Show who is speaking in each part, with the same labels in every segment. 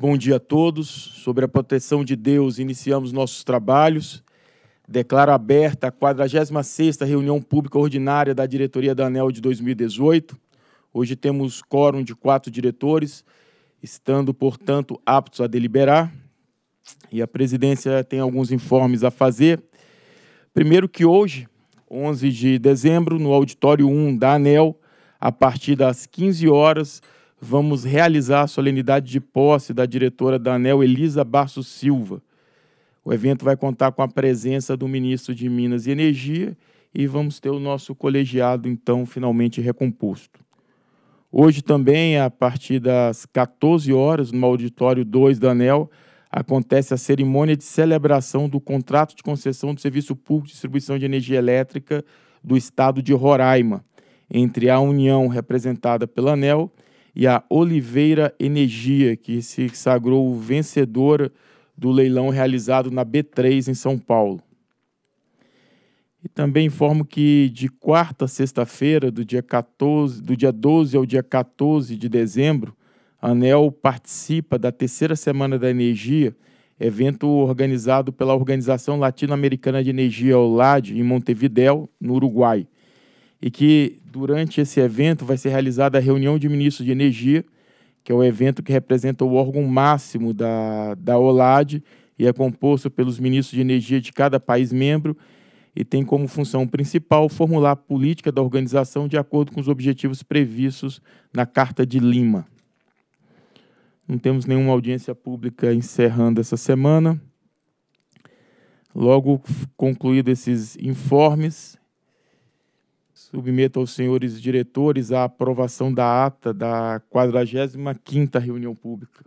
Speaker 1: Bom dia a todos. Sobre a proteção de Deus, iniciamos nossos trabalhos. Declaro aberta a 46ª reunião pública ordinária da diretoria da ANEL de 2018. Hoje temos quórum de quatro diretores, estando, portanto, aptos a deliberar. E a presidência tem alguns informes a fazer. Primeiro que hoje, 11 de dezembro, no auditório 1 da ANEL, a partir das 15 horas, vamos realizar a solenidade de posse da diretora da ANEL, Elisa Barço Silva. O evento vai contar com a presença do ministro de Minas e Energia e vamos ter o nosso colegiado, então, finalmente recomposto. Hoje também, a partir das 14 horas, no auditório 2 da ANEL, acontece a cerimônia de celebração do contrato de concessão do Serviço Público de Distribuição de Energia Elétrica do Estado de Roraima, entre a União, representada pela ANEL, e a Oliveira Energia, que se sagrou vencedora do leilão realizado na B3 em São Paulo. E também informo que de quarta a sexta-feira, do dia 14, do dia 12 ao dia 14 de dezembro, a ANEL participa da terceira semana da energia, evento organizado pela Organização Latino-Americana de Energia, OLAD, em Montevideo, no Uruguai e que durante esse evento vai ser realizada a reunião de ministros de energia, que é o evento que representa o órgão máximo da, da OLAD e é composto pelos ministros de energia de cada país membro e tem como função principal formular a política da organização de acordo com os objetivos previstos na Carta de Lima. Não temos nenhuma audiência pública encerrando essa semana. Logo concluídos esses informes, submeto aos senhores diretores a aprovação da ata da 45ª reunião pública.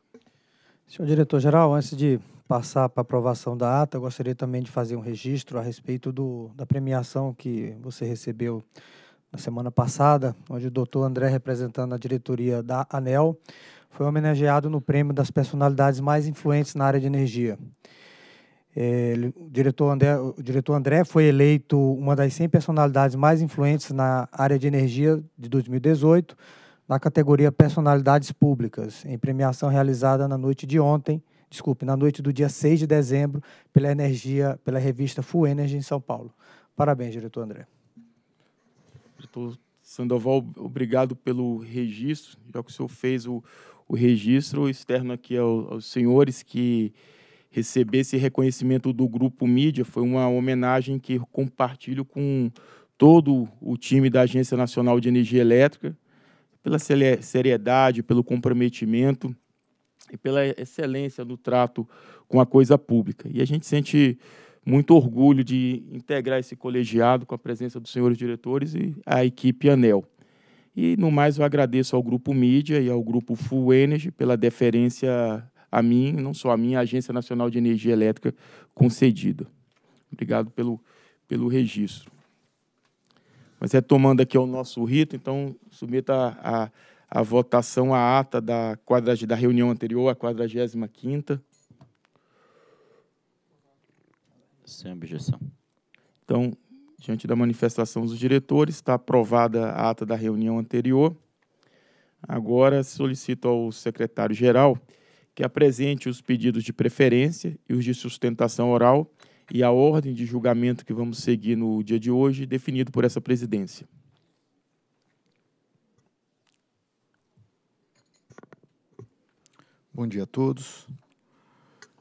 Speaker 2: Senhor diretor-geral, antes de passar para aprovação da ata, gostaria também de fazer um registro a respeito do, da premiação que você recebeu na semana passada, onde o doutor André, representando a diretoria da ANEL, foi homenageado no prêmio das personalidades mais influentes na área de energia. Ele, o, diretor André, o diretor André foi eleito uma das 100 personalidades mais influentes na área de energia de 2018, na categoria Personalidades Públicas, em premiação realizada na noite de ontem, desculpe, na noite do dia 6 de dezembro, pela energia, pela revista Full Energy em São Paulo. Parabéns, diretor André.
Speaker 1: Diretor Sandoval, obrigado pelo registro, já que o senhor fez o, o registro externo aqui ao, aos senhores que receber esse reconhecimento do Grupo Mídia foi uma homenagem que compartilho com todo o time da Agência Nacional de Energia Elétrica, pela seriedade, pelo comprometimento e pela excelência no trato com a coisa pública. E a gente sente muito orgulho de integrar esse colegiado com a presença dos senhores diretores e a equipe ANEL. E, no mais, eu agradeço ao Grupo Mídia e ao Grupo Full Energy pela deferência a mim, não só a minha, a Agência Nacional de Energia Elétrica concedida. Obrigado pelo, pelo registro. Mas retomando aqui ao nosso rito, então, submeta a, a, votação a ata da, quadra, da reunião anterior, a 45 Sem objeção. Então, diante da manifestação dos diretores, está aprovada a ata da reunião anterior. Agora solicito ao secretário-geral que apresente os pedidos de preferência e os de sustentação oral e a ordem de julgamento que vamos seguir no dia de hoje, definido por essa presidência.
Speaker 3: Bom dia a todos.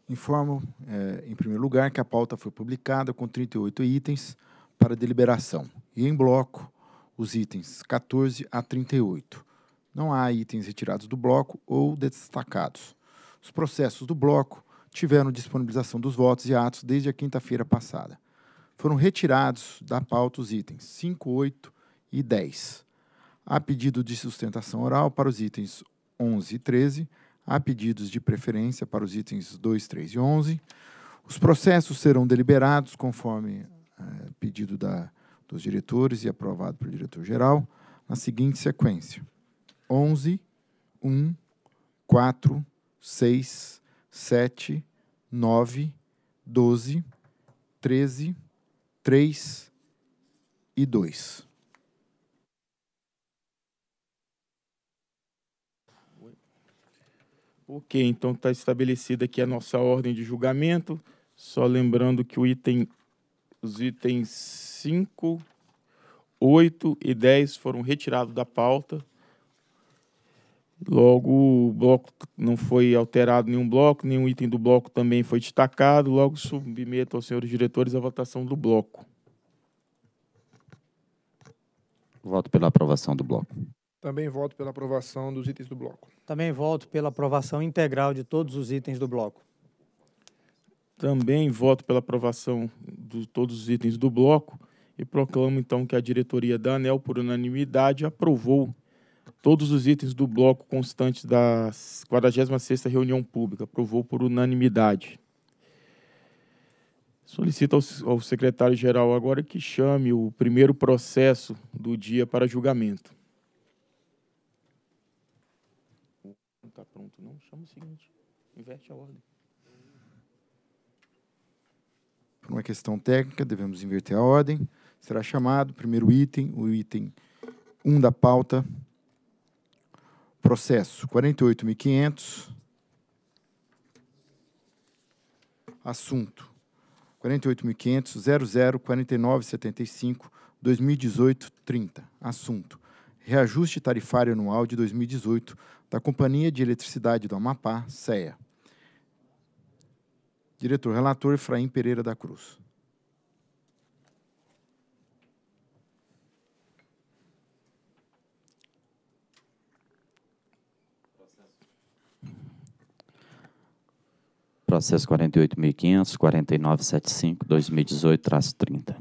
Speaker 3: Informo, é, em primeiro lugar, que a pauta foi publicada com 38 itens para deliberação e, em bloco, os itens 14 a 38. Não há itens retirados do bloco ou destacados. Os processos do bloco tiveram disponibilização dos votos e atos desde a quinta-feira passada. Foram retirados da pauta os itens 5, 8 e 10. Há pedido de sustentação oral para os itens 11 e 13. Há pedidos de preferência para os itens 2, 3 e 11. Os processos serão deliberados conforme eh, pedido da, dos diretores e aprovado pelo diretor-geral na seguinte sequência: 11, 1, 4, 6, 7, 9, 12, 13, 3 e 2.
Speaker 1: Ok, então está estabelecida aqui a nossa ordem de julgamento. Só lembrando que o item, os itens 5, 8 e 10 foram retirados da pauta Logo, o bloco não foi alterado nenhum bloco, nenhum item do bloco também foi destacado. Logo, submeto aos senhores diretores a votação do bloco.
Speaker 4: Voto pela aprovação do bloco.
Speaker 2: Também voto pela aprovação dos itens do bloco. Também voto pela
Speaker 1: aprovação integral de todos os itens do bloco. Também voto pela aprovação de todos os itens do bloco e proclamo então que a diretoria da ANEL, por unanimidade, aprovou Todos os itens do bloco constante da 46ª reunião pública aprovou por unanimidade. Solicito ao, ao secretário-geral agora que chame o primeiro processo do dia para julgamento. Não está pronto, não? Chama o seguinte. Inverte a ordem.
Speaker 3: Por uma questão técnica, devemos inverter a ordem. Será chamado, primeiro item, o item 1 um da pauta, Processo 48.500. Assunto 48.500.004975-2018-30. Assunto: Reajuste tarifário anual de 2018 da Companhia de Eletricidade do Amapá, CEA. Diretor relator Efraim Pereira da Cruz.
Speaker 4: processo 48.500, 4975, 2018-30.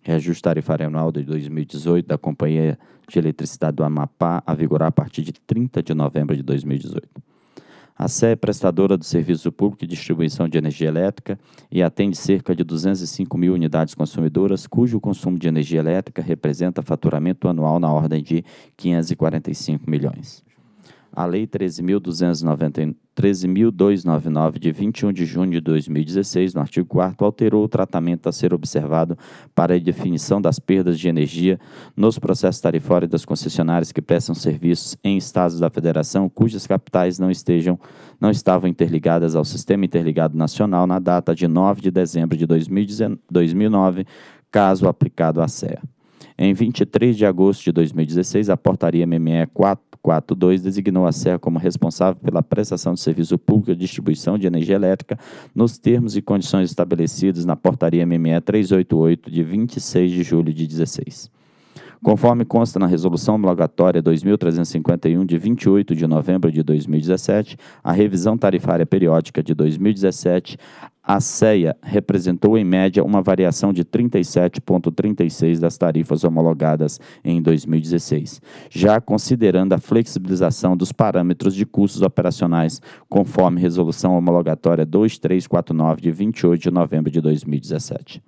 Speaker 4: Reajuste tarifário anual de 2018 da Companhia de Eletricidade do Amapá a vigorar a partir de 30 de novembro de 2018. A SE é prestadora do serviço público de distribuição de energia elétrica e atende cerca de 205 mil unidades consumidoras, cujo consumo de energia elétrica representa faturamento anual na ordem de 545 milhões a Lei 13.299, de 21 de junho de 2016, no artigo 4, alterou o tratamento a ser observado para a definição das perdas de energia nos processos tarifários das concessionárias que prestam serviços em estados da Federação cujas capitais não estejam não estavam interligadas ao Sistema Interligado Nacional na data de 9 de dezembro de 2019, caso aplicado à SEA. Em 23 de agosto de 2016, a portaria MME 442 designou a Serra como responsável pela prestação de serviço público de distribuição de energia elétrica nos termos e condições estabelecidos na portaria MME 388 de 26 de julho de 2016. Conforme consta na Resolução Homologatória 2351, de 28 de novembro de 2017, a revisão tarifária periódica de 2017, a CEA representou, em média, uma variação de 37,36% das tarifas homologadas em 2016, já considerando a flexibilização dos parâmetros de custos operacionais, conforme Resolução Homologatória 2349, de 28 de novembro de 2017.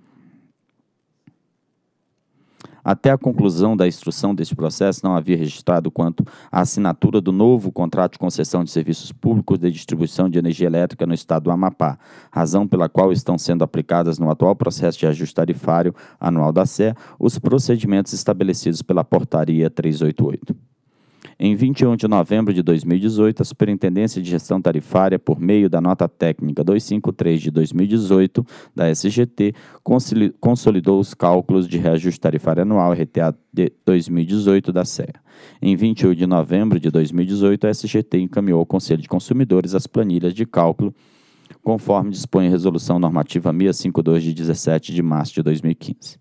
Speaker 4: Até a conclusão da instrução deste processo, não havia registrado quanto à assinatura do novo contrato de concessão de serviços públicos de distribuição de energia elétrica no estado do Amapá, razão pela qual estão sendo aplicadas no atual processo de ajuste tarifário anual da SE os procedimentos estabelecidos pela Portaria 388. Em 21 de novembro de 2018, a Superintendência de Gestão Tarifária, por meio da nota técnica 253 de 2018 da SGT, consolidou os cálculos de reajuste tarifário anual RTA de 2018 da SEA. Em 21 de novembro de 2018, a SGT encaminhou ao Conselho de Consumidores as planilhas de cálculo conforme dispõe a Resolução Normativa 652 de 17 de março de 2015.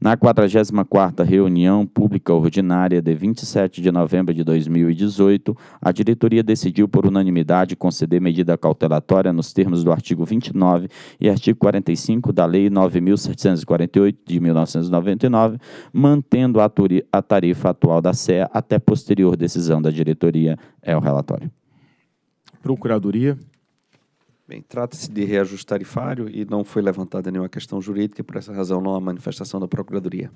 Speaker 4: Na 44ª reunião pública ordinária de 27 de novembro de 2018, a diretoria decidiu por unanimidade conceder medida cautelatória nos termos do artigo 29 e artigo 45 da Lei 9748 de 1999, mantendo a, tarifa atual da SEA até posterior decisão da diretoria. É o relatório.
Speaker 5: Procuradoria. Bem, trata-se de reajuste tarifário e não foi levantada nenhuma questão jurídica e por essa razão não há manifestação da Procuradoria.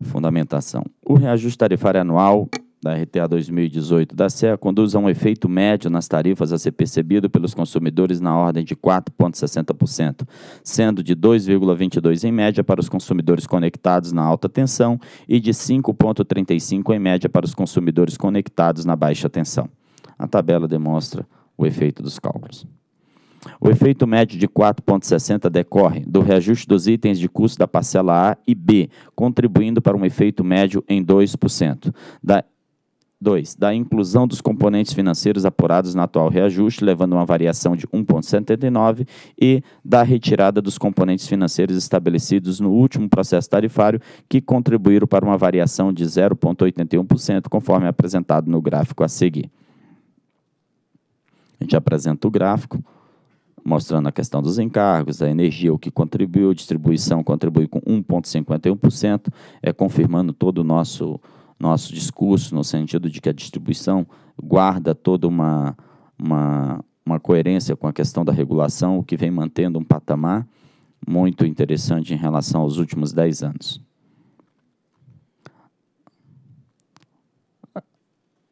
Speaker 4: Fundamentação. O reajuste
Speaker 5: tarifário anual da RTA 2018
Speaker 4: da CEA conduz a um efeito médio nas tarifas a ser percebido pelos consumidores na ordem de 4,60%, sendo de 2,22% em média para os consumidores conectados na alta tensão e de 5,35% em média para os consumidores conectados na baixa tensão. A tabela demonstra o efeito dos cálculos. O efeito médio de 4,60 decorre do reajuste dos itens de custo da parcela A e B, contribuindo para um efeito médio em 2%. Da 2. Da inclusão dos componentes financeiros apurados no atual reajuste, levando a uma variação de 1,79, e da retirada dos componentes financeiros estabelecidos no último processo tarifário, que contribuíram para uma variação de 0,81%, conforme apresentado no gráfico a seguir. A gente apresenta o gráfico mostrando a questão dos encargos, a energia, o que contribuiu, distribuição contribui com 1,51%, é, confirmando todo o nosso, nosso discurso, no sentido de que a distribuição guarda toda uma, uma, uma coerência com a questão da regulação, o que vem mantendo um patamar muito interessante em relação aos últimos 10 anos.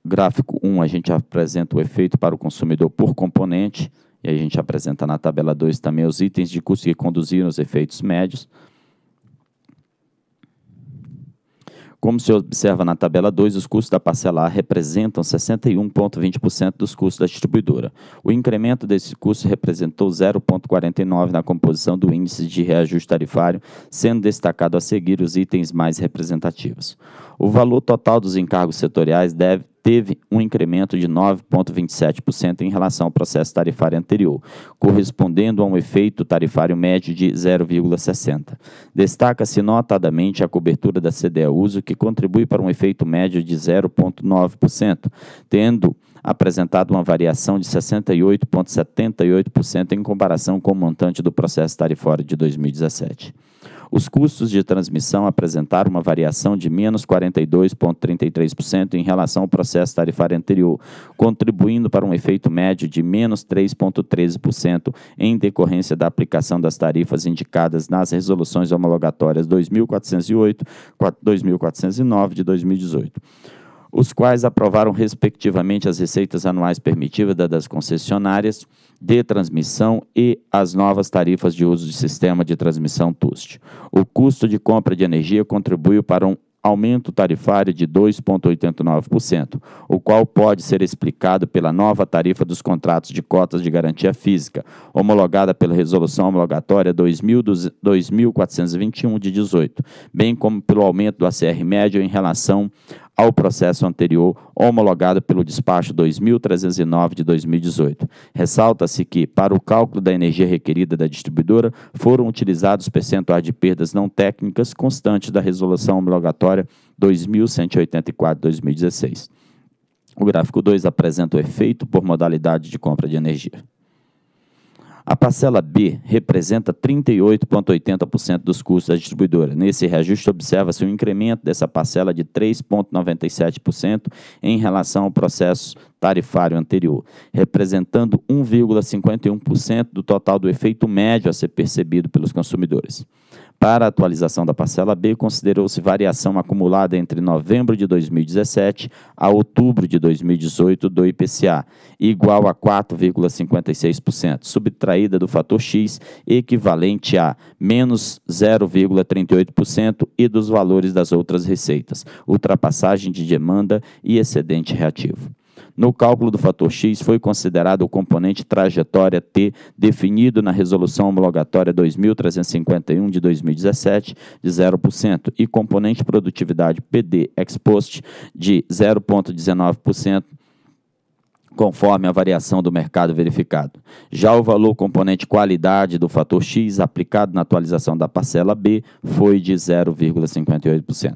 Speaker 4: Gráfico 1, a gente apresenta o efeito para o consumidor por componente, e a gente apresenta na tabela 2 também os itens de custo que conduziram os efeitos médios. Como se observa na tabela 2, os custos da parcela A representam 61,20% dos custos da distribuidora. O incremento desse custo representou 0,49% na composição do índice de reajuste tarifário, sendo destacado a seguir os itens mais representativos. O valor total dos encargos setoriais deve, teve um incremento de 9,27% em relação ao processo tarifário anterior, correspondendo a um efeito tarifário médio de 0,60. Destaca-se notadamente a cobertura da CDE-Uso, que contribui para um efeito médio de 0,9%, tendo apresentado uma variação de 68,78% em comparação com o montante do processo tarifário de 2017. Os custos de transmissão apresentaram uma variação de menos 42,33% em relação ao processo tarifário anterior, contribuindo para um efeito médio de menos 3,13% em decorrência da aplicação das tarifas indicadas nas resoluções homologatórias 2408, 2409 de 2018 os quais aprovaram, respectivamente, as receitas anuais permitidas das concessionárias de transmissão e as novas tarifas de uso do sistema de transmissão TUST. O custo de compra de energia contribuiu para um aumento tarifário de 2,89%, o qual pode ser explicado pela nova tarifa dos contratos de cotas de garantia física, homologada pela Resolução Homologatória 2421 de 18, bem como pelo aumento do ACR médio em relação ao processo anterior homologado pelo despacho 2309 de 2018. Ressalta-se que, para o cálculo da energia requerida da distribuidora, foram utilizados percentuais de perdas não técnicas constantes da resolução homologatória 2184-2016. O gráfico 2 apresenta o efeito por modalidade de compra de energia. A parcela B representa 38,80% dos custos da distribuidora. Nesse reajuste, observa-se um incremento dessa parcela de 3,97% em relação ao processo tarifário anterior, representando 1,51% do total do efeito médio a ser percebido pelos consumidores. Para a atualização da parcela B, considerou-se variação acumulada entre novembro de 2017 a outubro de 2018 do IPCA, igual a 4,56%, subtraída do fator X, equivalente a menos 0,38% e dos valores das outras receitas, ultrapassagem de demanda e excedente reativo. No cálculo do fator X, foi considerado o componente trajetória T, definido na Resolução Homologatória 2351 de 2017, de 0%, e componente produtividade PD post de 0,19% conforme a variação do mercado verificado. Já o valor componente qualidade do fator X aplicado na atualização da parcela B foi de 0,58%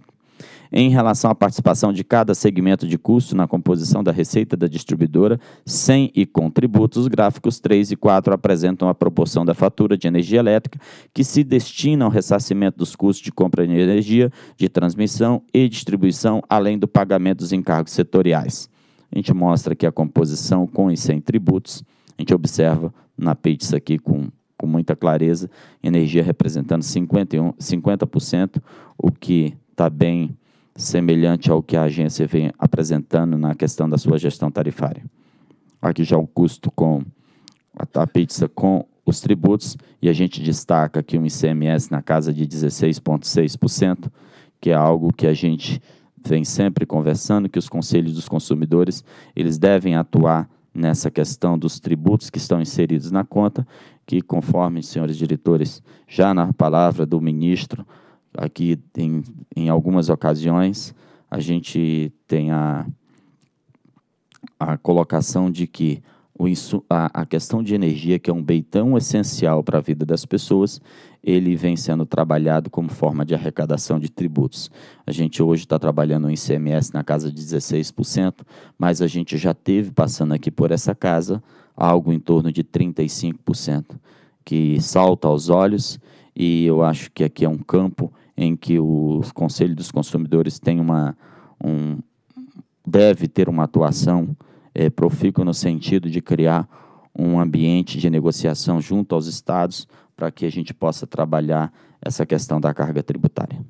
Speaker 4: em relação à participação de cada segmento de custo na composição da receita da distribuidora, sem e com tributos, os gráficos 3 e 4 apresentam a proporção da fatura de energia elétrica que se destina ao ressarcimento dos custos de compra de energia, de transmissão e distribuição, além do pagamento dos encargos setoriais. A gente mostra aqui a composição com e sem tributos. A gente observa na isso aqui com com muita clareza, energia representando 51, 50%, o que está bem semelhante ao que a agência vem apresentando na questão da sua gestão tarifária. Aqui já o custo com a pizza com os tributos, e a gente destaca aqui um ICMS na casa de 16,6%, que é algo que a gente vem sempre conversando, que os conselhos dos consumidores, eles devem atuar nessa questão dos tributos que estão inseridos na conta, que conforme, senhores diretores, já na palavra do ministro, Aqui tem, em algumas ocasiões, a gente tem a, a colocação de que o a, a questão de energia, que é um bem tão essencial para a vida das pessoas, ele vem sendo trabalhado como forma de arrecadação de tributos. A gente hoje está trabalhando em ICMS na casa de 16%, mas a gente já teve passando aqui por essa casa algo em torno de 35%, que salta aos olhos e eu acho que aqui é um campo em que o Conselho dos consumidores tem uma um, deve ter uma atuação é, profícua no sentido de criar um ambiente de negociação junto aos estados para que a gente possa trabalhar essa questão da carga tributária.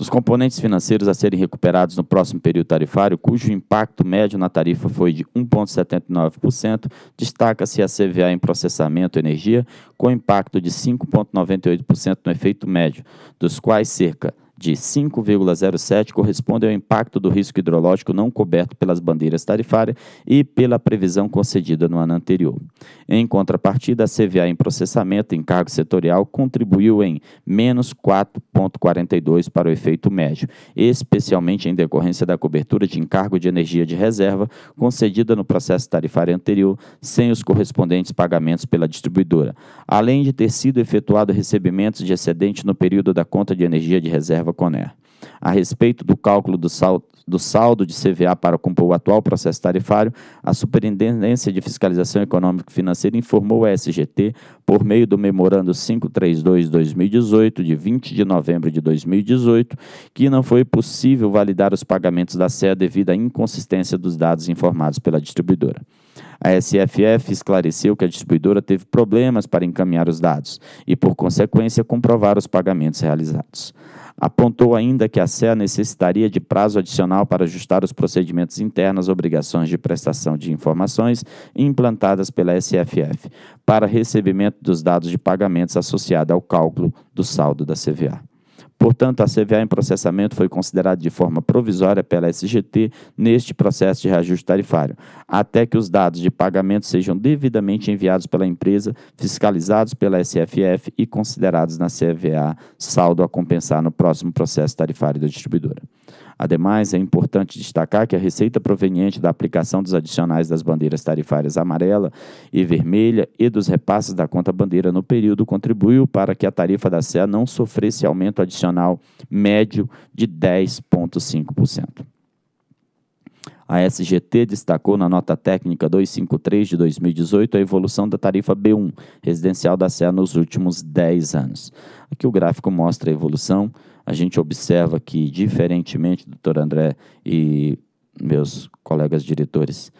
Speaker 4: Dos componentes financeiros a serem recuperados no próximo período tarifário, cujo impacto médio na tarifa foi de 1,79%, destaca-se a CVA em processamento energia, com impacto de 5,98% no efeito médio, dos quais cerca de 5,07 corresponde ao impacto do risco hidrológico não coberto pelas bandeiras tarifárias e pela previsão concedida no ano anterior. Em contrapartida, a CVA em processamento em cargo setorial contribuiu em menos 4,42 para o efeito médio, especialmente em decorrência da cobertura de encargo de energia de reserva concedida no processo tarifário anterior, sem os correspondentes pagamentos pela distribuidora, além de ter sido efetuado recebimentos de excedente no período da conta de energia de reserva Nova Coner. A respeito do cálculo do saldo, do saldo de CVA para compor o atual processo tarifário, a Superintendência de Fiscalização Econômica e Financeira informou a SGT, por meio do Memorando 532-2018, de 20 de novembro de 2018, que não foi possível validar os pagamentos da SEA devido à inconsistência dos dados informados pela distribuidora. A SFF esclareceu que a distribuidora teve problemas para encaminhar os dados e, por consequência, comprovar os pagamentos realizados. Apontou ainda que a CEA necessitaria de prazo adicional para ajustar os procedimentos internos, obrigações de prestação de informações implantadas pela SFF para recebimento dos dados de pagamentos associados ao cálculo do saldo da CVA. Portanto, a CVA em processamento foi considerada de forma provisória pela SGT neste processo de reajuste tarifário, até que os dados de pagamento sejam devidamente enviados pela empresa, fiscalizados pela SFF e considerados na CVA saldo a compensar no próximo processo tarifário da distribuidora. Ademais, é importante destacar que a receita proveniente da aplicação dos adicionais das bandeiras tarifárias amarela e vermelha e dos repasses da conta bandeira no período contribuiu para que a tarifa da CEA não sofresse aumento adicional médio de 10,5%. A SGT destacou na nota técnica 253 de 2018 a evolução da tarifa B1 residencial da SEA nos últimos 10 anos. Aqui o gráfico mostra a evolução a gente observa que, diferentemente, do doutor André e meus colegas diretores,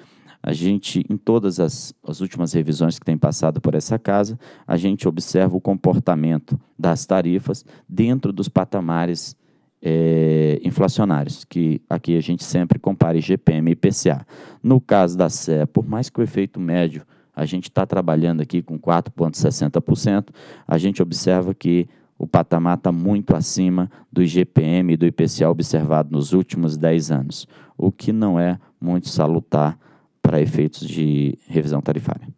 Speaker 4: a gente, em todas as, as últimas revisões que tem passado por essa casa, a gente observa o comportamento das tarifas dentro dos patamares é, inflacionários, que aqui a gente sempre compara IGPM e IPCA. No caso da CE, por mais que o efeito médio a gente está trabalhando aqui com 4,60%, a gente observa que o patamar está muito acima do IGPM e do IPCA observado nos últimos 10 anos, o que não é muito salutar para efeitos de revisão tarifária.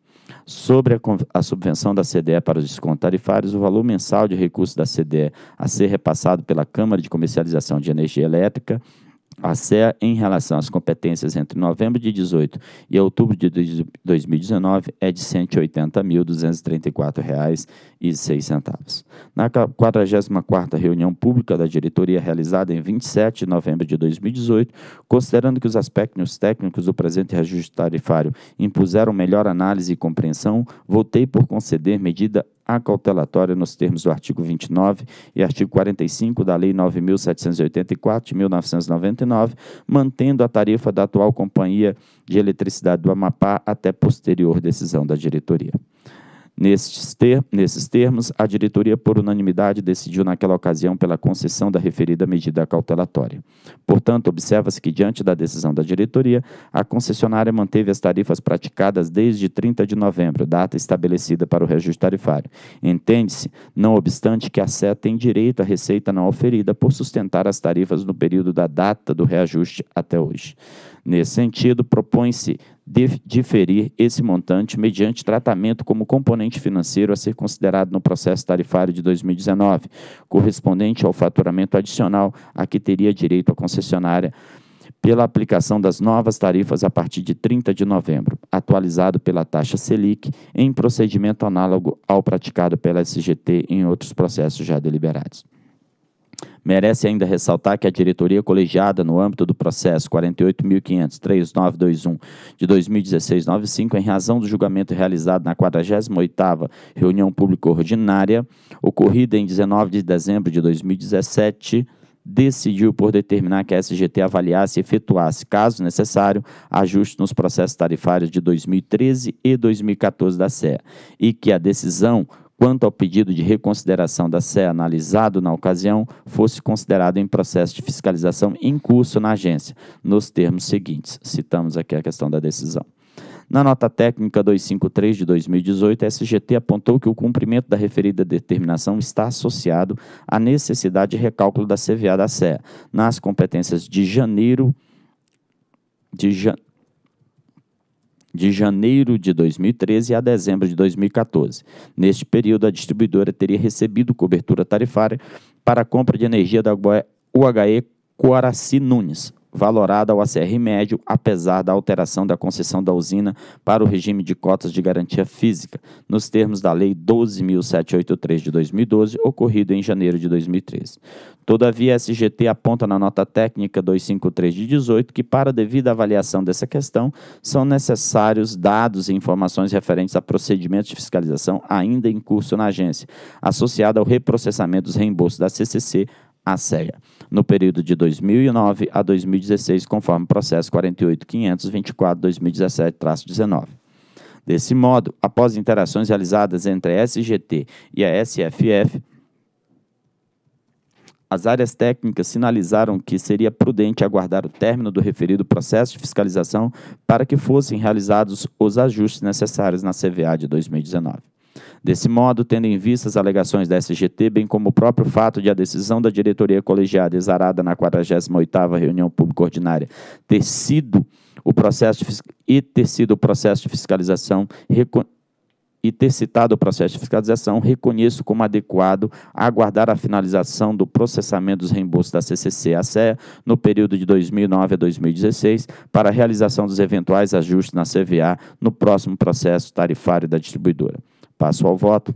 Speaker 4: Sobre a, a, subvenção da CDE para os descontos tarifários, o valor mensal de recursos da CDE a ser repassado pela Câmara de Comercialização de Energia Elétrica a CEA em relação às competências entre novembro de 18 e outubro de 2019 é de R$ 180.234,06. Na 44ª reunião pública da diretoria realizada em 27 de novembro de 2018, considerando que os aspectos técnicos do presente reajuste tarifário impuseram melhor análise e compreensão, votei por conceder medida acautelatória nos termos do artigo 29 e artigo 45 da Lei 9.784 de 1999, mantendo a tarifa da atual Companhia de Eletricidade do Amapá até posterior decisão da diretoria. Nestes ter, nesses termos, a diretoria, por unanimidade, decidiu naquela ocasião pela concessão da referida medida cautelatória. Portanto, observa-se que, diante da decisão da diretoria, a concessionária manteve as tarifas praticadas desde 30 de novembro, data estabelecida para o reajuste tarifário. Entende-se, não obstante, que a SE tem direito à receita não oferida por sustentar as tarifas no período da data do reajuste até hoje. Nesse sentido, propõe-se diferir esse montante mediante tratamento como componente financeiro a ser considerado no processo tarifário de 2019, correspondente ao faturamento adicional a que teria direito a concessionária pela aplicação das novas tarifas a partir de 30 de novembro, atualizado pela taxa Selic, em procedimento análogo ao praticado pela SGT em outros processos já deliberados. Merece ainda ressaltar que a diretoria colegiada no âmbito do processo 48.500.3921 de 2016-95, em razão do julgamento realizado na 48ª reunião pública ordinária, ocorrida em 19 de dezembro de 2017, decidiu por determinar que a SGT avaliasse e efetuasse, caso necessário, ajustes nos processos tarifários de 2013 e 2014 da SEA e que a decisão quanto ao pedido de reconsideração da SE analisado na ocasião, fosse considerado em processo de fiscalização em curso na agência, nos termos seguintes. Citamos aqui a questão da decisão. Na nota técnica 253 de 2018, a SGT apontou que o cumprimento da referida determinação está associado à necessidade de recálculo da CVA da SEA nas competências de janeiro de janeiro de janeiro de 2013 a dezembro de 2014. Neste período, a distribuidora teria recebido cobertura tarifária para a compra de energia da UHE Coraci Nunes, valorada ao ACR médio, apesar da alteração da concessão da usina para o regime de cotas de garantia física, nos termos da Lei 12.783 de 2012, ocorrido em janeiro de 2013. Todavia, a SGT aponta na nota técnica 253 de 18 que, para devida avaliação dessa questão, são necessários dados e informações referentes a procedimentos de fiscalização ainda em curso na agência, associada ao reprocessamento dos reembolsos da CCC à CEA no período de 2009 a 2016, conforme o processo 48.524-2017-19. Desse modo, após interações realizadas entre a SGT e a SFF, as áreas técnicas sinalizaram que seria prudente aguardar o término do referido processo de fiscalização para que fossem realizados os ajustes necessários na CVA de 2019. Desse modo, tendo em vista as alegações da SGT, bem como o próprio fato de a decisão da diretoria colegiada exarada na 48ª reunião pública ordinária ter sido o processo de, e ter sido o processo de fiscalização e ter citado o processo de fiscalização, reconheço como adequado aguardar a finalização do processamento dos reembolsos da CCC à CEA no período de 2009 a 2016 para a realização dos eventuais ajustes na CVA no próximo processo tarifário da distribuidora. Passo ao voto.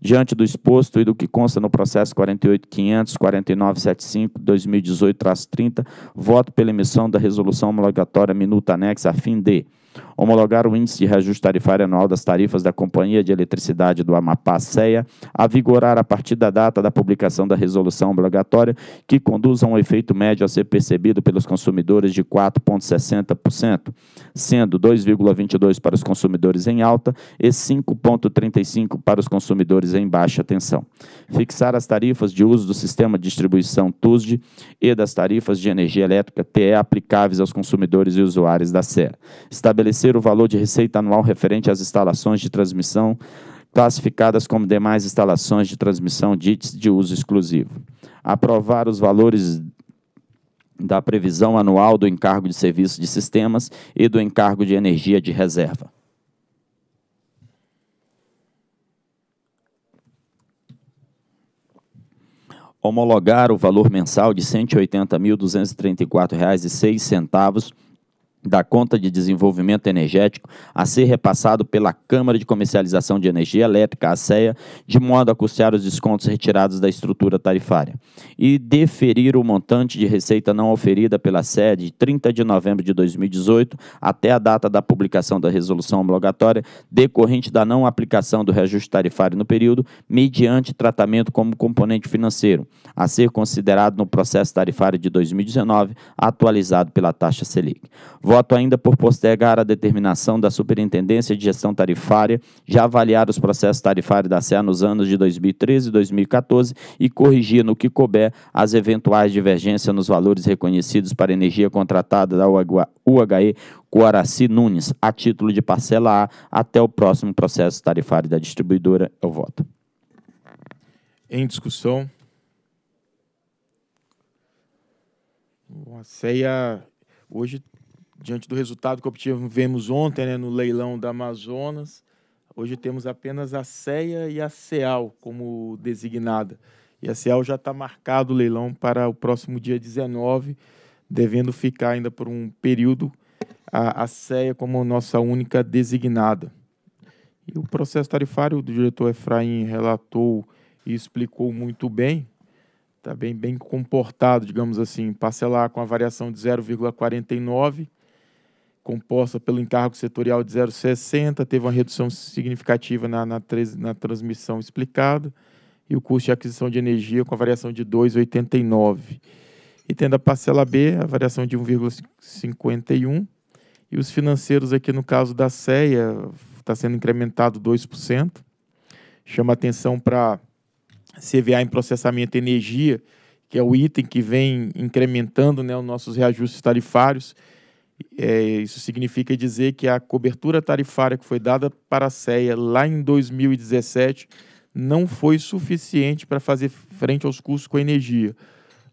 Speaker 4: Diante do exposto e do que consta no processo 48.549.75/2018-30, voto pela emissão da resolução homologatória minuta anexa a fim de homologar o índice de reajuste tarifário anual das tarifas da Companhia de Eletricidade do Amapá CEA, a vigorar a partir da data da publicação da resolução homologatória, que conduza a um efeito médio a ser percebido pelos consumidores de 4,60% sendo 2,22 para os consumidores em alta e 5,35 para os consumidores em baixa tensão. Fixar as tarifas de uso do sistema de distribuição TUSD e das tarifas de energia elétrica TE aplicáveis aos consumidores e usuários da SER. Estabelecer o valor de receita anual referente às instalações de transmissão classificadas como demais instalações de transmissão DITs de uso exclusivo. Aprovar os valores da previsão anual do encargo de serviço de sistemas e do encargo de energia de reserva. Homologar o valor mensal de R$ 180.234,06 da conta de desenvolvimento energético a ser repassado pela Câmara de Comercialização de Energia Elétrica, a CEA, de modo a custear os descontos retirados da estrutura tarifária. E deferir o montante de receita não oferida pela CEA de 30 de novembro de 2018 até a data da publicação da resolução homologatória, decorrente da não aplicação do reajuste tarifário no período, mediante tratamento como componente financeiro, a ser considerado no processo tarifário de 2019, atualizado pela taxa Selic. Voto ainda por postergar a determinação da Superintendência de Gestão Tarifária de avaliar os processos tarifários da SEA nos anos de 2013 e 2014 e corrigir no que couber as eventuais divergências nos valores reconhecidos para energia contratada da UHE Coaraci Nunes, a título de parcela A, até o próximo processo tarifário da distribuidora.
Speaker 1: Eu voto. Em discussão. A ceia hoje diante do resultado que obtivemos ontem né, no leilão da Amazonas, hoje temos apenas a CEA e a CEAL como designada. E a CEAL já está marcado o leilão para o próximo dia 19, devendo ficar ainda por um período a, a CEA como nossa única designada. E o processo tarifário do diretor Efraim relatou e explicou muito bem, está bem, bem comportado, digamos assim, parcelar com a variação de 0,49 composta pelo encargo setorial de 0,60, teve uma redução significativa na, na, na transmissão explicada, e o custo de aquisição de energia com a variação de 2,89. E tendo a parcela B, a variação de 1,51. E os financeiros aqui, no caso da CEA, está sendo incrementado 2%. Chama atenção para CVA em processamento de energia, que é o item que vem incrementando né, os nossos reajustes tarifários é, isso significa dizer que a cobertura tarifária que foi dada para a CEA lá em 2017 não foi suficiente para fazer frente aos custos com energia.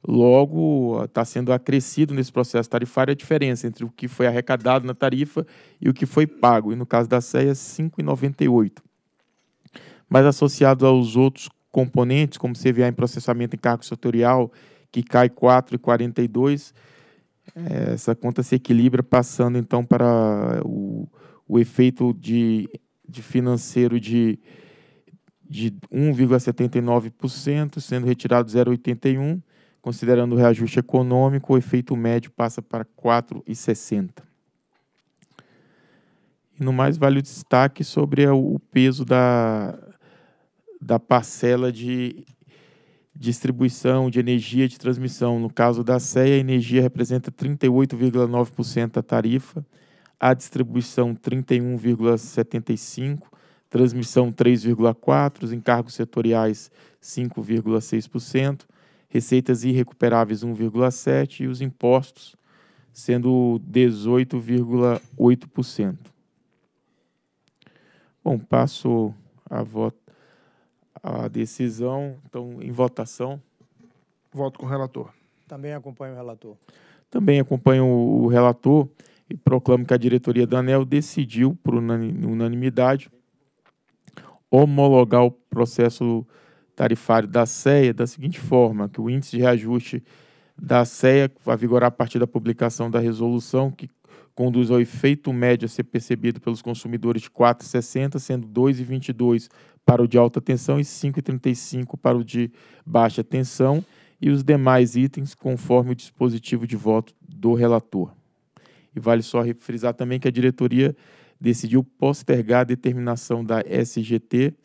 Speaker 1: Logo, está sendo acrescido nesse processo tarifário a diferença entre o que foi arrecadado na tarifa e o que foi pago. E no caso da CEA, 5,98. Mas associado aos outros componentes, como CVA em processamento em cargo setorial, que cai 4,42, essa conta se equilibra passando então para o, o efeito de, de financeiro de, de 1,79%, sendo retirado 0,81%. Considerando o reajuste econômico, o efeito médio passa para 4,60%. E no mais vale o destaque sobre o peso da, da parcela de distribuição, de energia de transmissão. No caso da CEA, a energia representa 38,9% da tarifa, a distribuição 31,75%, transmissão 3,4%, os encargos setoriais 5,6%, receitas irrecuperáveis 1,7% e os impostos sendo 18,8%. Bom, passo a voto a decisão. Então, em votação. Voto com o relator. Também acompanho o relator. Também acompanho o relator e proclamo que a diretoria da ANEL decidiu, por unanimidade, homologar o processo tarifário da CEA da seguinte forma, que o índice de reajuste da CEA vai vigorar a partir da publicação da resolução que conduz ao efeito médio a ser percebido pelos consumidores de 4,60, sendo 2,22 para o de alta tensão e 5,35 para o de baixa tensão e os demais itens conforme o dispositivo de voto do relator. E vale só frisar também que a diretoria decidiu postergar a determinação da SGT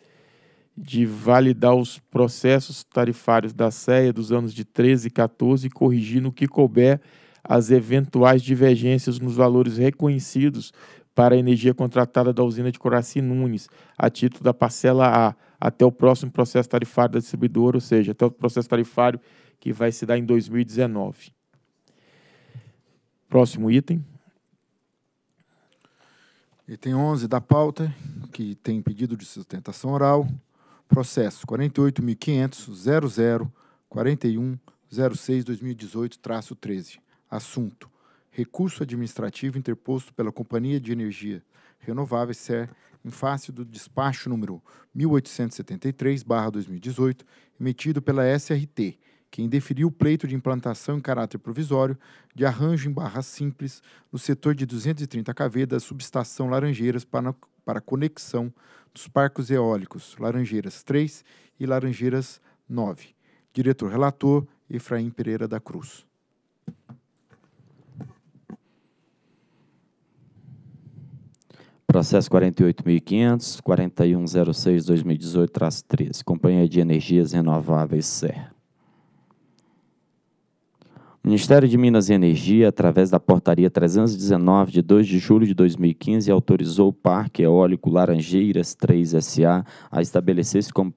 Speaker 1: de validar os processos tarifários da CEA dos anos de 13 e 14 corrigindo o que couber as eventuais divergências nos valores reconhecidos para a energia contratada da usina de Coraci Nunes, a título da parcela A, até o próximo processo tarifário da distribuidora, ou seja, até o processo tarifário que vai se dar em
Speaker 3: 2019. Próximo item. Item 11 da pauta, que tem pedido de sustentação oral, processo 485000041062018 13 Assunto: recurso administrativo interposto pela Companhia de Energia Renováveis SER em face do despacho número 1873/2018, emitido pela SRT, que indeferiu o pleito de implantação em caráter provisório de arranjo em barra simples no setor de 230 kV da subestação Laranjeiras para, para conexão dos parques eólicos Laranjeiras 3 e Laranjeiras 9. Diretor relator Efraim Pereira da Cruz.
Speaker 4: Processo 48.500, 4106-2018-13, Companhia de Energias Renováveis, SER. Ministério de Minas e Energia, através da Portaria 319 de 2 de julho de 2015, autorizou o Parque Eólico Laranjeiras 3 SA a estabelecer-se como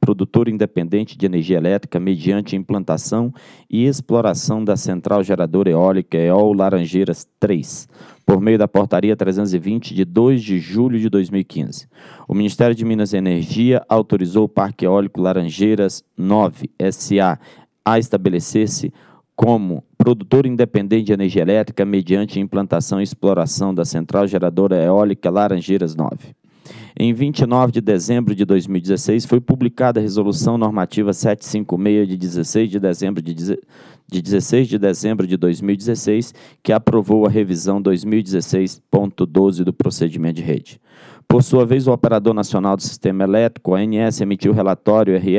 Speaker 4: produtor independente de energia elétrica mediante implantação e exploração da central geradora eólica EOL Laranjeiras 3 por meio da Portaria 320 de 2 de julho de 2015. O Ministério de Minas e Energia autorizou o Parque Eólico Laranjeiras 9 SA a estabelecer-se como produtor independente de energia elétrica mediante implantação e exploração da central geradora eólica Laranjeiras 9. Em 29 de dezembro de 2016, foi publicada a Resolução Normativa 756 de 16 de dezembro de, de 16 de dezembro de 2016, que aprovou a revisão 2016.12 do procedimento de rede. Por sua vez, o Operador Nacional do Sistema Elétrico, ONS, emitiu o relatório re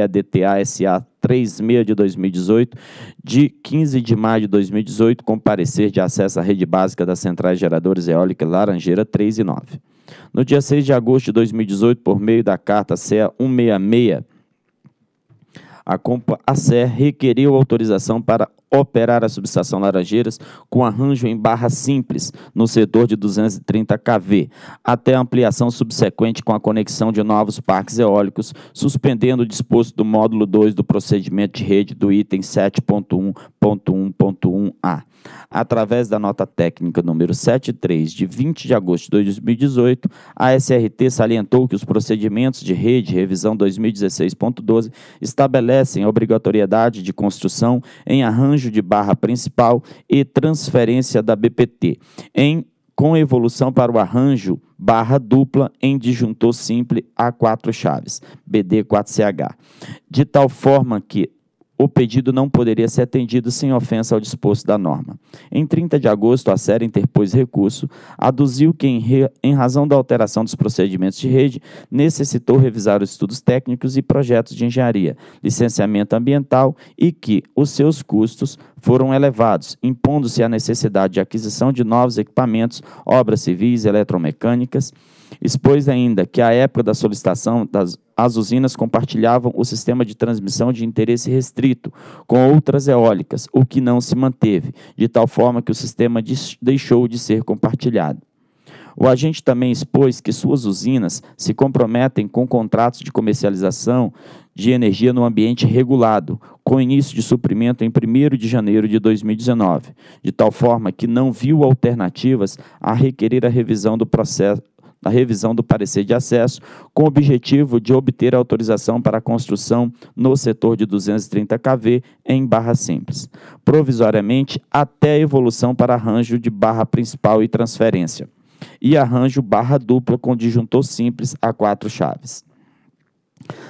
Speaker 4: sa 36 de 2018, de 15 de maio de 2018, com parecer de acesso à rede básica das centrais geradores eólicas Laranjeira 3 e 9. No dia 6 de agosto de 2018, por meio da carta CEA 166, a, a CER requeriu autorização para operar a subestação Laranjeiras com arranjo em barra simples no setor de 230 kV, até a ampliação subsequente com a conexão de novos parques eólicos, suspendendo o disposto do módulo 2 do procedimento de rede do item 7.1.1.1a. Através da nota técnica número 73 de 20 de agosto de 2018, a SRT salientou que os procedimentos de rede revisão 2016.12 estabelecem a obrigatoriedade de construção em arranjo arranjo de barra principal e transferência da BPT, em, com evolução para o arranjo barra dupla em disjuntor simples a quatro chaves, BD4CH, de tal forma que o pedido não poderia ser atendido sem ofensa ao disposto da norma. Em 30 de agosto, a SER interpôs recurso, aduziu que, em, re, em, razão da alteração dos procedimentos de rede, necessitou revisar os estudos técnicos e projetos de engenharia, licenciamento ambiental e que os seus custos foram elevados, impondo-se a necessidade de aquisição de novos equipamentos, obras civis, eletromecânicas Expôs ainda que, à época da solicitação, das, as usinas compartilhavam o sistema de transmissão de interesse restrito com outras eólicas, o que não se manteve, de tal forma que o sistema deixou de ser compartilhado. O agente também expôs que suas usinas se comprometem com contratos de comercialização de energia no ambiente regulado, com início de suprimento em 1 de janeiro de 2019, de tal forma que não viu alternativas a requerer a revisão do processo, da revisão do parecer de acesso, com o objetivo de obter autorização para a construção no setor de 230 kV em barra simples, provisoriamente até a evolução para arranjo de barra principal e transferência, e arranjo barra dupla com disjuntor simples a quatro chaves.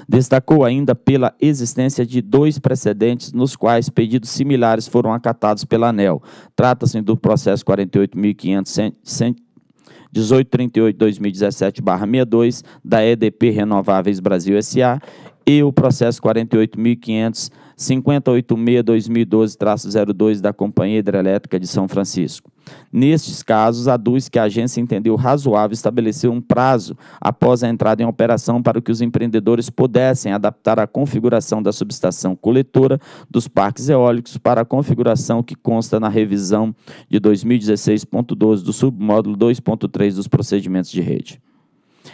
Speaker 4: Destacou ainda pela existência de dois precedentes nos quais pedidos similares foram acatados pela ANEL. Trata-se do processo 48.500. 1838-2017-62 da EDP Renováveis Brasil SA e o processo 48.500 586-2012-02 da Companhia Hidrelétrica de São Francisco. Nestes casos, aduz que a agência entendeu razoável estabelecer um prazo após a entrada em operação para que os empreendedores pudessem adaptar a configuração da subestação coletora dos parques eólicos para a configuração que consta na revisão de 2016.12 do submódulo 2.3 dos procedimentos de rede.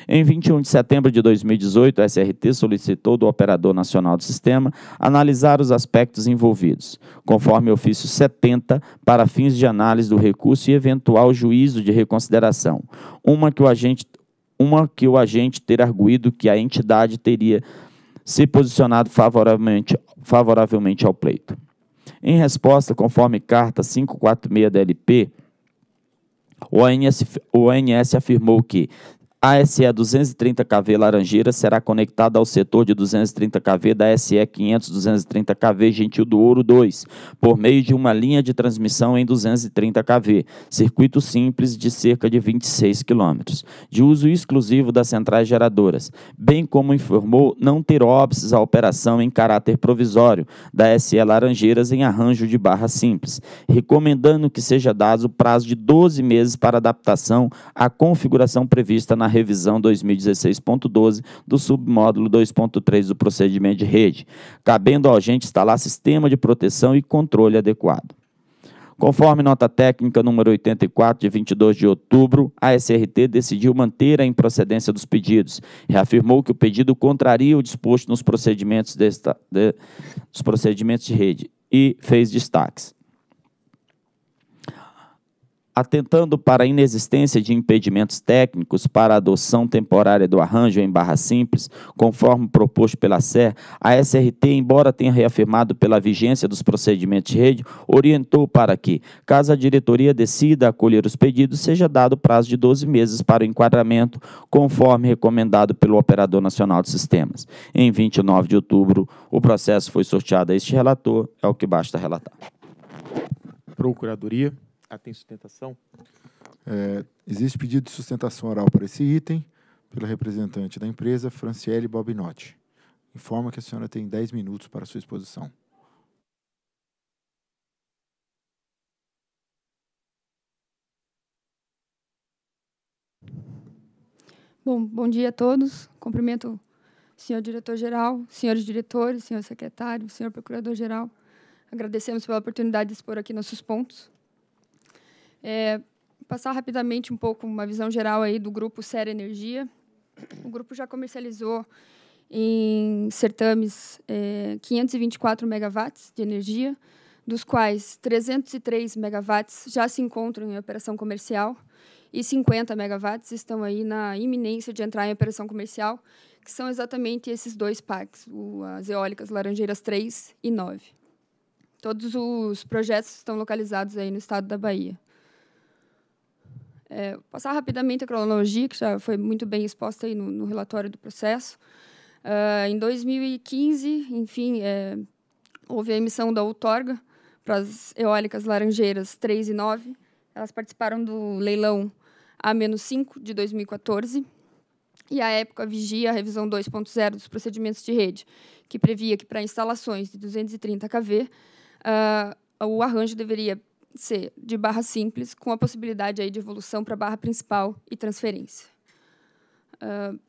Speaker 4: Em 21 de setembro de 2018, a SRT solicitou do Operador Nacional do Sistema analisar os aspectos envolvidos, conforme ofício 70, para fins de análise do recurso e eventual juízo de reconsideração, uma que o agente, uma que o agente ter arguído que a entidade teria se posicionado favoravelmente, favoravelmente ao pleito. Em resposta, conforme carta 546 da LP, o ONS, o afirmou que, a SE 230 KV Laranjeira será conectada ao setor de 230 KV da SE 500-230 KV Gentil do Ouro 2, por meio de uma linha de transmissão em 230 KV, circuito simples de cerca de 26 km, de uso exclusivo das centrais geradoras, bem como informou não ter óbices à operação em caráter provisório da SE Laranjeiras em arranjo de barra simples, recomendando que seja dado o prazo de 12 meses para adaptação à configuração prevista na revisão 2016.12 do submódulo 2.3 do procedimento de rede, cabendo ao agente instalar sistema de proteção e controle adequado. Conforme nota técnica número 84 de 22 de outubro, a SRT decidiu manter a improcedência dos pedidos. Reafirmou que o pedido contraria o disposto nos procedimentos, desta, de, dos procedimentos de rede e fez destaques atentando para a inexistência de impedimentos técnicos para a adoção temporária do arranjo em barra simples, conforme proposto pela SER, a SRT, embora tenha reafirmado pela vigência dos procedimentos de rede, orientou para que, caso a diretoria decida acolher os pedidos, seja dado prazo de 12 meses para o enquadramento, conforme recomendado pelo Operador Nacional de Sistemas. Em 29 de outubro, o processo foi sorteado a este relator, é o que basta relatar.
Speaker 3: Procuradoria
Speaker 1: ah, tem sustentação?
Speaker 3: É, existe pedido de sustentação oral para esse item pela representante da empresa, Franciele Bobinotti. Informa que a senhora tem 10 minutos para sua exposição.
Speaker 6: Bom, bom dia a todos. Cumprimento o senhor diretor-geral, senhores diretores, senhor secretário, senhor procurador-geral. Agradecemos pela oportunidade de expor aqui nossos pontos. É, passar rapidamente um pouco uma visão geral aí do grupo Ser Energia. O grupo já comercializou em certames é, 524 megawatts de energia, dos quais 303 megawatts já se encontram em operação comercial e 50 megawatts estão aí na iminência de entrar em operação comercial, que são exatamente esses dois parques, as eólicas Laranjeiras 3 e 9. Todos os projetos estão localizados aí no estado da Bahia. É, passar rapidamente a cronologia, que já foi muito bem exposta aí no, no relatório do processo. Uh, em 2015, enfim, é, houve a emissão da outorga para as eólicas laranjeiras 3 e 9. Elas participaram do leilão A-5 de 2014. E, à época, vigia a revisão 2.0 dos procedimentos de rede, que previa que, para instalações de 230 kV, uh, o arranjo deveria de barra simples, com a possibilidade aí de evolução para barra principal e transferência. Uh,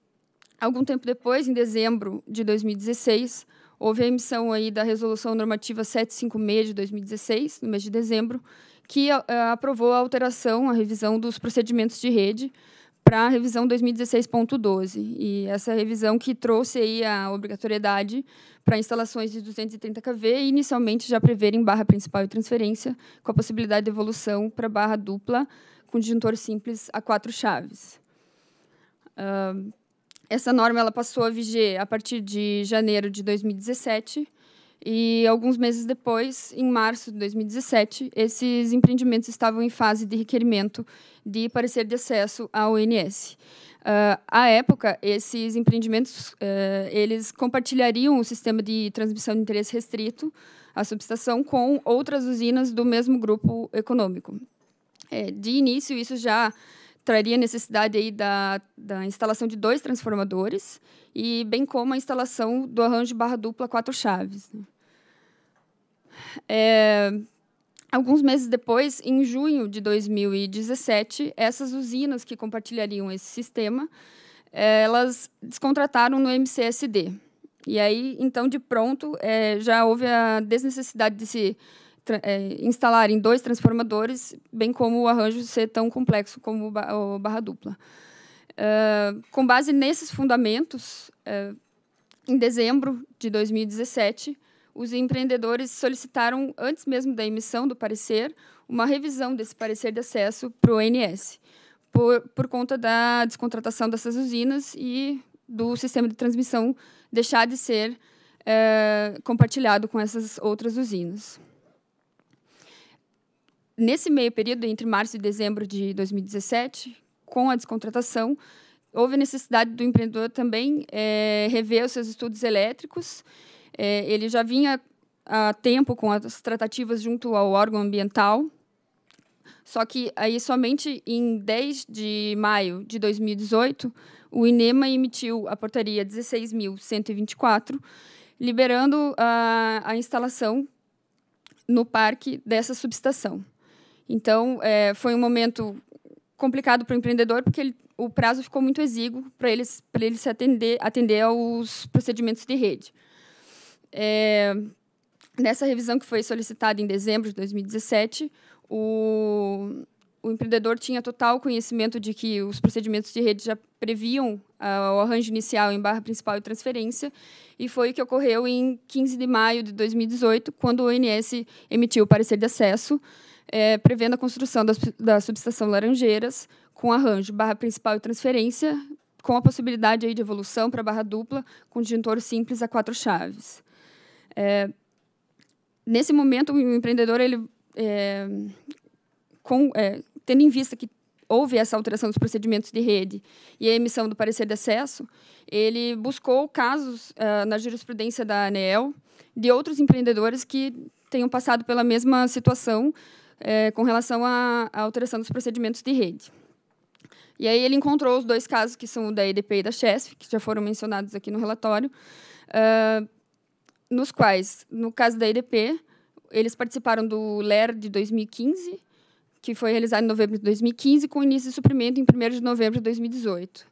Speaker 6: algum tempo depois, em dezembro de 2016, houve a emissão aí da Resolução Normativa 756 de 2016, no mês de dezembro, que uh, aprovou a alteração, a revisão dos procedimentos de rede, para a revisão 2016.12. E essa revisão que trouxe aí a obrigatoriedade para instalações de 230 kV e inicialmente já preverem barra principal e transferência, com a possibilidade de evolução para barra dupla com disjuntor simples a quatro chaves. Uh, essa norma ela passou a viger a partir de janeiro de 2017 e alguns meses depois, em março de 2017, esses empreendimentos estavam em fase de requerimento de parecer de acesso à ONS. Uh, ah, à época, esses empreendimentos uh, eles compartilhariam o sistema de transmissão de interesse restrito, a subestação, com outras usinas do mesmo grupo econômico. É, de início, isso já traria necessidade aí da, da instalação de dois transformadores e bem como a instalação do arranjo de barra dupla quatro chaves. Né? É, alguns meses depois, em junho de 2017, essas usinas que compartilhariam esse sistema, é, elas descontrataram no MCSD. E aí, então, de pronto, é, já houve a desnecessidade de se é, instalarem dois transformadores, bem como o arranjo ser tão complexo como o, ba o barra dupla. Uh, com base nesses fundamentos, uh, em dezembro de 2017, os empreendedores solicitaram, antes mesmo da emissão do parecer, uma revisão desse parecer de acesso para o ONS, por, por conta da descontratação dessas usinas e do sistema de transmissão deixar de ser ah, compartilhado com essas outras usinas nesse meio período, entre março e dezembro de 2017, com a descontratação, houve a necessidade do empreendedor também é, rever os seus estudos elétricos. É, ele já vinha a tempo com as tratativas junto ao órgão ambiental, só que aí somente em 10 de maio de 2018, o INEMA emitiu a portaria 16.124, liberando a, a instalação no parque dessa subestação. Então, é, foi um momento complicado para o empreendedor, porque ele, o prazo ficou muito exíguo para ele, pra se atender, atender aos procedimentos de rede. É, nessa revisão que foi solicitada em dezembro de 2017, o, o empreendedor tinha total conhecimento de que os procedimentos de rede já previam uh, o arranjo inicial em barra principal e transferência, e foi o que ocorreu em 15 de maio de 2018, quando o ONS emitiu o parecer de acesso, é, prevendo a construção da, da subestação Laranjeiras, com arranjo, barra principal e transferência, com a possibilidade aí de evolução para barra dupla, com disjuntor simples a quatro chaves. É, nesse momento, o empreendedor, ele, é, com, é, tendo em vista que houve essa alteração dos procedimentos de rede e a emissão do parecer de acesso, ele buscou casos é, na jurisprudência da ANEEL de outros empreendedores que tenham passado pela mesma situação, é, com relação à, à alteração dos procedimentos de rede. E aí ele encontrou os dois casos, que são o da EDP e da CHESF, que já foram mencionados aqui no relatório, uh, nos quais, no caso da EDP, eles participaram do LER de 2015, que foi realizado em novembro de 2015, com início de suprimento em 1 de novembro de 2018. Uh,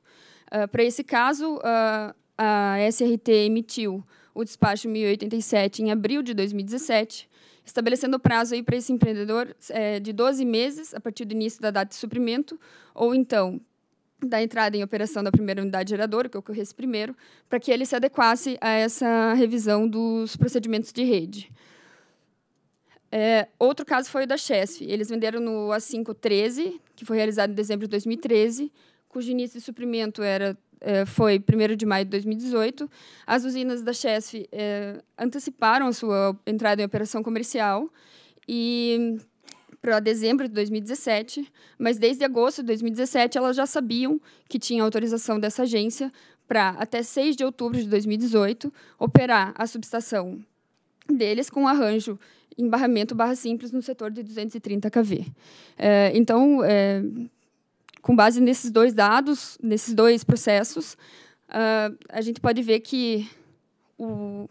Speaker 6: é, Para esse caso, uh, a SRT emitiu o despacho 1087 em abril de 2017, estabelecendo o prazo para esse empreendedor é, de 12 meses a partir do início da data de suprimento, ou então da entrada em operação da primeira unidade geradora, que é ocorresse primeiro, para que ele se adequasse a essa revisão dos procedimentos de rede. É, outro caso foi o da Chesf. Eles venderam no A513, que foi realizado em dezembro de 2013, cujo início de suprimento era eh, foi 1 de maio de 2018, as usinas da Chesf eh, anteciparam a sua entrada em operação comercial e para dezembro de 2017, mas desde agosto de 2017 elas já sabiam que tinha autorização dessa agência para, até 6 de outubro de 2018, operar a subestação deles com arranjo em barramento barra simples no setor de 230 kV. É, então, é, com base nesses dois dados, nesses dois processos, uh, a gente pode ver que o,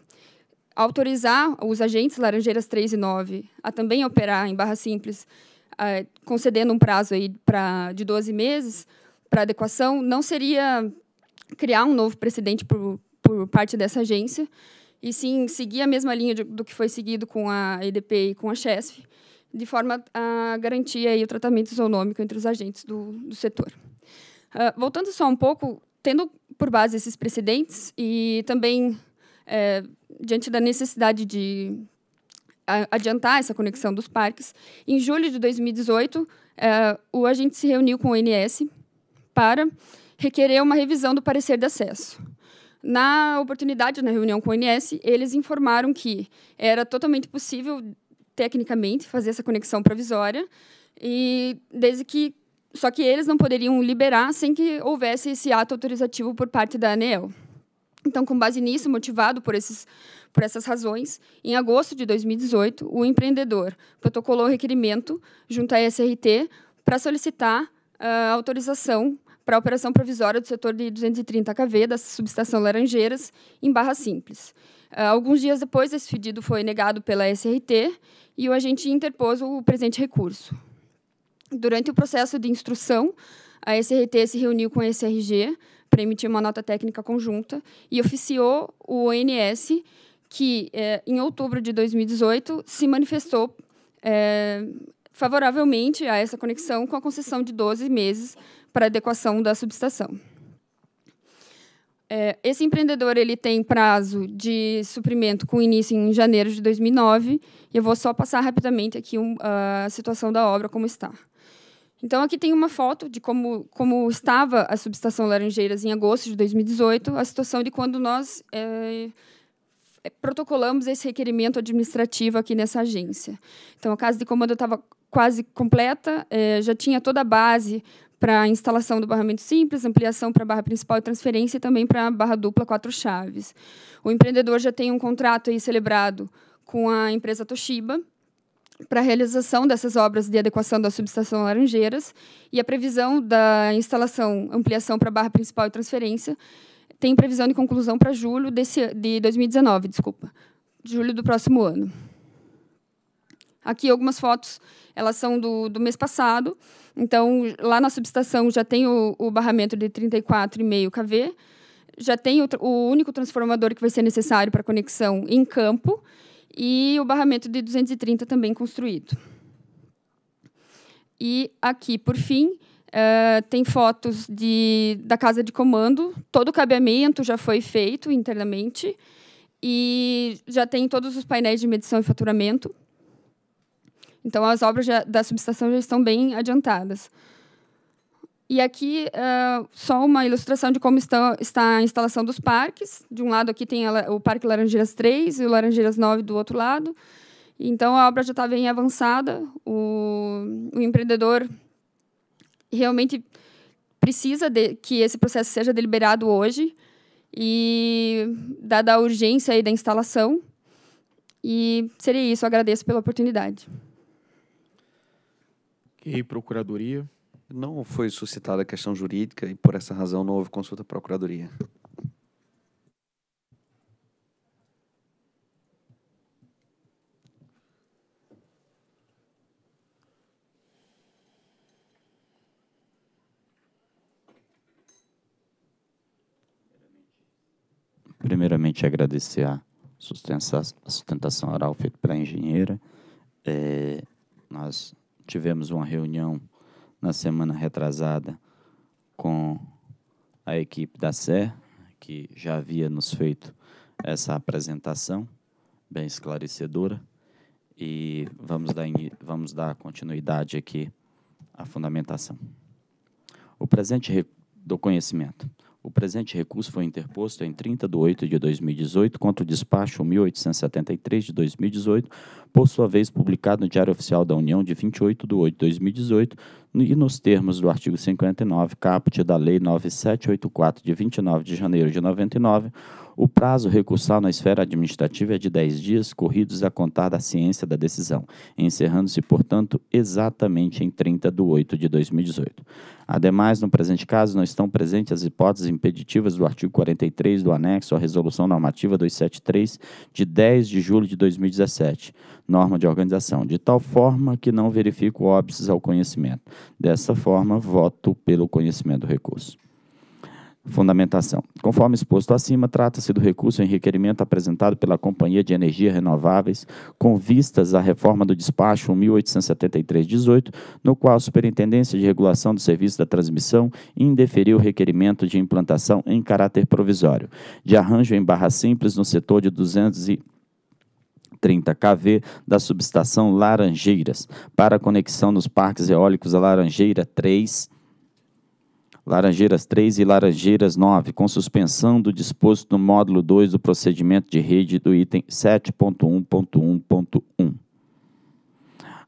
Speaker 6: autorizar os agentes Laranjeiras 3 e 9 a também operar em barra simples, uh, concedendo um prazo aí pra, de 12 meses para adequação, não seria criar um novo precedente por, por parte dessa agência, e sim seguir a mesma linha de, do que foi seguido com a EDP e com a CHESF, de forma a garantir aí o tratamento isonômico entre os agentes do, do setor. Uh, voltando só um pouco, tendo por base esses precedentes e também é, diante da necessidade de adiantar essa conexão dos parques, em julho de 2018, é, o agente se reuniu com o ONS para requerer uma revisão do parecer de acesso. Na oportunidade, na reunião com o ONS, eles informaram que era totalmente possível tecnicamente fazer essa conexão provisória e desde que só que eles não poderiam liberar sem que houvesse esse ato autorizativo por parte da ANEEL. Então, com base nisso, motivado por, esses, por essas razões, em agosto de 2018, o empreendedor protocolou o requerimento junto à SRT para solicitar a uh, autorização para a operação provisória do setor de 230 kV da subestação Laranjeiras, em Barra Simples. Ah, alguns dias depois, esse pedido foi negado pela SRT e o agente interpôs o presente recurso. Durante o processo de instrução, a SRT se reuniu com a SRG para emitir uma nota técnica conjunta e oficiou o ONS que, eh, em outubro de 2018, se manifestou eh, favoravelmente a essa conexão com a concessão de 12 meses para adequação da subestação. É, esse empreendedor ele tem prazo de suprimento com início em janeiro de 2009. eu vou só passar rapidamente aqui um, a situação da obra como está. Então, aqui tem uma foto de como, como estava a subestação Laranjeiras em agosto de 2018, a situação de quando nós é, é, protocolamos esse requerimento administrativo aqui nessa agência. Então, a casa de comando estava quase completa, é, já tinha toda a base para instalação do barramento simples, ampliação para a barra principal e transferência e também para a barra dupla quatro chaves. O empreendedor já tem um contrato aí celebrado com a empresa Toshiba para a realização dessas obras de adequação da subestação Laranjeiras e a previsão da instalação, ampliação para a barra principal e transferência tem previsão de conclusão para julho desse, de 2019, desculpa, julho do próximo ano. Aqui algumas fotos, elas são do, do mês passado. Então, lá na subestação já tem o, o barramento de 34,5 kV, já tem o, o único transformador que vai ser necessário para conexão em campo e o barramento de 230 também construído. E aqui, por fim, Uh, tem fotos de, da casa de comando. Todo o cabeamento já foi feito internamente. E já tem todos os painéis de medição e faturamento. Então, as obras já, da subestação já estão bem adiantadas. E aqui, uh, só uma ilustração de como está, está, a instalação dos parques. De um lado, aqui tem a, o Parque Laranjeiras 3 e o Laranjeiras 9 do outro lado. Então, a obra já está bem avançada. O, o empreendedor realmente precisa de, que esse processo seja deliberado hoje e dada a urgência aí da instalação. E seria isso. agradeço pela oportunidade.
Speaker 5: E procuradoria? Não foi suscitada a questão jurídica e por essa razão não houve consulta à procuradoria.
Speaker 4: Primeiramente, agradecer a sustentação oral feita pela engenheira. É, nós tivemos uma reunião na semana retrasada com a equipe da SER, que já havia nos feito essa apresentação bem esclarecedora e vamos dar, vamos dar continuidade aqui à fundamentação. O presente do conhecimento. O presente recurso foi interposto em 30 de 8 de 2018 contra o despacho 1873 de 2018, por sua vez publicado no Diário Oficial da União de 28 de 8 de 2018, e nos termos do artigo 59, caput da Lei 9784, de 29 de janeiro de 99, o prazo recursal na esfera administrativa é de 10 dias corridos a contar da ciência da decisão, encerrando-se, portanto, exatamente em 30 de 8 de 2018. Ademais, no presente caso, não estão presentes as hipóteses impeditivas do artigo 43 do anexo à Resolução Normativa 273, de 10 de julho de 2017, norma de organização, de tal forma que não verifico óbices ao conhecimento. Dessa forma, voto pelo conhecimento do recurso. Fundamentação. Conforme exposto acima, trata-se do recurso em requerimento apresentado pela Companhia de Energia Renováveis com vistas à reforma do despacho 1873-18, no qual a Superintendência de Regulação do Serviço da Transmissão indeferiu o requerimento de implantação em caráter provisório, de arranjo em barra simples no setor de 200 e 30 kV da subestação Laranjeiras, para conexão nos parques eólicos da Laranjeira 3, Laranjeiras 3 e Laranjeiras 9, com suspensão do disposto no módulo 2 do procedimento de rede do item 7.1.1.1.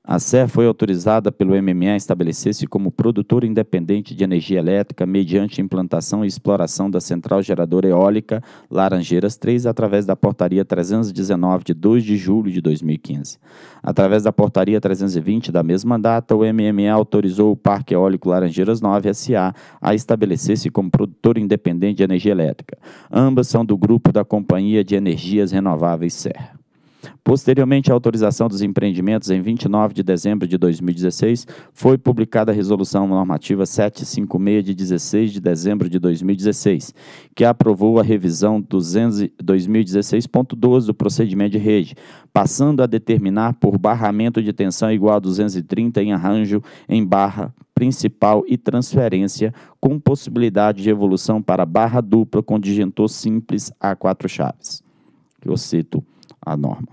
Speaker 4: A SER foi autorizada pelo MMA a estabelecer-se como produtor independente de energia elétrica mediante implantação e exploração da central geradora eólica Laranjeiras 3 através da Portaria 319 de 2 de julho de 2015. Através da Portaria 320 da mesma data, o MMA autorizou o Parque Eólico Laranjeiras 9 SA a estabelecer-se como produtor independente de energia elétrica. Ambas são do grupo da Companhia de Energias Renováveis SER. Posteriormente à autorização dos empreendimentos, em 29 de dezembro de 2016, foi publicada a Resolução Normativa 756, de 16 de dezembro de 2016, que aprovou a revisão 2016.12 do procedimento de rede, passando a determinar por barramento de tensão igual a 230 em arranjo em barra principal e transferência, com possibilidade de evolução para barra dupla com disjuntor simples a quatro chaves. Eu cito a norma.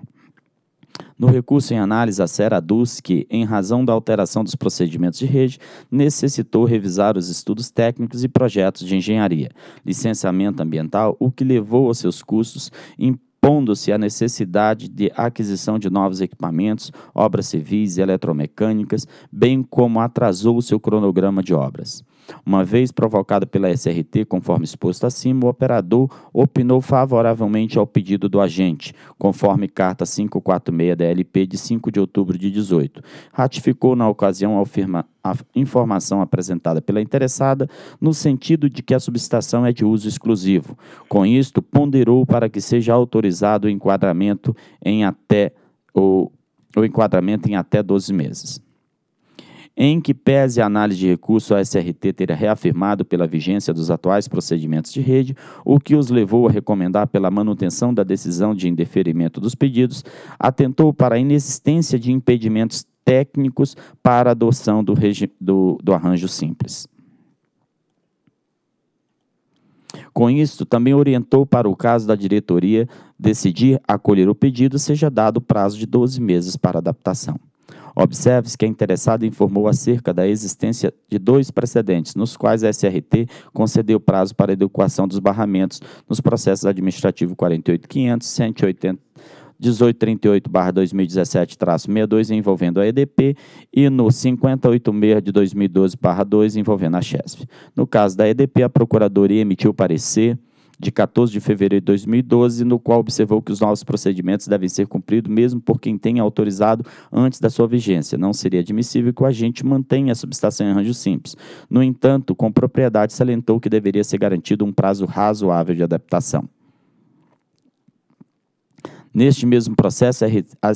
Speaker 4: No recurso em análise, a SER aduz que, em razão da alteração dos procedimentos de rede, necessitou revisar os estudos técnicos e projetos de engenharia, licenciamento ambiental, o que levou aos seus custos, impondo-se a necessidade de aquisição de novos equipamentos, obras civis e eletromecânicas, bem como atrasou o seu cronograma de obras. Uma vez provocada pela SRT, conforme exposto acima, o operador opinou favoravelmente ao pedido do agente, conforme carta 546 da LP de 5 de outubro de 18. Ratificou na ocasião a, firma, a informação apresentada pela interessada no sentido de que a subestação é de uso exclusivo. Com isto, ponderou para que seja autorizado o enquadramento em até o, o enquadramento em até 12 meses em que pese a análise de recurso, a SRT terá reafirmado pela vigência dos atuais procedimentos de rede, o que os levou a recomendar pela manutenção da decisão de indeferimento dos pedidos, atentou para a inexistência de impedimentos técnicos para a adoção do, do, do arranjo simples. Com isso, também orientou para o caso da diretoria decidir acolher o pedido, seja dado o prazo de 12 meses para adaptação. Observe-se que a interessada informou acerca da existência de dois precedentes, nos quais a SRT concedeu prazo para adequação dos barramentos nos processos administrativos 48500, 1838-2017-62 envolvendo a EDP e no 586 de 2012-2 envolvendo a CHESF. No caso da EDP, a Procuradoria emitiu parecer de 14 de fevereiro de 2012, no qual observou que os novos procedimentos devem ser cumpridos mesmo por quem tenha autorizado antes da sua vigência. Não seria admissível que o agente mantenha a subestação em arranjo simples. No entanto, com propriedade, salientou que deveria ser garantido um prazo razoável de adaptação. Neste mesmo processo, a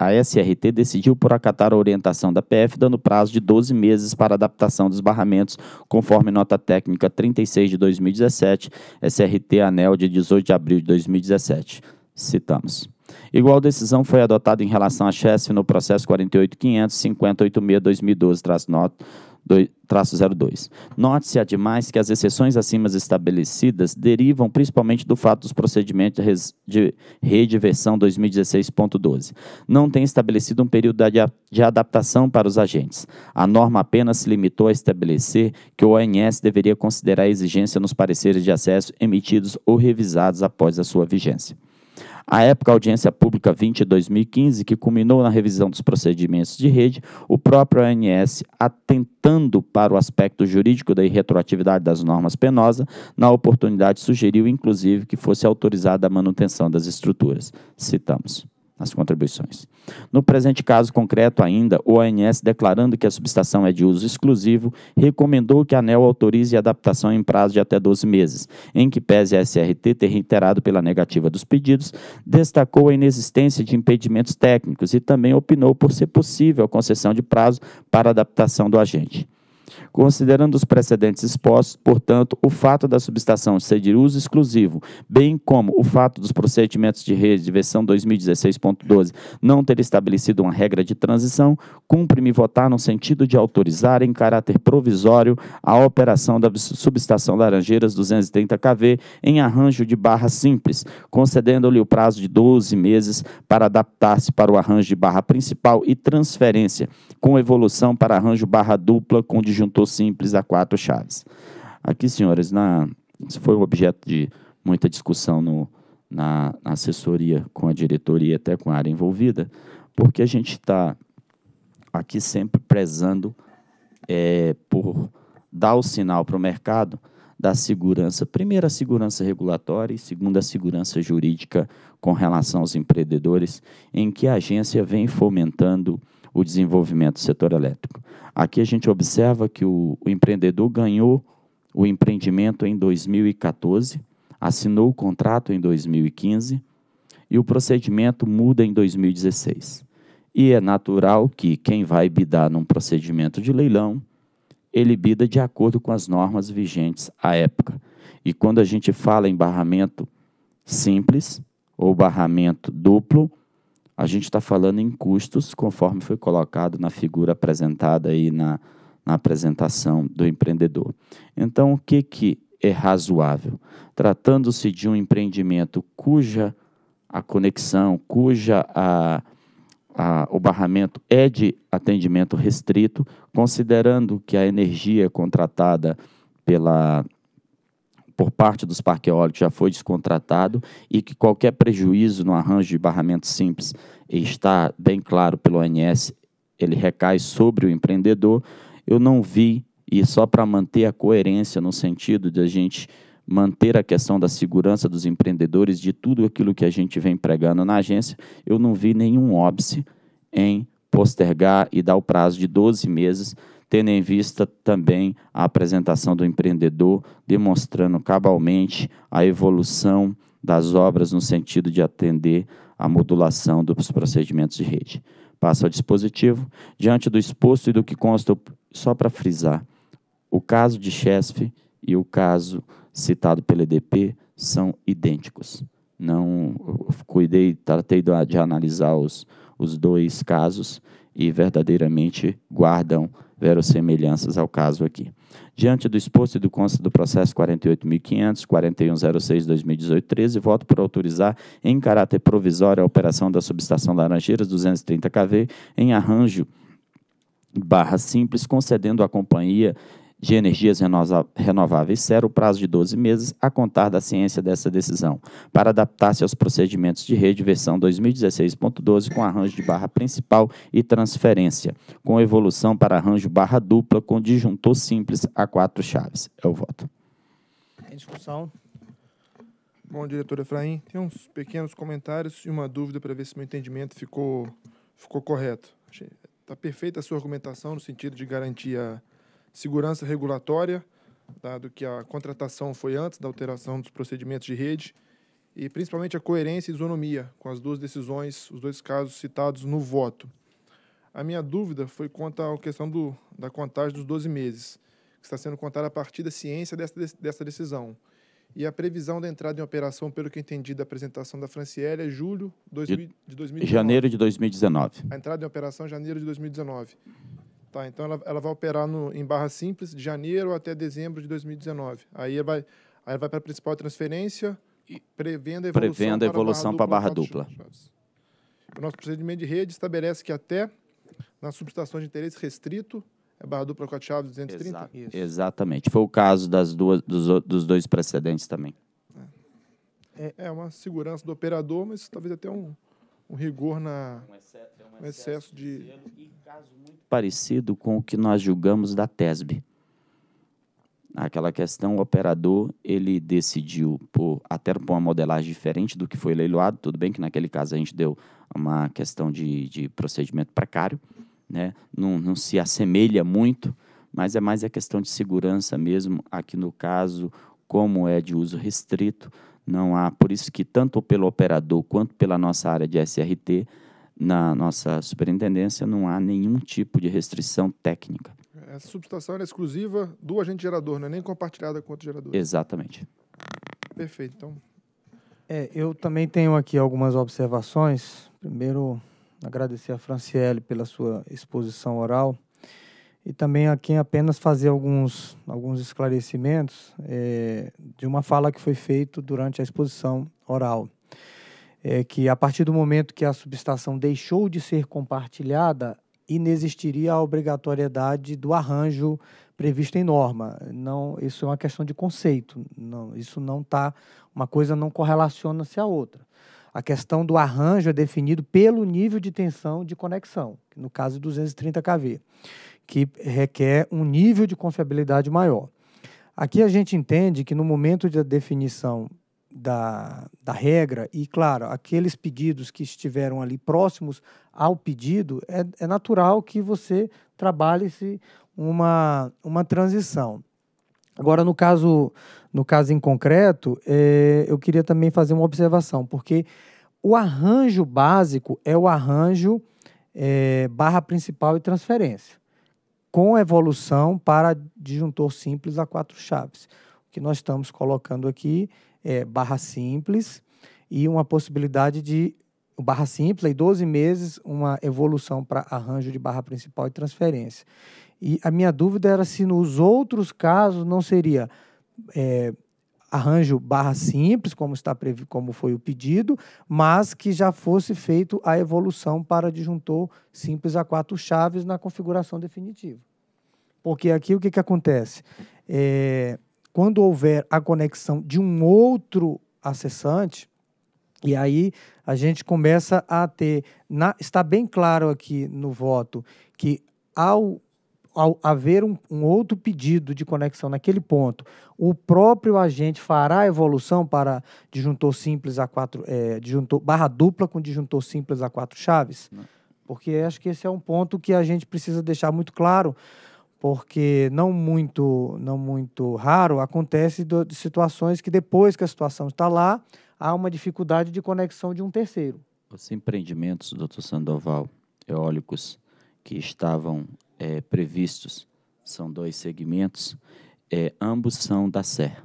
Speaker 4: a SRT decidiu por acatar a orientação da PF, dando prazo de 12 meses para adaptação dos barramentos, conforme nota técnica 36 de 2017, SRT Anel de 18 de abril de 2017. Citamos. Igual decisão foi adotada em relação à Chesf no processo 48556 traz nota 02. Note-se, ademais, que as exceções acima estabelecidas derivam principalmente do fato dos procedimentos de rediversão 2016.12. Não tem estabelecido um período de adaptação para os agentes. A norma apenas se limitou a estabelecer que o ONS deveria considerar a exigência nos pareceres de acesso emitidos ou revisados após a sua vigência. À época, a audiência pública 20-2015, que culminou na revisão dos procedimentos de rede, o próprio ANS, atentando para o aspecto jurídico da irretroatividade das normas penosa, na oportunidade sugeriu, inclusive, que fosse autorizada a manutenção das estruturas. Citamos as contribuições. No presente caso concreto ainda, o ANS, declarando que a subestação é de uso exclusivo, recomendou que a ANEL autorize a adaptação em prazo de até 12 meses, em que pese a SRT ter reiterado pela negativa dos pedidos, destacou a inexistência de impedimentos técnicos e também opinou por ser possível a concessão de prazo para adaptação do agente. Considerando os precedentes expostos, portanto, o fato da subestação ser de uso exclusivo, bem como o fato dos procedimentos de rede de versão 2016.12 não ter estabelecido uma regra de transição, cumpre-me votar no sentido de autorizar em caráter provisório a operação da subestação Laranjeiras 230 kV em arranjo de barra simples, concedendo-lhe o prazo de 12 meses para adaptar-se para o arranjo de barra principal e transferência, com evolução para arranjo barra dupla com disjuntor disjuntor simples a quatro chaves. Aqui, senhores, na, isso foi objeto de muita discussão no, na, na assessoria com a diretoria e até com a área envolvida, porque a gente está aqui sempre prezando é, por dar o sinal para o mercado da segurança, primeiro a segurança regulatória e segundo a segurança jurídica com relação aos empreendedores, em que a agência vem fomentando o desenvolvimento do setor elétrico. Aqui a gente observa que o, o empreendedor ganhou o empreendimento em 2014, assinou o contrato em 2015 e o procedimento muda em 2016. E é natural que quem vai bidar num procedimento de leilão, ele bida de acordo com as normas vigentes à época. E quando a gente fala em barramento simples ou barramento duplo, a gente está falando em custos, conforme foi colocado na figura apresentada aí na, na apresentação do empreendedor. Então, o que, que é razoável? Tratando-se de um empreendimento cuja a conexão, cuja a, a, o barramento é de atendimento restrito, considerando que a energia é contratada pela por parte dos parqueólogos já foi descontratado e que qualquer prejuízo no arranjo de barramento simples está bem claro pelo ONS, ele recai sobre o empreendedor. Eu não vi, e só para manter a coerência no sentido de a gente manter a questão da segurança dos empreendedores, de tudo aquilo que a gente vem pregando na agência, eu não vi nenhum óbice em postergar e dar o prazo de 12 meses tendo em vista também a apresentação do empreendedor, demonstrando cabalmente a evolução das obras no sentido de atender à modulação dos procedimentos de rede. Passo ao dispositivo. Diante do exposto e do que consta, só para frisar, o caso de Chesf e o caso citado pelo EDP são idênticos. Não cuidei, tratei de analisar os, os dois casos e verdadeiramente guardam verossemelhanças ao caso aqui. Diante do exposto e do consta do processo 48.500.4106-2018-13, voto por autorizar em caráter provisório a operação da subestação Laranjeiras 230 kV em arranjo barra simples, concedendo à companhia de energias renováveis zero, o prazo de 12 meses a contar da ciência dessa decisão, para adaptar-se aos procedimentos de rede versão 2016.12 com arranjo de barra principal e transferência, com evolução para arranjo barra dupla com disjuntor simples a quatro chaves. É o voto.
Speaker 7: Em discussão. Bom, diretor Efraim, tem uns pequenos comentários e uma dúvida para ver se meu entendimento ficou, ficou correto. Está perfeita a sua argumentação no sentido de garantir a segurança regulatória, dado que a contratação foi antes da alteração dos procedimentos de rede, e principalmente a coerência e isonomia com as duas decisões, os dois casos citados no voto. A minha dúvida foi quanto à questão do, da contagem dos 12 meses, que está sendo contada a partir da ciência dessa, dessa decisão. E a previsão da entrada em operação, pelo que entendi da apresentação da Franciele, é julho de, de 2019. Janeiro
Speaker 4: de 2019.
Speaker 7: A entrada em operação é janeiro de 2019. Tá, então ela, ela vai operar no, em barra simples de janeiro até dezembro de 2019. Aí ela vai, aí vai para a principal transferência, prevendo a evolução, prevendo a evolução para a barra dupla. dupla. O nosso procedimento de rede estabelece que até na subestação de interesse restrito, é barra dupla com a chave 230? Exa Isso.
Speaker 4: Exatamente. Foi o caso das duas, dos, dos dois precedentes também.
Speaker 7: É. é uma segurança do operador, mas talvez até um, um rigor na um excesso, é um excesso de
Speaker 4: parecido com o que nós julgamos da TESB. Aquela questão, o operador ele decidiu por até por uma modelagem diferente do que foi leiloado. Tudo bem que naquele caso a gente deu uma questão de, de procedimento precário, né? Não, não se assemelha muito, mas é mais a questão de segurança mesmo. Aqui no caso, como é de uso restrito, não há, por isso que tanto pelo operador quanto pela nossa área de SRT, na nossa superintendência, não há nenhum tipo de restrição técnica.
Speaker 7: É, essa subestação era exclusiva do agente gerador, não é nem compartilhada com
Speaker 4: outro gerador. Exatamente.
Speaker 7: Perfeito. Então.
Speaker 2: É, eu também tenho aqui algumas observações. Primeiro, agradecer a Franciele pela sua exposição oral e também a quem apenas fazer alguns, alguns esclarecimentos é, de uma fala que foi feita durante a exposição oral. É que a partir do momento que a subestação deixou de ser compartilhada, inexistiria a obrigatoriedade do arranjo previsto em norma. Não, isso é uma questão de conceito. Não, isso não tá uma coisa não correlaciona-se à outra. A questão do arranjo é definido pelo nível de tensão de conexão, no caso 230 kV que requer um nível de confiabilidade maior. Aqui a gente entende que no momento da definição da, da regra, e claro, aqueles pedidos que estiveram ali próximos ao pedido, é, é natural que você trabalhe-se uma, uma transição. Agora, no caso, no caso em concreto, é, eu queria também fazer uma observação, porque o arranjo básico é o arranjo é, barra principal e transferência com evolução para disjuntor simples a quatro chaves. O que nós estamos colocando aqui é barra simples e uma possibilidade de barra simples e 12 meses uma evolução para arranjo de barra principal e transferência. E a minha dúvida era se nos outros casos não seria é, arranjo barra simples, como, está como foi o pedido, mas que já fosse feito a evolução para disjuntor simples a quatro chaves na configuração definitiva. Porque aqui o que, que acontece? É, quando houver a conexão de um outro acessante, e aí a gente começa a ter. Na, está bem claro aqui no voto que ao ao haver um, um, outro pedido de conexão naquele ponto, o próprio agente fará a evolução para disjuntor simples a quatro, é, disjuntor, barra dupla com disjuntor simples a quatro chaves? Não. Porque acho que esse é um ponto que a gente precisa deixar muito claro, porque não muito, não muito raro acontece do, de situações que depois que a situação está lá, há uma dificuldade de conexão de um terceiro.
Speaker 4: Os empreendimentos, doutor Sandoval, eólicos, que estavam é, previstos. São dois segmentos, é, ambos são da SER.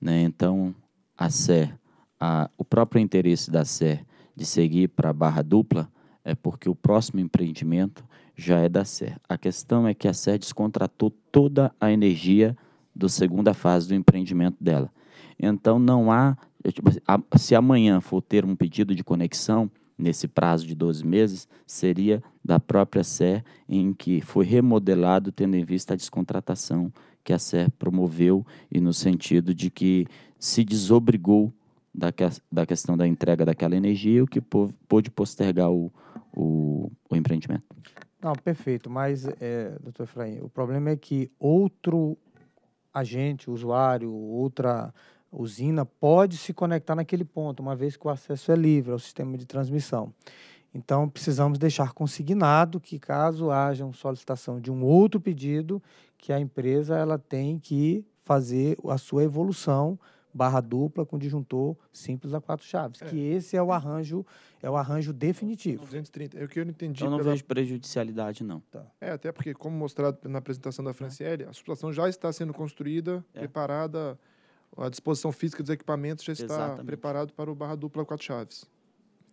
Speaker 4: Né? Então, a SER, a, o próprio interesse da SER de seguir para a barra dupla é porque o próximo empreendimento já é da SER. A questão é que a SER descontratou toda a energia da segunda fase do empreendimento dela. Então, não há. É, tipo, se amanhã for ter um pedido de conexão, nesse prazo de 12 meses seria da própria SER, em que foi remodelado tendo em vista a descontratação que a SER promoveu e no sentido de que se desobrigou da, que, da questão da entrega daquela energia, o que pôde postergar o, o, o empreendimento.
Speaker 2: Não, perfeito, mas, é, doutor Efraim, o problema é que outro agente, usuário, outra usina pode se conectar naquele ponto, uma vez que o acesso é livre ao sistema de transmissão. Então, precisamos deixar consignado que, caso haja uma solicitação de um outro pedido, que a empresa ela tem que fazer a sua evolução barra dupla com disjuntor simples a quatro chaves, é. que esse é o arranjo é o arranjo definitivo.
Speaker 4: 230. É o que eu não entendi. Eu então, não pela... vejo prejudicialidade não. Tá.
Speaker 7: É, até porque como mostrado na apresentação da Franciele, é. a situação já está sendo construída, é. preparada a disposição física dos equipamentos já está Exatamente. preparado para o barra dupla quatro chaves.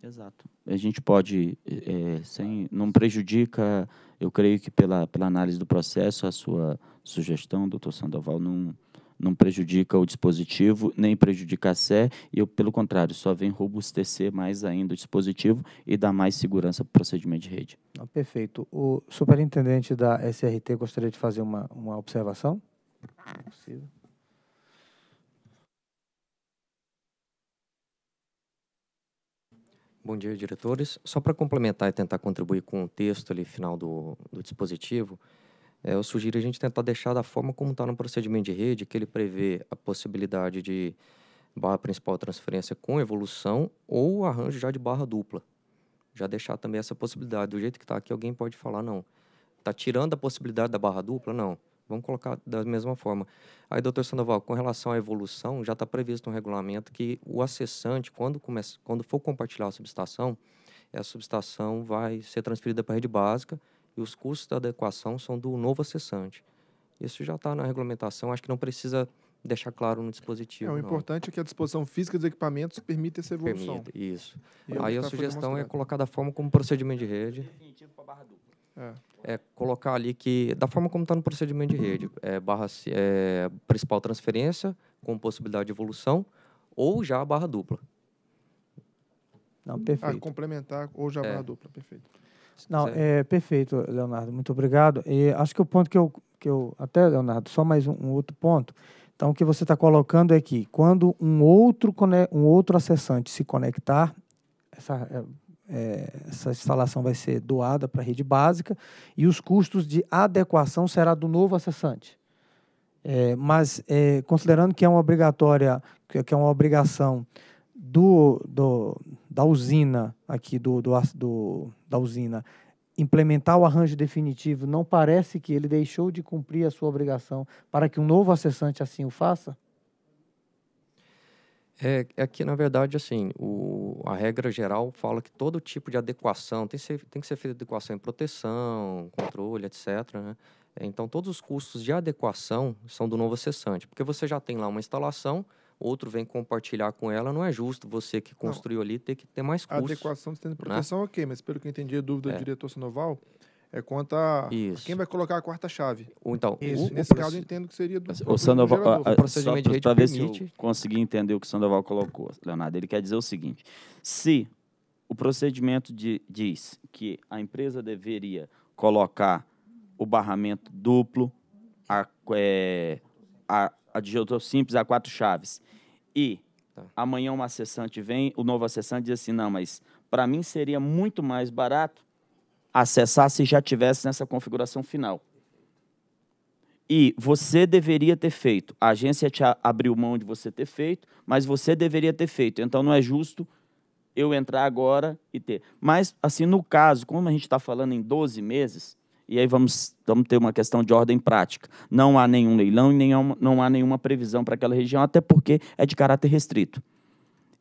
Speaker 4: Exato. A gente pode, é, sem, não prejudica, eu creio que pela, pela análise do processo, a sua sugestão, doutor Sandoval, não, não prejudica o dispositivo, nem prejudica a sé, e eu, pelo contrário, só vem robustecer mais ainda o dispositivo e dar mais segurança para o procedimento de rede.
Speaker 2: Ah, perfeito. O superintendente da SRT gostaria de fazer uma, uma observação? Não é possível.
Speaker 8: Bom dia, diretores. Só para complementar e tentar contribuir com o texto ali final do, do dispositivo, é, eu sugiro a gente tentar deixar da forma como está no procedimento de rede, que ele prevê a possibilidade de barra principal transferência com evolução ou arranjo já de barra dupla. Já deixar também essa possibilidade. Do jeito que está aqui, alguém pode falar, não, está tirando a possibilidade da barra dupla? Não. Vamos colocar da mesma forma. Aí, doutor Sandoval, com relação à evolução, já está previsto no regulamento que o acessante, quando, começa, quando for compartilhar a subestação, essa subestação vai ser transferida para a rede básica e os custos da adequação são do novo acessante. Isso já está na regulamentação, acho que não precisa deixar claro no dispositivo. É, o não.
Speaker 7: importante é que a disposição física dos equipamentos permita essa evolução. Permite, isso. E é Aí a tá sugestão é
Speaker 8: colocar da forma como procedimento de rede. Definitivo para
Speaker 4: barra dupla.
Speaker 7: É.
Speaker 8: é. colocar ali que, da forma como está no procedimento de rede, é, barra, é, principal transferência com possibilidade de evolução ou já a barra dupla.
Speaker 2: Não, ah, perfeito. Ah, complementar ou já é. barra dupla, perfeito. Não, é perfeito, Leonardo, muito obrigado. E acho que o ponto que eu, que eu até, Leonardo, só mais um, um outro ponto. Então, o que você está colocando é que quando um outro, um outro acessante se conectar, essa, é, é, essa instalação vai ser doada para a rede básica e os custos de adequação será do novo acessante. É, mas é, considerando que é uma obrigatória, que é uma obrigação do, do da usina aqui do, do, do, da usina implementar o arranjo definitivo, não parece que ele deixou de cumprir a sua obrigação para que um novo acessante assim o faça?
Speaker 8: É, é que, na verdade, assim, o, a regra geral fala que todo tipo de adequação tem, ser, tem que ser feita adequação em proteção, controle, etc. Né? Então, todos os custos de adequação são do novo cessante, porque você já tem lá uma instalação, outro vem compartilhar com ela, não é justo você que construiu não. ali ter que ter mais custos. A adequação, de né? proteção,
Speaker 7: né? ok, mas pelo que eu entendi, a dúvida é. do diretor Sinoval, é quanto a, Isso. quem vai colocar a quarta chave.
Speaker 4: então,
Speaker 8: Isso, o, nesse o, caso, eu entendo que seria do. O Sandoval, a, a, o
Speaker 7: procedimento só para ver se eu
Speaker 4: consegui entender o que o Sandoval colocou, Leonardo. Ele quer dizer o seguinte: se o procedimento de, diz que a empresa deveria colocar o barramento duplo, a, é, a, a disjuntor simples a quatro chaves, e tá. amanhã um acessante vem, o novo acessante diz assim: não, mas para mim seria muito mais barato acessar se já tivesse nessa configuração final. E você deveria ter feito. A agência te abriu mão de você ter feito, mas você deveria ter feito. Então não é justo eu entrar agora e ter. Mas, assim, no caso, como a gente está falando em 12 meses, e aí vamos, vamos ter uma questão de ordem prática. Não há nenhum leilão e nem não há nenhuma previsão para aquela região, até porque é de caráter restrito.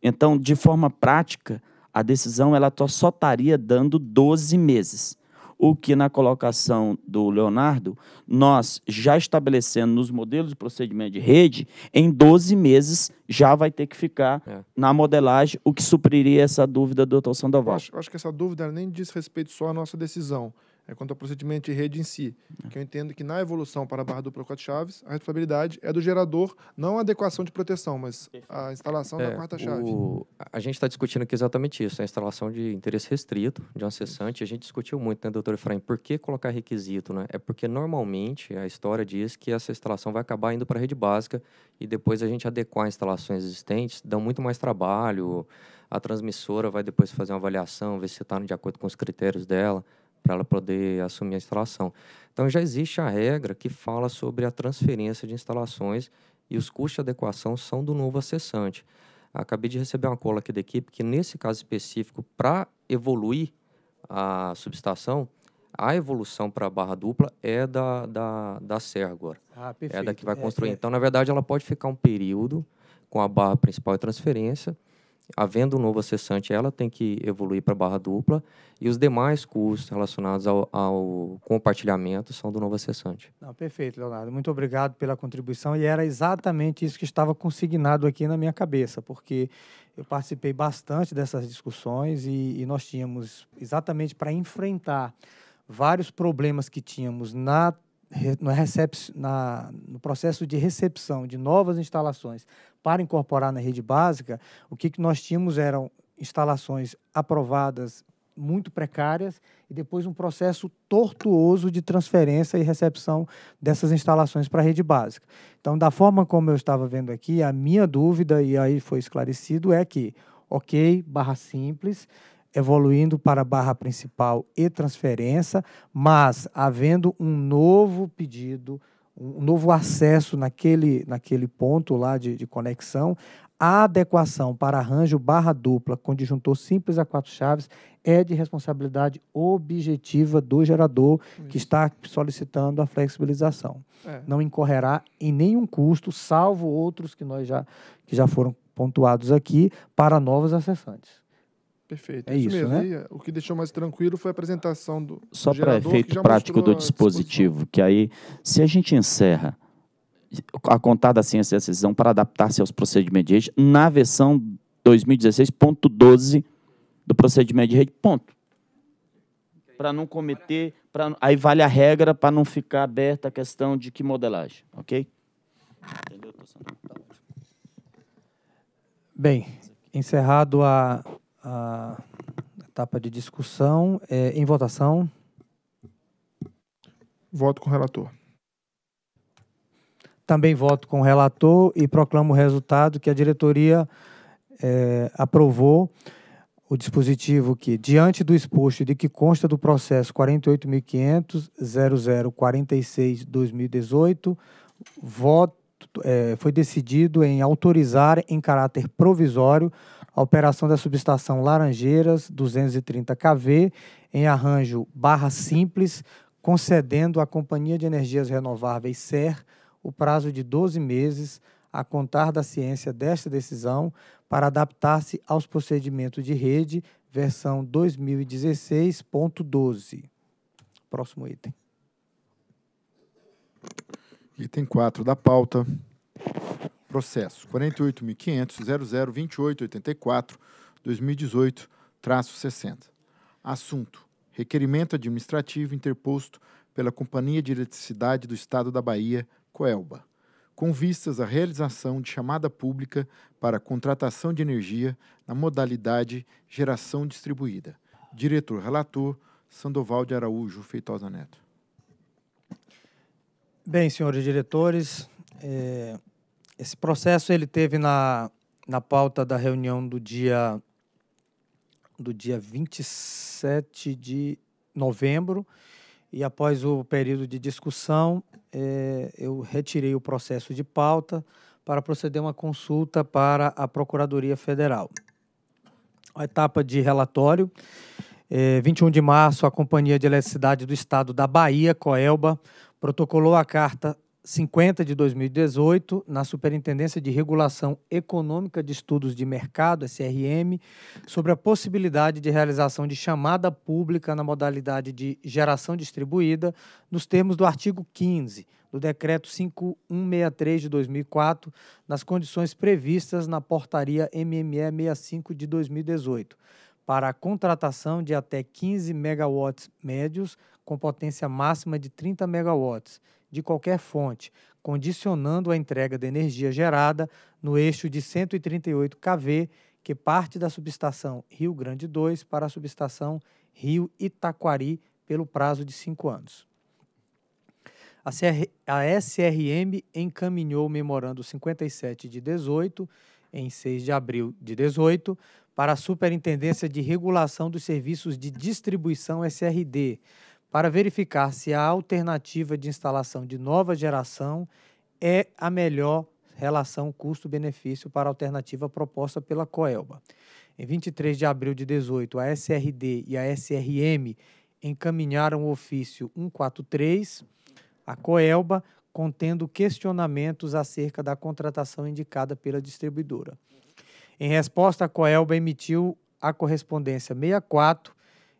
Speaker 4: Então, de forma prática, a decisão ela só estaria dando 12 meses. O que na colocação do Leonardo, nós já estabelecendo nos modelos de procedimento de rede, em 12 meses já vai ter que ficar é. na modelagem, o que supriria essa dúvida do doutor Sandoval. Eu acho,
Speaker 7: eu acho que essa dúvida nem diz respeito só à nossa decisão é quanto ao procedimento de rede em si. É. Que eu entendo que na evolução para a barra dupla corte chaves, a responsabilidade é do gerador, não a adequação de proteção, mas a instalação é, da quarta chave. O...
Speaker 8: A gente está discutindo aqui exatamente isso, é a instalação de interesse restrito de um acessante. A gente discutiu muito, né, doutor Efraim? Por que colocar requisito? Né? É porque normalmente a história diz que essa instalação vai acabar indo para a rede básica e depois a gente adequar instalações existentes, dão muito mais trabalho. A transmissora vai depois fazer uma avaliação, ver se está de acordo com os critérios dela para ela poder assumir a instalação. Então já existe a regra que fala sobre a transferência de instalações e os custos de adequação são do novo acessante. Acabei de receber uma cola aqui da equipe que, nesse caso específico, para evoluir a subestação, a evolução para a barra dupla é da, da, da SER agora. Ah, é perfeito. É da que vai construir. É, é. Então, na verdade, ela pode ficar um período com a barra principal e transferência, havendo um novo acessante, ela tem que evoluir para barra dupla e os demais custos relacionados ao, ao compartilhamento são do novo acessante.
Speaker 2: Não, perfeito, Leonardo. Muito obrigado pela contribuição e era exatamente isso que estava consignado aqui na minha cabeça, porque eu participei bastante dessas discussões e, e nós tínhamos exatamente para enfrentar vários problemas que tínhamos na no, na, no processo de recepção de novas instalações para incorporar na rede básica, o que, que nós tínhamos eram instalações aprovadas muito precárias e depois um processo tortuoso de transferência e recepção dessas instalações para a rede básica. Então, da forma como eu estava vendo aqui, a minha dúvida, e aí foi esclarecido, é que, ok, barra simples, evoluindo para barra principal e transferência, mas havendo um novo pedido, um novo acesso naquele, naquele ponto lá de, de conexão, a adequação para arranjo barra dupla com disjuntor simples a quatro chaves é de responsabilidade objetiva do gerador Isso. que está solicitando a flexibilização. É. Não incorrerá em nenhum custo, salvo outros que nós já que já foram pontuados aqui para novos acessantes.
Speaker 7: Perfeito. É, é isso, isso né? Eh, o que deixou mais tranquilo foi a apresentação do Só para efeito prático do
Speaker 4: dispositivo, que aí, se a gente encerra a contada da ciência da decisão para adaptar-se aos procedimentos de rede na versão 2016.12 do procedimento de rede, ponto. Para não cometer, pra, aí vale a regra para não ficar aberta a questão de que modelagem, ok?
Speaker 9: Entendeu?
Speaker 2: Bem, encerrado a a etapa de discussão. É, em votação. Voto com o relator. Também voto com o relator e proclamo o resultado que a diretoria é, aprovou o dispositivo que, diante do exposto de que consta do processo 48.500.0046-2018, voto, é, foi decidido em autorizar em caráter provisório a operação da subestação Laranjeiras 230 kV em arranjo barra simples, concedendo à Companhia de Energias Renováveis SER o prazo de 12 meses a contar da ciência desta decisão para adaptar-se aos procedimentos de rede versão 2016.12. Próximo item.
Speaker 3: Item 4 da pauta. Processo 48500002884 60 Assunto: Requerimento administrativo interposto pela Companhia de Eletricidade do Estado da Bahia, Coelba, com vistas à realização de chamada pública para contratação de energia na modalidade geração distribuída. Diretor relator Sandoval de Araújo Feitosa Neto.
Speaker 2: Bem, senhores diretores, é, esse processo ele teve na, na pauta da reunião do dia do dia 27 de novembro e após o período de discussão é, eu retirei o processo de pauta para proceder uma consulta para a Procuradoria Federal. A etapa de relatório, é, eh, 21 de março, a Companhia de Eletricidade do Estado da Bahia, Coelba, protocolou a carta 50 de 2018, na Superintendência de Regulação Econômica de Estudos de Mercado, SRM, sobre a possibilidade de realização de chamada pública na modalidade de geração distribuída, nos termos do artigo 15 do Decreto 5163 de 2004, nas condições previstas na Portaria MME 65 de 2018 para a contratação de até 15 megawatts médios com potência máxima de 30 megawatts de qualquer fonte, condicionando a entrega de energia gerada no eixo de 138 kV, que parte da subestação Rio Grande 2 para a subestação Rio Itaquari, pelo prazo de cinco anos. A, CR, a SRM encaminhou o memorando 57 de 18, em 6 de abril de 18, para a Superintendência de Regulação dos Serviços de Distribuição SRD, para verificar se a alternativa de instalação de nova geração é a melhor relação custo-benefício para a alternativa proposta pela Coelba. Em 23 de abril de 18, a SRD e a SRM encaminharam o ofício 143 à Coelba, contendo questionamentos acerca da contratação indicada pela distribuidora. Em resposta, a Coelba emitiu a correspondência 64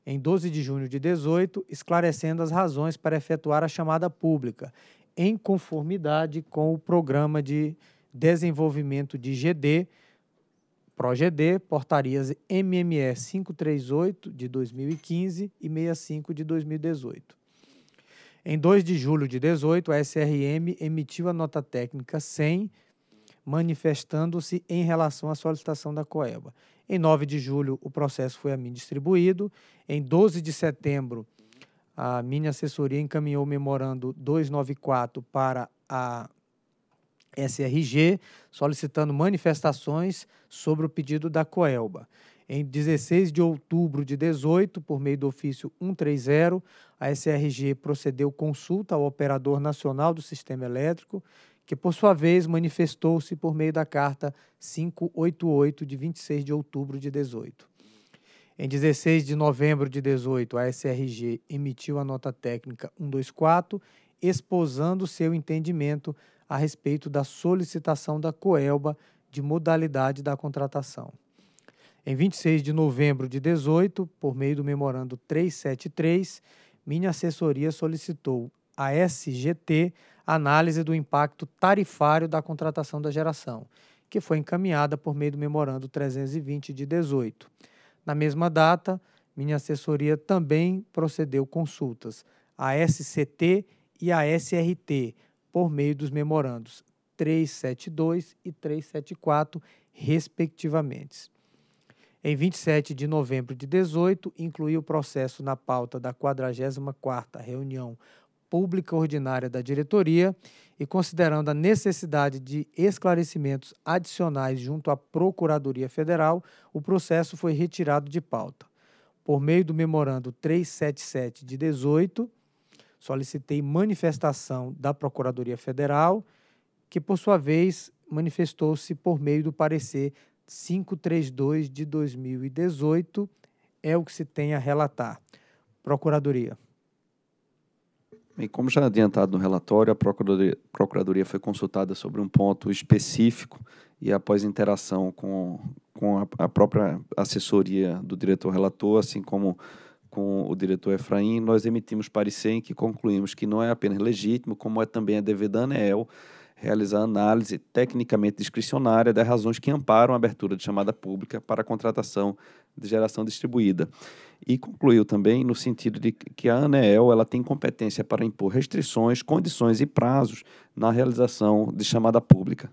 Speaker 2: em 12 de junho de 18, esclarecendo as razões para efetuar a chamada pública, em conformidade com o Programa de Desenvolvimento de GD, ProGD, portarias MMS 538 de 2015 e 65 de 2018. Em 2 de julho de 18, a SRM emitiu a nota técnica 100, manifestando-se em relação à solicitação da Coelba. Em 9 de julho, o processo foi a mim distribuído. Em 12 de setembro, a minha assessoria encaminhou o memorando 294 para a SRG, solicitando manifestações sobre o pedido da Coelba. Em 16 de outubro de 18, por meio do ofício 130, a SRG procedeu consulta ao Operador Nacional do Sistema Elétrico que por sua vez manifestou-se por meio da carta 588 de 26 de outubro de 18. Em 16 de novembro de 18, a SRG emitiu a nota técnica 124, exposando seu entendimento a respeito da solicitação da Coelba de modalidade da contratação. Em 26 de novembro de 18, por meio do memorando 373, minha assessoria solicitou à SGT análise do impacto tarifário da contratação da geração, que foi encaminhada por meio do Memorando 320 de 18. Na mesma data, minha assessoria também procedeu consultas à SCT e à SRT por meio dos memorandos 372 e 374, respectivamente. Em 27 de novembro de 18, incluí o processo na pauta da 44ª reunião pública ordinária da diretoria e considerando a necessidade de esclarecimentos adicionais junto à Procuradoria Federal, o processo foi retirado de pauta. Por meio do memorando 377 de 18, solicitei manifestação da Procuradoria Federal, que por sua vez manifestou-se por meio do parecer 532 de 2018, é o que se tem a relatar. Procuradoria
Speaker 5: como já adiantado no relatório, a Procuradoria, Procuradoria foi consultada sobre um ponto específico e após interação com, com a, a própria assessoria do diretor relator, assim como com o diretor Efraim, nós emitimos parecer em que concluímos que não é apenas legítimo, como é também a dever da ANEEL realizar análise tecnicamente discricionária das razões que amparam a abertura de chamada pública para a contratação de geração distribuída e concluiu também no sentido de que a ANEEL ela tem competência para impor restrições, condições e prazos na realização de chamada pública.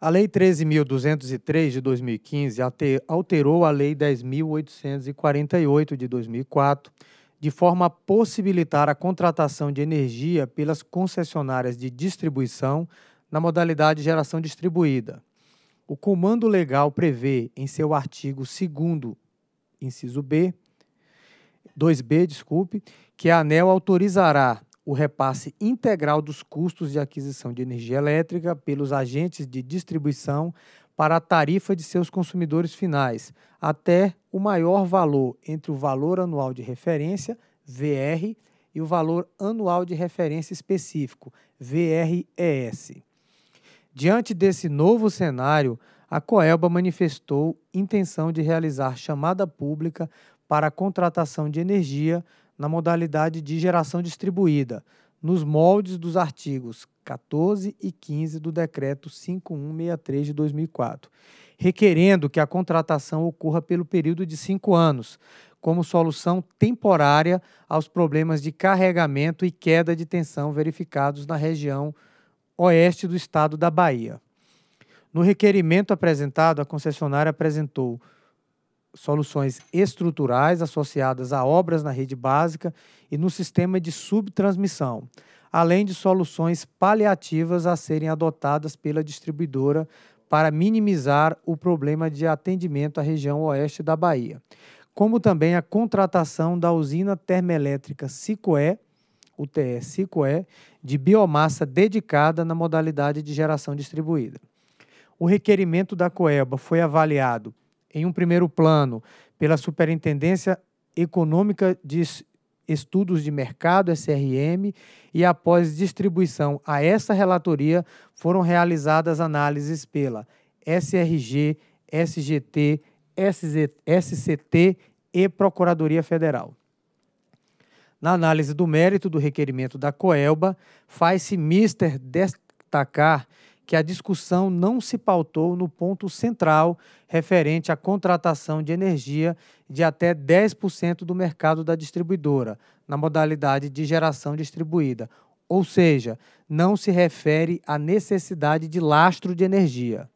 Speaker 2: A Lei 13.203 de 2015 alterou a Lei 10.848 de 2004, de forma a possibilitar a contratação de energia pelas concessionárias de distribuição na modalidade geração distribuída, o comando legal prevê em seu artigo 2 inciso B, 2B, desculpe, que a ANEL autorizará o repasse integral dos custos de aquisição de energia elétrica pelos agentes de distribuição para a tarifa de seus consumidores finais, até o maior valor entre o valor anual de referência, VR, e o valor anual de referência específico, VRES. Diante desse novo cenário, a Coelba manifestou intenção de realizar chamada pública para a contratação de energia na modalidade de geração distribuída, nos moldes dos artigos 14 e 15 do Decreto 5163 de 2004, requerendo que a contratação ocorra pelo período de cinco anos, como solução temporária aos problemas de carregamento e queda de tensão verificados na região oeste do estado da Bahia. No requerimento apresentado, a concessionária apresentou soluções estruturais associadas a obras na rede básica e no sistema de subtransmissão, além de soluções paliativas a serem adotadas pela distribuidora para minimizar o problema de atendimento à região oeste da Bahia, como também a contratação da usina termoelétrica Cicoé, o TE5E, de biomassa dedicada na modalidade de geração distribuída. O requerimento da Coelba foi avaliado, em um primeiro plano, pela Superintendência Econômica de Estudos de Mercado, SRM, e após distribuição a essa relatoria, foram realizadas análises pela SRG, SGT, SZ, SCT e Procuradoria Federal. Na análise do mérito do requerimento da Coelba, faz-se mister destacar que a discussão não se pautou no ponto central referente à contratação de energia de até 10% do mercado da distribuidora, na modalidade de geração distribuída, ou seja, não se refere à necessidade de lastro de energia.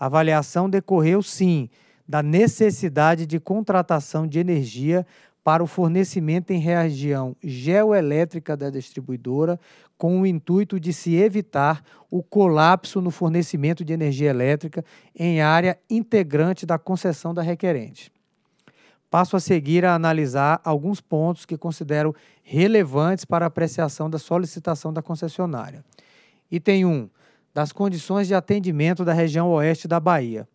Speaker 2: A avaliação decorreu, sim, da necessidade de contratação de energia para o fornecimento em região geoelétrica da distribuidora, com o intuito de se evitar o colapso no fornecimento de energia elétrica em área integrante da concessão da requerente. Passo a seguir a analisar alguns pontos que considero relevantes para a apreciação da solicitação da concessionária. Item 1. Das condições de atendimento da região oeste da Bahia.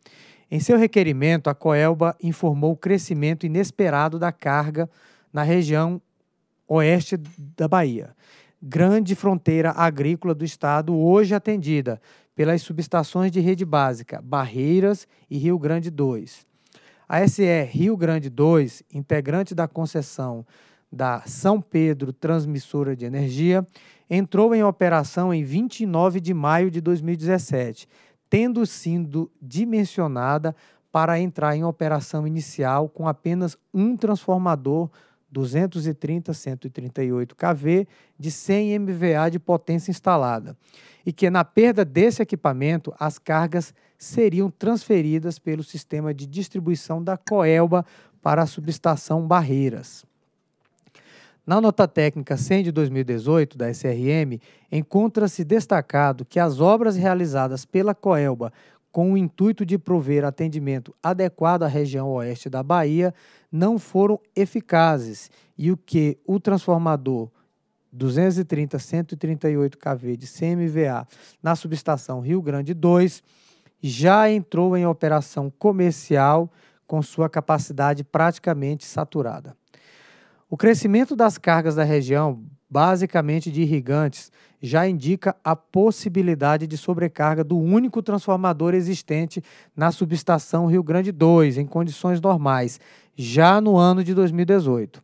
Speaker 2: Em seu requerimento, a Coelba informou o crescimento inesperado da carga na região oeste da Bahia, grande fronteira agrícola do estado hoje atendida pelas subestações de rede básica Barreiras e Rio Grande 2. A SE Rio Grande 2, integrante da concessão da São Pedro Transmissora de Energia, entrou em operação em 29 de maio de 2017, tendo sido dimensionada para entrar em operação inicial com apenas um transformador 230-138 kV de 100 MVA de potência instalada, e que na perda desse equipamento as cargas seriam transferidas pelo sistema de distribuição da Coelba para a subestação Barreiras. Na nota técnica 100 de 2018 da SRM, encontra-se destacado que as obras realizadas pela Coelba com o intuito de prover atendimento adequado à região oeste da Bahia não foram eficazes e o que o transformador 230 138 kV de CMVA na subestação Rio Grande 2 já entrou em operação comercial com sua capacidade praticamente saturada. O crescimento das cargas da região, basicamente de irrigantes, já indica a possibilidade de sobrecarga do único transformador existente na subestação Rio Grande 2, em condições normais, já no ano de 2018.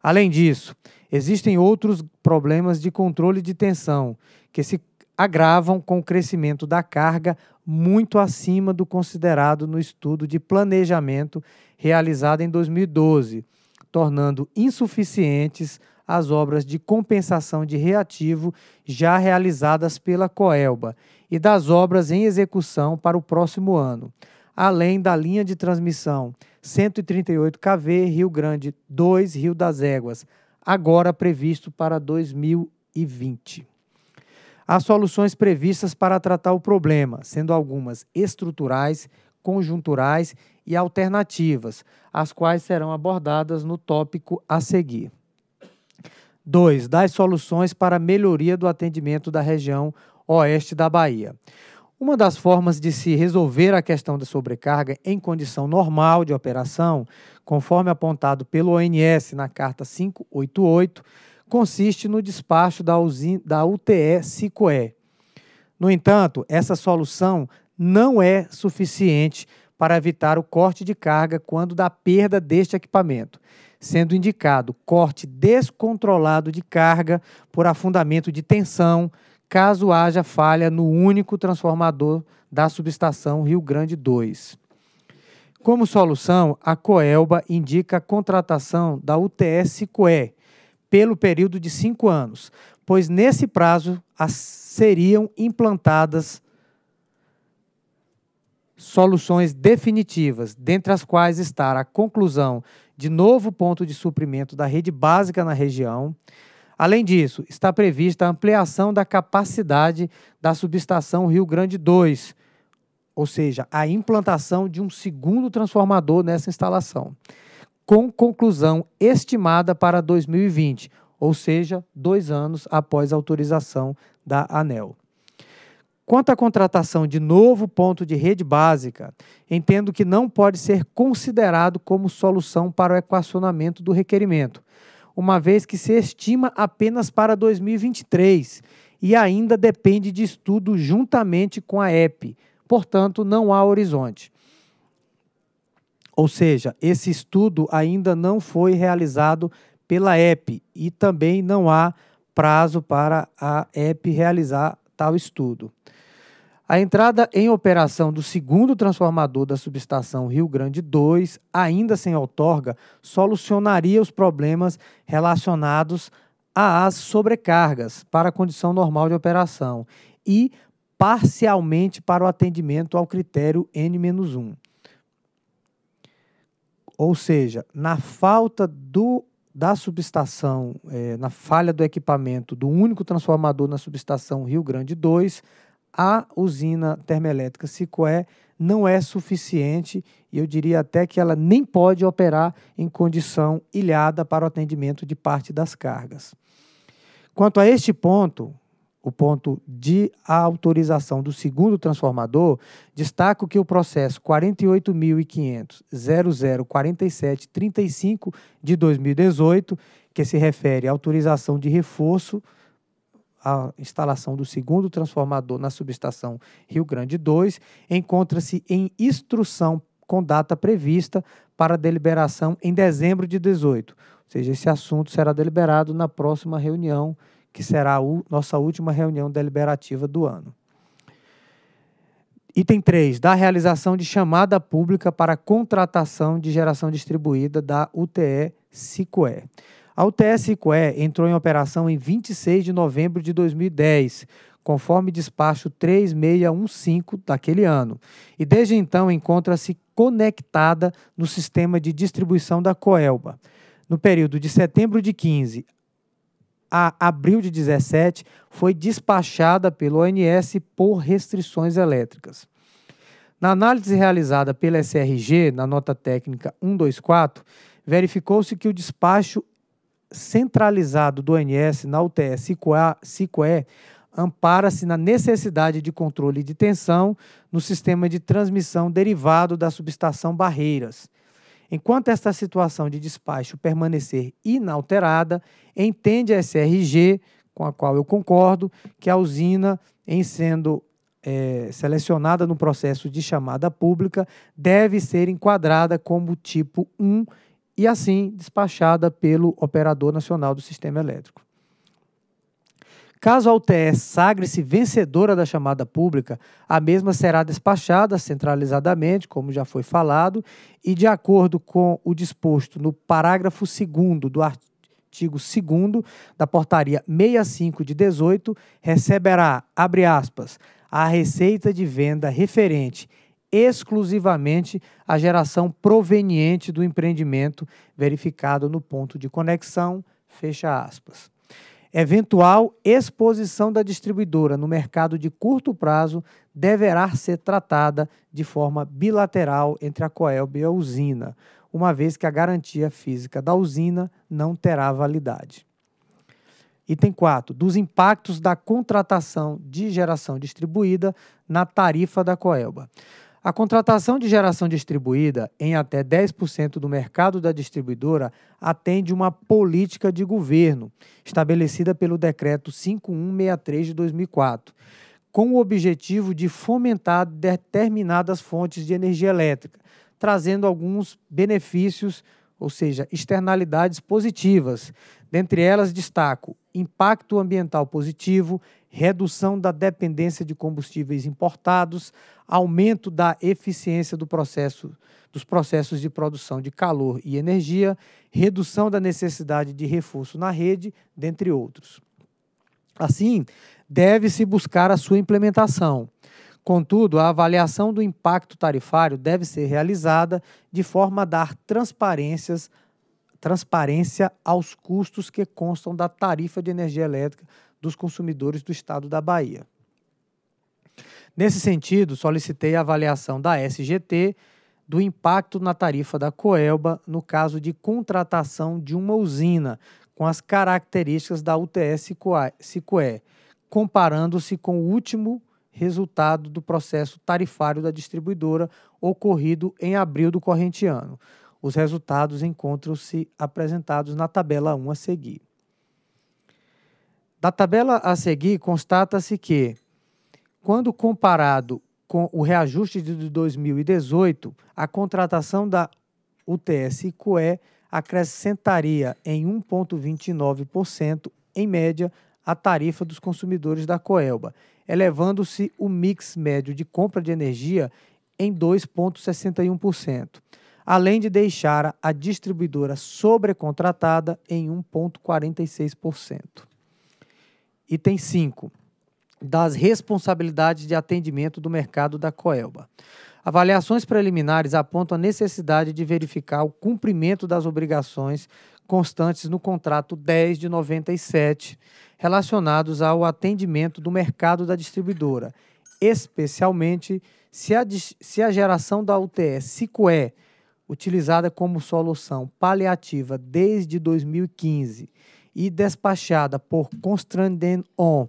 Speaker 2: Além disso, existem outros problemas de controle de tensão que se agravam com o crescimento da carga muito acima do considerado no estudo de planejamento realizado em 2012, tornando insuficientes as obras de compensação de reativo já realizadas pela Coelba e das obras em execução para o próximo ano, além da linha de transmissão 138 kV Rio Grande 2 Rio das Éguas, agora previsto para 2020. As soluções previstas para tratar o problema, sendo algumas estruturais, conjunturais e alternativas, as quais serão abordadas no tópico a seguir. 2. Das soluções para a melhoria do atendimento da região oeste da Bahia. Uma das formas de se resolver a questão da sobrecarga em condição normal de operação, conforme apontado pelo ONS na Carta 588, consiste no despacho da, da UTE Sicoé. No entanto, essa solução não é suficiente para evitar o corte de carga quando da perda deste equipamento, sendo indicado corte descontrolado de carga por afundamento de tensão, caso haja falha no único transformador da subestação Rio Grande 2. Como solução, a Coelba indica a contratação da UTS-COE pelo período de cinco anos, pois nesse prazo seriam implantadas soluções definitivas, dentre as quais está a conclusão de novo ponto de suprimento da rede básica na região. Além disso, está prevista a ampliação da capacidade da subestação Rio Grande 2, ou seja, a implantação de um segundo transformador nessa instalação, com conclusão estimada para 2020, ou seja, dois anos após a autorização da ANEL. Quanto à contratação de novo ponto de rede básica, entendo que não pode ser considerado como solução para o equacionamento do requerimento, uma vez que se estima apenas para 2023 e ainda depende de estudo juntamente com a EP. Portanto, não há horizonte. Ou seja, esse estudo ainda não foi realizado pela EP e também não há prazo para a EP realizar tal estudo. A entrada em operação do segundo transformador da subestação Rio Grande 2, ainda sem outorga, solucionaria os problemas relacionados às sobrecargas para a condição normal de operação e parcialmente para o atendimento ao critério N-1. Ou seja, na falta do da subestação, eh, na falha do equipamento do único transformador na subestação Rio Grande 2, a usina termoelétrica Sicoé não é suficiente e eu diria até que ela nem pode operar em condição ilhada para o atendimento de parte das cargas. Quanto a este ponto, o ponto de autorização do segundo transformador, destaco que o processo 48.500.004735 de 2018, que se refere à autorização de reforço a instalação do segundo transformador na subestação Rio Grande 2, encontra-se em instrução com data prevista para deliberação em dezembro de 18. Ou seja, esse assunto será deliberado na próxima reunião, que será a nossa última reunião deliberativa do ano. Item 3, da realização de chamada pública para contratação de geração distribuída da UTE-SICOE. A UTS-IQUE entrou em operação em 26 de novembro de 2010, conforme despacho 3615 daquele ano, e desde então encontra-se conectada no sistema de distribuição da Coelba. No período de setembro de 15 a abril de 17, foi despachada pelo ONS por restrições elétricas. Na análise realizada pela SRG, na nota técnica 124, verificou-se que o despacho centralizado do ONS na uts sicoe ampara-se na necessidade de controle de tensão no sistema de transmissão derivado da subestação Barreiras. Enquanto esta situação de despacho permanecer inalterada, entende a SRG, com a qual eu concordo, que a usina, em sendo é, selecionada no processo de chamada pública, deve ser enquadrada como tipo 1 e assim despachada pelo Operador Nacional do Sistema Elétrico. Caso a UTE sagre-se vencedora da chamada pública, a mesma será despachada centralizadamente, como já foi falado, e de acordo com o disposto no parágrafo 2 do artigo 2 da portaria 65 de 18, receberá, abre aspas, a receita de venda referente exclusivamente a geração proveniente do empreendimento verificado no ponto de conexão, fecha aspas. Eventual exposição da distribuidora no mercado de curto prazo deverá ser tratada de forma bilateral entre a Coelb e a usina, uma vez que a garantia física da usina não terá validade. Item 4. Dos impactos da contratação de geração distribuída na tarifa da Coelba. A contratação de geração distribuída em até 10% do mercado da distribuidora atende uma política de governo estabelecida pelo Decreto 5163 de 2004, com o objetivo de fomentar determinadas fontes de energia elétrica, trazendo alguns benefícios ou seja, externalidades positivas. Dentre elas, destaco impacto ambiental positivo, redução da dependência de combustíveis importados, aumento da eficiência do processo, dos processos de produção de calor e energia, redução da necessidade de reforço na rede, dentre outros. Assim, deve-se buscar a sua implementação Contudo, a avaliação do impacto tarifário deve ser realizada de forma a dar transparências, transparência aos custos que constam da tarifa de energia elétrica dos consumidores do Estado da Bahia. Nesse sentido, solicitei a avaliação da SGT do impacto na tarifa da Coelba no caso de contratação de uma usina com as características da UTS-SICOE, comparando-se com o último resultado do processo tarifário da distribuidora ocorrido em abril do corrente ano. Os resultados encontram-se apresentados na tabela 1 a seguir. Da tabela a seguir, constata-se que, quando comparado com o reajuste de 2018, a contratação da uts CUE acrescentaria em 1,29%, em média, a tarifa dos consumidores da Coelba, elevando-se o mix médio de compra de energia em 2,61%, além de deixar a distribuidora sobrecontratada em 1,46%. Item 5. Das responsabilidades de atendimento do mercado da Coelba. Avaliações preliminares apontam a necessidade de verificar o cumprimento das obrigações constantes no contrato 10 de 97, relacionados ao atendimento do mercado da distribuidora, especialmente se a, se a geração da ute SICOE, utilizada como solução paliativa desde 2015 e despachada por Constranden-On,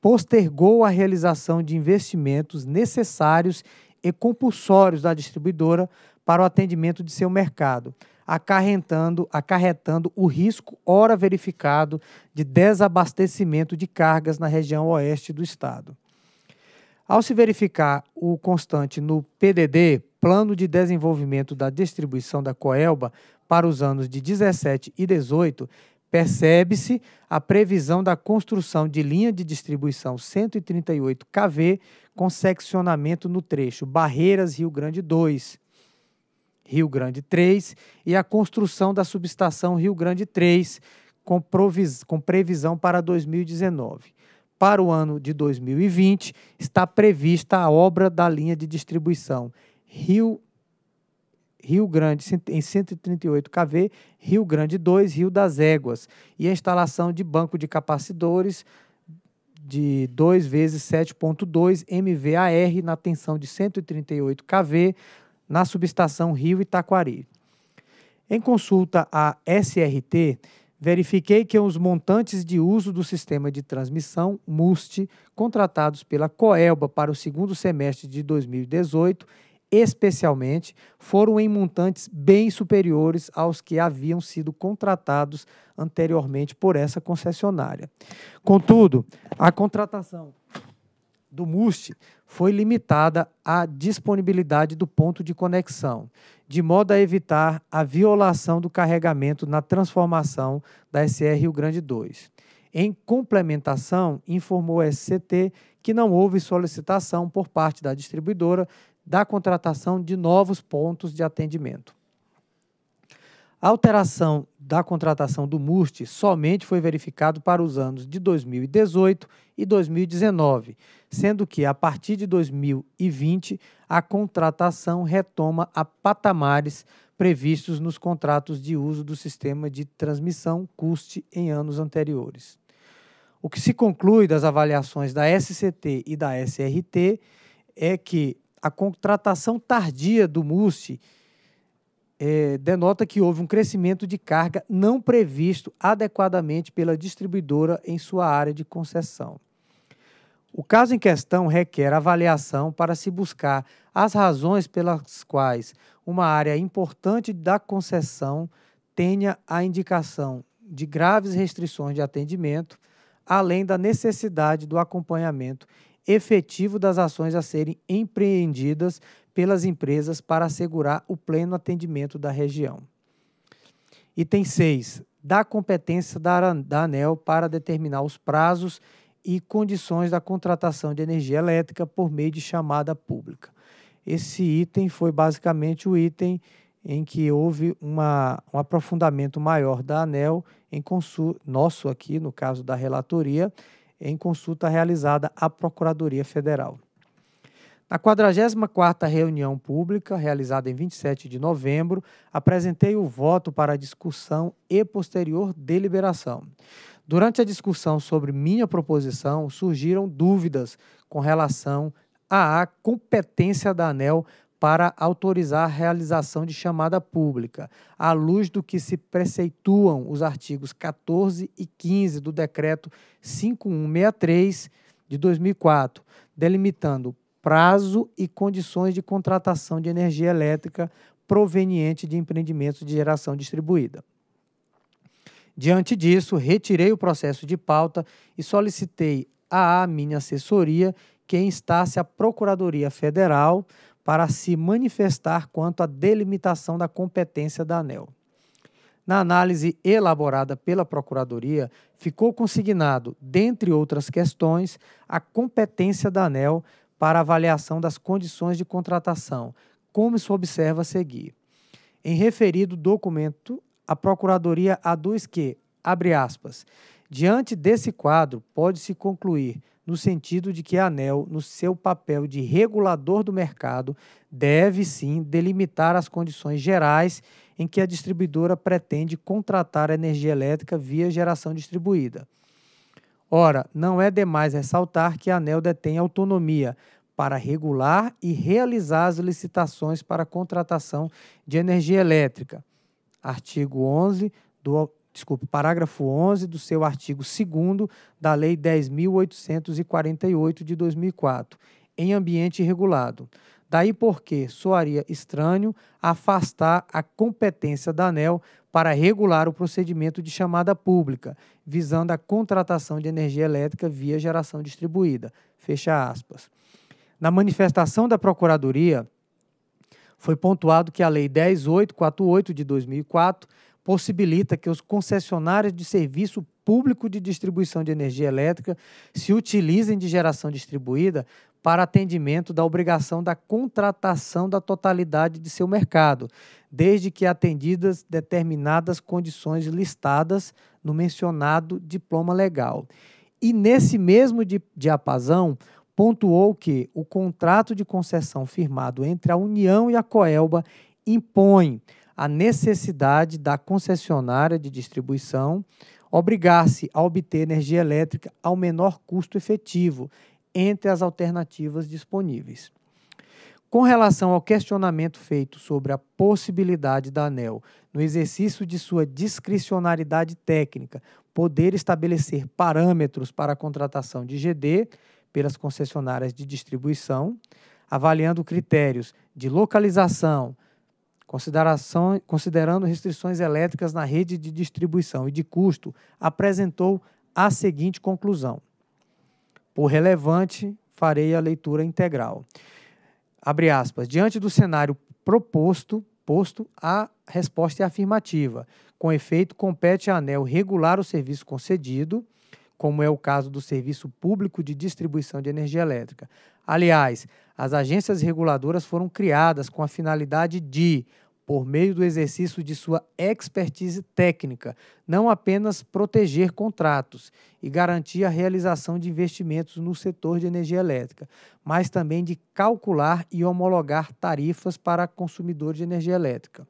Speaker 2: postergou a realização de investimentos necessários e compulsórios da distribuidora para o atendimento de seu mercado, acarretando, acarretando o risco ora verificado de desabastecimento de cargas na região oeste do estado. Ao se verificar o constante no PDD, Plano de Desenvolvimento da Distribuição da Coelba, para os anos de 17 e 18, percebe-se a previsão da construção de linha de distribuição 138 kV com seccionamento no trecho Barreiras Rio Grande 2 Rio Grande 3 e a construção da subestação Rio Grande 3, com, com previsão para 2019. Para o ano de 2020, está prevista a obra da linha de distribuição Rio Rio Grande em 138 kV, Rio Grande 2, Rio das Éguas, e a instalação de banco de capacitores de 2 vezes 7.2 MVAR na tensão de 138 kV na subestação Rio Itaquari. Em consulta à SRT, verifiquei que os montantes de uso do sistema de transmissão MUST contratados pela Coelba para o segundo semestre de 2018, especialmente, foram em montantes bem superiores aos que haviam sido contratados anteriormente por essa concessionária. Contudo, a contratação do MUST foi limitada à disponibilidade do ponto de conexão, de modo a evitar a violação do carregamento na transformação da SR Rio Grande 2. Em complementação, informou a SCT que não houve solicitação por parte da distribuidora da contratação de novos pontos de atendimento. A alteração da contratação do MUST somente foi verificado para os anos de 2018 e 2019, sendo que, a partir de 2020, a contratação retoma a patamares previstos nos contratos de uso do sistema de transmissão CUST em anos anteriores. O que se conclui das avaliações da SCT e da SRT é que a contratação tardia do MUST é, denota que houve um crescimento de carga não previsto adequadamente pela distribuidora em sua área de concessão. O caso em questão requer avaliação para se buscar as razões pelas quais uma área importante da concessão tenha a indicação de graves restrições de atendimento, além da necessidade do acompanhamento efetivo das ações a serem empreendidas pelas empresas para assegurar o pleno atendimento da região. Item 6. Da competência da, ANEL para determinar os prazos e condições da contratação de energia elétrica por meio de chamada pública. Esse item foi basicamente o item em que houve uma, um aprofundamento maior da ANEL, em nosso aqui, no caso da relatoria, em consulta realizada à Procuradoria Federal. Na 44ª reunião pública, realizada em 27 de novembro, apresentei o voto para discussão e posterior deliberação. Durante a discussão sobre minha proposição, surgiram dúvidas com relação à competência da ANEL para autorizar a realização de chamada pública, à luz do que se preceituam os artigos 14 e 15 do Decreto 5163 de 2004, delimitando prazo e condições de contratação de energia elétrica proveniente de empreendimentos de geração distribuída. Diante disso, retirei o processo de pauta e solicitei à minha assessoria que instasse a Procuradoria Federal para se manifestar quanto à delimitação da competência da ANEL. Na análise elaborada pela Procuradoria, ficou consignado, dentre outras questões, a competência da ANEL para avaliação das condições de contratação, como se observa a seguir. Em referido documento, a Procuradoria aduz que, abre aspas, diante desse quadro, pode-se concluir no sentido de que a ANEL, no seu papel de regulador do mercado, deve sim delimitar as condições gerais em que a distribuidora pretende contratar energia elétrica via geração distribuída Ora, não é demais ressaltar que a ANEL detém autonomia para regular e realizar as licitações para contratação de energia elétrica. Artigo 11 do desculpe, parágrafo 11 do seu artigo 2 da Lei 10.848 de 2004, em ambiente regulado. Daí porque soaria estranho afastar a competência da ANEL para regular o procedimento de chamada pública, visando a contratação de energia elétrica via geração distribuída. Fecha aspas. Na manifestação da Procuradoria, foi pontuado que a Lei 10848 de 2004 possibilita que os concessionários de serviço público de distribuição de energia elétrica se utilizem de geração distribuída para atendimento da obrigação da contratação da totalidade de seu mercado, desde que atendidas determinadas condições listadas no mencionado diploma legal. E nesse mesmo diapasão, pontuou que o contrato de concessão firmado entre a União e a Coelba impõe a necessidade da concessionária de distribuição obrigar-se a obter energia elétrica ao menor custo efetivo entre as alternativas disponíveis. Com relação ao questionamento feito sobre a possibilidade da ANEL, no exercício de sua discricionariedade técnica, poder estabelecer parâmetros para a contratação de GD pelas concessionárias de distribuição, avaliando critérios de localização, consideração, considerando restrições elétricas na rede de distribuição e de custo, apresentou a seguinte conclusão: por relevante, farei a leitura integral. Abre aspas. Diante do cenário proposto, posto, a resposta é afirmativa. Com efeito, compete à ANEL regular o serviço concedido, como é o caso do Serviço Público de Distribuição de Energia Elétrica. Aliás, as agências reguladoras foram criadas com a finalidade de por meio do exercício de sua expertise técnica, não apenas proteger contratos e garantir a realização de investimentos no setor de energia elétrica, mas também de calcular e homologar tarifas para consumidores de energia elétrica.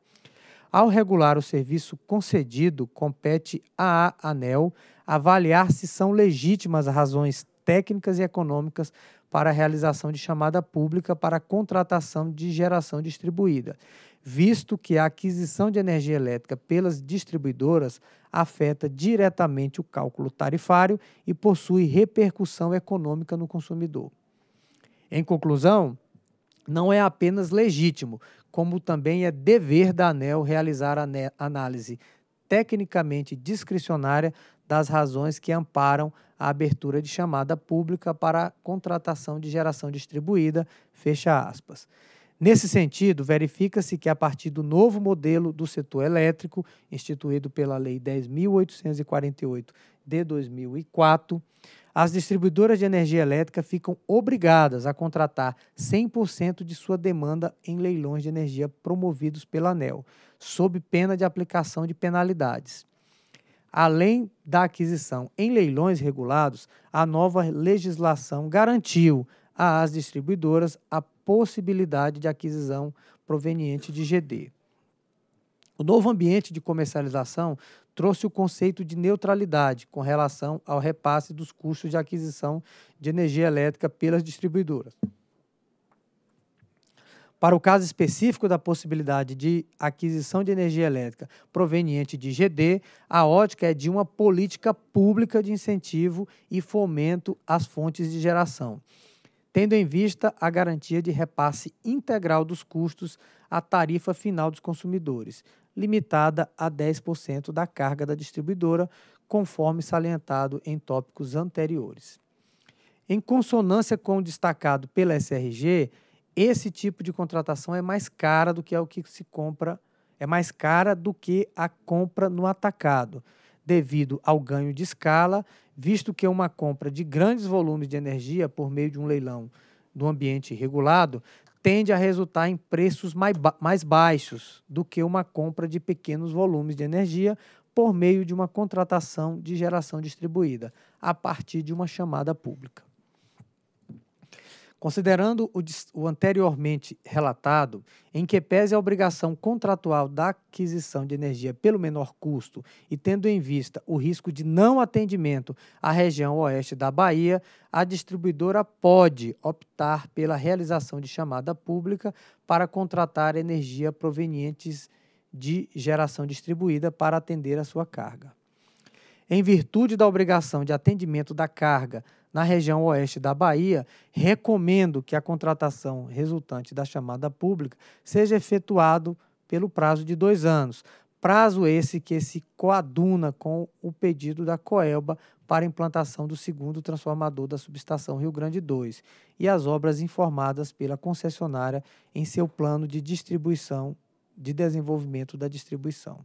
Speaker 2: Ao regular o serviço concedido, compete à ANEL avaliar se são legítimas as razões técnicas e econômicas para a realização de chamada pública para contratação de geração distribuída, visto que a aquisição de energia elétrica pelas distribuidoras afeta diretamente o cálculo tarifário e possui repercussão econômica no consumidor. Em conclusão, não é apenas legítimo, como também é dever da ANEL realizar a análise tecnicamente discricionária das razões que amparam a abertura de chamada pública para a contratação de geração distribuída, fecha aspas. Nesse sentido, verifica-se que a partir do novo modelo do setor elétrico, instituído pela Lei 10.848 de 2004, as distribuidoras de energia elétrica ficam obrigadas a contratar 100% de sua demanda em leilões de energia promovidos pela ANEL, sob pena de aplicação de penalidades. Além da aquisição em leilões regulados, a nova legislação garantiu às distribuidoras a possibilidade de aquisição proveniente de GD. O novo ambiente de comercialização trouxe o conceito de neutralidade com relação ao repasse dos custos de aquisição de energia elétrica pelas distribuidoras. Para o caso específico da possibilidade de aquisição de energia elétrica proveniente de GD, a ótica é de uma política pública de incentivo e fomento às fontes de geração, tendo em vista a garantia de repasse integral dos custos à tarifa final dos consumidores, limitada a 10% da carga da distribuidora, conforme salientado em tópicos anteriores. Em consonância com o destacado pela SRG, esse tipo de contratação é mais cara do que é o que se compra, é mais cara do que a compra no atacado, devido ao ganho de escala, visto que uma compra de grandes volumes de energia por meio de um leilão do ambiente regulado tende a resultar em preços mais, ba mais baixos do que uma compra de pequenos volumes de energia por meio de uma contratação de geração distribuída, a partir de uma chamada pública. Considerando o, o, anteriormente relatado, em que pese a obrigação contratual da aquisição de energia pelo menor custo e tendo em vista o risco de não atendimento à região oeste da Bahia, a distribuidora pode optar pela realização de chamada pública para contratar energia provenientes de geração distribuída para atender a sua carga. Em virtude da obrigação de atendimento da carga na região oeste da Bahia, recomendo que a contratação resultante da chamada pública seja efetuado pelo prazo de dois anos. Prazo esse que se coaduna com o pedido da Coelba para implantação do segundo transformador da subestação Rio Grande 2 e as obras informadas pela concessionária em seu plano de distribuição de desenvolvimento da distribuição.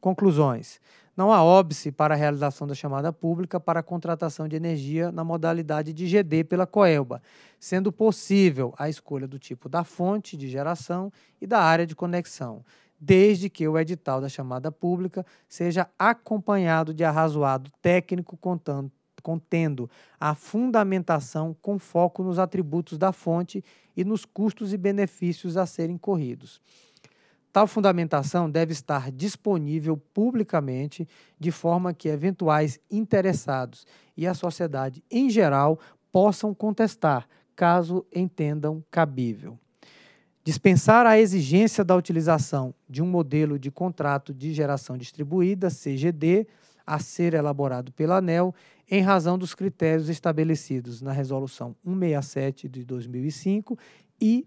Speaker 2: Conclusões não há óbice para a realização da chamada pública para a contratação de energia na modalidade de GD pela Coelba, sendo possível a escolha do tipo da fonte de geração e da área de conexão, desde que o edital da chamada pública seja acompanhado de arrazoado técnico contando, contendo a fundamentação com foco nos atributos da fonte e nos custos e benefícios a serem corridos. Tal fundamentação deve estar disponível publicamente, de forma que eventuais interessados e a sociedade em geral possam contestar, caso entendam cabível. Dispensar a exigência da utilização de um modelo de contrato de geração distribuída, CGD, a ser elaborado pela ANEL, em razão dos critérios estabelecidos na Resolução 167 de 2005 e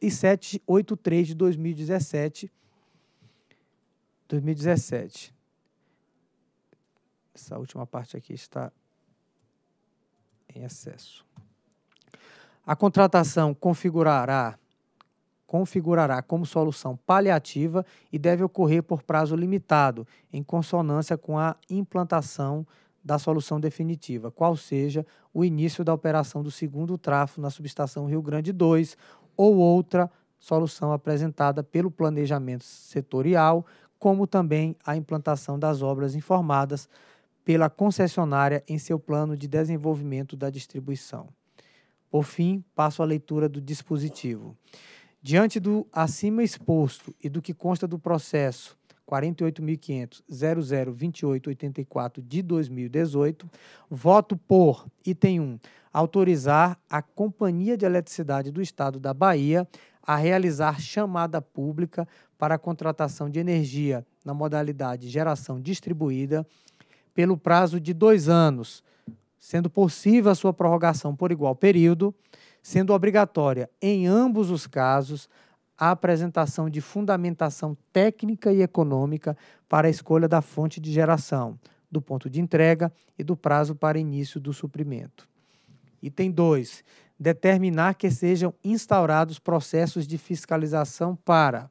Speaker 2: e 783 de 2017. 2017. Essa última parte aqui está em excesso. A contratação configurará configurará como solução paliativa e deve ocorrer por prazo limitado, em consonância com a implantação da solução definitiva, qual seja o início da operação do segundo trafo na subestação Rio Grande 2, ou outra solução apresentada pelo planejamento setorial, como também a implantação das obras informadas pela concessionária em seu plano de desenvolvimento da distribuição. Por fim, passo à leitura do dispositivo. Diante do acima exposto e do que consta do processo 48.500.002884 de 2018, voto por, item 1, autorizar a Companhia de Eletricidade do Estado da Bahia a realizar chamada pública para a contratação de energia na modalidade geração distribuída pelo prazo de dois anos, sendo possível a sua prorrogação por igual período, sendo obrigatória, em ambos os casos, a apresentação de fundamentação técnica e econômica para a escolha da fonte de geração, do ponto de entrega e do prazo para início do suprimento. Item 2. Determinar que sejam instaurados processos de fiscalização para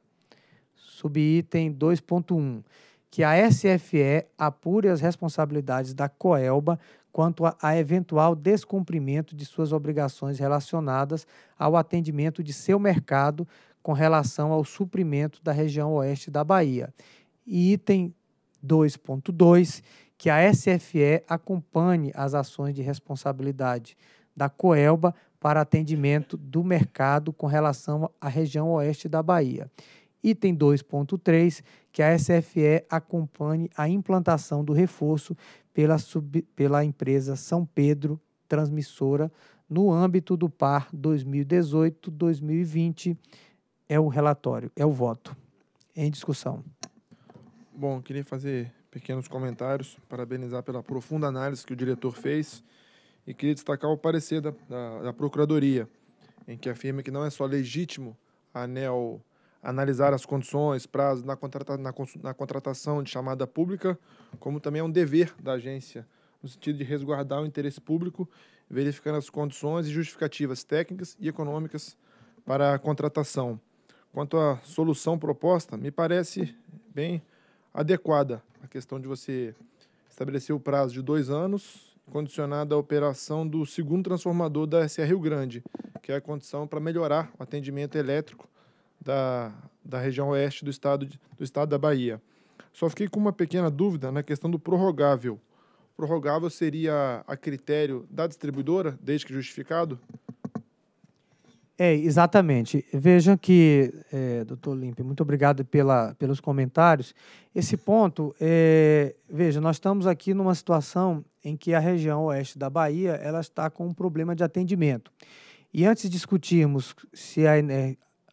Speaker 2: subitem 2.1 que a SFE apure as responsabilidades da Coelba quanto a, a, eventual descumprimento de suas obrigações relacionadas ao atendimento de seu mercado com relação ao suprimento da região oeste da Bahia. E item 2.2, que a SFE acompanhe as ações de responsabilidade da Coelba para atendimento do mercado com relação à região oeste da Bahia. Item 2.3, que a SFE acompanhe a implantação do reforço pela, sub, pela empresa São Pedro Transmissora no âmbito do PAR 2018-2020 é o relatório, é o voto. Em discussão.
Speaker 7: Bom, queria fazer pequenos comentários, parabenizar pela profunda análise que o diretor fez e queria destacar o parecer da, da, da Procuradoria, em que afirma que não é só legítimo a ANEL analisar as condições, prazos na, contrata na, na, contratação de chamada pública, como também é um dever da agência, no sentido de resguardar o interesse público, verificando as condições e justificativas técnicas e econômicas para a contratação quanto à solução proposta, me parece bem adequada a questão de você estabelecer o prazo de dois anos, condicionado à operação do segundo transformador da SR Rio Grande, que é a condição para melhorar o atendimento elétrico da, da região oeste do estado, do estado da Bahia. Só fiquei com uma pequena dúvida na questão do prorrogável. O prorrogável seria a critério da distribuidora, desde que justificado?
Speaker 2: É, exatamente. Vejam que, é, doutor Limpe, muito obrigado pela, pelos comentários. Esse ponto, é, veja, nós estamos aqui numa situação em que a região oeste da Bahia ela está com um problema de atendimento. E antes de discutirmos se a,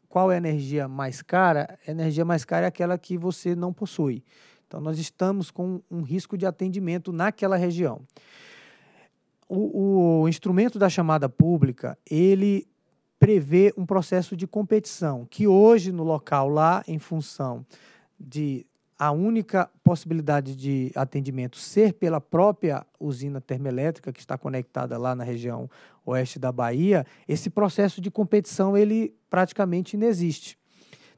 Speaker 2: qual é a energia mais cara, a energia mais cara é aquela que você não possui. Então, nós estamos com um risco de atendimento naquela região. O, o instrumento da chamada pública, ele prevê um processo de competição, que hoje no local lá, em função de a única possibilidade de atendimento ser pela própria usina termoelétrica que está conectada lá na região oeste da Bahia, esse processo de competição ele praticamente inexiste.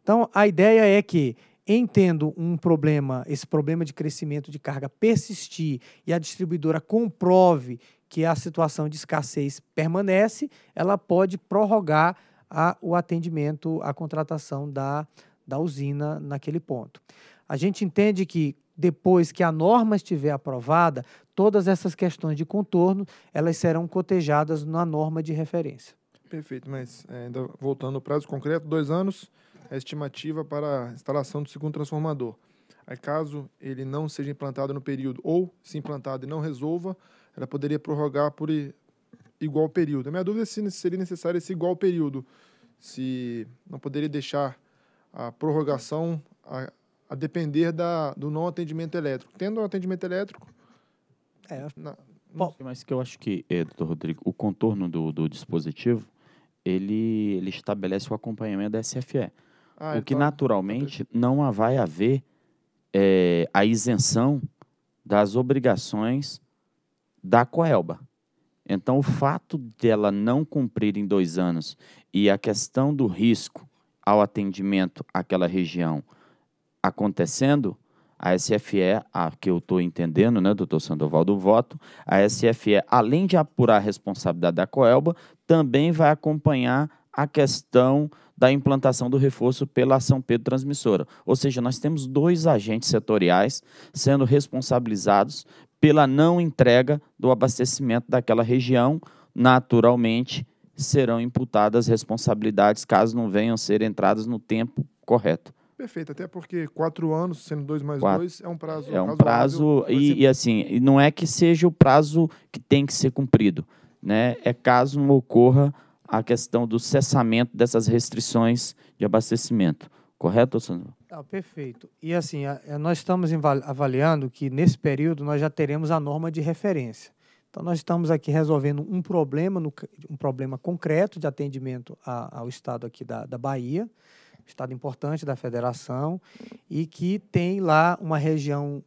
Speaker 2: Então, a ideia é que entendo um problema, esse problema de crescimento de carga persistir e a distribuidora comprove que a situação de escassez permanece, ela pode prorrogar a, o atendimento, a contratação da, da usina naquele ponto. A gente entende que depois que a norma estiver aprovada, todas essas questões de contorno elas serão cotejadas na norma de referência.
Speaker 7: Perfeito, mas é, ainda voltando ao prazo concreto, dois anos é estimativa para a instalação do segundo transformador. Aí, caso ele não seja implantado no período ou se implantado e não resolva, ela poderia prorrogar por igual período. A minha dúvida é se seria necessário esse igual período, se não poderia deixar a prorrogação a, a depender da, do não atendimento elétrico. Tendo um atendimento elétrico. É, na,
Speaker 4: Bom, mas que eu acho que, é, doutor Rodrigo, o contorno do, do dispositivo ele, ele estabelece o acompanhamento da SFE. Ah, o então, que tá naturalmente não vai haver é, a isenção das obrigações da Coelba. Então, o fato dela não cumprir em dois anos e a questão do risco ao atendimento àquela região acontecendo, a SFE, a que eu estou entendendo, né, doutor Sandoval do voto, a SFE, além de apurar a responsabilidade da Coelba, também vai acompanhar a questão da implantação do reforço pela São Pedro Transmissora. Ou seja, nós temos dois agentes setoriais sendo responsabilizados pela não entrega do abastecimento daquela região, naturalmente serão imputadas responsabilidades caso não venham a ser entradas no tempo correto.
Speaker 7: Perfeito, até porque quatro anos, sendo dois mais quatro. dois, é um prazo. É um prazo,
Speaker 4: e, ser... e assim, não é que seja o prazo que tem que ser cumprido, né? É caso não ocorra a questão do cessamento dessas restrições de abastecimento. Correto, Sandro?
Speaker 2: Ah, perfeito. E assim, a, a, é, nós estamos avaliando que nesse período nós já teremos a norma de referência. Então, nós estamos aqui resolvendo um problema, no, um problema concreto de atendimento a, ao Estado aqui da, da Bahia, Estado importante da Federação, e que tem lá uma região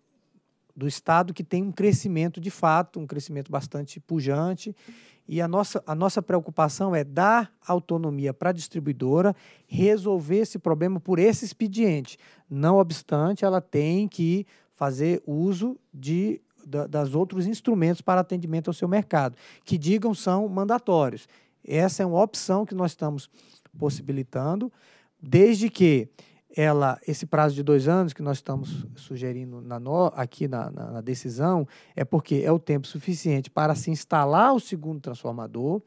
Speaker 2: do Estado que tem um crescimento de fato, um crescimento bastante pujante, e a nossa, a nossa preocupação é dar autonomia para a distribuidora resolver esse problema por esse expediente. Não obstante, ela tem que fazer uso de da, das outros instrumentos para atendimento ao seu mercado, que digam são mandatórios. Essa é uma opção que nós estamos possibilitando, desde que ela, esse prazo de dois anos que nós estamos sugerindo na no, aqui na, na, na, decisão é porque é o tempo suficiente para se instalar o segundo transformador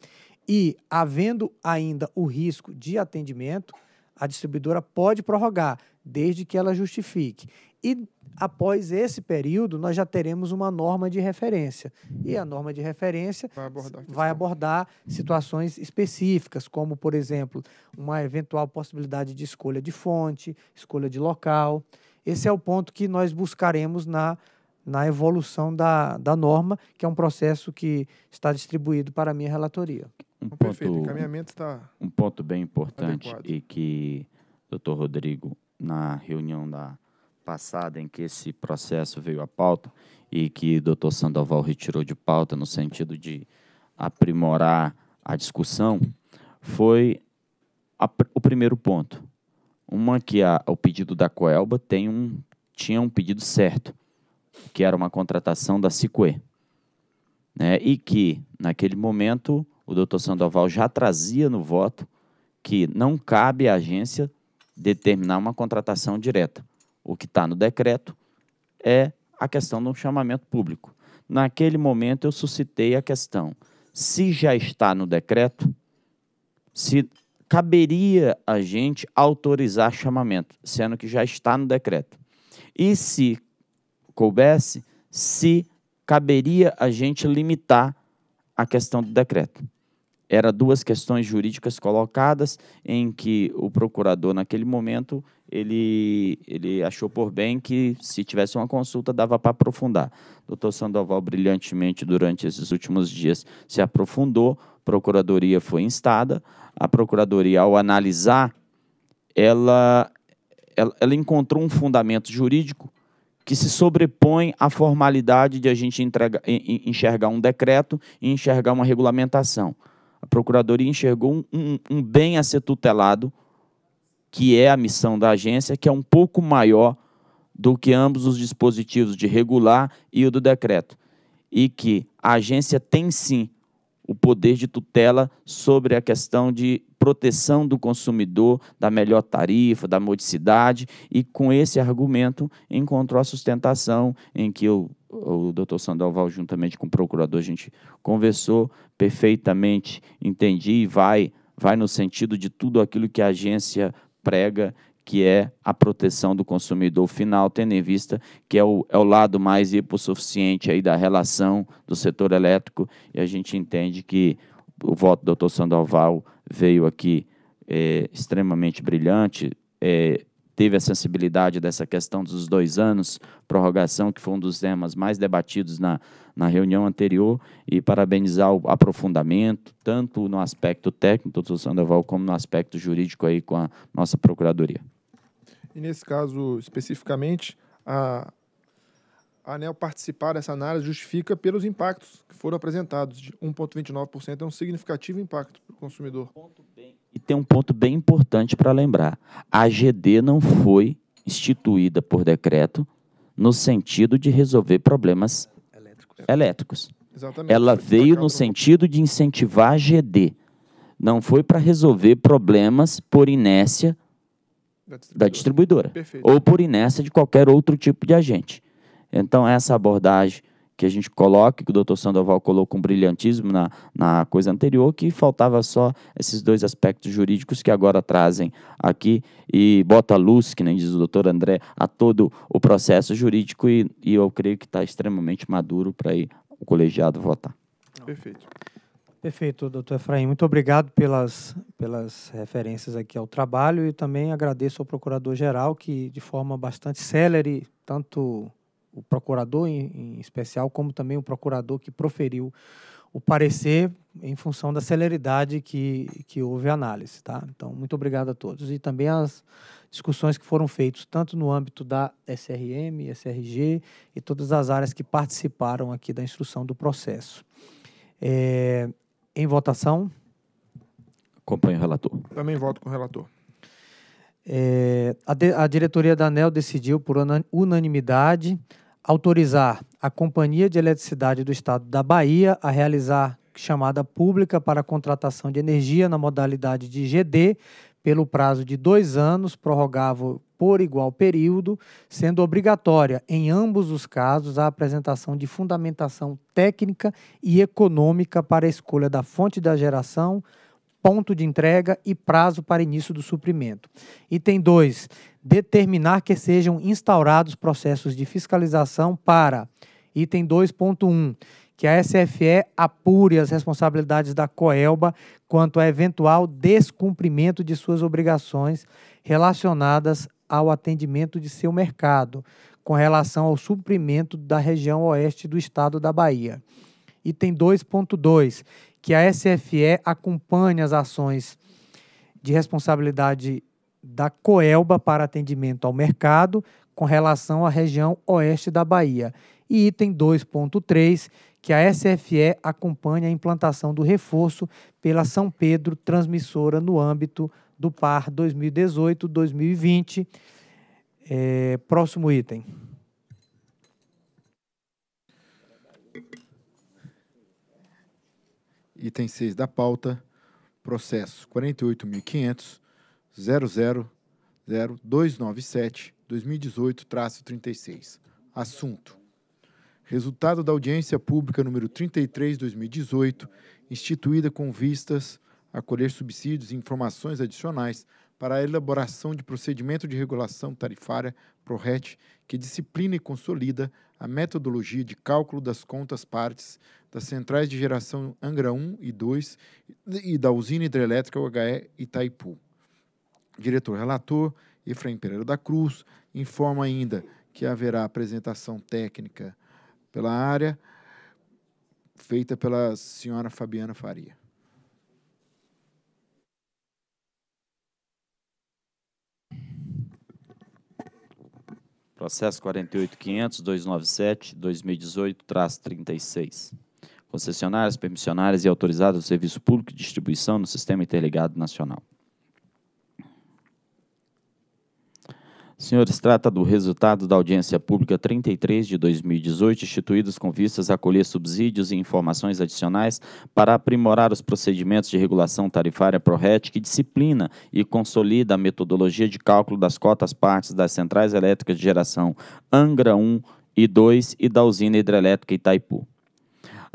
Speaker 2: e, havendo ainda o risco de atendimento, a distribuidora pode prorrogar, desde que ela justifique. E após esse período, nós já teremos uma norma de referência. E a norma de referência vai abordar, vai abordar, situações específicas, como, por exemplo, uma eventual possibilidade de escolha de fonte, escolha de local. Esse é o ponto que nós buscaremos na, na evolução da, da norma, que é um processo que está distribuído para a minha relatoria. Um
Speaker 4: ponto, Perfeito, encaminhamento está. Um ponto bem importante adequado. e que, doutor Rodrigo, na reunião da passada em que esse processo veio à pauta e que o doutor Sandoval retirou de pauta no sentido de aprimorar a discussão foi a, o primeiro ponto. Uma que a, o pedido da Coelba tem um, tinha um pedido certo, que era uma contratação da Cicue. Né, e que, naquele momento, o doutor Sandoval já trazia no voto que não cabe à agência determinar uma contratação direta o que está no decreto, é a questão do chamamento público. Naquele momento eu suscitei a questão: se já está no decreto, se caberia a gente autorizar chamamento, sendo que já está no decreto. E se coubesse, se caberia a gente limitar a questão do decreto. Era duas questões jurídicas colocadas em que o procurador naquele momento ele, ele achou por bem que, se tivesse uma consulta, dava para aprofundar. O doutor Sandoval, brilhantemente, durante esses últimos dias, se aprofundou, a procuradoria foi instada, a procuradoria, ao analisar, ela, ela, ela encontrou um fundamento jurídico que se sobrepõe à formalidade de a gente enxergar um decreto e enxergar uma regulamentação. A procuradoria enxergou um, um, um bem a ser tutelado, que é a missão da agência, que é um pouco maior do que ambos os dispositivos de regular e o do decreto, e que a agência tem sim o poder de tutela sobre a questão de proteção do consumidor, da melhor tarifa, da modicidade, e com esse argumento encontrou a sustentação em que eu, o doutor Sandoval, juntamente com o procurador, a gente conversou perfeitamente, entendi e vai, vai no sentido de tudo aquilo que a agência prega, que é a proteção do consumidor final, tendo em vista que é o, é o lado mais hipossuficiente aí da relação do setor elétrico, e a gente entende que o voto do doutor Sandoval veio aqui é, extremamente brilhante, é, teve a sensibilidade dessa questão dos dois anos, prorrogação, que foi um dos temas mais debatidos na, na reunião anterior, e parabenizar o aprofundamento, tanto no aspecto técnico, doutor Sandoval, como no aspecto jurídico aí com a nossa Procuradoria.
Speaker 7: E nesse caso, especificamente, a, a ANEL participar dessa análise justifica pelos impactos que foram apresentados. De 1,29% é um significativo impacto para o consumidor. Ponto bem
Speaker 4: e tem um ponto bem importante para lembrar: a GD não foi instituída por decreto no sentido de resolver problemas elétricos. elétricos. Exatamente. Ela veio no sentido de incentivar a GD Não foi para resolver problemas por inércia da distribuidora, da distribuidora ou por inércia de qualquer outro tipo de agente. Então, essa abordagem que a gente coloque, que o doutor Sandoval colocou um brilhantismo na, na coisa anterior, que faltava só esses dois aspectos jurídicos que agora trazem aqui e bota luz, que nem diz o doutor André, a todo o processo jurídico e, e eu creio que está extremamente maduro para ir o colegiado votar.
Speaker 10: Perfeito.
Speaker 2: Perfeito, doutor Efraim. Muito obrigado pelas, pelas referências aqui ao trabalho e também agradeço ao procurador-geral que, de forma bastante célere, tanto o procurador em, em especial, como também o procurador que proferiu o parecer em função da celeridade que, que houve a análise. Tá? Então, muito obrigado a todos. E também as discussões que foram feitas, tanto no âmbito da SRM, SRG e todas as áreas que participaram aqui da instrução do processo. É, em votação.
Speaker 4: Acompanho o relator.
Speaker 2: Também voto com o relator. É, a, de, a diretoria da ANEL decidiu, por unanimidade, autorizar a Companhia de Eletricidade do Estado da Bahia a realizar chamada pública para contratação de energia na modalidade de GD pelo prazo de dois anos, prorrogável por igual período, sendo obrigatória, em ambos os casos, a apresentação de fundamentação técnica e econômica para a escolha da fonte da geração, ponto de entrega e prazo para início do suprimento. Item 2. Determinar que sejam instaurados processos de fiscalização para. Item 2.1 que a SFE apure as responsabilidades da Coelba quanto a eventual descumprimento de suas obrigações relacionadas ao atendimento de seu mercado, com relação ao suprimento da região oeste do estado da Bahia. Item 2.2, que a SFE acompanhe as ações de responsabilidade da Coelba para atendimento ao mercado com relação à região oeste da Bahia. E item 2.3, que a SFE acompanhe a implantação do reforço pela São Pedro Transmissora no âmbito do PAR 2018-2020. É, próximo item.
Speaker 3: item 6 da pauta, processo 48.500.00297-2018-36. Assunto: Resultado da audiência pública número 33/2018, instituída com vistas a colher subsídios e informações adicionais para a elaboração de procedimento de regulação tarifária PRORET que disciplina e consolida a metodologia de cálculo das contas partes das centrais de geração Angra 1 e 2 e da usina hidrelétrica UHE Itaipu. Diretor relator Efraim Pereira da Cruz informa ainda que haverá apresentação técnica pela área feita pela senhora Fabiana Faria.
Speaker 4: Processo 48.500, 2018, 36 concessionárias, permissionárias e autorizadas do serviço público de distribuição no Sistema Interligado Nacional. Senhores, trata do resultado da audiência pública 33 de 2018, instituídos com vistas a colher subsídios e informações adicionais para aprimorar os procedimentos de regulação tarifária ProRET que disciplina e consolida a metodologia de cálculo das cotas partes das centrais elétricas de geração Angra 1 e 2 e da usina hidrelétrica Itaipu.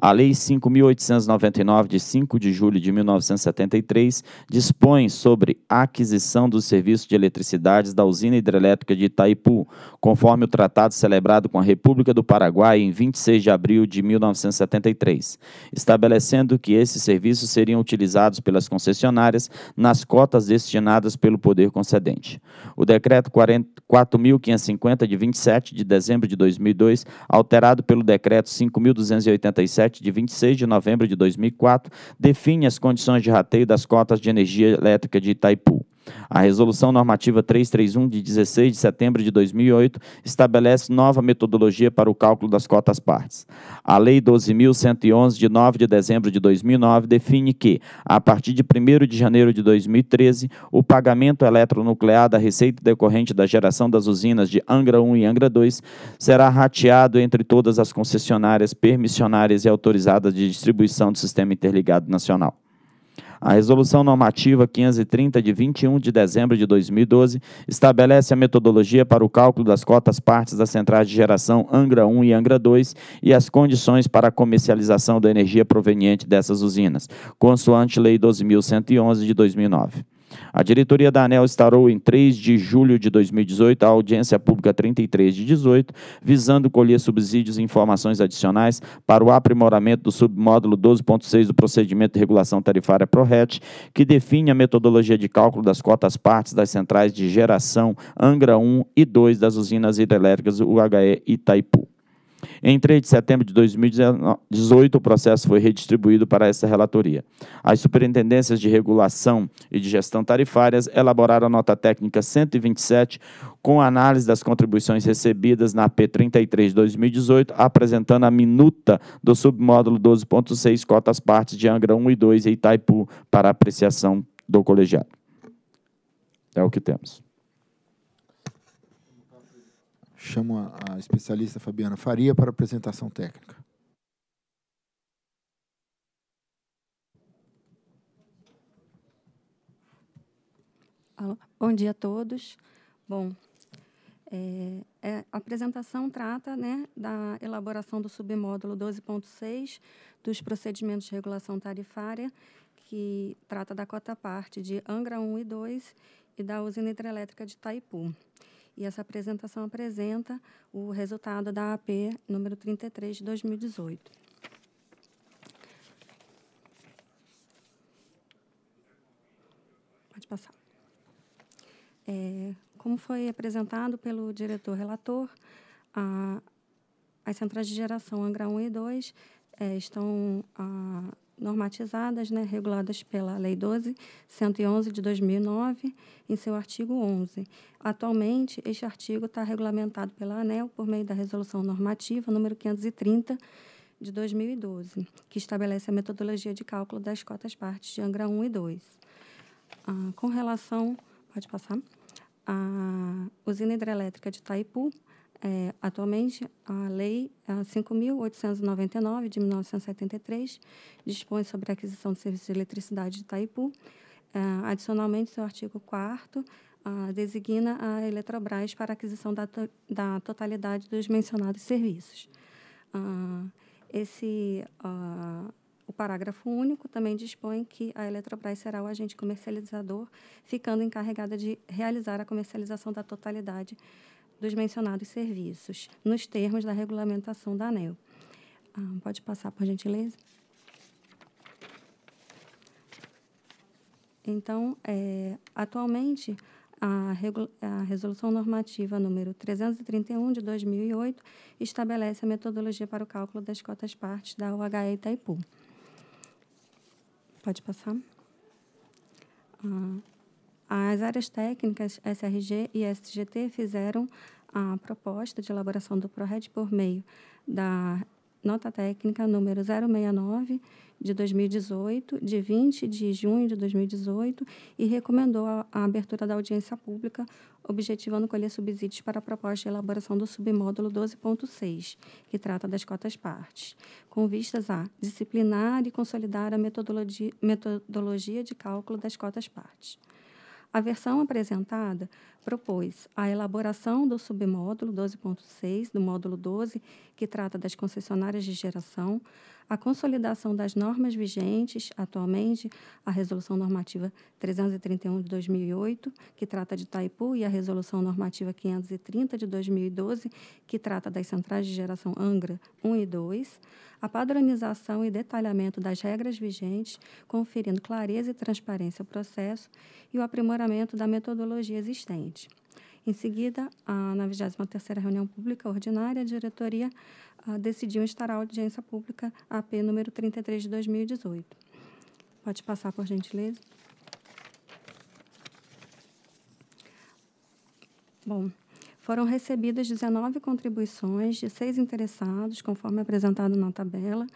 Speaker 4: A Lei 5.899, de 5 de julho de 1973, dispõe sobre a aquisição dos serviços de eletricidade da usina hidrelétrica de Itaipu, conforme o tratado celebrado com a República do Paraguai em 26 de abril de 1973, estabelecendo que esses serviços seriam utilizados pelas concessionárias nas cotas destinadas pelo poder concedente. O Decreto 4.550, de 27 de dezembro de 2002, alterado pelo Decreto 5.287, de 26 de novembro de 2004 define as condições de rateio das cotas de energia elétrica de Itaipu. A Resolução Normativa 331, de 16 de setembro de 2008, estabelece nova metodologia para o cálculo das cotas partes. A Lei 12.111, de 9 de dezembro de 2009, define que, a partir de 1 de janeiro de 2013, o pagamento eletronuclear da receita decorrente da geração das usinas de Angra 1 e Angra 2 será rateado entre todas as concessionárias, permissionárias e autorizadas de distribuição do Sistema Interligado Nacional. A Resolução Normativa 530, de 21 de dezembro de 2012, estabelece a metodologia para o cálculo das cotas partes das centrais de geração Angra 1 e Angra 2 e as condições para a comercialização da energia proveniente dessas usinas, consoante Lei 12.111 de 2009. A diretoria da ANEL instaurou em 3 de julho de 2018 a audiência pública 33 de 18, visando colher subsídios e informações adicionais para o aprimoramento do submódulo 12.6 do procedimento de regulação tarifária ProRET, que define a metodologia de cálculo das cotas partes das centrais de geração Angra 1 e 2 das usinas hidrelétricas UHE e Itaipu. Em 3 de setembro de 2018, o processo foi redistribuído para essa relatoria. As superintendências de regulação e de gestão tarifárias elaboraram a nota técnica 127 com análise das contribuições recebidas na P33 2018, apresentando a minuta do submódulo 12.6 cotas partes de Angra 1 e 2 e Itaipu para apreciação do colegiado. É o que temos.
Speaker 3: Chamo a, a especialista Fabiana Faria para a apresentação técnica.
Speaker 9: Bom dia a todos. Bom, é, é, a apresentação trata né, da elaboração do submódulo 12.6 dos procedimentos de regulação tarifária, que trata da cota parte de Angra 1 e 2 e da usina hidrelétrica de Taipu e essa apresentação apresenta o resultado da AP número 33 de 2018. Pode passar. É, como foi apresentado pelo diretor relator, a, as centrais de geração Angra 1 e 2 é, estão a, normatizadas, né, reguladas pela Lei 12.111 de 2009, em seu artigo 11. Atualmente, este artigo está regulamentado pela ANEL por meio da Resolução Normativa número 530 de 2012, que estabelece a metodologia de cálculo das cotas partes de Angra 1 e 2. Ah, com relação, pode passar, à usina hidrelétrica de Itaipu, é, atualmente, a Lei 5.899, de 1973, dispõe sobre a aquisição de serviços de eletricidade de Itaipu. É, adicionalmente, seu artigo 4 ah, designa a Eletrobras para a aquisição da, da totalidade dos mencionados serviços. Ah, esse, ah, o parágrafo único também dispõe que a Eletrobras será o agente comercializador, ficando encarregada de realizar a comercialização da totalidade dos mencionados serviços, nos termos da regulamentação da ANEL. Ah, pode passar, por gentileza? Então, é, atualmente, a, a, Resolução Normativa número 331 de 2008 estabelece a metodologia para o cálculo das cotas partes da UHE Itaipu. Pode passar. Ah, as áreas técnicas SRG e SGT fizeram a proposta de elaboração do PRORED por meio da nota técnica número 069 de 2018, de 20 de junho de 2018, e recomendou a, a abertura da audiência pública, objetivando colher subsídios para a proposta de elaboração do submódulo 12.6, que trata das cotas partes, com vistas a disciplinar e consolidar a metodologia, metodologia de cálculo das cotas partes. A versão apresentada propôs a elaboração do submódulo 12.6 do módulo 12, que trata das concessionárias de geração, a consolidação das normas vigentes atualmente, a Resolução Normativa 331 de 2008, que trata de Taipu, e a Resolução Normativa 530 de 2012, que trata das centrais de geração Angra 1 e 2, a padronização e detalhamento das regras vigentes, conferindo clareza e transparência ao processo, e o aprimoramento da metodologia existente. Em seguida, na 23ª reunião pública ordinária, a diretoria decidiu instalar a audiência pública AP número 33 de 2018. Pode passar, por gentileza. Bom, foram recebidas 19 contribuições de seis interessados, conforme apresentado na tabela,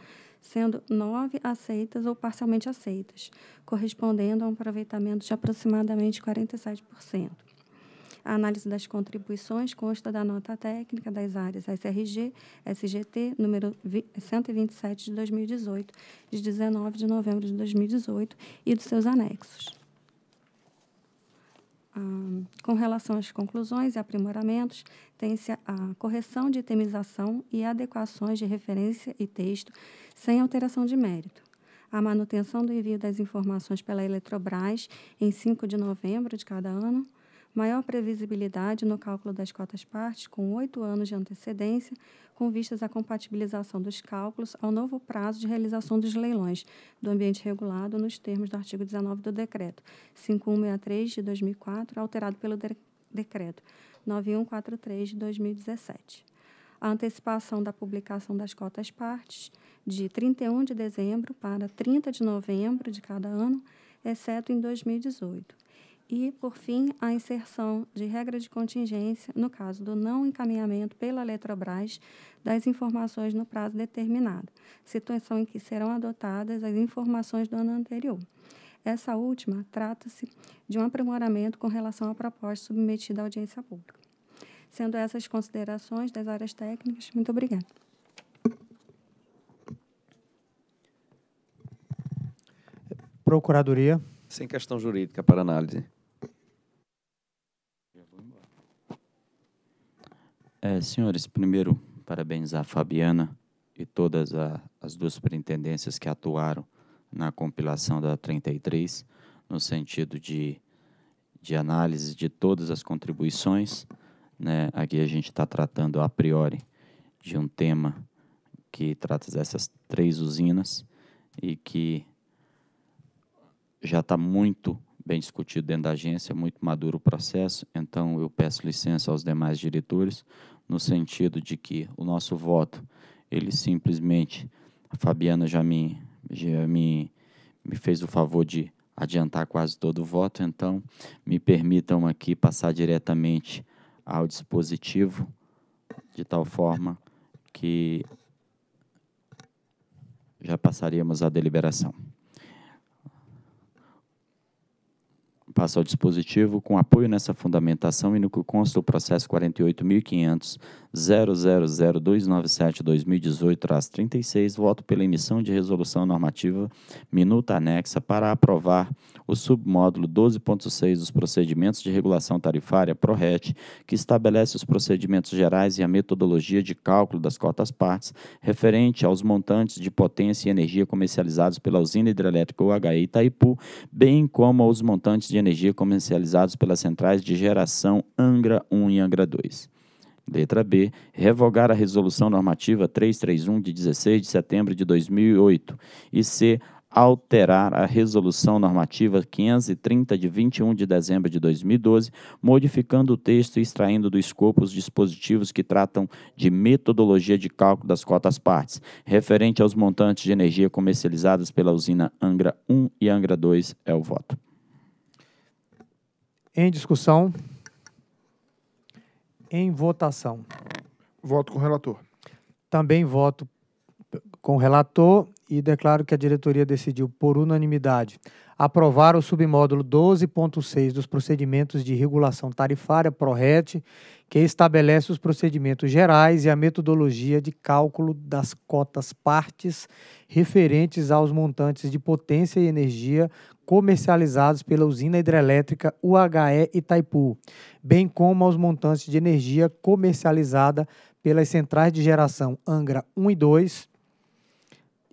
Speaker 9: sendo nove aceitas ou parcialmente aceitas, correspondendo a um aproveitamento de aproximadamente 47%. A análise das contribuições consta da nota técnica das áreas SRG, SGT, número 127 de 2018, de 19 de novembro de 2018, e dos seus anexos. Ah, com relação às conclusões e aprimoramentos, tem-se a correção de itemização e adequações de referência e texto sem alteração de mérito. A manutenção do envio das informações pela Eletrobras em 5 de novembro de cada ano maior previsibilidade no cálculo das cotas partes com oito anos de antecedência, com vistas à compatibilização dos cálculos ao novo prazo de realização dos leilões do ambiente regulado nos termos do artigo 19 do Decreto 5163 de 2004, alterado pelo de Decreto 9143 de 2017. A antecipação da publicação das cotas partes de 31 de dezembro para 30 de novembro de cada ano, exceto em 2018 e, por fim, a inserção de regra de contingência no caso do não encaminhamento pela Eletrobras das informações no prazo determinado, situação em que serão adotadas as informações do ano anterior. Essa última trata-se de um aprimoramento com relação à proposta submetida à audiência pública. Sendo essas considerações das áreas técnicas, muito obrigada.
Speaker 5: Procuradoria. Sem questão jurídica para análise.
Speaker 4: É, senhores, primeiro, parabéns à Fabiana e todas a, as duas superintendências que atuaram na compilação da 33, no sentido de, de análise de todas as contribuições. Né? Aqui a gente está tratando a priori de um tema que trata dessas três usinas e que já está muito bem discutido dentro da agência, muito maduro o processo, então eu peço licença aos demais diretores no sentido de que o nosso voto, ele simplesmente, a Fabiana já me, já me, me fez o favor de adiantar quase todo o voto, então me permitam aqui passar diretamente ao dispositivo, de tal forma que já passaríamos à deliberação. passa ao dispositivo com apoio nessa fundamentação e no que consta o processo 48.500 000.297.2018-36, voto pela emissão de resolução normativa minuta anexa para aprovar o submódulo 12.6 dos procedimentos de regulação tarifária PRORET, que estabelece os procedimentos gerais e a metodologia de cálculo das cotas partes referente aos montantes de potência e energia comercializados pela usina hidrelétrica UHE Itaipu, bem como aos montantes de energia comercializados pelas centrais de geração Angra 1 e Angra 2. Letra B. Revogar a Resolução Normativa 331, de 16 de setembro de 2008. E C. Alterar a Resolução Normativa 530, de 21 de dezembro de 2012, modificando o texto e extraindo do escopo os dispositivos que tratam de metodologia de cálculo das cotas partes, referente aos montantes de energia comercializadas pela usina Angra 1 e Angra 2. É o voto.
Speaker 2: Em discussão em votação. Voto com o relator. Também voto com o relator e declaro que a diretoria decidiu, por unanimidade, aprovar o submódulo 12.6 dos procedimentos de regulação tarifária PRORET, que estabelece os procedimentos gerais e a metodologia de cálculo das cotas partes referentes aos montantes de potência e energia comercializados pela usina hidrelétrica UHE Itaipu, bem como aos montantes de energia comercializada pelas centrais de geração Angra 1 e 2,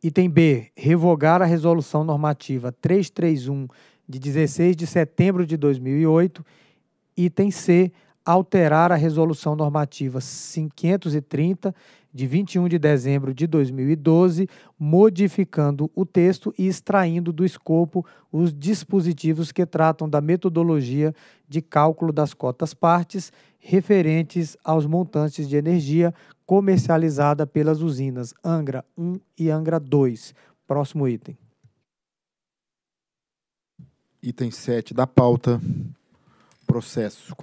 Speaker 2: Item B. Revogar a Resolução Normativa 331, de 16 de setembro de 2008. Item C. Alterar a Resolução Normativa 530, de 21 de dezembro de 2012, modificando o texto e extraindo do escopo os dispositivos que tratam da metodologia de cálculo das cotas partes referentes aos montantes de energia comercializada pelas usinas Angra 1 e Angra 2.
Speaker 3: Próximo item. Item 7 da pauta. Processo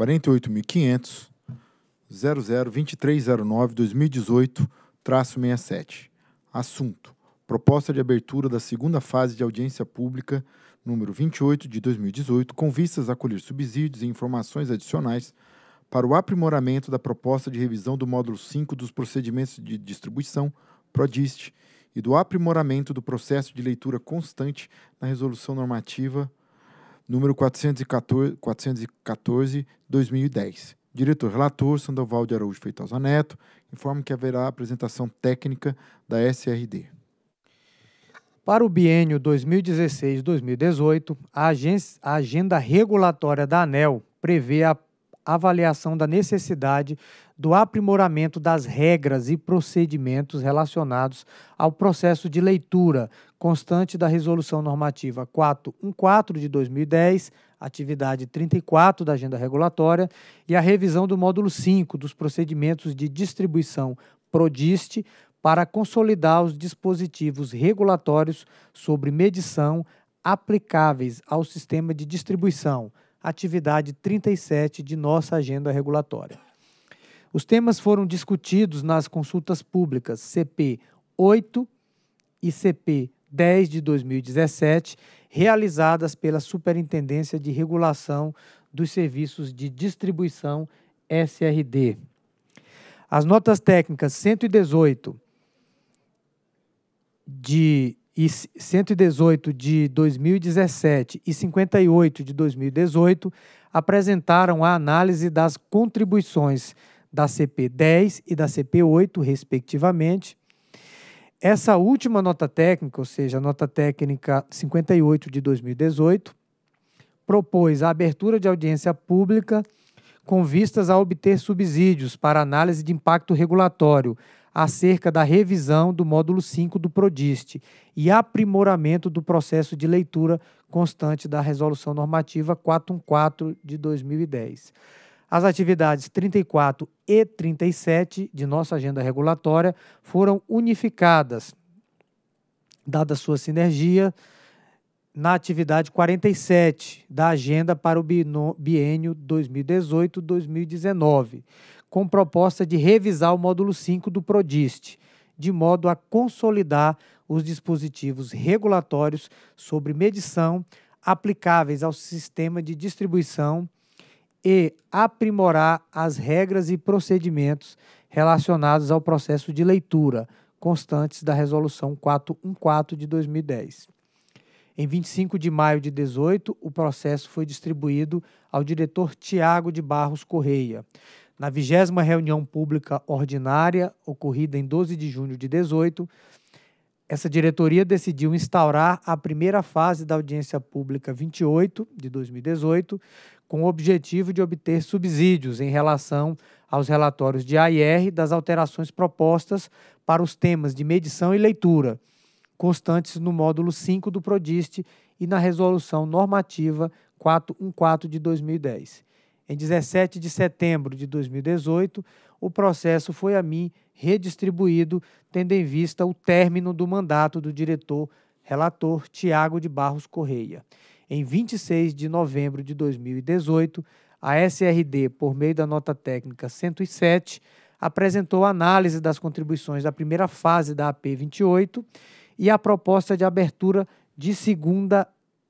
Speaker 3: 48500002309 2018 67. Assunto: Proposta de abertura da segunda fase de audiência pública número 28 de 2018, com vistas a colher subsídios e informações adicionais para o aprimoramento da proposta de revisão do módulo 5 dos procedimentos de distribuição, PRODIST, e do aprimoramento do processo de leitura constante na Resolução Normativa número 414-2010. Diretor relator Sandoval de Araújo Feitosa Neto informa que haverá apresentação técnica da SRD. Para o biênio 2016-2018, a agenda
Speaker 2: regulatória da ANEL prevê a avaliação da necessidade do aprimoramento das regras e procedimentos relacionados ao processo de leitura constante da Resolução Normativa 414 de 2010, atividade 34 da Agenda Regulatória, e a revisão do módulo 5 dos procedimentos de distribuição PRODIST para consolidar os dispositivos regulatórios sobre medição aplicáveis ao sistema de distribuição atividade 37 de nossa agenda regulatória. Os temas foram discutidos nas consultas públicas CP 8 e CP 10 de 2017, realizadas pela Superintendência de Regulação dos Serviços de Distribuição SRD. As notas técnicas 118 de e 118 de 2017 e 58 de 2018 apresentaram a análise das contribuições da CP10 e da CP8, respectivamente. Essa última nota técnica, ou seja, a nota técnica 58 de 2018, propôs a abertura de audiência pública com vistas a obter subsídios para análise de impacto regulatório acerca da revisão do módulo 5 do PRODIST e aprimoramento do processo de leitura constante da Resolução Normativa 414 de 2010. As atividades 34 e 37 de nossa agenda regulatória foram unificadas, dada sua sinergia, na atividade 47 da agenda para o bienio 2018-2019 com proposta de revisar o módulo 5 do PRODIST, de modo a consolidar os dispositivos regulatórios sobre medição aplicáveis ao sistema de distribuição e aprimorar as regras e procedimentos relacionados ao processo de leitura constantes da Resolução 414 de 2010. Em 25 de maio de 18, o processo foi distribuído ao diretor Tiago de Barros Correia. Na vigésima reunião pública ordinária, ocorrida em 12 de junho de 18, essa diretoria decidiu instaurar a primeira fase da audiência pública 28 de 2018, com o objetivo de obter subsídios em relação aos relatórios de AIR das alterações propostas para os temas de medição e leitura, constantes no módulo 5 do PRODIST e na resolução normativa 414 de 2010. Em 17 de setembro de 2018, o processo foi a mim redistribuído, tendo em vista o término do mandato do diretor relator Tiago de Barros Correia. Em 26 de novembro de 2018, a SRD, por meio da nota técnica 107, apresentou a análise das contribuições da primeira fase da AP 28 e a proposta de abertura de segunda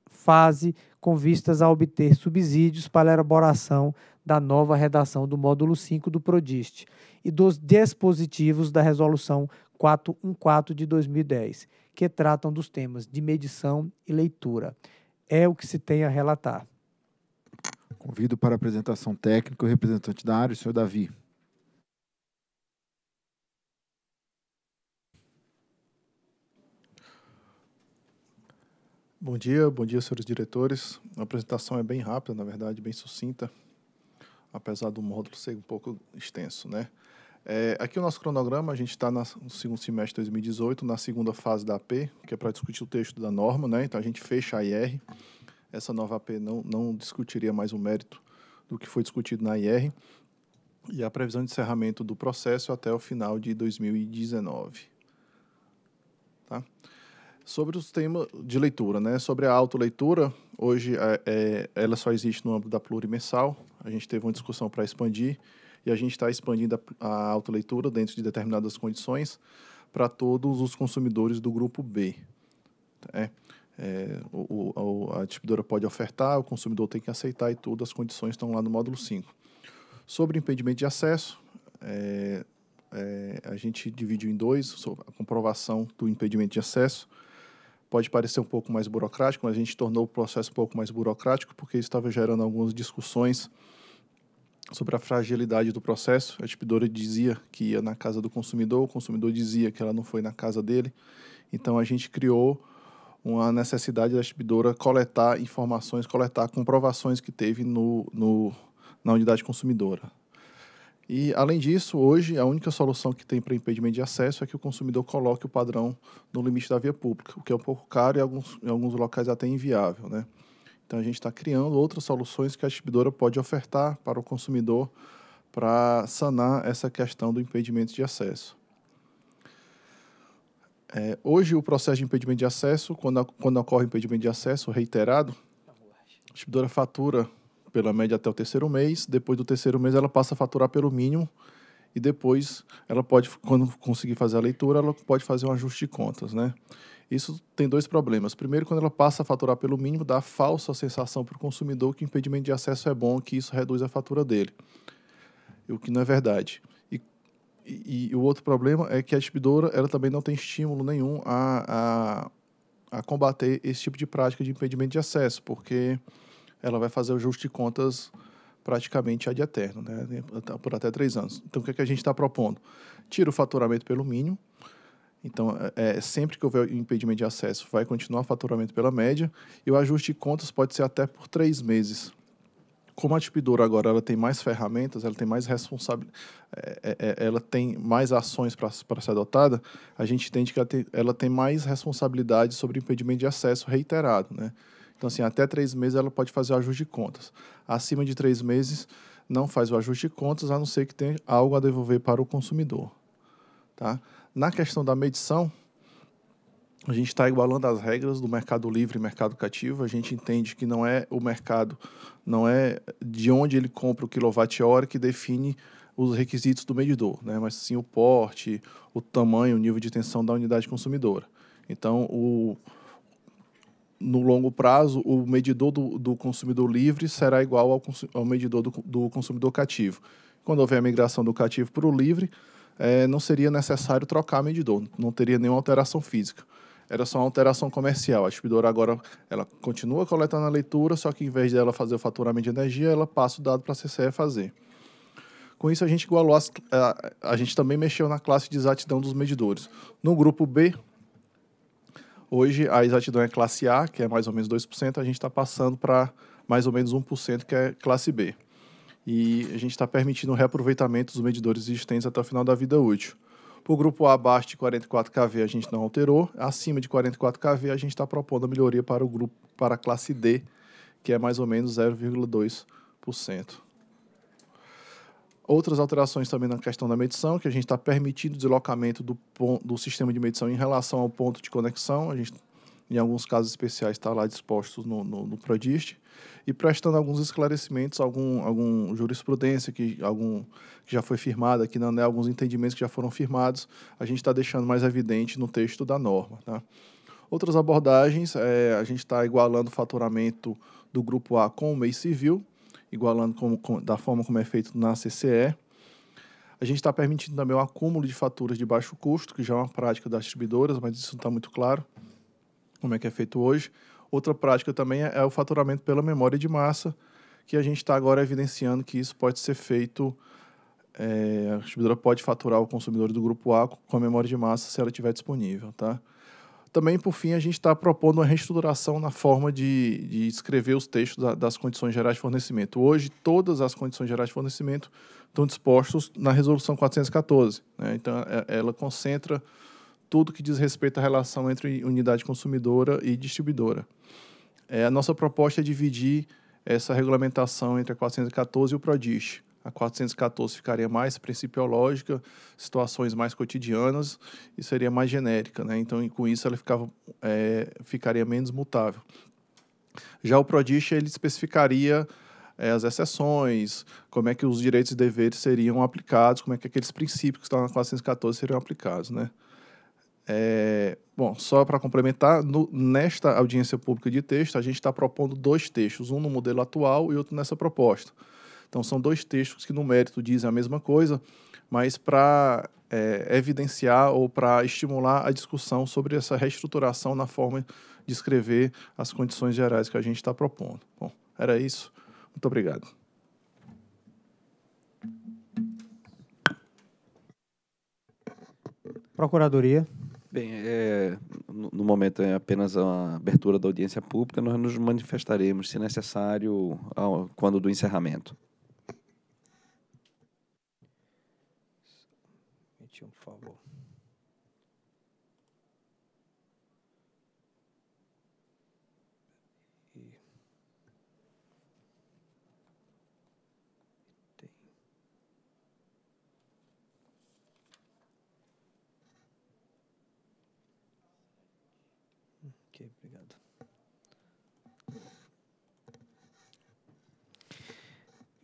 Speaker 2: fase com vistas a obter subsídios para a elaboração da nova redação do módulo 5 do PRODIST e dos dispositivos da Resolução 414 de 2010, que tratam dos temas de medição e leitura. É o que se tem a relatar.
Speaker 3: Convido para a apresentação técnica o representante da área, o senhor Davi.
Speaker 10: Bom dia, bom dia, senhores diretores. A apresentação é bem rápida, na verdade, bem sucinta, apesar do módulo ser um pouco extenso, né? É, aqui o nosso cronograma, a gente está no segundo semestre de 2018, na segunda fase da AP, que é para discutir o texto da norma, né? Então a gente fecha a IR. Essa nova AP não, não discutiria mais o mérito do que foi discutido na IR. E a previsão de encerramento do processo até o final de 2019. Tá? Sobre os temas de leitura, né? Sobre a autoleitura, hoje é, é ela só existe no âmbito da plurimensal. A gente teve uma discussão para expandir e a gente está expandindo a, a autoleitura dentro de determinadas condições para todos os consumidores do grupo B. Né? É, é o, o, a distribuidora pode ofertar, o consumidor tem que aceitar e todas as condições estão lá no módulo 5. Sobre impedimento de acesso, é, é, a gente dividiu em dois, a comprovação do impedimento de acesso, pode parecer um pouco mais burocrático, mas a gente tornou o processo um pouco mais burocrático porque isso estava gerando algumas discussões sobre a fragilidade do processo. A tipidora dizia que ia na casa do consumidor, o consumidor dizia que ela não foi na casa dele. Então a gente criou uma necessidade da tipidora coletar informações, coletar comprovações que teve no, no na unidade consumidora. E, além disso, hoje a única solução que tem para impedimento de acesso é que o consumidor coloque o padrão no limite da via pública, o que é um pouco caro e alguns, em alguns locais até inviável. Né? Então, a gente está criando outras soluções que a distribuidora pode ofertar para o consumidor para sanar essa questão do impedimento de acesso. É, hoje, o processo de impedimento de acesso, quando, quando ocorre impedimento de acesso reiterado, a distribuidora fatura pela média até o terceiro mês. Depois do terceiro mês, ela passa a faturar pelo mínimo. E depois, ela pode, quando conseguir fazer a leitura, ela pode fazer um ajuste de contas, né? Isso tem dois problemas. Primeiro, quando ela passa a faturar pelo mínimo, dá a falsa sensação para o consumidor que o impedimento de acesso é bom, que isso reduz a fatura dele, o que não é verdade. E, e, e o outro problema é que a distribuidora ela também não tem estímulo nenhum a, a, a combater esse tipo de prática de impedimento de acesso, porque ela vai fazer o ajuste de contas praticamente ad eterno, né? por até três anos. Então, o que, é que a gente está propondo? Tira o faturamento pelo mínimo. Então, é, é, sempre que houver impedimento de acesso, vai continuar o faturamento pela média. E o ajuste de contas pode ser até por três meses. Como a Tipidora agora ela tem mais ferramentas, ela tem mais responsabilidade, é, é, é, ela tem mais ações para ser adotada, a gente entende que ela tem, ela tem mais responsabilidade sobre impedimento de acesso reiterado, né? Então, assim, até três meses ela pode fazer o ajuste de contas. Acima de três meses, não faz o ajuste de contas, a não ser que tenha algo a devolver para o consumidor. Tá? Na questão da medição, a gente está igualando as regras do mercado livre e mercado cativo. A gente entende que não é o mercado, não é de onde ele compra o quilowatt-hora que define os requisitos do medidor, né? mas sim o porte, o tamanho, o nível de tensão da unidade consumidora. Então, o, no longo prazo, o medidor do, do consumidor livre será igual ao, ao medidor do, do, consumidor cativo. Quando houver a migração do cativo para o livre, é, não seria necessário trocar medidor, não teria nenhuma alteração física. Era só uma alteração comercial. A distribuidora agora ela continua coletando a leitura, só que em vez dela fazer o faturamento de energia, ela passa o dado para a CCE fazer. Com isso, a gente igualou, as, a, a gente também mexeu na classe de exatidão dos medidores. No grupo B, Hoje a exatidão é classe A, que é mais ou menos 2%, a gente está passando para mais ou menos 1%, que é classe B. E a gente está permitindo o reaproveitamento dos medidores existentes até o final da vida útil. Para o grupo A abaixo de 44 kV a gente não alterou, acima de 44 kV a gente está propondo a melhoria para o grupo para a classe D, que é mais ou menos 0,2%. Outras alterações também na questão da medição, que a gente está permitindo o deslocamento do, do sistema de medição em relação ao ponto de conexão. A gente, em alguns casos especiais, está lá disposto no, no, no PRODIST. E prestando alguns esclarecimentos, algum, algum jurisprudência que, algum, que já foi firmada aqui na ANEL, alguns entendimentos que já foram firmados, a gente está deixando mais evidente no texto da norma. Tá? Outras abordagens, é, a gente está igualando o faturamento do grupo A com o mês civil, igualando como, com, da forma como é feito na CCE. A gente está permitindo também o acúmulo de faturas de baixo custo, que já é uma prática das distribuidoras, mas isso não está muito claro como é que é feito hoje. Outra prática também é, é o faturamento pela memória de massa, que a gente está agora evidenciando que isso pode ser feito. É, a distribuidora pode faturar o consumidor do grupo A com a memória de massa se ela estiver disponível, tá? Também, por fim, a gente está propondo uma reestruturação na forma de, de escrever os textos das condições gerais de fornecimento. Hoje, todas as condições gerais de fornecimento estão dispostas na Resolução 414. Né? Então, é, ela concentra tudo que diz respeito à relação entre unidade consumidora e distribuidora. É, a nossa proposta é dividir essa regulamentação entre a 414 e o PRODIST. A 414 ficaria mais principiológica, situações mais cotidianas e seria mais genérica, né? Então, com isso, ela ficava, é, ficaria menos mutável. Já o Prodish, ele especificaria é, as exceções, como é que os direitos e deveres seriam aplicados, como é que aqueles princípios que estão na 414 seriam aplicados, né? É, bom, só para complementar, no, nesta audiência pública de texto, a gente está propondo dois textos, um no modelo atual e outro nessa proposta. Então, são dois textos que, no mérito, dizem a mesma coisa, mas para é, evidenciar ou para estimular a discussão sobre essa reestruturação na forma de escrever as condições gerais que a gente está propondo. Bom, era isso.
Speaker 5: Muito obrigado. Procuradoria. Bem, é, no, no momento é apenas a abertura da audiência pública, nós nos manifestaremos, se necessário, ao, quando do encerramento.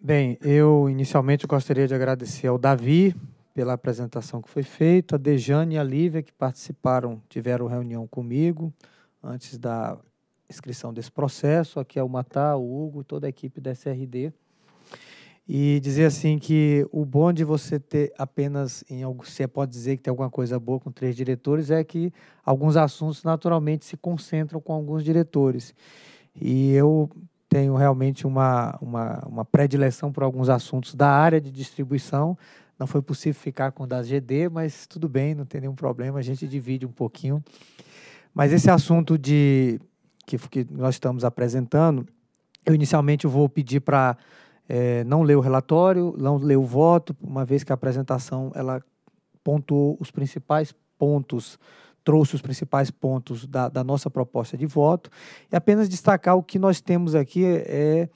Speaker 2: Bem, eu inicialmente gostaria de agradecer ao Davi pela apresentação que foi feita, a Dejane e a Lívia que participaram, tiveram reunião comigo antes da inscrição desse processo, aqui é o Matar, o Hugo, toda a equipe da SRD. E dizer assim que o bom de você ter apenas, em algo, você é, pode dizer que tem alguma coisa boa com três diretores, é que alguns assuntos naturalmente se concentram com alguns diretores. E eu tenho realmente uma, uma, uma predileção por alguns assuntos da área de distribuição. Não foi possível ficar com o das GD, mas tudo bem, não tem nenhum problema, a gente divide um pouquinho. Mas esse assunto de que, que nós estamos apresentando, eu inicialmente vou pedir para é, eh, não ler o relatório, não ler o voto, uma vez que a apresentação ela pontuou os principais pontos trouxe os principais pontos da, da, nossa proposta de voto. E apenas destacar o que nós temos aqui é,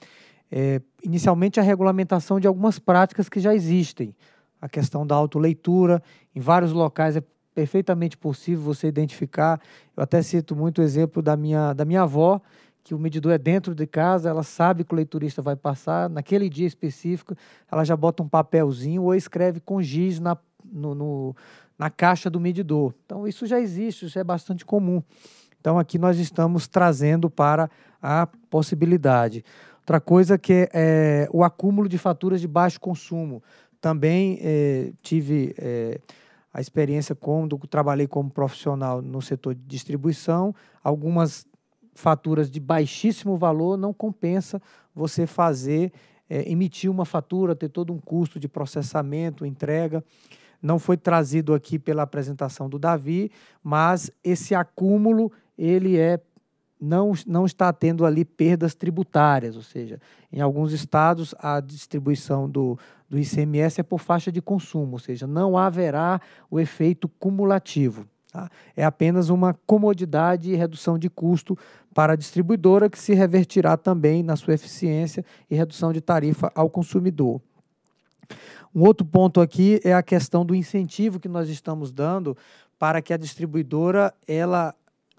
Speaker 2: é inicialmente a regulamentação de algumas práticas que já existem. A questão da autoleitura, em vários locais é perfeitamente possível você identificar. Eu até cito muito o exemplo da minha, da minha avó, que o medidor é dentro de casa, ela sabe que o leiturista vai passar, naquele dia específico, ela já bota um papelzinho ou escreve com giz na, no, no, na caixa do medidor. Então, isso já existe, isso é bastante comum. Então, aqui nós estamos trazendo para a possibilidade. Outra coisa que é, é o acúmulo de faturas de baixo consumo. Também é, tive é, a experiência quando trabalhei como profissional no setor de distribuição. Algumas faturas de baixíssimo valor não compensa você fazer, é, emitir uma fatura, ter todo um custo de processamento, entrega não foi trazido aqui pela apresentação do Davi, mas esse acúmulo ele é não, não está tendo ali perdas tributárias, ou seja, em alguns estados a distribuição do, do ICMS é por faixa de consumo, ou seja, não haverá o efeito cumulativo. Tá? É apenas uma comodidade e redução de custo para a distribuidora que se revertirá também na sua eficiência e redução de tarifa ao consumidor. Um outro ponto aqui é a questão do incentivo que nós estamos dando para que a distribuidora ela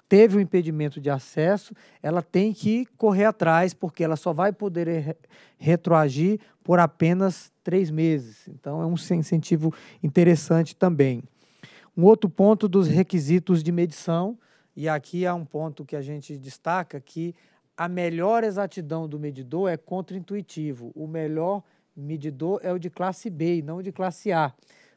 Speaker 2: teve um impedimento de acesso, ela tem que correr atrás, porque ela só vai poder retroagir por apenas três meses. Então, é um incentivo interessante também. Um outro ponto dos requisitos de medição, e aqui há um ponto que a gente destaca, que a melhor exatidão do medidor é contra-intuitivo. O melhor medidor é o de classe B e não o de classe A.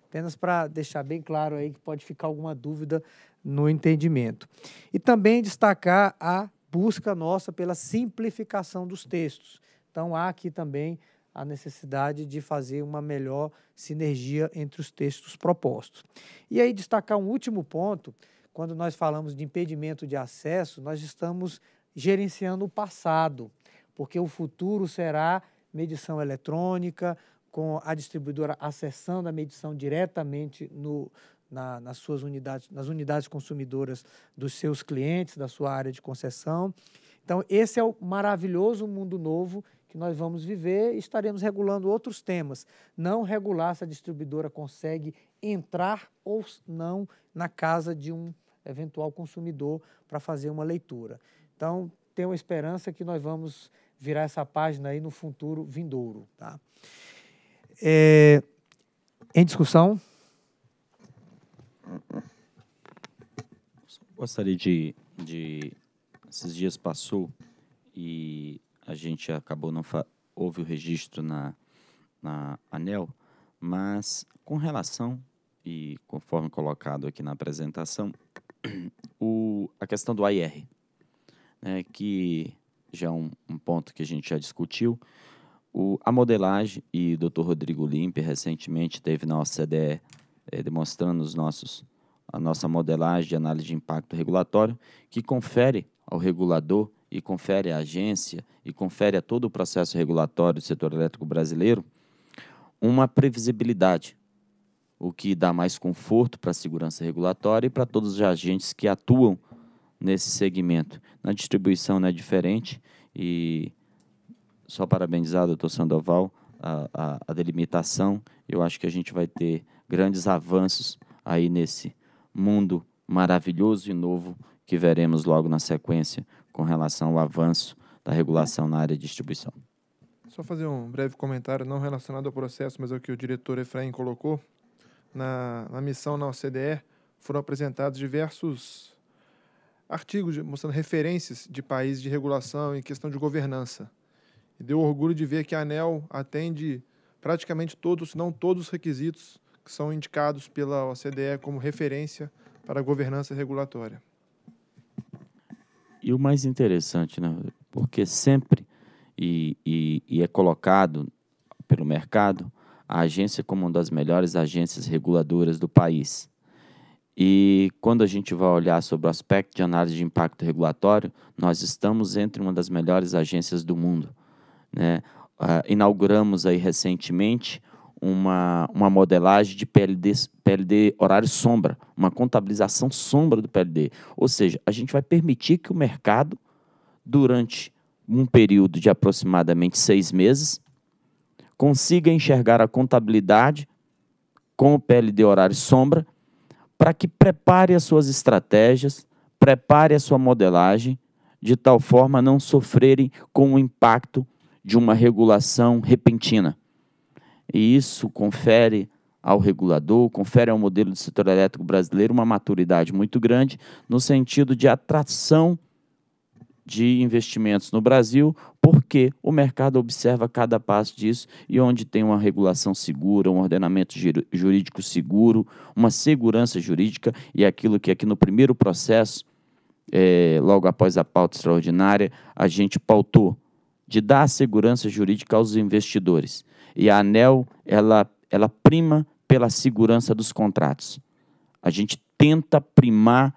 Speaker 2: Apenas para deixar bem claro aí que pode ficar alguma dúvida no entendimento. E também destacar a busca nossa pela simplificação dos textos. Então há aqui também a necessidade de fazer uma melhor sinergia entre os textos propostos. E aí destacar um último ponto, quando nós falamos de impedimento de acesso, nós estamos gerenciando o passado, porque o futuro será medição eletrônica, com a distribuidora acessando a medição diretamente no, na, nas suas unidades, nas unidades consumidoras dos seus clientes, da sua área de concessão. Então, esse é o maravilhoso mundo novo que nós vamos viver e estaremos regulando outros temas. Não regular se a distribuidora consegue entrar ou não na casa de um eventual consumidor para fazer uma leitura. Então, tenho a esperança que nós vamos virar essa página aí no futuro vindouro. Tá? É, em discussão?
Speaker 4: Gostaria de, de. Esses dias passou e a gente acabou não. Fa... Houve o registro na, na ANEL, mas com relação, e conforme colocado aqui na apresentação, o, a questão do AIR, né, que já é um, um ponto que a gente já discutiu. O, a modelagem, e o Dr. Rodrigo Limpe recentemente teve na OCDE é, eh, demonstrando os nossos, a nossa modelagem de análise de impacto regulatório, que confere ao regulador e confere à agência e confere a todo o processo regulatório do setor elétrico brasileiro uma previsibilidade, o que dá mais conforto para a segurança regulatória e para todos os agentes que atuam nesse segmento. Na distribuição não é diferente e só parabenizar o doutor Sandoval a, a, a, delimitação. Eu acho que a gente vai ter grandes avanços aí nesse mundo maravilhoso e novo que veremos logo na sequência com relação ao avanço da regulação na área de distribuição.
Speaker 7: Só fazer um breve comentário, não relacionado ao processo, mas ao que o diretor Efraim colocou. Na, na missão na OCDE foram apresentados diversos artigos mostrando referências de países de regulação em questão de governança. E deu orgulho de ver que a ANEL atende praticamente todos, se não todos os requisitos que são indicados pela OCDE como referência para a governança regulatória.
Speaker 4: E o mais interessante, né? porque sempre e, e, e é colocado pelo mercado a agência como uma das melhores agências reguladoras do país. E quando a gente vai olhar sobre o aspecto de análise de impacto regulatório, nós estamos entre uma das melhores agências do mundo. Né? Uh, inauguramos aí recentemente uma, uma modelagem de PLD, PLD horário sombra, uma contabilização sombra do PLD. Ou seja, a gente vai permitir que o mercado, durante um período de aproximadamente seis meses, consiga enxergar a contabilidade com o PLD horário sombra para que prepare as suas estratégias, prepare a sua modelagem, de tal forma não sofrerem com o impacto de uma regulação repentina. E isso confere ao regulador, confere ao modelo do setor elétrico brasileiro uma maturidade muito grande no sentido de atração de investimentos no Brasil, porque o mercado observa cada passo disso e onde tem uma regulação segura, um ordenamento jurídico seguro, uma segurança jurídica e é aquilo que aqui no primeiro processo, é, logo após a pauta extraordinária, a gente pautou de dar segurança jurídica aos investidores. E a ANEL, ela, ela prima pela segurança dos contratos. A gente tenta primar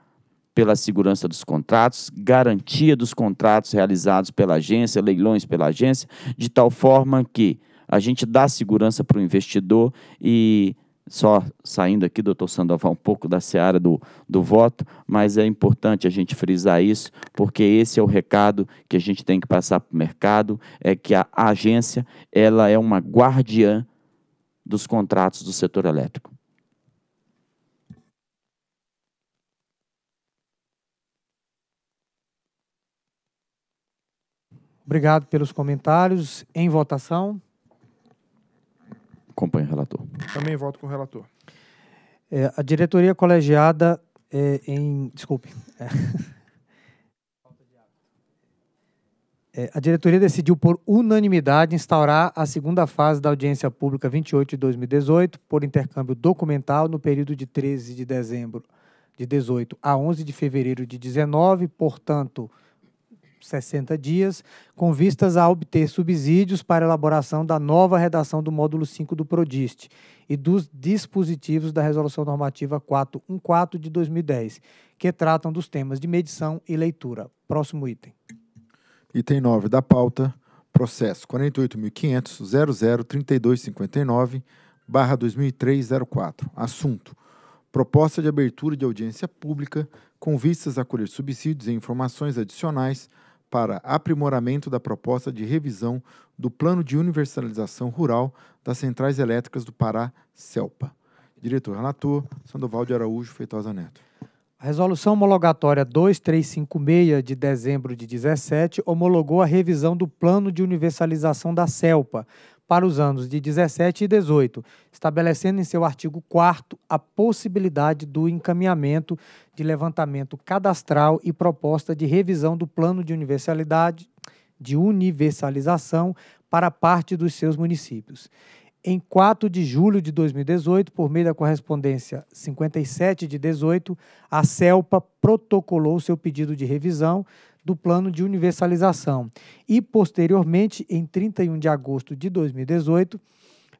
Speaker 4: pela segurança dos contratos, garantia dos contratos realizados pela agência, leilões pela agência, de tal forma que a gente dá segurança para o investidor e só saindo aqui, doutor Sandoval, um pouco da seara do, do voto, mas é importante a gente frisar isso, porque esse é o recado que a gente tem que passar para o mercado, é que a, a agência ela é uma guardiã dos contratos do setor elétrico.
Speaker 2: Obrigado pelos comentários. Em votação.
Speaker 4: Acompanho o relator.
Speaker 7: Também
Speaker 2: voto com o relator. É, a diretoria colegiada é, em. Desculpe. É, é a diretoria decidiu, por unanimidade, instaurar a segunda fase da audiência pública 28 de 2018, por intercâmbio documental, no período de 13 de dezembro de 18 a 11 de fevereiro de 19, portanto 60 dias, com vistas a obter subsídios para elaboração da nova redação do módulo 5 do PRODIST e dos dispositivos da Resolução Normativa 414 de 2010, que tratam dos temas de medição e leitura.
Speaker 3: Próximo item. Item 9 da pauta, processo 48.500.003259, barra 2003-04. Assunto, proposta de abertura de audiência pública com vistas a colher subsídios e informações adicionais para aprimoramento da proposta de revisão do Plano de Universalização Rural das Centrais Elétricas do Pará, CELPA. Diretor relator, Sandoval de Araújo Feitosa Neto. A resolução homologatória 2356
Speaker 2: de dezembro de 17 homologou a revisão do Plano de Universalização da CELPA, para os anos de 17 e 18, estabelecendo em seu artigo 4 a possibilidade do encaminhamento de levantamento cadastral e proposta de revisão do plano de universalidade, de universalização para parte dos seus municípios. Em 4 de julho de 2018, por meio da correspondência 57 de 18, a CELPA protocolou seu pedido de revisão, do plano de universalização. E, posteriormente, em 31 de agosto de 2018,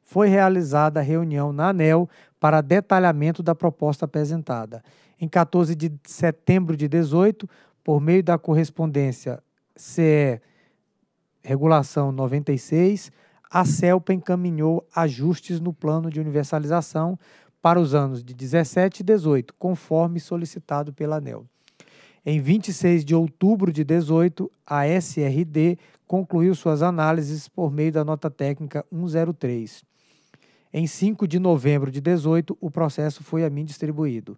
Speaker 2: foi realizada a reunião na ANEL para detalhamento da proposta apresentada. Em 14 de setembro de 18, por meio da correspondência CE Regulação 96, a CELPA encaminhou ajustes no plano de universalização para os anos de 17 e 18, conforme solicitado pela ANEL. Em 26 de outubro de 18, a SRD concluiu suas análises por meio da nota técnica 103. Em 5 de novembro de 18, o processo foi a mim distribuído.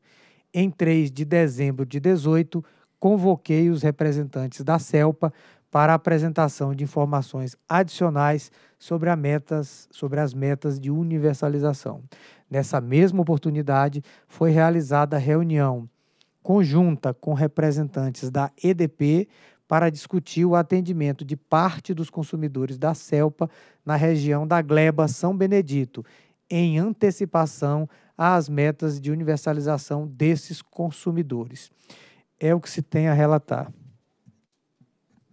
Speaker 2: Em 3 de dezembro de 18, convoquei os representantes da CELPA para a apresentação de informações adicionais sobre, a metas, sobre as metas de universalização. Nessa mesma oportunidade, foi realizada a reunião conjunta com representantes da EDP para discutir o atendimento de parte dos consumidores da CELPA na região da Gleba São Benedito, em antecipação às metas de universalização desses consumidores. É o que se tem a relatar.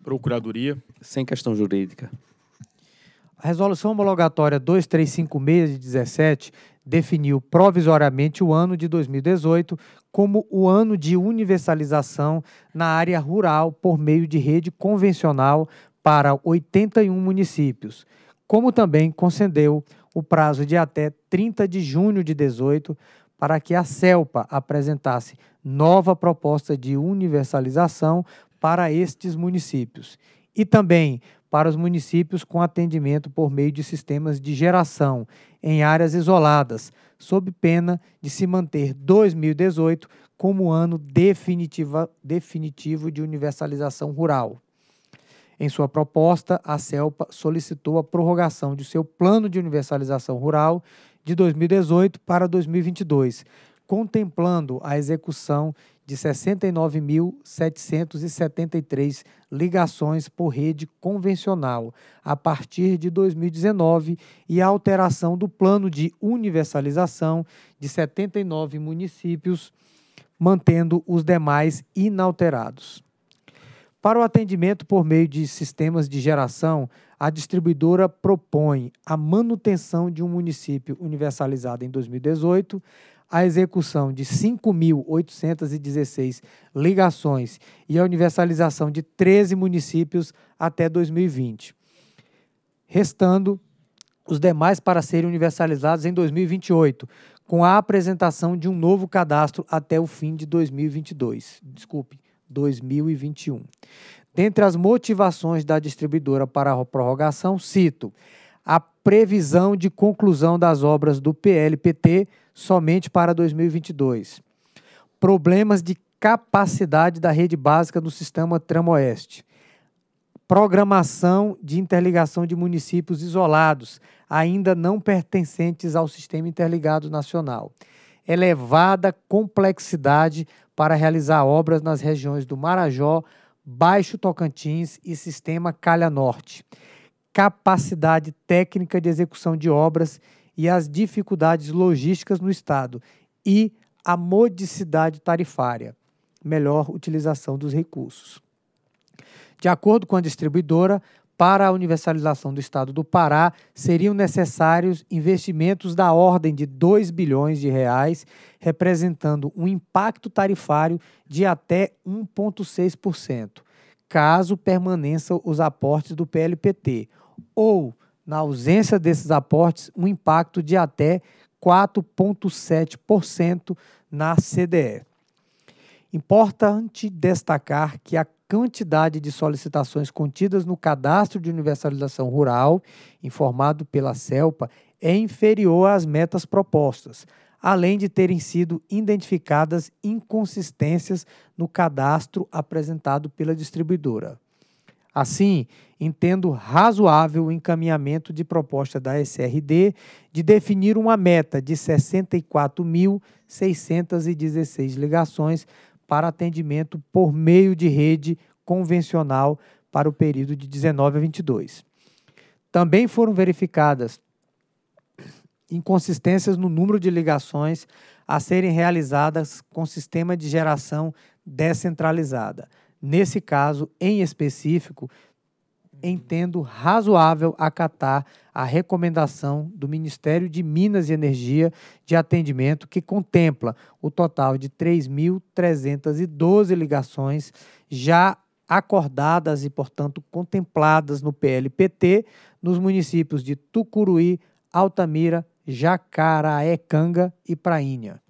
Speaker 5: Procuradoria. Sem questão jurídica.
Speaker 2: A resolução homologatória 2356 de 17 definiu provisoriamente o ano de 2018 como o ano de universalização na área rural por meio de rede convencional para 81 municípios, como também concedeu o prazo de até 30 de junho de 18 para que a CELPA apresentasse nova proposta de universalização para estes municípios. E também para os municípios com atendimento por meio de sistemas de geração em áreas isoladas, sob pena de se manter 2018 como ano definitiva, definitivo de universalização rural. Em sua proposta, a CELPA solicitou a prorrogação de seu plano de universalização rural de 2018 para 2022, contemplando a execução de 69.773 ligações por rede convencional a partir de 2019 e a alteração do plano de universalização de 79 municípios, mantendo os demais inalterados. Para o atendimento por meio de sistemas de geração, a distribuidora propõe a manutenção de um município universalizado em 2018, a execução de 5.816 ligações e a universalização de 13 municípios até 2020, restando os demais para serem universalizados em 2028, com a apresentação de um novo cadastro até o fim de 2022. Desculpe, 2021. Dentre as motivações da distribuidora para a prorrogação, cito a previsão de conclusão das obras do PLPT somente para 2022. Problemas de capacidade da rede básica do sistema Tramoeste. Programação de interligação de municípios isolados, ainda não pertencentes ao Sistema Interligado Nacional. Elevada complexidade para realizar obras nas regiões do Marajó, Baixo Tocantins e Sistema Calha Norte. Capacidade técnica de execução de obras e as dificuldades logísticas no Estado e a modicidade tarifária, melhor utilização dos recursos. De acordo com a distribuidora, para a universalização do Estado do Pará, seriam necessários investimentos da ordem de 2 bilhões de reais, representando um impacto tarifário de até 1,6%, caso permaneçam os aportes do PLPT, ou na ausência desses aportes, um impacto de até 4,7% na CDE. Importante destacar que a quantidade de solicitações contidas no cadastro de universalização rural, informado pela CELPA, é inferior às metas propostas, além de terem sido identificadas inconsistências no cadastro apresentado pela distribuidora. Assim, entendo razoável o encaminhamento de proposta da SRD de definir uma meta de 64.616 ligações para atendimento por meio de rede convencional para o período de 19 a 22. Também foram verificadas inconsistências no número de ligações a serem realizadas com sistema de geração descentralizada nesse caso em específico, uhum. entendo razoável acatar a recomendação do Ministério de Minas e Energia de atendimento, que contempla o total de 3.312 ligações já acordadas e, portanto, contempladas no PLPT nos municípios de Tucuruí, Altamira, Jacaraecanga e Prainha.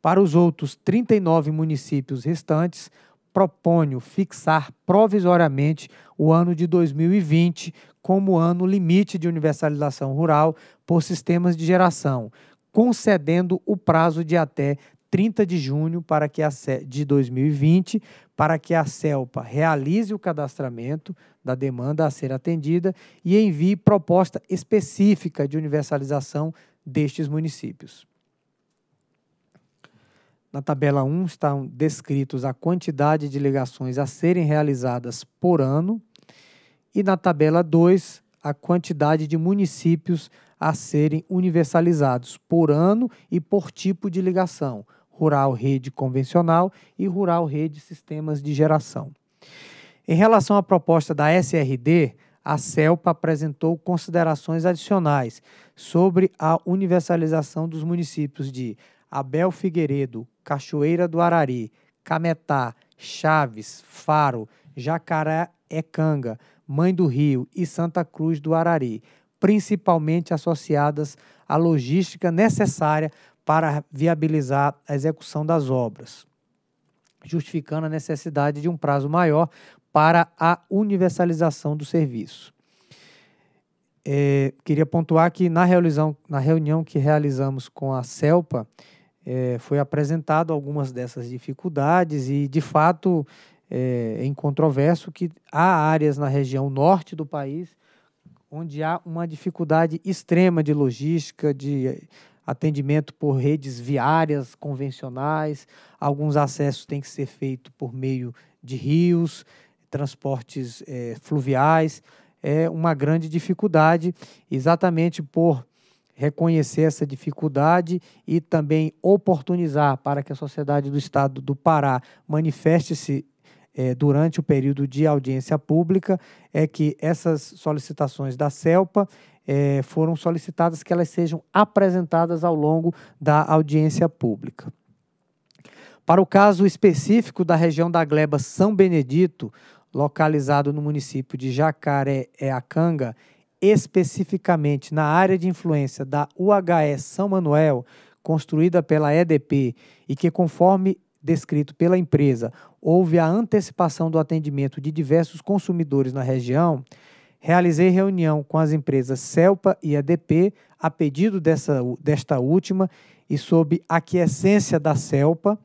Speaker 2: Para os outros 39 municípios restantes, proponho fixar provisoriamente o ano de 2020 como ano limite de universalização rural por sistemas de geração, concedendo o prazo de até 30 de junho para que a de 2020 para que a CELPA realize o cadastramento da demanda a ser atendida e envie proposta específica de universalização destes municípios. Na tabela 1 estão descritos a quantidade de ligações a serem realizadas por ano e na tabela 2 a quantidade de municípios a serem universalizados por ano e por tipo de ligação, rural rede convencional e rural rede sistemas de geração. Em relação à proposta da SRD, a CELPA apresentou considerações adicionais sobre a universalização dos municípios de Abel Figueiredo, Cachoeira do Arari, Cametá, Chaves, Faro, Jacaré, Ecanga, Mãe do Rio e Santa Cruz do Arari, principalmente associadas à logística necessária para viabilizar a execução das obras, justificando a necessidade de um prazo maior para a universalização do serviço. É, queria pontuar que na, realização na reunião que realizamos com a CELPA, é, foi apresentado algumas dessas dificuldades e, de fato, é, eh, é incontroverso que há áreas na região norte do país onde há uma dificuldade extrema de logística, de eh, atendimento por redes viárias convencionais, alguns acessos têm que ser feitos por meio de rios, transportes é, fluviais, é uma grande dificuldade, exatamente por reconhecer essa dificuldade e também oportunizar para que a sociedade do Estado do Pará manifeste-se eh, durante o período de audiência pública, é que essas solicitações da CELPA eh, foram solicitadas que elas sejam apresentadas ao longo da audiência pública. Para o caso específico da região da Gleba São Benedito, localizado no município de Jacaré-Eacanga, especificamente na área de influência da UHE São Manuel, construída pela EDP e que, conforme descrito pela empresa, houve a antecipação do atendimento de diversos consumidores na região, realizei reunião com as empresas CELPA e EDP a pedido dessa, desta última e sob aquiescência da CELPA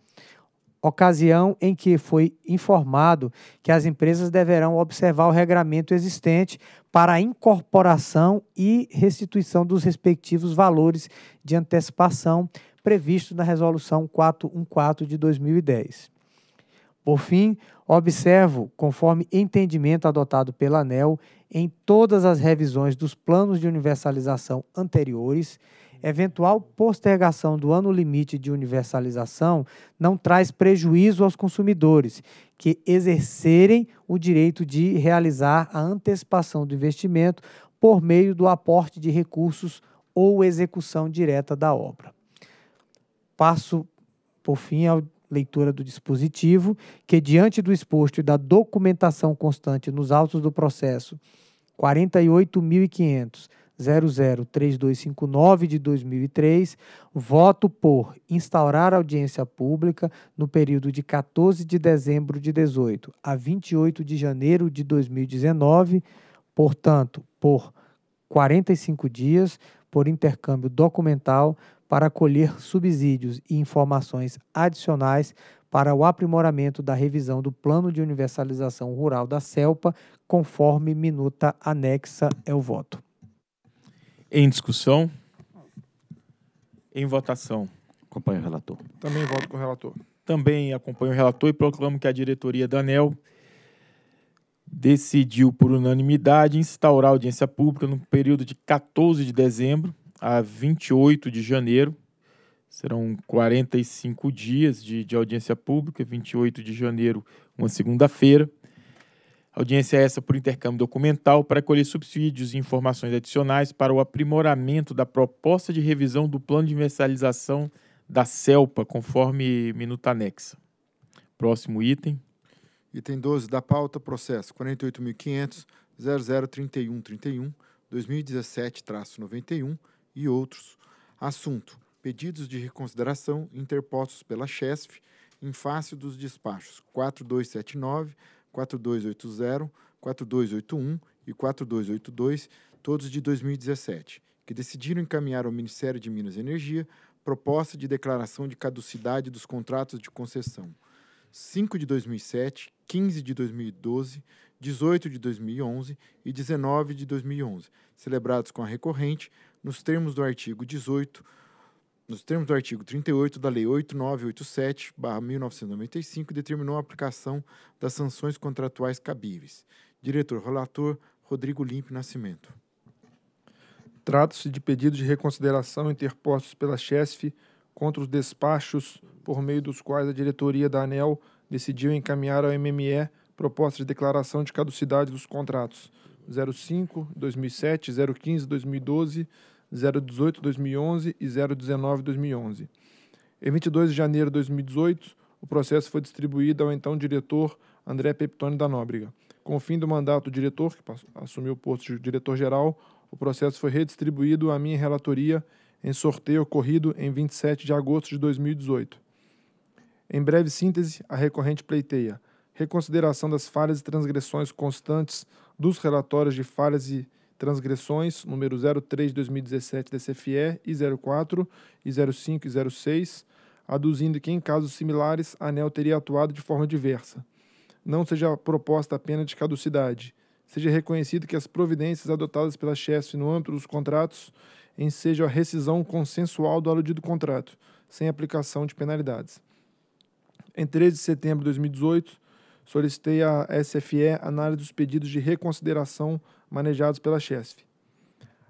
Speaker 2: ocasião em que foi informado que as empresas deverão observar o regramento existente para a incorporação e restituição dos respectivos valores de antecipação previstos na Resolução 414 de 2010. Por fim, observo, conforme entendimento adotado pela ANEL, em todas as revisões dos planos de universalização anteriores, eventual postergação do ano limite de universalização não traz prejuízo aos consumidores que exercerem o direito de realizar a antecipação do investimento por meio do aporte de recursos ou execução direta da obra. Passo, por fim, ao leitura do dispositivo, que diante do exposto e da documentação constante nos autos do processo 48.500 003259 de 2003, voto por instaurar audiência pública no período de 14 de dezembro de 18 a 28 de janeiro de 2019, portanto, por 45 dias, por intercâmbio documental para colher subsídios e informações adicionais para o aprimoramento da revisão do Plano de Universalização Rural da CELPA, conforme minuta anexa é o voto.
Speaker 1: Em discussão? Em votação? Acompanho o relator. Também voto com o relator. Também acompanho o relator e proclamo que a diretoria da ANEL decidiu, por unanimidade, instaurar audiência pública no período de 14 de dezembro a 28 de janeiro. Serão 45 dias de, de audiência pública, 28 de janeiro, uma segunda-feira. Audiência essa por intercâmbio documental para colher subsídios e informações adicionais para o aprimoramento da proposta de revisão do plano de universalização da CELPA,
Speaker 3: conforme minuta anexa. Próximo item. Item 12 da pauta, processo 48.500.003131, 2017-91 e outros. Assunto: pedidos de reconsideração interpostos pela CHESF em face dos despachos 4279 4280, 4281 e 4282, todos de 2017, que decidiram encaminhar ao Ministério de Minas e Energia proposta de declaração de caducidade dos contratos de concessão 5 de 2007, 15 de 2012, 18 de 2011 e 19 de 2011, celebrados com a recorrente nos termos do artigo 18 nos termos do artigo 38 da Lei 8987-1995, determinou a aplicação das sanções contratuais cabíveis. Diretor relator Rodrigo Limpe Nascimento.
Speaker 7: Trata-se de pedido de reconsideração interpostos pela CHESF contra os despachos por meio dos quais a diretoria da ANEL decidiu encaminhar ao MME proposta de declaração de caducidade dos contratos 05 2007, 015 2012 018 2011 e 019 2011. Em 22 de janeiro de 2018, o processo foi distribuído ao então diretor André Peptone da Nóbrega. Com o fim do mandato do diretor, que assumiu o posto de diretor-geral, o processo foi redistribuído à minha relatoria em sorteio ocorrido em 27 de agosto de 2018. Em breve síntese, a recorrente pleiteia reconsideração das falhas e transgressões constantes dos relatórios de falhas e transgressões número 03 de 2017 da CFE e 04 e 05 e 06, aduzindo que em casos similares a ANEL teria atuado de forma diversa. Não seja proposta a pena de caducidade. Seja reconhecido que as providências adotadas pela chesf no âmbito dos contratos ensejam a rescisão consensual do aludido contrato, sem aplicação de penalidades. Em 13 de setembro de 2018, solicitei à SFE análise dos pedidos de reconsideração manejados pela CHESF.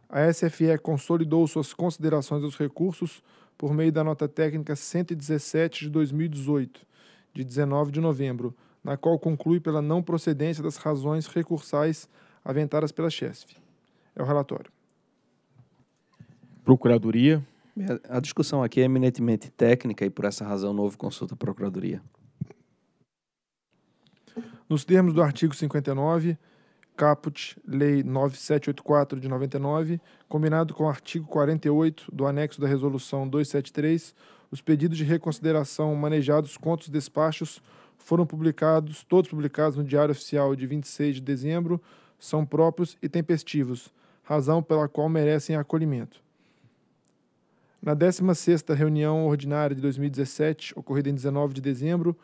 Speaker 7: A SFE consolidou suas considerações aos recursos por meio da nota técnica 117 de 2018, de 19 de novembro, na qual conclui pela não procedência das razões recursais aventadas pela CHESF. É o
Speaker 5: relatório. Procuradoria. A discussão aqui é eminentemente técnica e, por essa razão, não houve consulta à Procuradoria
Speaker 7: nos termos do artigo 59, caput Lei 9784 de 99, combinado com o artigo 48 do anexo da Resolução 273, os pedidos de reconsideração manejados contra os despachos foram publicados, todos publicados no Diário Oficial de 26 de dezembro, são próprios e tempestivos, razão pela qual merecem acolhimento. Na 16ª reunião ordinária de 2017, ocorrida em 19 de dezembro,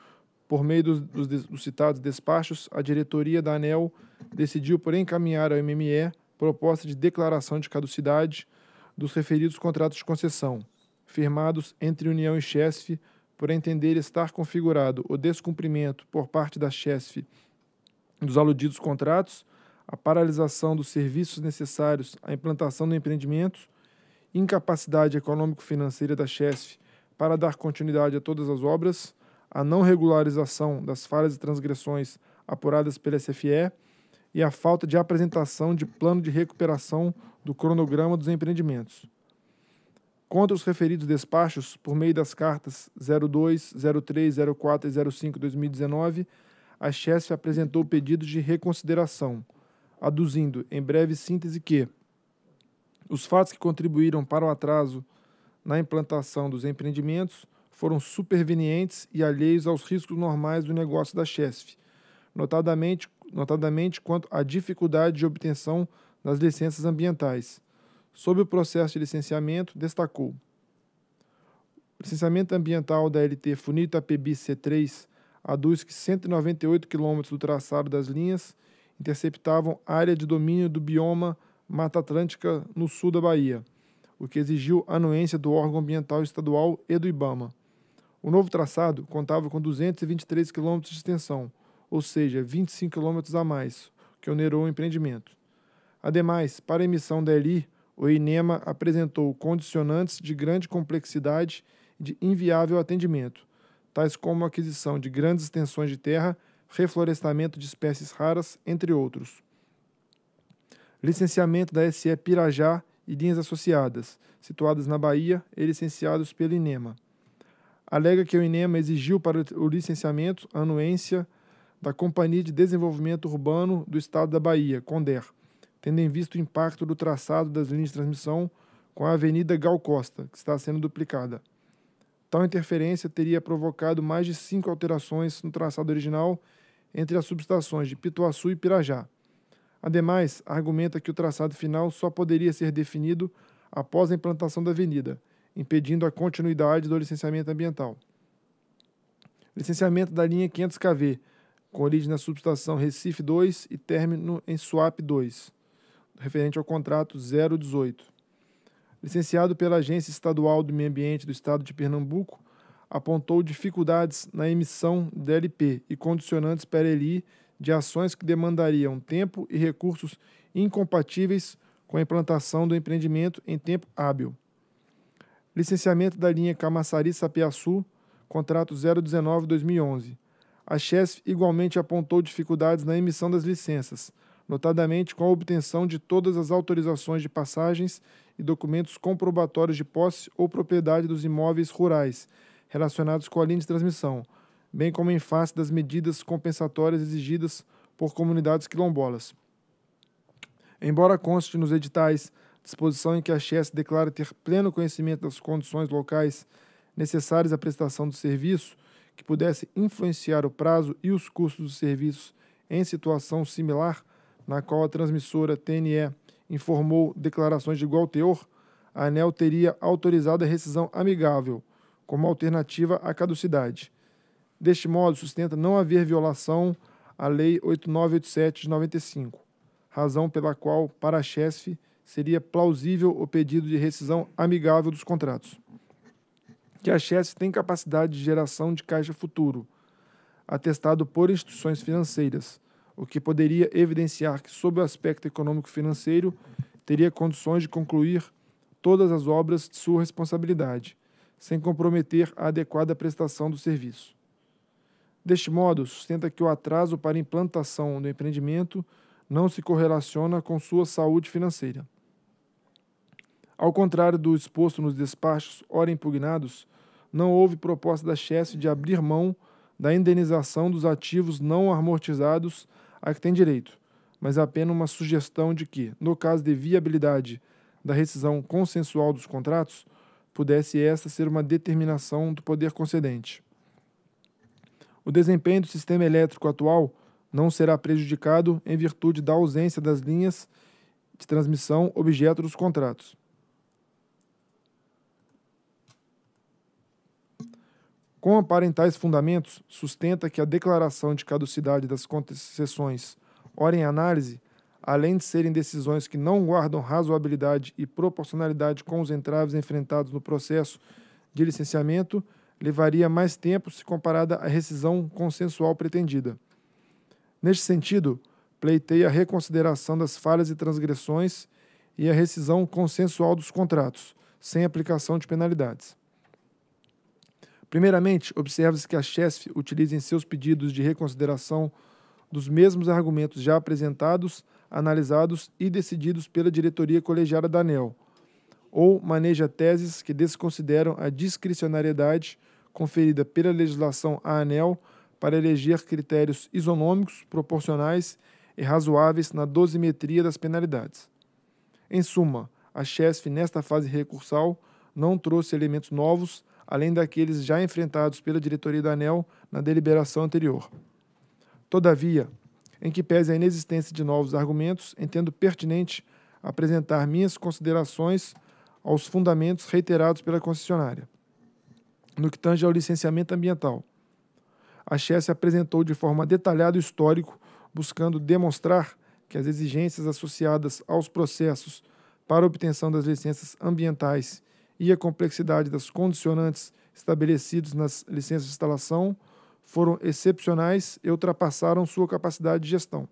Speaker 7: por meio dos, dos, dos citados despachos, a diretoria da ANEL decidiu por encaminhar ao MME proposta de declaração de caducidade dos referidos contratos de concessão, firmados entre União e Chesf, por entender estar configurado o descumprimento por parte da Chesf dos aludidos contratos, a paralisação dos serviços necessários à implantação do empreendimento, incapacidade econômico-financeira da Chesf para dar continuidade a todas as obras, a não regularização das falhas e transgressões apuradas pela SFE e a falta de apresentação de plano de recuperação do cronograma dos empreendimentos. Contra os referidos despachos, por meio das cartas 02, 03, 04 e 05 2019, a Chesf apresentou pedidos de reconsideração, aduzindo, em breve síntese, que os fatos que contribuíram para o atraso na implantação dos empreendimentos foram supervenientes e alheios aos riscos normais do negócio da Chesf, notadamente, notadamente quanto à dificuldade de obtenção das licenças ambientais. Sob o processo de licenciamento, destacou: o licenciamento ambiental da LT Funita PB C3 aduz que 198 km do traçado das linhas interceptavam área de domínio do bioma Mata Atlântica no sul da Bahia, o que exigiu anuência do órgão ambiental estadual e do IBAMA. O novo traçado contava com 223 km de extensão, ou seja, 25 km a mais, que onerou o empreendimento. Ademais, para a emissão da ELI, o INEMA apresentou condicionantes de grande complexidade e de inviável atendimento, tais como a aquisição de grandes extensões de terra, reflorestamento de espécies raras, entre outros. Licenciamento da SE Pirajá e linhas associadas, situadas na Bahia e licenciados pelo INEMA alega que o INEMA exigiu para o licenciamento a anuência da Companhia de Desenvolvimento Urbano do Estado da Bahia, CONDER, tendo em vista o impacto do traçado das linhas de transmissão com a Avenida Gal Costa, que está sendo duplicada. Tal interferência teria provocado mais de cinco alterações no traçado original entre as subestações de Pituaçu e Pirajá. Ademais, argumenta que o traçado final só poderia ser definido após a implantação da avenida, impedindo a continuidade do licenciamento ambiental. Licenciamento da linha 500kV, com origem na subestação Recife 2 e término em Swap 2, referente ao contrato 018. Licenciado pela Agência Estadual do Meio Ambiente do Estado de Pernambuco, apontou dificuldades na emissão DLP e condicionantes para de ações que demandariam tempo e recursos incompatíveis com a implantação do empreendimento em tempo hábil. Licenciamento da linha Camaçari-Sapiaçu, contrato 019-2011. A Chesf igualmente apontou dificuldades na emissão das licenças, notadamente com a obtenção de todas as autorizações de passagens e documentos comprobatórios de posse ou propriedade dos imóveis rurais relacionados com a linha de transmissão, bem como em face das medidas compensatórias exigidas por comunidades quilombolas. Embora conste nos editais disposição em que a Chess declara ter pleno conhecimento das condições locais necessárias à prestação do serviço, que pudesse influenciar o prazo e os custos dos serviços em situação similar, na qual a transmissora TNE informou declarações de igual teor, a ANEL teria autorizado a rescisão amigável, como alternativa à caducidade. Deste modo, sustenta não haver violação à Lei 8987 de 95, razão pela qual, para a CHESF, seria plausível o pedido de rescisão amigável dos contratos. Que a Chess tem capacidade de geração de caixa futuro, atestado por instituições financeiras, o que poderia evidenciar que, sob o aspecto econômico-financeiro, teria condições de concluir todas as obras de sua responsabilidade, sem comprometer a adequada prestação do serviço. Deste modo, sustenta que o atraso para implantação do empreendimento não se correlaciona com sua saúde financeira. Ao contrário do exposto nos despachos ora impugnados, não houve proposta da Chess de abrir mão da indenização dos ativos não amortizados a que tem direito, mas apenas uma sugestão de que, no caso de viabilidade da rescisão consensual dos contratos, pudesse esta ser uma determinação do poder concedente. O desempenho do sistema elétrico atual não será prejudicado em virtude da ausência das linhas de transmissão objeto dos contratos. Com aparentais em tais fundamentos, sustenta que a declaração de caducidade das concessões, ora em análise, além de serem decisões que não guardam razoabilidade e proporcionalidade com os entraves enfrentados no processo de licenciamento, levaria mais tempo se comparada à rescisão consensual pretendida. Neste sentido, pleitei a reconsideração das falhas e transgressões e a rescisão consensual dos contratos, sem aplicação de penalidades. Primeiramente, observa-se que a CHESF utiliza em seus pedidos de reconsideração dos mesmos argumentos já apresentados, analisados e decididos pela diretoria colegiada da ANEL, ou maneja teses que desconsideram a discricionariedade conferida pela legislação à ANEL para eleger critérios isonômicos, proporcionais e razoáveis na dosimetria das penalidades. Em suma, a CHESF, nesta fase recursal, não trouxe elementos novos, além daqueles já enfrentados pela diretoria da ANEL na deliberação anterior. Todavia, em que pese a inexistência de novos argumentos, entendo pertinente apresentar minhas considerações aos fundamentos reiterados pela concessionária. No que tange ao licenciamento ambiental, a Chess apresentou de forma detalhada o histórico, buscando demonstrar que as exigências associadas aos processos para obtenção das licenças ambientais e a complexidade das condicionantes estabelecidos nas licenças de instalação foram excepcionais e ultrapassaram sua capacidade de gestão.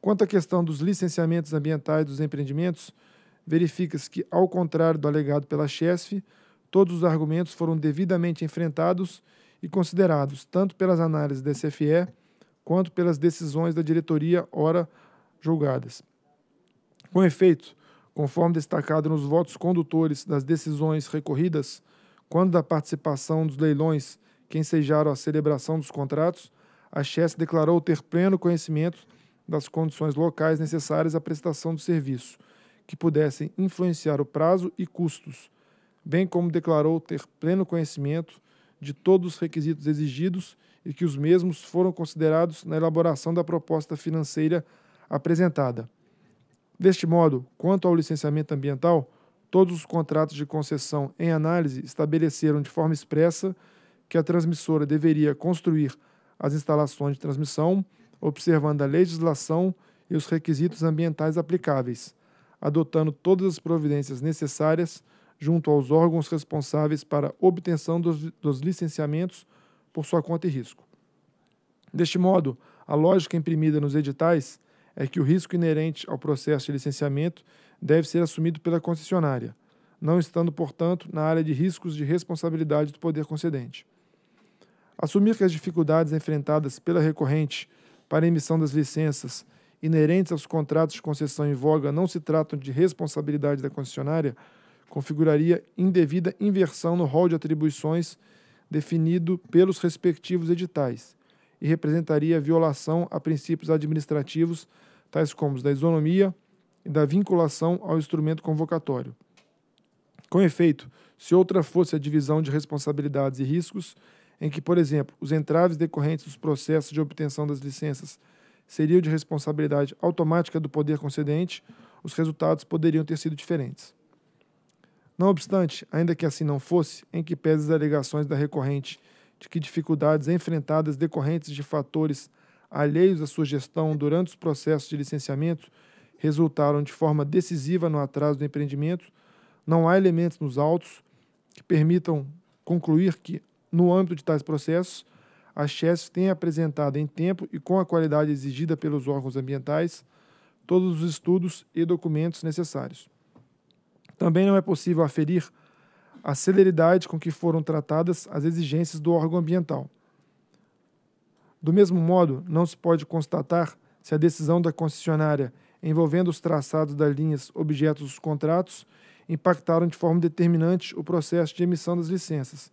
Speaker 7: Quanto à questão dos licenciamentos ambientais dos empreendimentos, verifica-se que, ao contrário do alegado pela CHESF, todos os argumentos foram devidamente enfrentados e considerados tanto pelas análises da SFE quanto pelas decisões da diretoria ora julgadas. Com efeito, conforme destacado nos votos condutores das decisões recorridas, quando da participação dos leilões que ensejaram a celebração dos contratos, a Chess declarou ter pleno conhecimento das condições locais necessárias à prestação do serviço, que pudessem influenciar o prazo e custos, bem como declarou ter pleno conhecimento de todos os requisitos exigidos e que os mesmos foram considerados na elaboração da proposta financeira apresentada. Deste modo, quanto ao licenciamento ambiental, todos os contratos de concessão em análise estabeleceram de forma expressa que a transmissora deveria construir as instalações de transmissão, observando a legislação e os requisitos ambientais aplicáveis, adotando todas as providências necessárias junto aos órgãos responsáveis para obtenção dos, dos licenciamentos por sua conta e risco. Deste modo, a lógica imprimida nos editais é que o risco inerente ao processo de licenciamento deve ser assumido pela concessionária, não estando, portanto, na área de riscos de responsabilidade do poder concedente. Assumir que as dificuldades enfrentadas pela recorrente para a emissão das licenças inerentes aos contratos de concessão em voga não se tratam de responsabilidade da concessionária configuraria indevida inversão no rol de atribuições definido pelos respectivos editais e representaria violação a princípios administrativos, tais como os da isonomia e da vinculação ao instrumento convocatório. Com efeito, se outra fosse a divisão de responsabilidades e riscos, em que, por exemplo, os entraves decorrentes dos processos de obtenção das licenças seriam de responsabilidade automática do poder concedente, os resultados poderiam ter sido diferentes. Não obstante, ainda que assim não fosse, em que pese as alegações da recorrente de que dificuldades enfrentadas decorrentes de fatores alheios à sua gestão durante os processos de licenciamento resultaram de forma decisiva no atraso do empreendimento, não há elementos nos autos que permitam concluir que, no âmbito de tais processos, a Chess tem apresentado em tempo e com a qualidade exigida pelos órgãos ambientais todos os estudos e documentos necessários. Também não é possível aferir a celeridade com que foram tratadas as exigências do órgão ambiental. Do mesmo modo, não se pode constatar se a decisão da concessionária envolvendo os traçados das linhas objetos dos contratos impactaram de forma determinante o processo de emissão das licenças,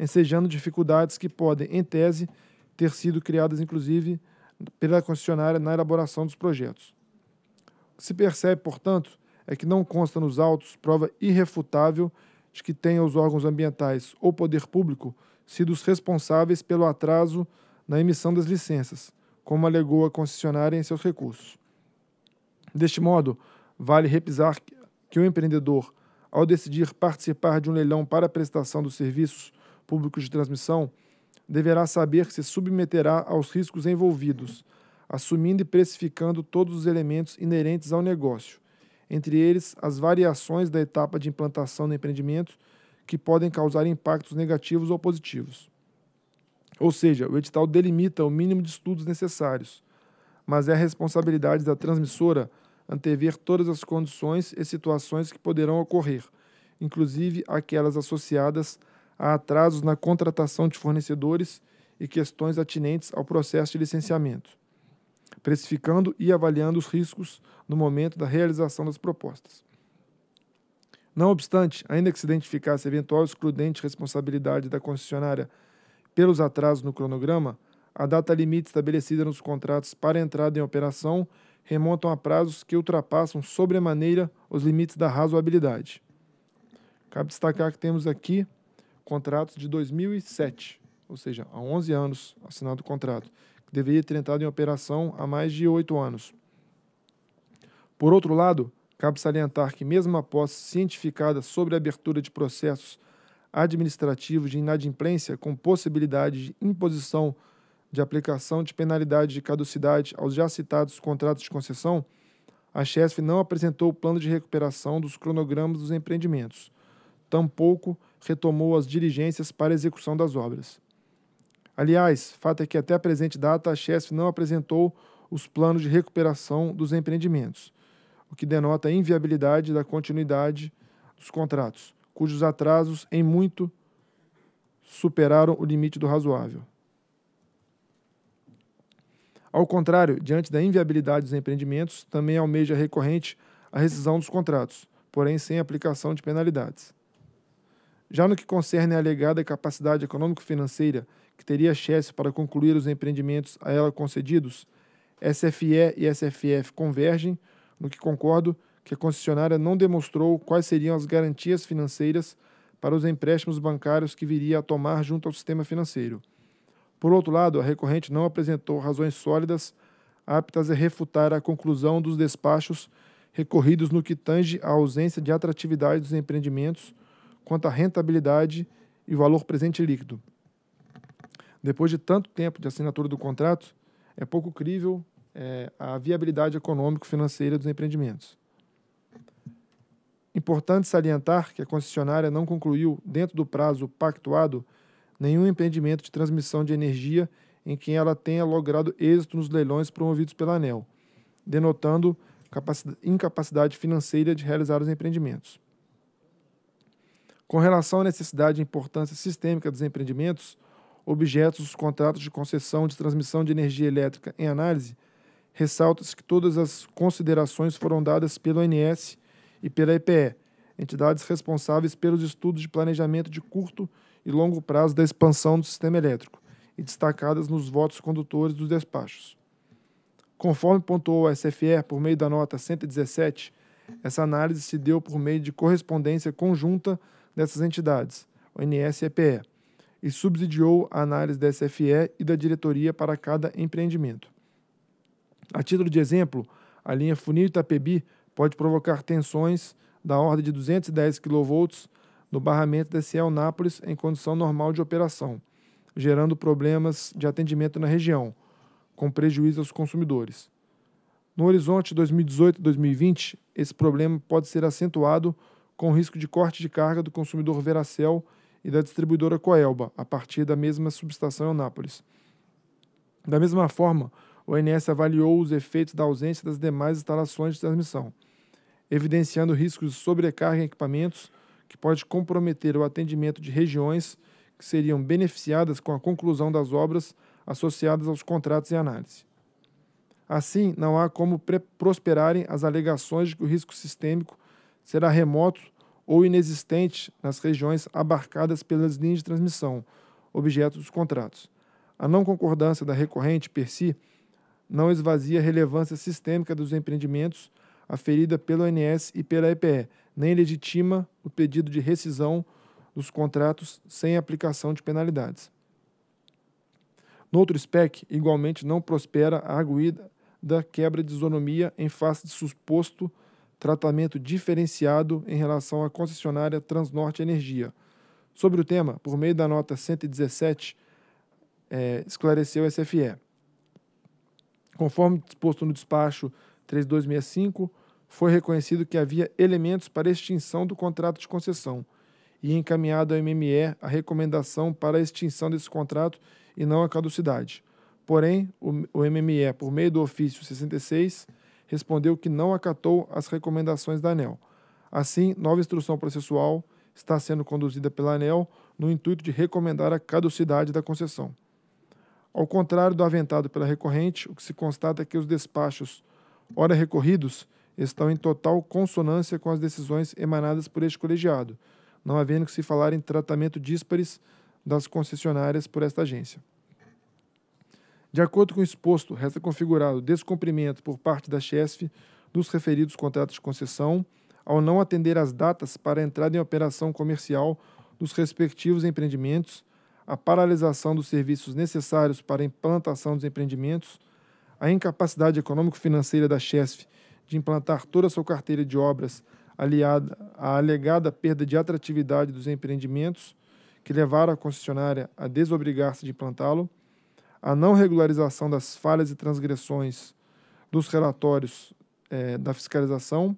Speaker 7: ensejando dificuldades que podem, em tese, ter sido criadas inclusive pela concessionária na elaboração dos projetos. Se percebe, portanto, é que não consta nos autos prova irrefutável de que tenha os órgãos ambientais ou poder público sido os responsáveis pelo atraso na emissão das licenças, como alegou a concessionária em seus recursos. Deste modo, vale repisar que o empreendedor, ao decidir participar de um leilão para a prestação dos serviços públicos de transmissão, deverá saber que se submeterá aos riscos envolvidos, assumindo e precificando todos os elementos inerentes ao negócio, entre eles as variações da etapa de implantação do empreendimento que podem causar impactos negativos ou positivos. Ou seja, o edital delimita o mínimo de estudos necessários, mas é a responsabilidade da transmissora antever todas as condições e situações que poderão ocorrer, inclusive aquelas associadas a atrasos na contratação de fornecedores e questões atinentes ao processo de licenciamento precificando e avaliando os riscos no momento da realização das propostas. Não obstante, ainda que se identificasse eventual excludente responsabilidade da concessionária pelos atrasos no cronograma, a data limite estabelecida nos contratos para entrada em operação remontam a prazos que ultrapassam sobremaneira os limites da razoabilidade. Cabe destacar que temos aqui contratos de 2007, ou seja, há 11 anos assinado o contrato, deveria ter entrado em operação há mais de oito anos. Por outro lado, cabe salientar que, mesmo após posse cientificada sobre a abertura de processos administrativos de inadimplência com possibilidade de imposição de aplicação de penalidade de caducidade aos já citados contratos de concessão, a CHESF não apresentou o plano de recuperação dos cronogramas dos empreendimentos. Tampouco retomou as diligências para execução das obras. Aliás, fato é que até a presente data a Chesf não apresentou os planos de recuperação dos empreendimentos, o que denota a inviabilidade da continuidade dos contratos, cujos atrasos em muito superaram o limite do razoável. Ao contrário, diante da inviabilidade dos empreendimentos, também almeja recorrente a rescisão dos contratos, porém sem aplicação de penalidades. Já no que concerne a alegada capacidade econômico-financeira que teria a Chess para concluir os empreendimentos a ela concedidos, SFE e SFF convergem, no que concordo que a concessionária não demonstrou quais seriam as garantias financeiras para os empréstimos bancários que viria a tomar junto ao sistema financeiro. Por outro lado, a recorrente não apresentou razões sólidas aptas a refutar a conclusão dos despachos recorridos no que tange à ausência de atratividade dos empreendimentos quanto à rentabilidade e valor presente líquido. Depois de tanto tempo de assinatura do contrato, é pouco crível é, a viabilidade econômico-financeira dos empreendimentos. Importante salientar que a concessionária não concluiu, dentro do prazo pactuado, nenhum empreendimento de transmissão de energia em que ela tenha logrado êxito nos leilões promovidos pela ANEL, denotando incapacidade financeira de realizar os empreendimentos. Com relação à necessidade e importância sistêmica dos empreendimentos, objetos dos contratos de concessão de transmissão de energia elétrica em análise, ressalta-se que todas as considerações foram dadas pelo ONS e pela EPE, entidades responsáveis pelos estudos de planejamento de curto e longo prazo da expansão do sistema elétrico, e destacadas nos votos condutores dos despachos. Conforme pontuou a SFR por meio da nota 117, essa análise se deu por meio de correspondência conjunta dessas entidades, ONS e EPE, e subsidiou a análise da SFE e da diretoria para cada empreendimento. A título de exemplo, a linha Funil Itapebi pode provocar tensões da ordem de 210 kV no barramento da Ciel Nápoles em condição normal de operação, gerando problemas de atendimento na região, com prejuízo aos consumidores. No horizonte 2018-2020, esse problema pode ser acentuado com risco de corte de carga do consumidor Veracel e da distribuidora Coelba, a partir da mesma subestação em Anápolis. Da mesma forma, o ONS avaliou os efeitos da ausência das demais instalações de transmissão, evidenciando riscos de sobrecarga em equipamentos, que pode comprometer o atendimento de regiões que seriam beneficiadas com a conclusão das obras associadas aos contratos em análise. Assim, não há como prosperarem as alegações de que o risco sistêmico será remoto ou inexistente nas regiões abarcadas pelas linhas de transmissão, objeto dos contratos. A não concordância da recorrente, per si, não esvazia a relevância sistêmica dos empreendimentos aferida pelo ONS e pela EPE, nem legitima o pedido de rescisão dos contratos sem aplicação de penalidades. No outro SPEC, igualmente não prospera a arguída da quebra de isonomia em face de suposto tratamento diferenciado em relação à concessionária Transnorte Energia. Sobre o tema, por meio da nota 117, é, esclareceu o SFE. Conforme disposto no despacho 3265, foi reconhecido que havia elementos para extinção do contrato de concessão e encaminhado ao MME a recomendação para a extinção desse contrato e não a caducidade. Porém, o, o MME, por meio do ofício 66, respondeu que não acatou as recomendações da ANEL. Assim, nova instrução processual está sendo conduzida pela ANEL no intuito de recomendar a caducidade da concessão. Ao contrário do aventado pela recorrente, o que se constata é que os despachos, ora recorridos, estão em total consonância com as decisões emanadas por este colegiado, não havendo que se falar em tratamento díspares das concessionárias por esta agência. De acordo com o exposto, resta configurado descumprimento por parte da CHESF dos referidos contratos de concessão ao não atender às datas para entrada em operação comercial dos respectivos empreendimentos, a paralisação dos serviços necessários para a implantação dos empreendimentos, a incapacidade econômico-financeira da CHESF de implantar toda a sua carteira de obras aliada à alegada perda de atratividade dos empreendimentos que levaram a concessionária a desobrigar-se de implantá-lo, a não regularização das falhas e transgressões dos relatórios é, da fiscalização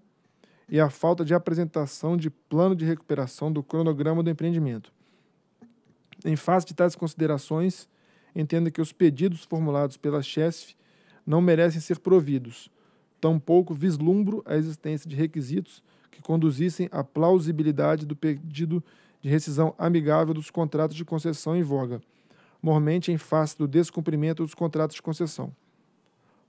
Speaker 7: e a falta de apresentação de plano de recuperação do cronograma do empreendimento. Em face de tais considerações, entendo que os pedidos formulados pela CHESF não merecem ser providos, tampouco vislumbro a existência de requisitos que conduzissem à plausibilidade do pedido de rescisão amigável dos contratos de concessão em voga mormente em face do descumprimento dos contratos de concessão.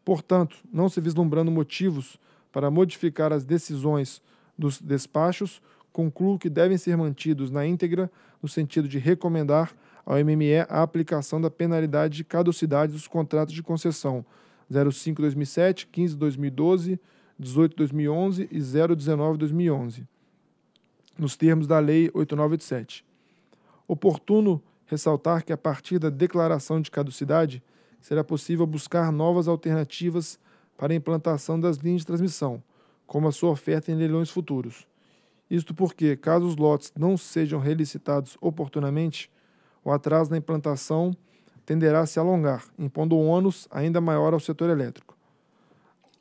Speaker 7: Portanto, não se vislumbrando motivos para modificar as decisões dos despachos, concluo que devem ser mantidos na íntegra, no sentido de recomendar ao MME a aplicação da penalidade de caducidade dos contratos de concessão 05-2007, 15-2012, 18-2011 e 019-2011, nos termos da Lei 8987. Oportuno ressaltar que a partir da declaração de caducidade será possível buscar novas alternativas para a implantação das linhas de transmissão, como a sua oferta em leilões futuros. Isto porque, caso os lotes não sejam relicitados oportunamente, o atraso na implantação tenderá a se alongar, impondo um ônus ainda maior ao setor elétrico.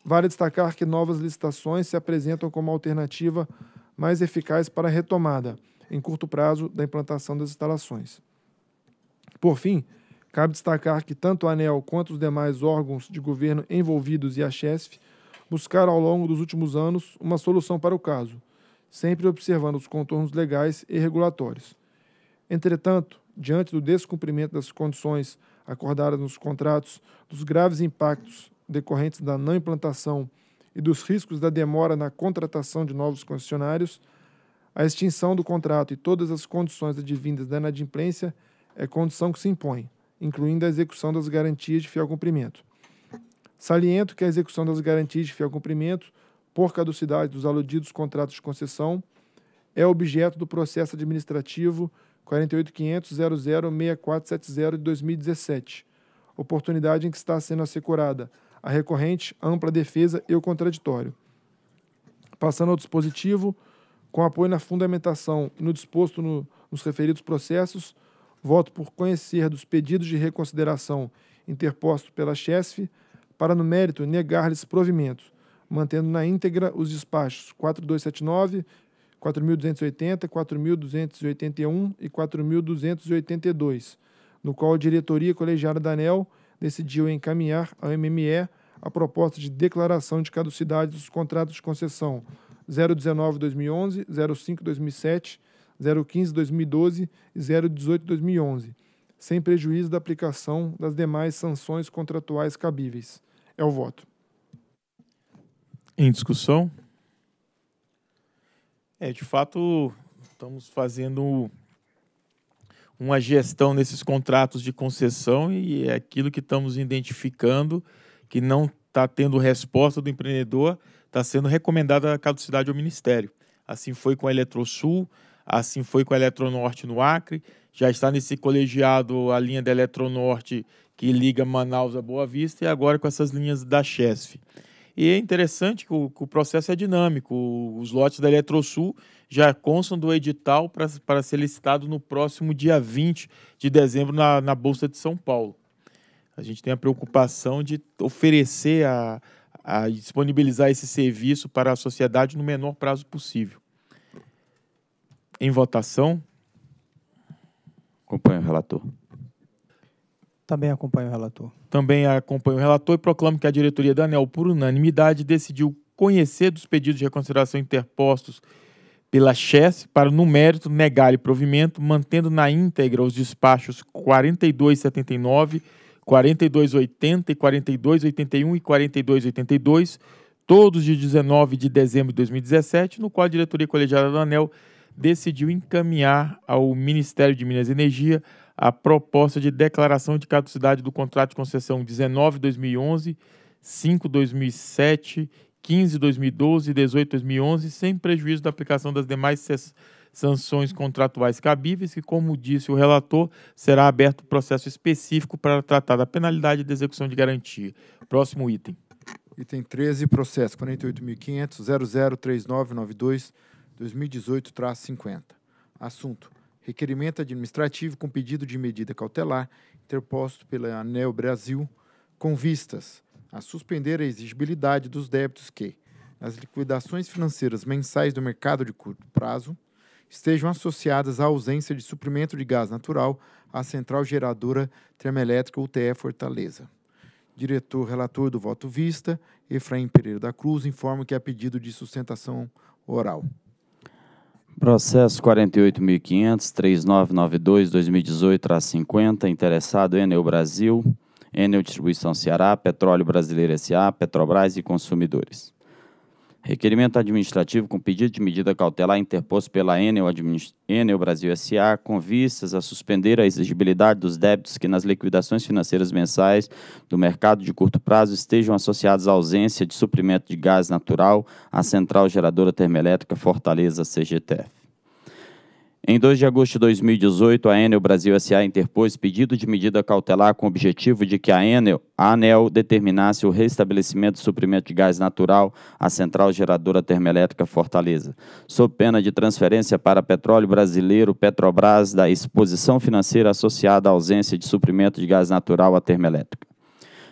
Speaker 7: Vale destacar que novas licitações se apresentam como alternativa mais eficaz para a retomada, em curto prazo, da implantação das instalações. Por fim, cabe destacar que tanto a ANEL quanto os demais órgãos de governo envolvidos e a CHESF buscaram ao longo dos últimos anos uma solução para o caso, sempre observando os contornos legais e regulatórios. Entretanto, diante do descumprimento das condições acordadas nos contratos, dos graves impactos decorrentes da não implantação e dos riscos da demora na contratação de novos concessionários, a extinção do contrato e todas as condições advindas da inadimplência é condição que se impõe, incluindo a execução das garantias de fiel cumprimento. Saliento que a execução das garantias de fiel cumprimento, por caducidade dos aludidos contratos de concessão, é objeto do processo administrativo 48.500.006470 de 2017, oportunidade em que está sendo assegurada a recorrente, ampla defesa e o contraditório. Passando ao dispositivo, com apoio na fundamentação e no disposto no, nos referidos processos, voto por conhecer dos pedidos de reconsideração interpostos pela CHESF para, no mérito, negar-lhes provimento, mantendo na íntegra os despachos 4279, 4.280, 4.281 e 4.282, no qual a diretoria colegiada da ANEL decidiu encaminhar ao MME a proposta de declaração de caducidade dos contratos de concessão 019-2011, 05-2007 015 2012 e 018 2011, sem prejuízo da aplicação das demais sanções contratuais cabíveis. É o voto.
Speaker 1: Em discussão? É, de fato, estamos fazendo uma gestão nesses contratos de concessão e é aquilo que estamos identificando que não está tendo resposta do empreendedor está sendo recomendada a caducidade ao Ministério. Assim foi com a Eletrosul, assim foi com a Eletronorte no Acre, já está nesse colegiado a linha da Eletronorte que liga Manaus a Boa Vista e agora com essas linhas da Chesf. E é interessante que o, que o processo é dinâmico, os lotes da Eletrosul já constam do edital para ser licitado no próximo dia 20 de dezembro na, na Bolsa de São Paulo. A gente tem a preocupação de oferecer a, a disponibilizar esse serviço para a sociedade no menor prazo possível. Em votação. Acompanho o relator.
Speaker 2: Também acompanho o relator.
Speaker 1: Também acompanho o relator e proclamo que a diretoria da ANEL, por unanimidade, decidiu conhecer dos pedidos de reconsideração interpostos pela Chess para, no mérito, negar o provimento, mantendo na íntegra os despachos 4279, 4280 4281 e 4282, todos de 19 de dezembro de 2017, no qual a diretoria colegiada da ANEL decidiu encaminhar ao Ministério de Minas e Energia a proposta de declaração de caducidade do contrato de concessão 19-2011, 5-2007, 15-2012 e 18-2011, sem prejuízo da aplicação das demais sanções contratuais cabíveis, que, como disse o relator, será aberto processo
Speaker 3: específico para tratar da penalidade de execução de garantia. Próximo item. Item 13, processo 48.500.003992.2022. 2018-50. Assunto: requerimento administrativo com pedido de medida cautelar interposto pela ANEL Brasil com vistas a suspender a exigibilidade dos débitos que, nas liquidações financeiras mensais do mercado de curto prazo, estejam associadas à ausência de suprimento de gás natural à central geradora termoelétrica UTE Fortaleza. Diretor relator do voto vista, Efraim Pereira da Cruz, informa que há pedido de sustentação oral.
Speaker 4: Processo 48.500.3992-2018-50, interessado Enel Brasil, Enel Distribuição Ceará, Petróleo Brasileiro S.A., Petrobras e consumidores. Requerimento administrativo com pedido de medida cautelar interposto pela Enel, Enel, Brasil S.A. com vistas a suspender a exigibilidade dos débitos que nas liquidações financeiras mensais do mercado de curto prazo estejam associados à ausência de suprimento de gás natural à central geradora termoelétrica Fortaleza CGTF. Em 2 de agosto de 2018, a Enel Brasil SA interpôs pedido de medida cautelar com o objetivo de que a Enel, a ANEL, determinasse o restabelecimento do suprimento de gás natural à central geradora termoelétrica Fortaleza, sob pena de transferência para petróleo brasileiro Petrobras da exposição financeira associada à ausência de suprimento de gás natural à termoelétrica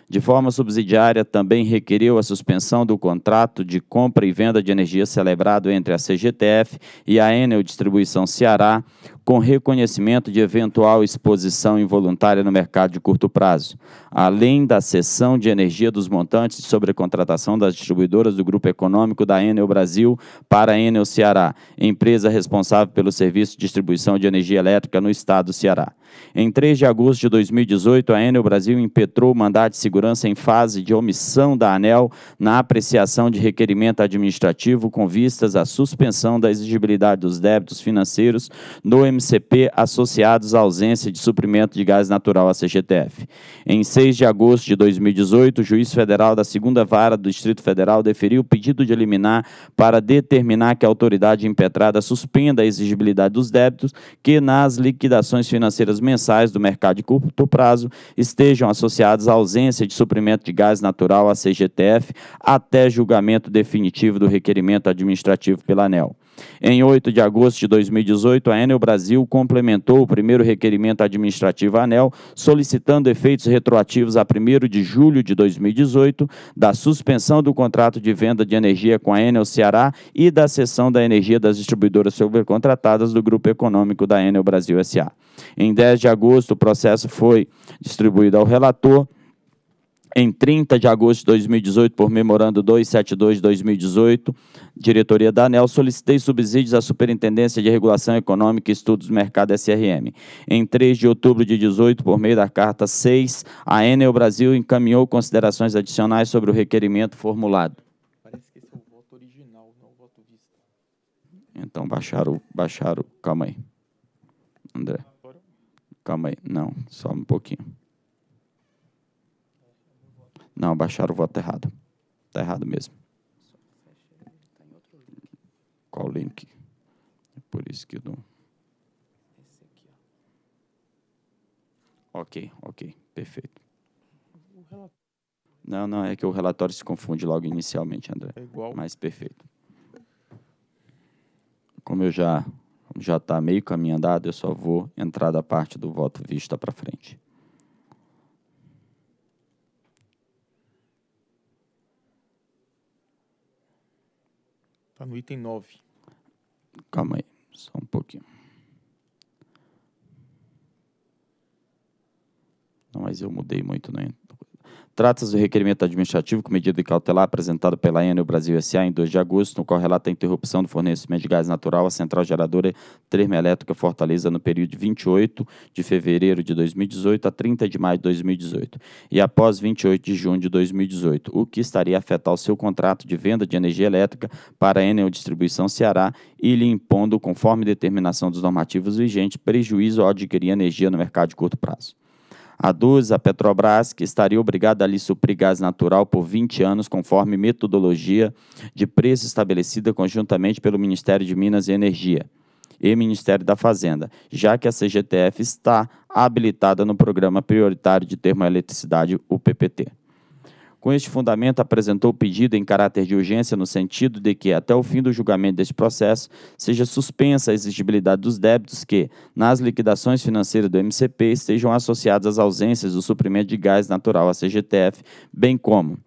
Speaker 4: de forma subsidiária, também requeriu a suspensão do contrato de compra e venda de energia celebrado entre a CGTF e a Enel Distribuição Ceará, com reconhecimento de eventual exposição involuntária no mercado de curto prazo, além da cessão de energia dos montantes sobre a contratação das distribuidoras do grupo econômico da Enel Brasil para a Enel Ceará, empresa responsável pelo serviço de distribuição de energia elétrica no estado do Ceará. Em 3 de agosto de 2018, a Enel Brasil impetrou o mandado de segurança em fase de omissão da ANEL na apreciação de requerimento administrativo com vistas à suspensão da exigibilidade dos débitos financeiros no MCP associados à ausência de suprimento de gás natural à CGTF. Em 6 de agosto de 2018, o juiz federal da segunda vara do Distrito Federal deferiu o pedido de liminar para determinar que a autoridade impetrada suspenda a exigibilidade dos débitos que nas liquidações financeiras mensais do mercado de curto prazo estejam associados à ausência de suprimento de gás natural à CGTF até julgamento definitivo do requerimento administrativo pela ANEL. Em 8 de agosto de 2018, a Enel Brasil complementou o primeiro requerimento administrativo ANEL, solicitando efeitos retroativos a 1 de julho de 2018 da suspensão do contrato de venda de energia com a Enel Ceará e da cessão da energia das distribuidoras supercontratadas do grupo econômico da Enel Brasil SA. Em 10 de agosto, o processo foi distribuído ao relator em 30 de agosto de 2018, por memorando 272 de 2018, diretoria da ANEL, solicitei subsídios à Superintendência de Regulação Econômica e Estudos do Mercado SRM. Em 3 de outubro de 2018, por meio da carta 6, a Enel Brasil encaminhou considerações adicionais sobre o requerimento formulado. Parece que esse é o voto original, não o voto vista. Então baixaram, baixaram, calma aí. André. Calma aí, não, só um pouquinho. Não, baixaram o voto tá errado. Está errado mesmo. Qual o link? É por isso que eu dou. Ok, ok, perfeito. Não, não, é que o relatório se confunde logo inicialmente, André. É igual. Mas perfeito. Como eu já já está meio caminho andado, eu só vou entrar da parte do voto vista para frente.
Speaker 1: Está no item 9. Calma aí,
Speaker 4: só um pouquinho. Não, mas eu mudei muito, né? Trata-se do requerimento administrativo com medida cautelar apresentado pela Enel Brasil SA em 2 de agosto, no qual relata a interrupção do fornecimento de gás natural à central geradora termoelétrica Fortaleza no período de 28 de fevereiro de 2018 a 30 de maio de 2018 e após 28 de junho de 2018, o que estaria a afetar o seu contrato de venda de energia elétrica para a Enel Distribuição Ceará e lhe impondo, conforme determinação dos normativos vigentes, prejuízo ao adquirir energia no mercado de curto prazo. A Aduz a Petrobras que estaria obrigada a lhe suprir gás natural por 20 anos, conforme metodologia de preço estabelecida conjuntamente pelo Ministério de Minas e Energia e Ministério da Fazenda, já que a CGTF está habilitada no Programa Prioritário de Termoeletricidade, o PPT. Com este fundamento, apresentou o pedido em caráter de urgência no sentido de que, até o fim do julgamento deste processo, seja suspensa a exigibilidade dos débitos que, nas liquidações financeiras do MCP, estejam associadas às ausências do suprimento de gás natural à CGTF, bem como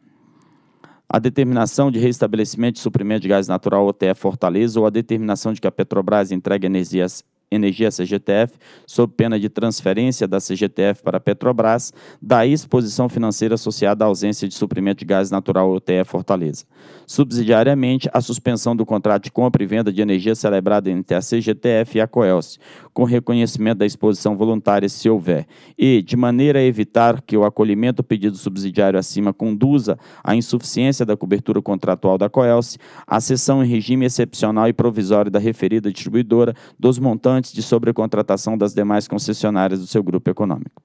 Speaker 4: a determinação de restabelecimento de suprimento de gás natural OTE Fortaleza ou a determinação de que a Petrobras entregue energias Energia CGTF, sob pena de transferência da CGTF para a Petrobras, da exposição financeira associada à ausência de suprimento de gás natural UTE Fortaleza. Subsidiariamente, a suspensão do contrato de compra e venda de energia celebrada entre a CGTF e a Coelce, com reconhecimento da exposição voluntária, se houver, e, de maneira a evitar que o acolhimento do pedido subsidiário acima conduza à insuficiência da cobertura contratual da COELSE, a cessão em regime excepcional e provisório da referida distribuidora dos montantes de sobrecontratação das demais concessionárias do seu grupo econômico.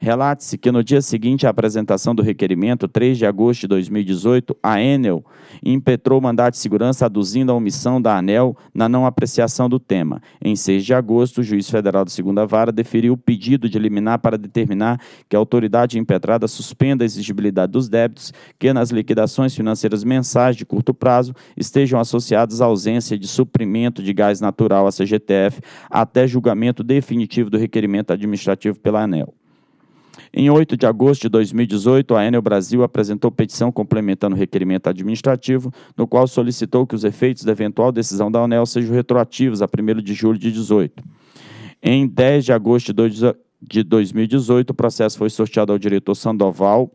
Speaker 4: Relate-se que no dia seguinte à apresentação do requerimento, 3 de agosto de 2018, a Enel impetrou mandado de segurança aduzindo a omissão da ANEL na não apreciação do tema. Em 6 de agosto, o juiz federal da segunda vara deferiu o pedido de liminar para determinar que a autoridade impetrada suspenda a exigibilidade dos débitos que nas liquidações financeiras mensais de curto prazo estejam associados à ausência de suprimento de gás natural à CGTF até julgamento definitivo do requerimento administrativo pela ANEL. Em 8 de agosto de 2018, a Enel Brasil apresentou petição complementando o requerimento administrativo, no qual solicitou que os efeitos da eventual decisão da Enel sejam retroativos a 1 de julho de 2018. Em 10 de agosto de 2018, o processo foi sorteado ao diretor Sandoval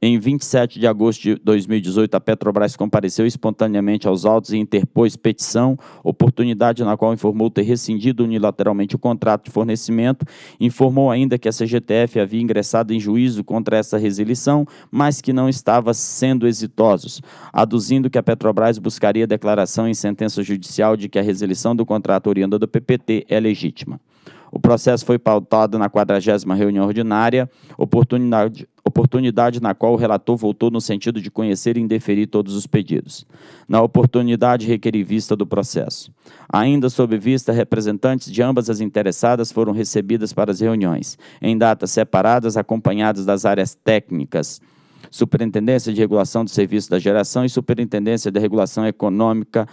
Speaker 4: em 27 de agosto de 2018, a Petrobras compareceu espontaneamente aos autos e interpôs petição, oportunidade na qual informou ter rescindido unilateralmente o contrato de fornecimento. Informou ainda que a CGTF havia ingressado em juízo contra essa resilição, mas que não estava sendo exitosos, aduzindo que a Petrobras buscaria declaração em sentença judicial de que a resilição do contrato oriunda do PPT é legítima. O processo foi pautado na 40 reunião ordinária, oportunidade, oportunidade na qual o relator voltou no sentido de conhecer e indeferir todos os pedidos. Na oportunidade, requeri vista do processo. Ainda sob vista, representantes de ambas as interessadas foram recebidas para as reuniões, em datas separadas, acompanhadas das áreas técnicas. Superintendência de Regulação do Serviço da Geração e Superintendência de Regulação Econômica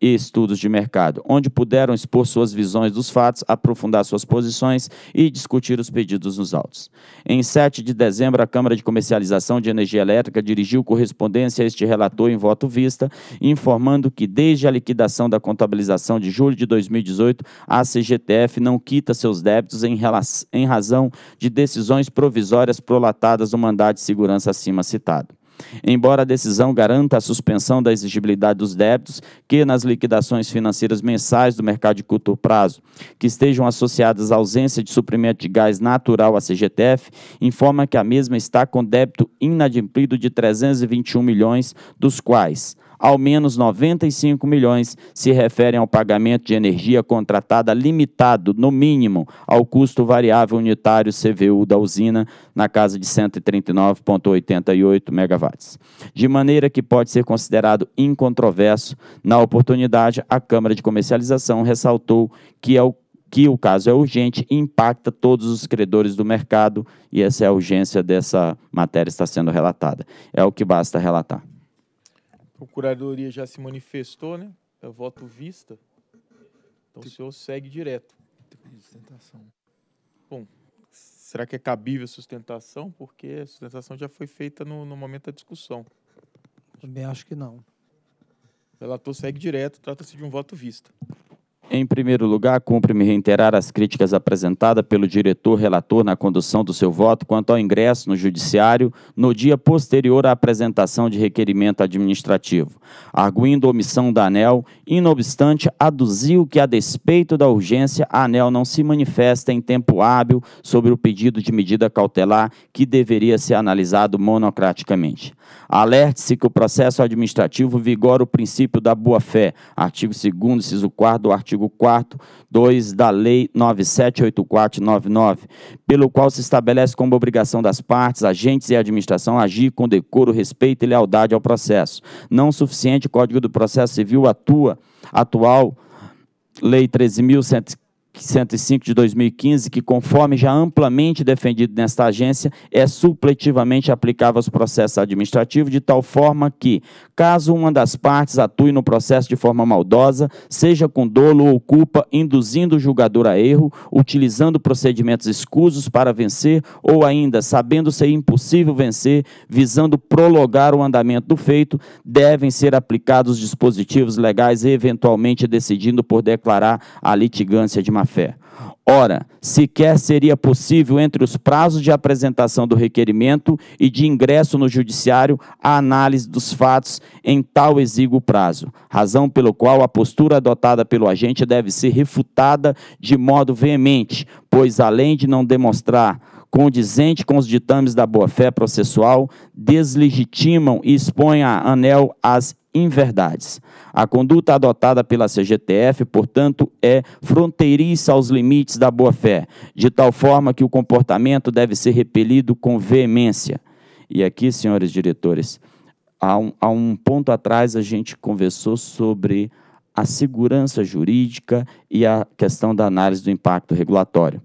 Speaker 4: e estudos de mercado, onde puderam expor suas visões dos fatos, aprofundar suas posições e discutir os pedidos nos autos. Em 7 de dezembro, a Câmara de Comercialização de Energia Elétrica dirigiu correspondência a este relator em voto vista, informando que desde a liquidação da contabilização de julho de 2018, a CGTF não quita seus débitos em, relação, em razão de decisões provisórias prolatadas no mandado de segurança acima citado. Embora a decisão garanta a suspensão da exigibilidade dos débitos que nas liquidações financeiras mensais do mercado de curto prazo, que estejam associadas à ausência de suprimento de gás natural à CGTF, informa que a mesma está com débito inadimplido de 321 milhões, dos quais ao menos 95 milhões se referem ao pagamento de energia contratada limitado, no mínimo, ao custo variável unitário CVU da usina, na casa de 139,88 megawatts. De maneira que pode ser considerado incontroverso, na oportunidade, a Câmara de Comercialização ressaltou que é o que o caso é urgente e impacta todos os credores do mercado, e essa é a urgência dessa matéria está sendo relatada. É o que basta
Speaker 1: relatar. Procuradoria já se manifestou, né? É voto vista. Então Tem... o senhor segue direto. Sustentação. Bom, será que é cabível sustentação? Porque a sustentação já foi feita no, no momento da discussão. Também acho que não. O relator segue direto, trata-se de um voto vista.
Speaker 4: Em primeiro lugar, cumpre-me reiterar as críticas apresentadas pelo diretor relator na condução do seu voto quanto ao ingresso no Judiciário no dia posterior à apresentação de requerimento administrativo, arguindo omissão da ANEL e, não obstante, aduziu que, a despeito da urgência, a ANEL não se manifesta em tempo hábil sobre o pedido de medida cautelar que deveria ser analisado monocraticamente. Alerte-se que o processo administrativo vigora o princípio da boa-fé, artigo 2º, inciso 4 do artigo artigo 4 2 da Lei 978499, pelo qual se estabelece como obrigação das partes, agentes e administração agir com decoro, respeito e lealdade ao processo. Não suficiente, o Código do Processo Civil atua atual Lei 13115 105 de 2015, que, conforme já amplamente defendido nesta agência, é supletivamente aplicável aos processos administrativos, de tal forma que, caso uma das partes atue no processo de forma maldosa, seja com dolo ou culpa, induzindo o julgador a erro, utilizando procedimentos escusos para vencer, ou ainda, sabendo ser impossível vencer, visando prolongar o andamento do feito, devem ser aplicados dispositivos legais, eventualmente decidindo por declarar a litigância de fé. Ora, sequer seria possível, entre os prazos de apresentação do requerimento e de ingresso no judiciário, a análise dos fatos em tal exíguo prazo, razão pelo qual a postura adotada pelo agente deve ser refutada de modo veemente, pois, além de não demonstrar condizente com os ditames da boa-fé processual, deslegitimam e expõem a ANEL às inverdades. A conduta adotada pela CGTF, portanto, é fronteiriça aos limites da boa-fé, de tal forma que o comportamento deve ser repelido com veemência. E aqui, senhores diretores, há um, há um ponto atrás a gente conversou sobre a segurança jurídica e a questão da análise do impacto regulatório.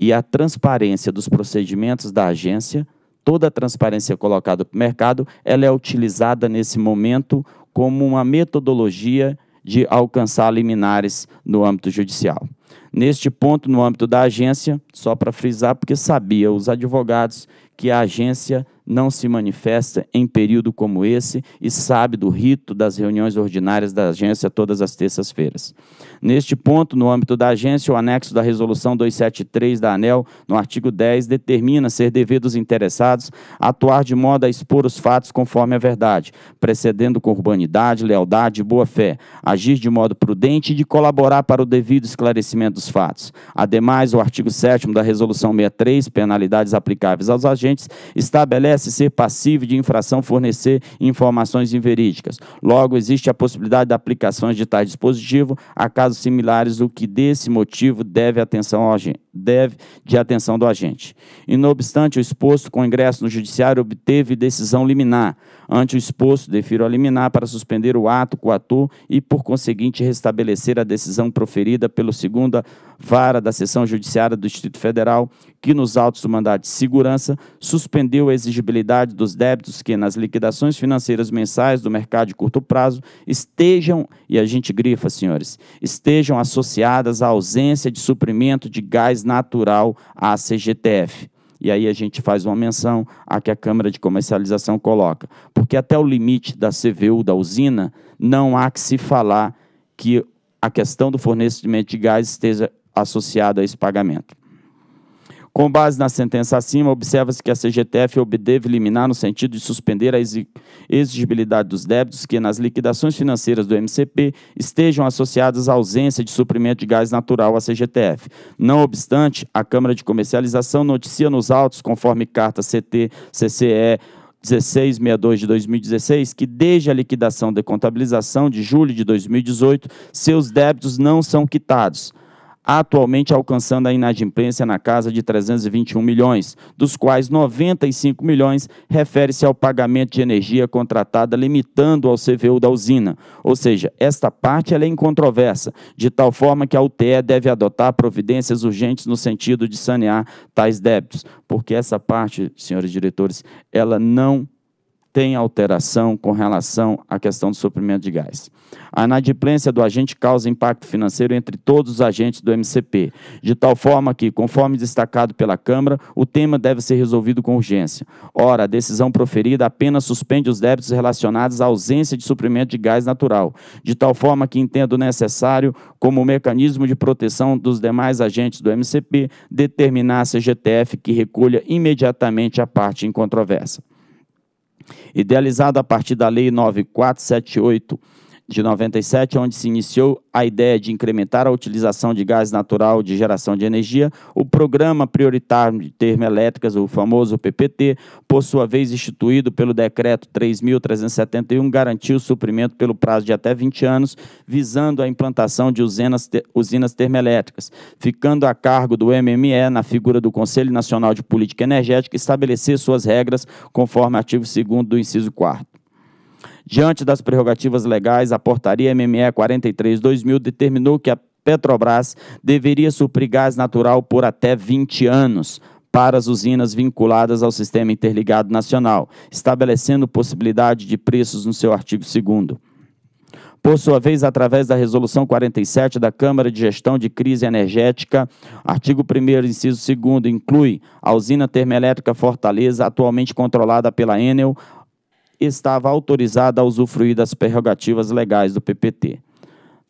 Speaker 4: E a transparência dos procedimentos da agência, toda a transparência colocada para o mercado, ela é utilizada nesse momento como uma metodologia de alcançar liminares no âmbito judicial. Neste ponto, no âmbito da agência, só para frisar, porque sabia os advogados que a agência não se manifesta em período como esse e sabe do rito das reuniões ordinárias da agência todas as terças-feiras. Neste ponto, no âmbito da agência, o anexo da Resolução 273 da ANEL, no artigo 10, determina ser dever dos interessados atuar de modo a expor os fatos conforme a verdade, precedendo com urbanidade, lealdade e boa-fé, agir de modo prudente e de colaborar para o devido esclarecimento dos fatos. Ademais, o artigo 7 da Resolução 63, penalidades aplicáveis aos agentes, estabelece ser passivo de infração fornecer informações inverídicas. Logo, existe a possibilidade da aplicação de tais dispositivo a caso casos similares, o que desse motivo deve, atenção ao agente, deve de atenção do agente. E não obstante o exposto, com ingresso no Judiciário obteve decisão liminar, Ante o exposto, defiro a liminar para suspender o ato coator e, por conseguinte, restabelecer a decisão proferida pelo segunda vara da seção judiciária do Distrito Federal, que nos autos do mandado de segurança suspendeu a exigibilidade dos débitos que nas liquidações financeiras mensais do mercado de curto prazo estejam, e a gente grifa, senhores, estejam associadas à ausência de suprimento de gás natural à CGTF. E aí a gente faz uma menção a que a Câmara de Comercialização coloca. Porque até o limite da CVU da usina, não há que se falar que a questão do fornecimento de gás esteja associada a esse pagamento. Com base na sentença acima, observa-se que a CGTF obedeve liminar no sentido de suspender a exigibilidade dos débitos que nas liquidações financeiras do MCP estejam associadas à ausência de suprimento de gás natural à CGTF. Não obstante, a Câmara de Comercialização noticia nos autos, conforme carta CT, CCE 1662 de 2016, que desde a liquidação de contabilização de julho de 2018, seus débitos não são quitados atualmente alcançando a inadimplência na casa de 321 milhões, dos quais 95 milhões refere-se ao pagamento de energia contratada limitando ao CVU da usina. Ou seja, esta parte é incontroversa, de tal forma que a UTE deve adotar providências urgentes no sentido de sanear tais débitos, porque essa parte, senhores diretores, ela não tem alteração com relação à questão do suprimento de gás. A inadimplência do agente causa impacto financeiro entre todos os agentes do MCP, de tal forma que, conforme destacado pela Câmara, o tema deve ser resolvido com urgência. Ora, a decisão proferida apenas suspende os débitos relacionados à ausência de suprimento de gás natural, de tal forma que entendo necessário, como mecanismo de proteção dos demais agentes do MCP, determinar a CGTF que recolha imediatamente a parte em controvérsia idealizado a partir da Lei 9478 de 97, onde se iniciou a ideia de incrementar a utilização de gás natural de geração de energia, o Programa Prioritário de Termoelétricas, o famoso PPT, por sua vez instituído pelo Decreto 3.371, garantiu o suprimento pelo prazo de até 20 anos, visando a implantação de usinas, te usinas termoelétricas, ficando a cargo do MME, na figura do Conselho Nacional de Política Energética, estabelecer suas regras conforme artigo 2 do inciso 4 Diante das prerrogativas legais, a portaria MME 43-2000 determinou que a Petrobras deveria suprir gás natural por até 20 anos para as usinas vinculadas ao Sistema Interligado Nacional, estabelecendo possibilidade de preços no seu artigo 2 por sua vez, através da Resolução 47 da Câmara de Gestão de Crise Energética, artigo 1, inciso 2, inclui a usina termoelétrica Fortaleza, atualmente controlada pela Enel, estava autorizada a usufruir das prerrogativas legais do PPT.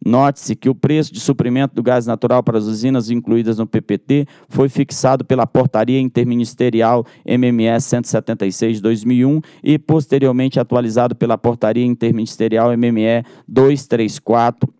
Speaker 4: Note-se que o preço de suprimento do gás natural para as usinas incluídas no PPT foi fixado pela Portaria Interministerial MMS 176/2001 e posteriormente atualizado pela Portaria Interministerial MME 234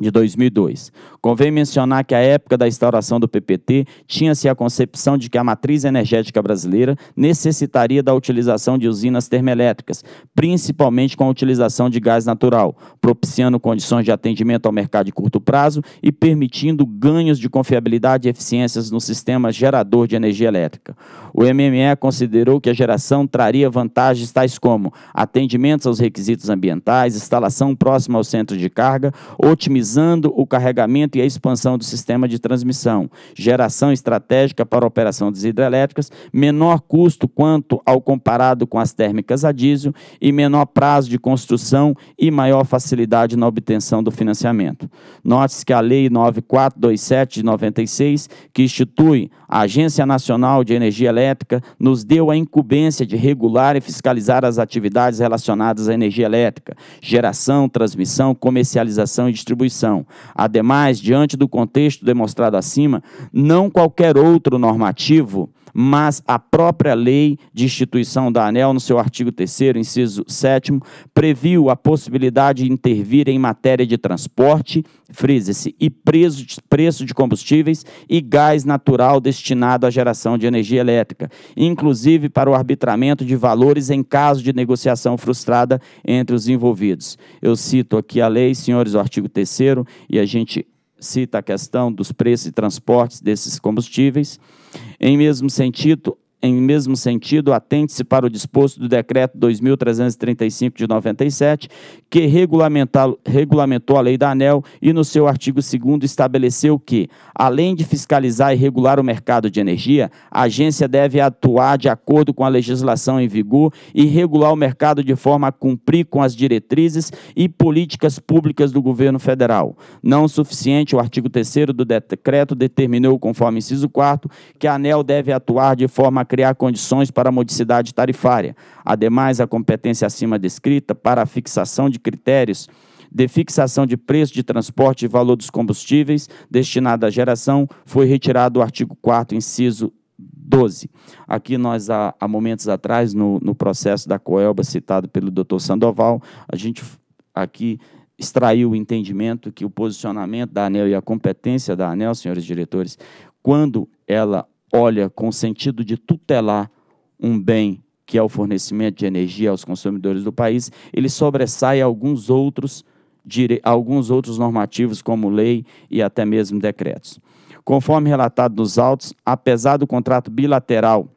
Speaker 4: de 2002. Convém mencionar que a época da instauração do PPT tinha-se a concepção de que a matriz energética brasileira necessitaria da utilização de usinas termoelétricas, principalmente com a utilização de gás natural, propiciando condições de atendimento ao mercado de curto prazo e permitindo ganhos de confiabilidade e eficiências no sistema gerador de energia elétrica. O MME considerou que a geração traria vantagens tais como atendimentos aos requisitos ambientais, instalação próxima ao centro de carga, otimização otimizando o carregamento e a expansão do sistema de transmissão, geração estratégica para operação das hidrelétricas, menor custo quanto ao comparado com as térmicas a diesel e menor prazo de construção e maior facilidade na obtenção do financiamento. Note-se que a Lei 9427 de 96, que institui a Agência Nacional de Energia Elétrica, nos deu a incumbência de regular e fiscalizar as atividades relacionadas à energia elétrica, geração, transmissão, comercialização e distribuição Ademais, diante do contexto demonstrado acima, não qualquer outro normativo mas a própria lei de instituição da ANEL, no seu artigo 3 inciso 7 previu a possibilidade de intervir em matéria de transporte, frise-se, e preço de, combustíveis e gás natural destinado à geração de energia elétrica, inclusive para o arbitramento de valores em caso de negociação frustrada entre os envolvidos. Eu cito aqui a lei, senhores, o artigo 3 e a gente cita a questão dos preços e transportes desses combustíveis em mesmo sentido, em mesmo sentido, atente-se para o disposto do Decreto 2.335 de 97, que regulamentou a Lei da ANEL e, no seu artigo 2, estabeleceu que, além de fiscalizar e regular o mercado de energia, a agência deve atuar de acordo com a legislação em vigor e regular o mercado de forma a cumprir com as diretrizes e políticas públicas do governo federal. Não suficiente, o artigo 3 do decreto determinou, conforme inciso 4, que a ANEL deve atuar de forma a criar condições para a modicidade tarifária. Ademais, a competência acima descrita para a fixação de critérios de fixação de preço de transporte e valor dos combustíveis destinada à geração foi retirado do artigo 4 inciso 12. Aqui nós, há, há momentos atrás, no, no, processo da Coelba citado pelo doutor Sandoval, a gente aqui extraiu o entendimento que o posicionamento da ANEL e a competência da ANEL, senhores diretores, quando ela olha com o sentido de tutelar um bem que é o fornecimento de energia aos consumidores do país, ele sobressai alguns outros, alguns outros normativos, como lei e até mesmo decretos. Conforme relatado nos autos, apesar do contrato bilateral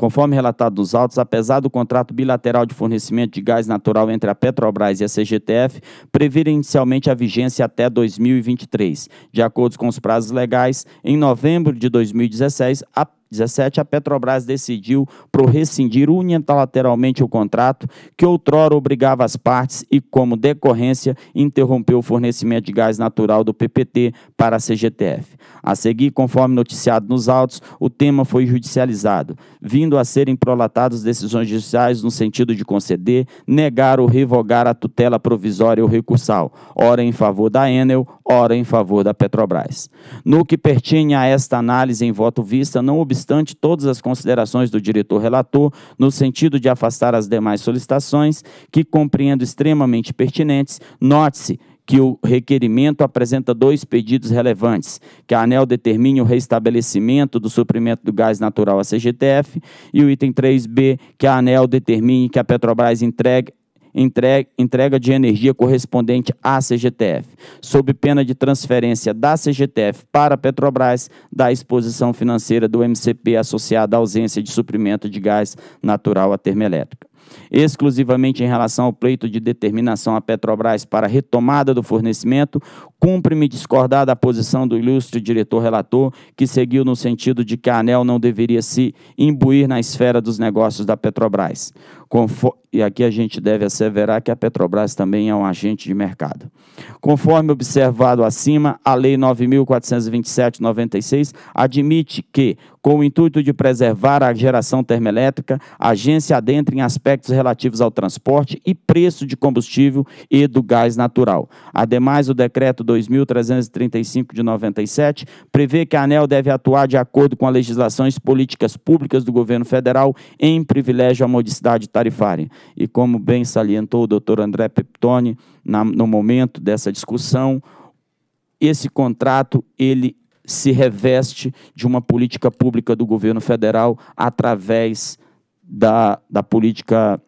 Speaker 4: Conforme relatado nos autos, apesar do contrato bilateral de fornecimento de gás natural entre a Petrobras e a CGTF prever inicialmente a vigência até 2023, de acordo com os prazos legais, em novembro de 2016, a 17, a Petrobras decidiu pro rescindir unilateralmente o contrato que outrora obrigava as partes e, como decorrência, interrompeu o fornecimento de gás natural do PPT para a CGTF. A seguir, conforme noticiado nos autos, o tema foi judicializado, vindo a serem prolatadas decisões judiciais no sentido de conceder, negar ou revogar a tutela provisória ou recursal, ora em favor da Enel, ora em favor da Petrobras. No que pertinha a esta análise em voto vista, não obstante obstante todas as considerações do diretor relator, no sentido de afastar as demais solicitações, que compreendo extremamente pertinentes, note-se que o requerimento apresenta dois pedidos relevantes: que a ANEL determine o restabelecimento do suprimento do gás natural à CGTF e o item 3b, que a ANEL determine que a Petrobras entregue entrega de energia correspondente à CGTF, sob pena de transferência da CGTF para a Petrobras da exposição financeira do MCP associada à ausência de suprimento de gás natural à termoelétrica. Exclusivamente em relação ao pleito de determinação à Petrobras para retomada do fornecimento, cumpre-me discordar da posição do ilustre diretor relator, que seguiu no sentido de que a ANEL não deveria se imbuir na esfera dos negócios da Petrobras e aqui a gente deve asseverar que a Petrobras também é um agente de mercado. Conforme observado acima, a Lei 9.427-96 admite que, com o intuito de preservar a geração termoelétrica, a agência adentra em aspectos relativos ao transporte e preço de combustível e do gás natural. Ademais, o Decreto 2.335 de 97 prevê que a ANEL deve atuar de acordo com as legislações políticas públicas do governo federal em privilégio à modicidade tarifária. E como bem salientou o doutor André Peptoni, na, no momento dessa discussão, esse contrato ele se reveste de uma política pública do governo federal através da, da política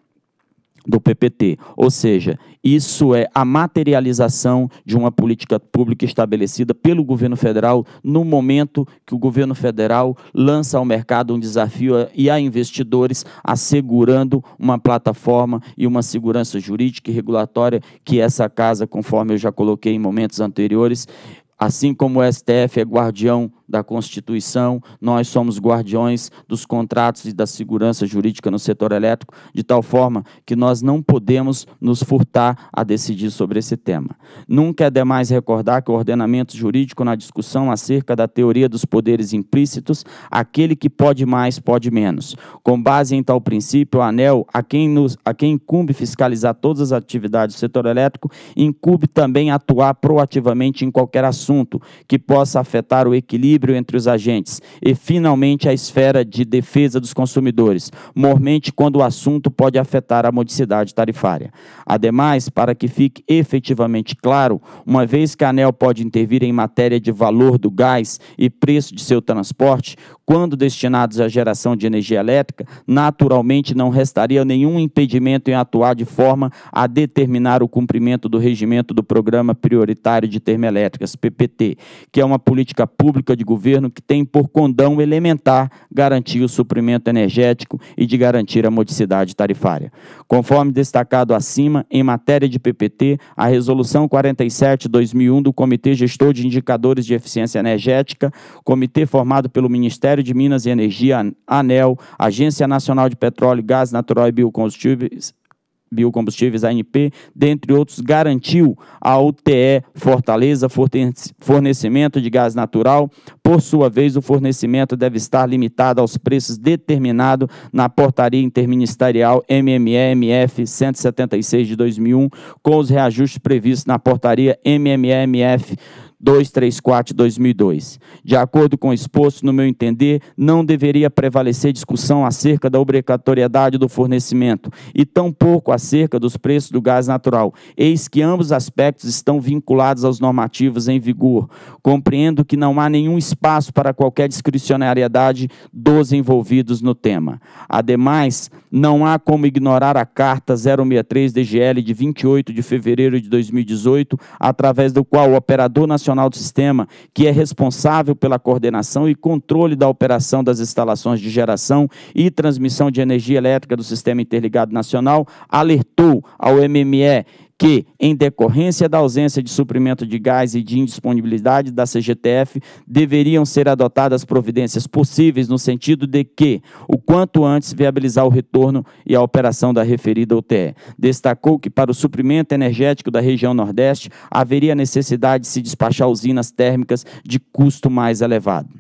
Speaker 4: do PPT. Ou seja, isso é a materialização de uma política pública estabelecida pelo governo federal no momento que o governo federal lança ao mercado um desafio e a investidores assegurando uma plataforma e uma segurança jurídica e regulatória que é essa casa, conforme eu já coloquei em momentos anteriores, Assim como o STF é guardião da Constituição, nós somos guardiões dos contratos e da segurança jurídica no setor elétrico, de tal forma que nós não podemos nos furtar a decidir sobre esse tema. Nunca é demais recordar que o ordenamento jurídico, na discussão acerca da teoria dos poderes implícitos, aquele que pode mais, pode menos. Com base em tal princípio, o ANEL, a quem, nos, a quem incumbe fiscalizar todas as atividades do setor elétrico, incumbe também atuar proativamente em qualquer assunto assunto que possa afetar o equilíbrio entre os agentes. E, finalmente, a esfera de defesa dos consumidores, mormente quando o assunto pode afetar a modicidade tarifária. Ademais, para que fique efetivamente claro, uma vez que a ANEL pode intervir em matéria de valor do gás e preço de seu transporte, quando destinados à geração de energia elétrica, naturalmente não restaria nenhum impedimento em atuar de forma a determinar o cumprimento do regimento do Programa Prioritário de Termoelétricas, PP. PT, que é uma política pública de governo que tem por condão elementar garantir o suprimento energético e de garantir a modicidade tarifária. Conforme destacado acima, em matéria de PPT, a Resolução 47-2001 do Comitê Gestor de Indicadores de Eficiência Energética, comitê formado pelo Ministério de Minas e Energia, ANEL, Agência Nacional de Petróleo, Gás Natural e Biocombustíveis, Biocombustíveis ANP, dentre outros, garantiu ao TE Fortaleza fornecimento de gás natural. Por sua vez, o fornecimento deve estar limitado aos preços determinados na Portaria Interministerial MMEMF 176 de 2001, com os reajustes previstos na Portaria MMEMF mf 234 de 2002. De acordo com o exposto, no meu entender, não deveria prevalecer discussão acerca da obrigatoriedade do fornecimento e tampouco acerca dos preços do gás natural, eis que ambos aspectos estão vinculados aos normativos em vigor. Compreendo que não há nenhum espaço para qualquer discricionariedade dos envolvidos no tema. Ademais, não há como ignorar a carta 063 DGL de 28 de fevereiro de 2018, através do qual o operador nacional do Sistema, que é responsável pela coordenação e controle da operação das instalações de geração e transmissão de energia elétrica do Sistema Interligado Nacional, alertou ao MME que, em decorrência da ausência de suprimento de gás e de indisponibilidade da CGTF, deveriam ser adotadas providências possíveis no sentido de que, o quanto antes, viabilizar o retorno e a operação da referida UTE. Destacou que, para o suprimento energético da região Nordeste, haveria necessidade de se despachar usinas térmicas de custo mais elevado.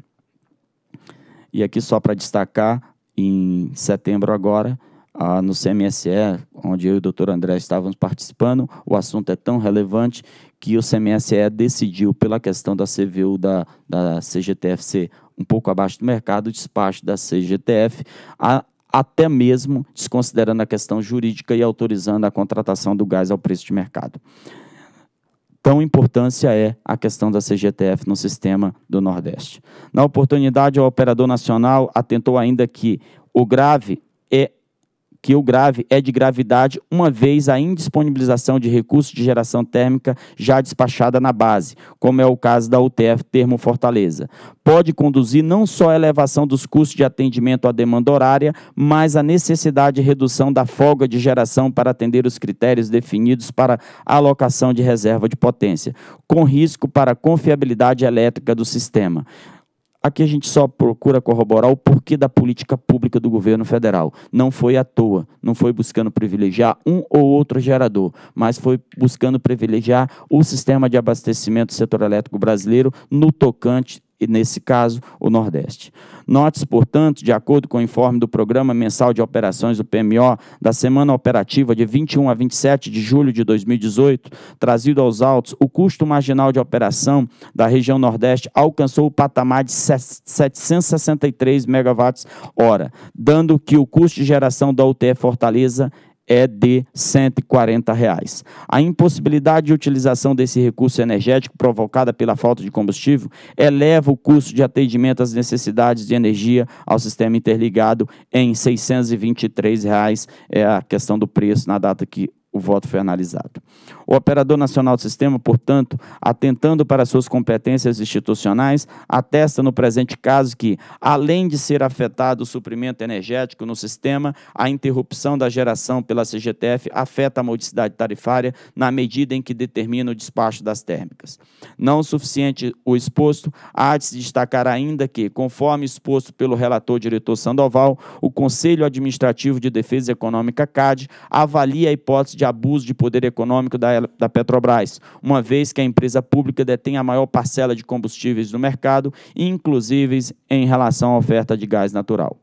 Speaker 4: E aqui, só para destacar, em setembro agora, ah, no CMSE, onde eu e o doutor André estávamos participando, o assunto é tão relevante que o CMSE decidiu, pela questão da CVU da, da CGTFC um pouco abaixo do mercado, o despacho da CGTF, a, até mesmo desconsiderando a questão jurídica e autorizando a contratação do gás ao preço de mercado. Tão importância é a questão da CGTF no sistema do Nordeste. Na oportunidade, o operador nacional atentou ainda que o grave é que o grave é de gravidade, uma vez a indisponibilização de recursos de geração térmica já despachada na base, como é o caso da UTF Termo Fortaleza. Pode conduzir não só à elevação dos custos de atendimento à demanda horária, mas à necessidade de redução da folga de geração para atender os critérios definidos para alocação de reserva de potência, com risco para a confiabilidade elétrica do sistema. Aqui a gente só procura corroborar o porquê da política pública do governo federal. Não foi à toa, não foi buscando privilegiar um ou outro gerador, mas foi buscando privilegiar o sistema de abastecimento do setor elétrico brasileiro no tocante e, nesse caso, o Nordeste. Note-se, portanto, de acordo com o informe do Programa Mensal de Operações do PMO da semana operativa de 21 a 27 de julho de 2018, trazido aos autos, o custo marginal de operação da região Nordeste alcançou o patamar de 763 megawatts hora, dando que o custo de geração da UTE Fortaleza é de 140 reais. A impossibilidade de utilização desse recurso energético provocada pela falta de combustível eleva o custo de atendimento às necessidades de energia ao sistema interligado em R$ 623 reais, é a questão do preço na data que o voto foi analisado. O operador nacional do sistema, portanto, atentando para suas competências institucionais, atesta no presente caso que, além de ser afetado o suprimento energético no sistema, a interrupção da geração pela CGTF afeta a modicidade tarifária na medida em que determina o despacho das térmicas. Não suficiente o exposto, há de se destacar ainda que, conforme exposto pelo relator diretor Sandoval, o Conselho Administrativo de Defesa Econômica CAD avalia a hipótese de abuso de poder econômico da, da Petrobras, uma vez que a empresa pública detém a maior parcela de combustíveis no mercado, inclusive em relação à oferta de gás natural.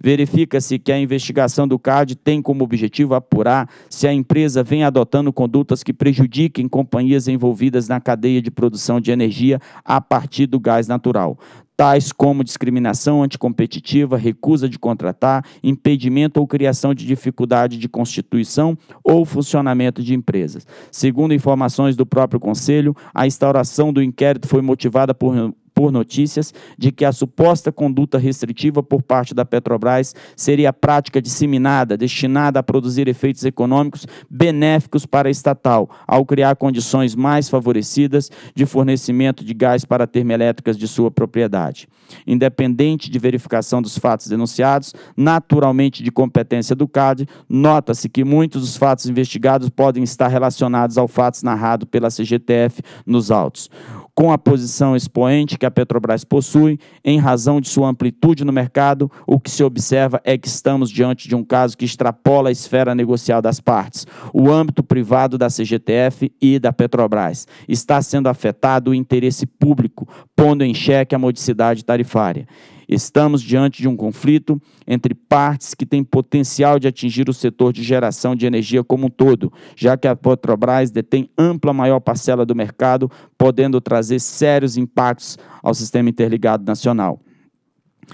Speaker 4: Verifica-se que a investigação do CAD tem como objetivo apurar se a empresa vem adotando condutas que prejudiquem companhias envolvidas na cadeia de produção de energia a partir do gás natural, tais como discriminação anticompetitiva, recusa de contratar, impedimento ou criação de dificuldade de constituição ou funcionamento de empresas. Segundo informações do próprio Conselho, a instauração do inquérito foi motivada por por notícias de que a suposta conduta restritiva por parte da Petrobras seria a prática disseminada, destinada a produzir efeitos econômicos benéficos para a estatal, ao criar condições mais favorecidas de fornecimento de gás para termoelétricas de sua propriedade. Independente de verificação dos fatos denunciados, naturalmente de competência do CAD, nota-se que muitos dos fatos investigados podem estar relacionados ao fatos narrado pela CGTF nos autos com a posição expoente que a Petrobras possui, em razão de sua amplitude no mercado, o que se observa é que estamos diante de um caso que extrapola a esfera negocial das partes, o âmbito privado da CGTF e da Petrobras. Está sendo afetado o interesse público, pondo em xeque a modicidade tarifária. Estamos diante de um conflito entre partes que tem potencial de atingir o setor de geração de energia como um todo, já que a Petrobras detém ampla maior parcela do mercado, podendo trazer sérios impactos ao sistema interligado nacional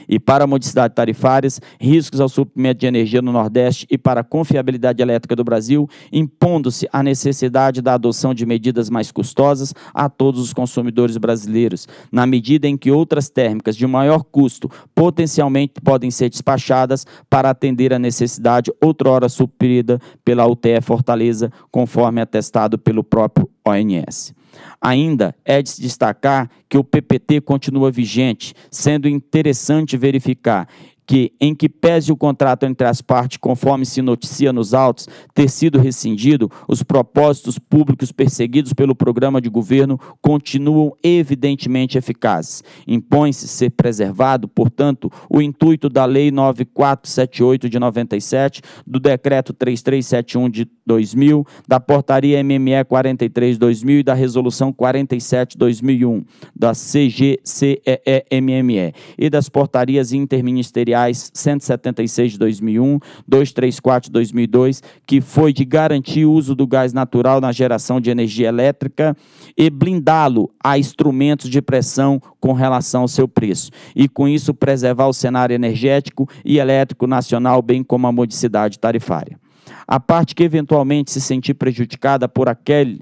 Speaker 4: e para a modicidade tarifárias, riscos ao suprimento de energia no Nordeste e para a confiabilidade elétrica do Brasil, impondo-se a necessidade da adoção de medidas mais custosas a todos os consumidores brasileiros, na medida em que outras térmicas de maior custo potencialmente podem ser despachadas para atender a necessidade outrora suprida pela UTE Fortaleza, conforme atestado pelo próprio ONS. Ainda é de se destacar que o PPT continua vigente, sendo interessante verificar que, em que pese o contrato entre as partes, conforme se noticia nos autos, ter sido rescindido, os propósitos públicos perseguidos pelo programa de governo continuam evidentemente eficazes. Impõe-se ser preservado, portanto, o intuito da Lei 9478 de 97, do Decreto 3371 de 2000, da Portaria MME 43/2000 e da Resolução 47/2001 da CGCEE-MME e das portarias interministeriais Reais 176 de 2001, 234 de 2002, que foi de garantir o uso do gás natural na geração de energia elétrica e blindá-lo a instrumentos de pressão com relação ao seu preço. E com isso preservar o cenário energético e elétrico nacional, bem como a modicidade tarifária. A parte que eventualmente se sentir prejudicada por aquele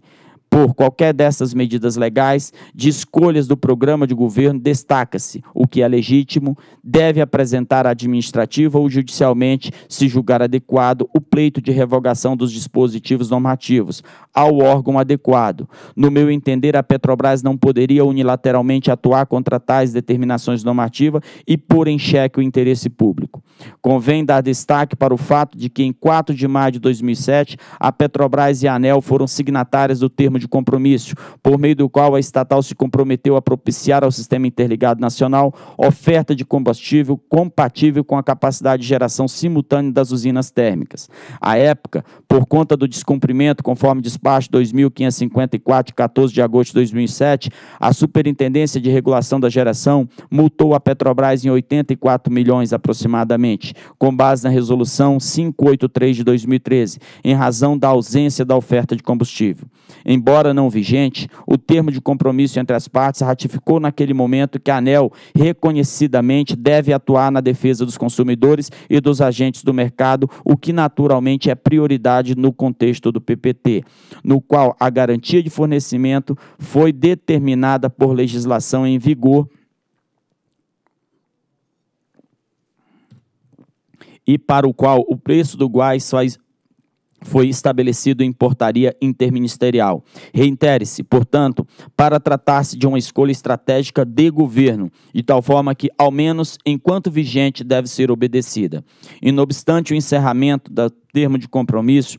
Speaker 4: por qualquer dessas medidas legais, de escolhas do programa de governo, destaca-se o que é legítimo, deve apresentar administrativa ou judicialmente, se julgar adequado, o pleito de revogação dos dispositivos normativos ao órgão adequado. No meu entender, a Petrobras não poderia unilateralmente atuar contra tais determinações normativas e pôr em xeque o interesse público. Convém dar destaque para o fato de que, em 4 de maio de 2007, a Petrobras e a ANEL foram signatárias do termo termo de compromisso, por meio do qual a estatal se comprometeu a propiciar ao sistema interligado nacional oferta de combustível compatível com a capacidade de geração simultânea das usinas térmicas. À época, por conta do descumprimento, conforme despacho 2554 14 de agosto de 2007, a Superintendência de Regulação da Geração multou a Petrobras em 84 milhões aproximadamente, com base na resolução 583 de 2013, em razão da ausência da oferta de combustível. Em embora não vigente, o termo de compromisso entre as partes ratificou naquele momento que a ANEL reconhecidamente deve atuar na defesa dos consumidores e dos agentes do mercado, o que naturalmente é prioridade no contexto do PPT, no qual a garantia de fornecimento foi determinada por legislação em vigor. E para o qual o preço do gás faz foi estabelecido em portaria interministerial. reintere se portanto, para tratar-se de uma escolha estratégica de governo, de tal forma que, ao menos enquanto vigente, deve ser obedecida. E, obstante o encerramento do termo de compromisso,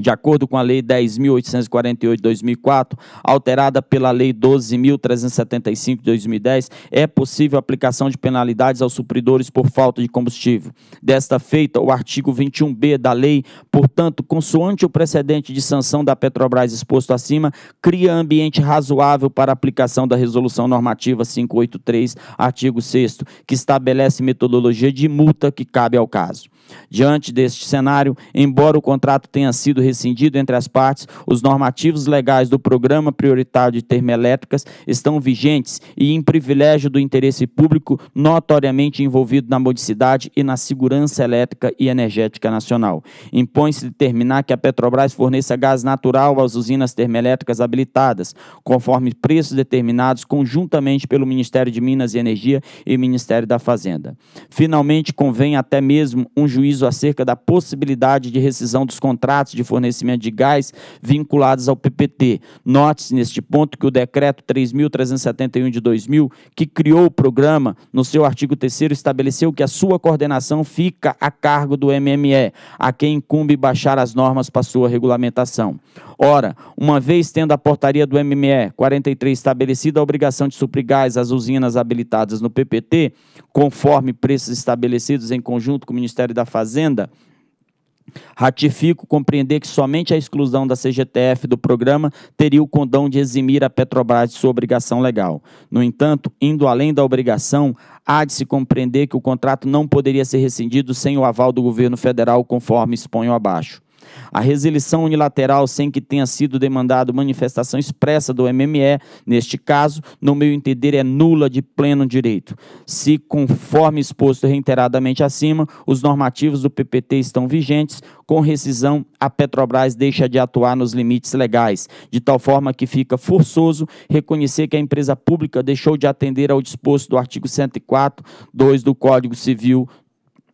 Speaker 4: de acordo com a Lei 10.848 de 2004, alterada pela Lei 12.375 de 2010, é possível a aplicação de penalidades aos supridores por falta de combustível. Desta feita, o artigo 21b da lei, portanto, consoante o precedente de sanção da Petrobras exposto acima, cria ambiente razoável para a aplicação da Resolução Normativa 583, artigo 6, que estabelece metodologia de multa que cabe ao caso. Diante deste cenário, embora o contrato tenha sido rescindido entre as partes, os normativos legais do Programa Prioritário de Termoelétricas estão vigentes e em privilégio do interesse público notoriamente envolvido na modicidade e na segurança elétrica e energética nacional. Impõe-se determinar que a Petrobras forneça gás natural às usinas termoelétricas habilitadas, conforme preços determinados conjuntamente pelo Ministério de Minas e Energia e Ministério da Fazenda. Finalmente, convém até mesmo um juízo acerca da possibilidade de rescisão dos contratos de fornecimento de gás vinculados ao PPT. Note-se neste ponto que o decreto 3.371 de 2000, que criou o programa, no seu artigo 3 estabeleceu que a sua coordenação fica a cargo do MME, a quem incumbe baixar as normas para sua regulamentação. Ora, uma vez tendo a portaria do MME 43 estabelecida a obrigação de suprir gás às usinas habilitadas no PPT, conforme preços estabelecidos em conjunto com o Ministério da Fazenda, Ratifico compreender que somente a exclusão da CGTF do programa teria o condão de eximir a Petrobras de sua obrigação legal. No entanto, indo além da obrigação, há de se compreender que o contrato não poderia ser rescindido sem o aval do governo federal, conforme exponho abaixo. A resilição unilateral sem que tenha sido demandado manifestação expressa do MME, neste caso, no meu entender, é nula de pleno direito. Se, conforme exposto reiteradamente acima, os normativos do PPT estão vigentes, com rescisão, a Petrobras deixa de atuar nos limites legais, de tal forma que fica forçoso reconhecer que a empresa pública deixou de atender ao disposto do artigo 104,2 do Código Civil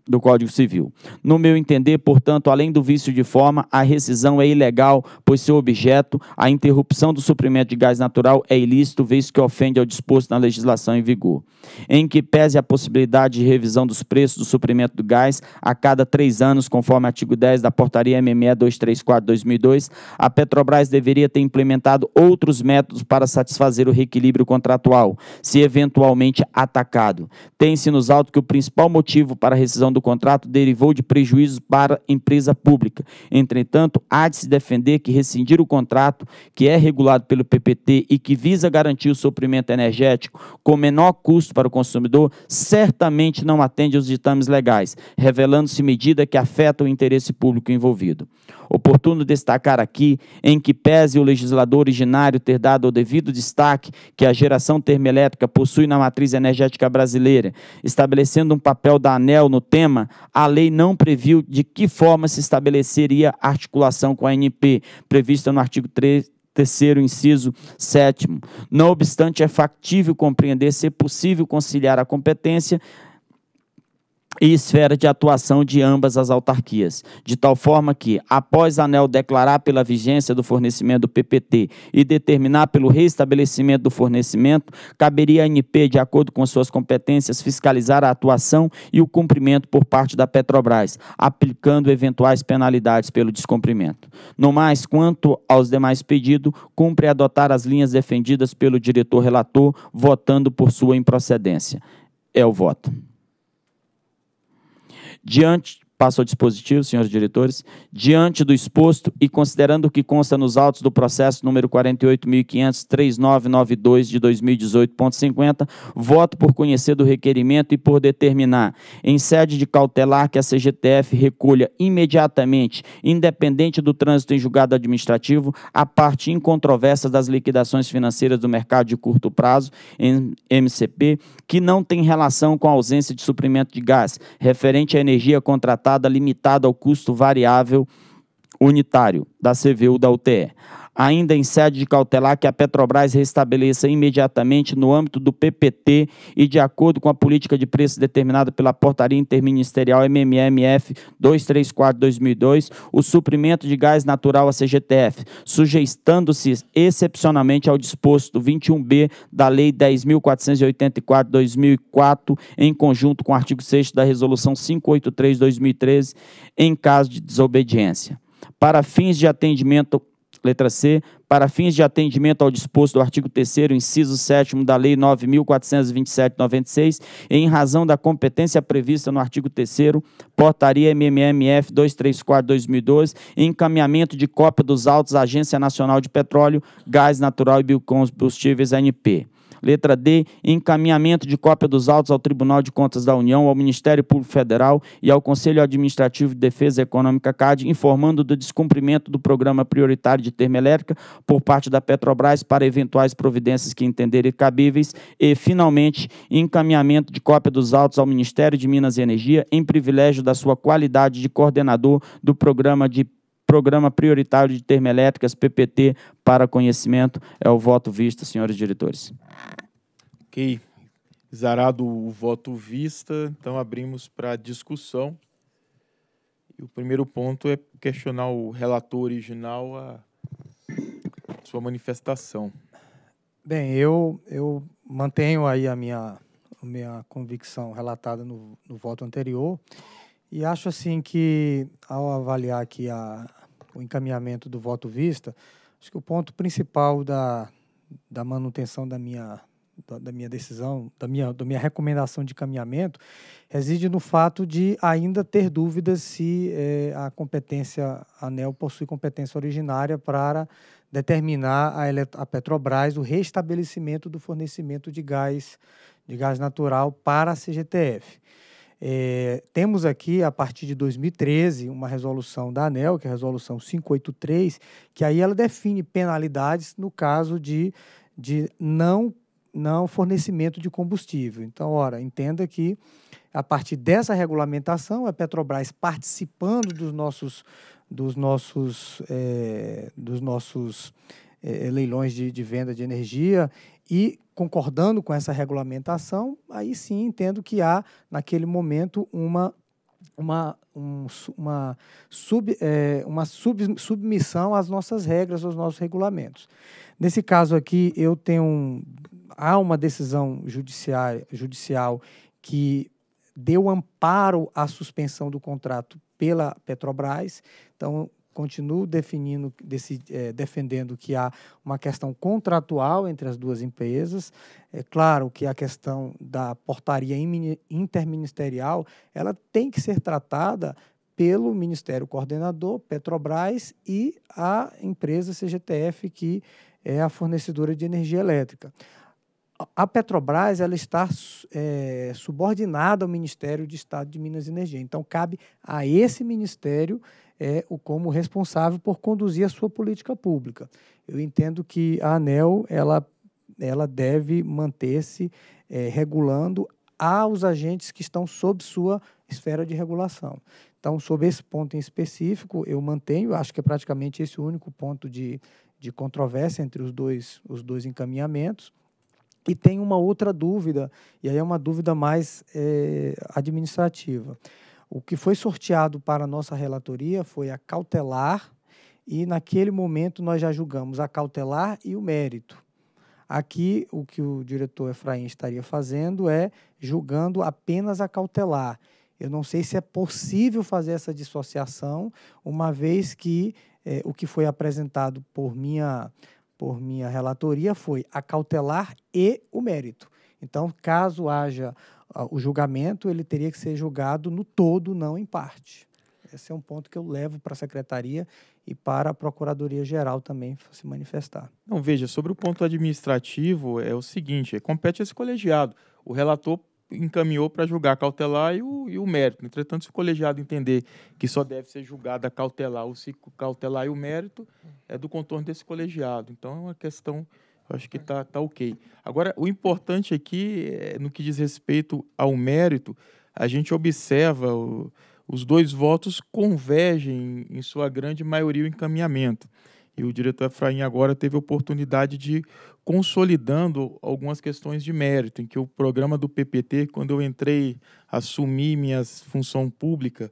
Speaker 4: do Código Civil. No meu entender, portanto, além do vício de forma, a rescisão é ilegal, pois seu objeto, a interrupção do suprimento de gás natural, é ilícito, visto que ofende ao disposto na legislação em vigor. Em que pese a possibilidade de revisão dos preços do suprimento do gás a cada três anos, conforme artigo 10 da portaria MME 234-2002, a Petrobras deveria ter implementado outros métodos para satisfazer o reequilíbrio contratual, se eventualmente atacado. Tem-se nos autos que o principal motivo para a rescisão do contrato derivou de prejuízos para empresa pública. Entretanto, há de se defender que rescindir o contrato, que é regulado pelo PPT e que visa garantir o suprimento energético com menor custo para o consumidor, certamente não atende aos ditames legais, revelando-se medida que afeta o interesse público envolvido. Oportuno destacar aqui, em que pese o legislador originário ter dado o devido destaque que a geração termoelétrica possui na matriz energética brasileira, estabelecendo um papel da ANEL no tema, a lei não previu de que forma se estabeleceria articulação com a ANP, prevista no artigo 3, terceiro inciso sétimo. Não obstante, é factível compreender ser possível conciliar a competência e esfera de atuação de ambas as autarquias, de tal forma que, após a ANEL declarar pela vigência do fornecimento do PPT e determinar pelo reestabelecimento do fornecimento, caberia à ANP, de acordo com suas competências, fiscalizar a atuação e o cumprimento por parte da Petrobras, aplicando eventuais penalidades pelo descumprimento. No mais, quanto aos demais pedidos, cumpre adotar as linhas defendidas pelo diretor relator, votando por sua improcedência. É o voto diante Passo ao dispositivo, senhores diretores. Diante do exposto e considerando o que consta nos autos do processo número 48.500.3992 de 2018.50, voto por conhecer do requerimento e por determinar, em sede de cautelar, que a CGTF recolha imediatamente, independente do trânsito em julgado administrativo, a parte incontroversa das liquidações financeiras do mercado de curto prazo, MCP, que não tem relação com a ausência de suprimento de gás, referente à energia contratada tratada limitada ao custo variável unitário da CVU da UTE ainda em sede de cautelar que a Petrobras restabeleça imediatamente no âmbito do PPT e de acordo com a política de preço determinada pela portaria interministerial MMMF 234/2002, o suprimento de gás natural à CGTF, sujeitando-se excepcionalmente ao disposto 21B da Lei 10.484/2004, em conjunto com o artigo 6 da Resolução 583/2013, em caso de desobediência. Para fins de atendimento Letra C, para fins de atendimento ao disposto do artigo 3 inciso 7 da Lei 9.427-96, em razão da competência prevista no artigo 3 Portaria MMMF 234-2002, encaminhamento de cópia dos autos à Agência Nacional de Petróleo, Gás Natural e Biocombustíveis, ANP. Letra D, encaminhamento de cópia dos autos ao Tribunal de Contas da União, ao Ministério Público Federal e ao Conselho Administrativo de Defesa Econômica CAD, informando do descumprimento do programa prioritário de termoelétrica por parte da Petrobras para eventuais providências que entenderem cabíveis. E, finalmente, encaminhamento de cópia dos autos ao Ministério de Minas e Energia, em privilégio da sua qualidade de coordenador do programa de Programa Prioritário de Termoelétricas, PPT, para conhecimento. É o voto vista, senhores diretores.
Speaker 1: Ok. Zarado o voto vista, então abrimos para discussão. E o primeiro ponto é questionar o relator original a sua manifestação.
Speaker 2: Bem, eu, eu mantenho aí a minha, a minha convicção relatada no, no voto anterior e acho assim que, ao avaliar aqui a, o encaminhamento do voto vista, acho que o ponto principal da, da manutenção da minha, da, da minha decisão, da minha, da minha recomendação de encaminhamento, reside no fato de ainda ter dúvidas se eh, a competência, a ANEL possui competência originária para determinar a, a Petrobras o restabelecimento do fornecimento de gás, de gás natural para a CGTF. É, temos aqui, a partir de 2013, uma resolução da ANEL, que é a resolução 583, que aí ela define penalidades no caso de, de não, não fornecimento de combustível. Então, ora, entenda que a partir dessa regulamentação, a Petrobras participando dos nossos, dos nossos, é, dos nossos é, é, leilões de, de venda de energia e concordando com essa regulamentação, aí sim entendo que há, naquele momento, uma uma, um, uma, sub, é, uma sub, submissão às nossas regras, aos nossos regulamentos. Nesse caso aqui, eu tenho há uma decisão judicial judicial que deu amparo à suspensão do contrato pela Petrobras. Então, continuo definindo, desse, é, defendendo que há uma questão contratual entre as duas empresas. É claro que a questão da portaria interministerial ela tem que ser tratada pelo Ministério Coordenador, Petrobras e a empresa CGTF, que é a fornecedora de energia elétrica. A Petrobras ela está é, subordinada ao Ministério de Estado de Minas e Energia. Então, cabe a esse ministério é o como responsável por conduzir a sua política pública. Eu entendo que a ANEL ela, ela deve manter-se é, regulando aos agentes que estão sob sua esfera de regulação. Então, sobre esse ponto em específico, eu mantenho, acho que é praticamente esse o único ponto de, de controvérsia entre os dois, os dois encaminhamentos. E tem uma outra dúvida, e aí é uma dúvida mais é, administrativa. O que foi sorteado para a nossa relatoria foi a cautelar e, naquele momento, nós já julgamos a cautelar e o mérito. Aqui, o que o diretor Efraim estaria fazendo é julgando apenas a cautelar. Eu não sei se é possível fazer essa dissociação, uma vez que eh, o que foi apresentado por minha, por minha relatoria foi a cautelar e o mérito. Então, caso haja o
Speaker 1: julgamento
Speaker 2: ele teria que ser julgado no todo, não em parte. Esse é um ponto que eu levo para a secretaria e para a Procuradoria Geral também se manifestar.
Speaker 1: Não, veja, sobre o ponto administrativo, é o seguinte: é, compete esse colegiado. O relator encaminhou para julgar cautelar e o, e o mérito. Entretanto, se o colegiado entender que só deve ser julgada cautelar, o se cautelar e o mérito é do contorno desse colegiado. Então, é uma questão acho que está é. tá ok. Agora, o importante aqui, é, no que diz respeito ao mérito, a gente observa o, os dois votos convergem em sua grande maioria o encaminhamento. E o diretor Efraim agora teve a oportunidade de ir consolidando algumas questões de mérito, em que o programa do PPT, quando eu entrei, assumi minha função pública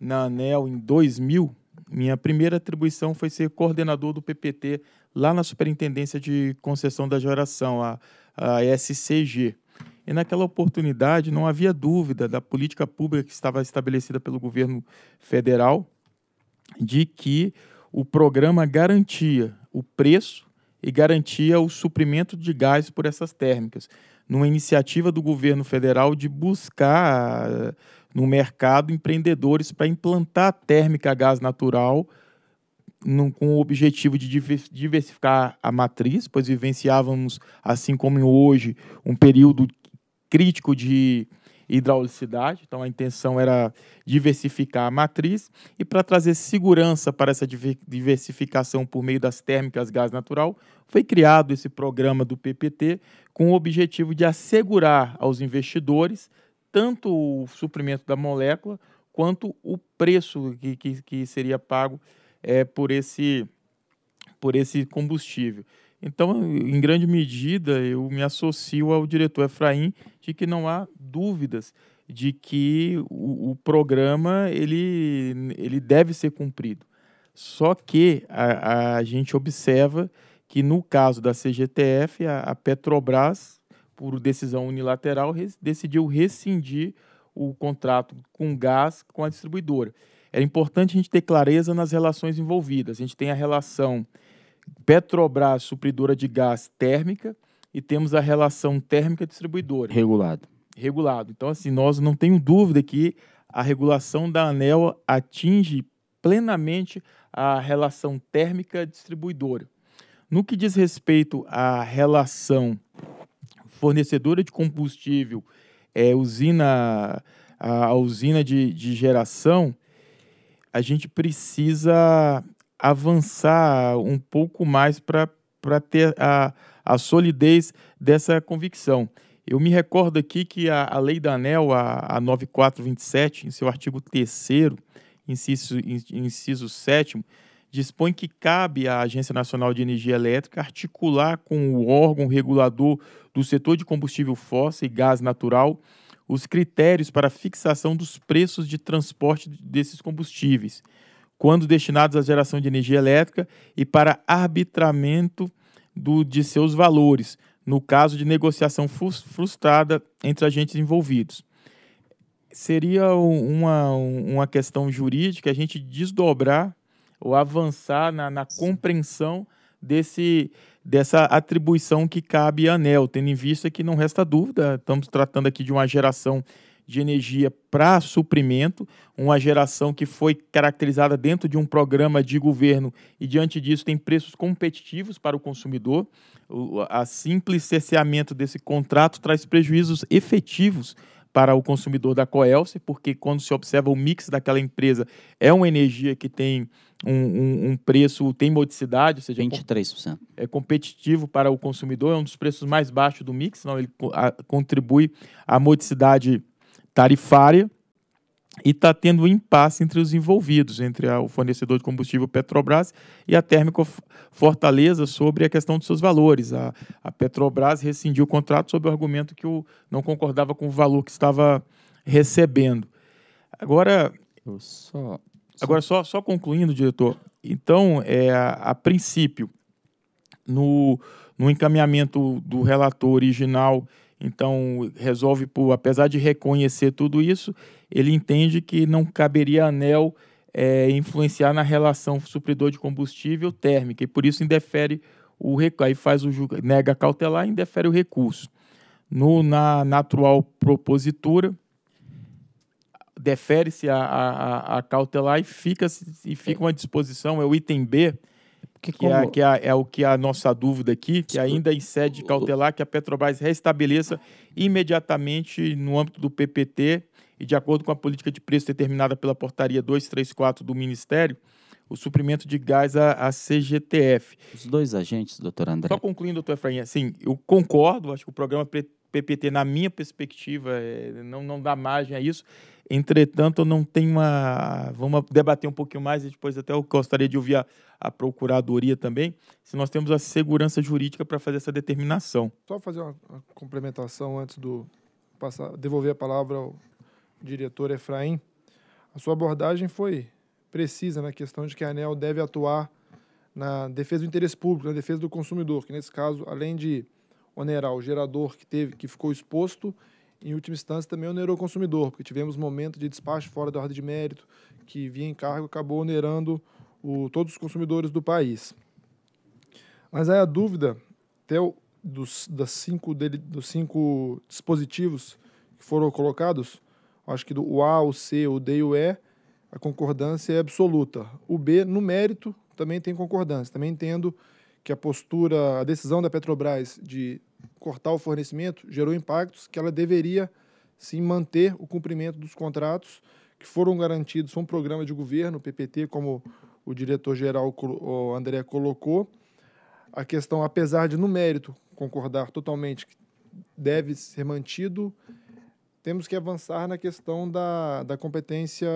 Speaker 1: na ANEL em 2000, minha primeira atribuição foi ser coordenador do PPT lá na Superintendência de Concessão da Geração, a, a SCG. E naquela oportunidade não havia dúvida da política pública que estava estabelecida pelo governo federal de que o programa garantia o preço e garantia o suprimento de gás por essas térmicas, numa iniciativa do governo federal de buscar eh, no mercado empreendedores para implantar térmica a gás natural com o objetivo de diversificar a matriz, pois vivenciávamos, assim como hoje, um período crítico de hidraulicidade, então a intenção era diversificar a matriz e para trazer segurança para essa diversificação por meio das térmicas gás natural, foi criado esse programa do PPT com o objetivo de assegurar aos investidores tanto o suprimento da molécula quanto o preço que, que, que seria pago é, por, esse, por esse combustível. Então, em grande medida, eu me associo ao diretor Efraim de que não há dúvidas de que o, o programa ele, ele deve ser cumprido. Só que a, a gente observa que no caso da CGTF, a, a Petrobras, por decisão unilateral, res, decidiu rescindir o contrato com gás com a distribuidora é importante a gente ter clareza nas relações envolvidas. A gente tem a relação Petrobras supridora de gás térmica e temos a relação térmica distribuidora. Regulado. Regulado. Então, assim, nós não temos dúvida que a regulação da ANEL atinge plenamente a relação térmica distribuidora. No que diz respeito à relação fornecedora de combustível, é, usina, a, a usina de, de geração, a gente precisa avançar um pouco mais para ter a, a solidez dessa convicção. Eu me recordo aqui que a, a Lei da ANEL, a, a 9427, em seu artigo 3 inciso, inciso 7 dispõe que cabe à Agência Nacional de Energia Elétrica articular com o órgão regulador do setor de combustível fóssil e gás natural os critérios para fixação dos preços de transporte desses combustíveis, quando destinados à geração de energia elétrica e para arbitramento do, de seus valores, no caso de negociação frustrada entre agentes envolvidos. Seria uma, uma questão jurídica a gente desdobrar ou avançar na, na compreensão desse, dessa atribuição que cabe a ANEL, tendo em vista que não resta dúvida, estamos tratando aqui de uma geração de energia para suprimento, uma geração que foi caracterizada dentro de um programa de governo e, diante disso, tem preços competitivos para o consumidor. O a simples cerceamento desse contrato traz prejuízos efetivos para o consumidor da Coelce, porque quando se observa o mix daquela empresa, é uma energia que tem um, um, um preço tem modicidade, ou seja, 23%. É competitivo para o consumidor, é um dos preços mais baixos do mix, não ele a, contribui à modicidade tarifária e está tendo um impasse entre os envolvidos, entre a, o fornecedor de combustível Petrobras e a Térmico Fortaleza sobre a questão dos seus valores. A, a Petrobras rescindiu o contrato sob o argumento que o, não concordava com o valor que estava recebendo. Agora. Eu só Agora, só, só concluindo, diretor. Então, é, a princípio, no, no encaminhamento do relator original, então, resolve por, apesar de reconhecer tudo isso, ele entende que não caberia anel é, influenciar na relação supridor de combustível térmica e por isso indefere o recurso, aí faz o nega cautelar e indefere o recurso. No, na, na atual propositura, defere-se a, a, a, cautelar e fica, e fica uma disposição, é o item B, que, que, é, que é, é, o que é a nossa dúvida aqui, que ainda em sede cautelar que a Petrobras restabeleça imediatamente no âmbito do PPT e de acordo com a política de preço determinada pela portaria 234 do Ministério, o suprimento de gás à, CGTF. Os dois agentes, doutor André. Só concluindo, doutor Efraim, assim, eu concordo, acho que o programa PPT, na minha perspectiva, é, não, não dá margem a isso, Entretanto, não tem uma. Vamos debater um pouquinho mais e depois até eu gostaria de ouvir a, a Procuradoria também, se nós temos a segurança jurídica para fazer essa determinação.
Speaker 7: Só fazer uma, uma complementação antes do passar, devolver a palavra ao diretor Efraim. A sua abordagem foi precisa na questão de que a ANEL deve atuar na defesa do interesse público, na defesa do consumidor, que nesse caso, além de onerar o gerador que teve, que ficou exposto, em última instância, também onerou o consumidor, porque tivemos momento de despacho fora da ordem de mérito, que via encargo acabou onerando o, todos os consumidores do país. Mas aí a dúvida, até o, dos, das cinco dele, dos cinco dispositivos que foram colocados, acho que do A, o C, o D e o E, a concordância é absoluta. O B, no mérito, também tem concordância. Também entendo que a postura, a decisão da Petrobras de cortar o fornecimento gerou impactos que ela deveria sim manter o cumprimento dos contratos que foram garantidos foi um programa de governo, PPT, como o diretor-geral André colocou. A questão, apesar de no mérito concordar totalmente que deve ser mantido, temos que avançar na questão da, da competência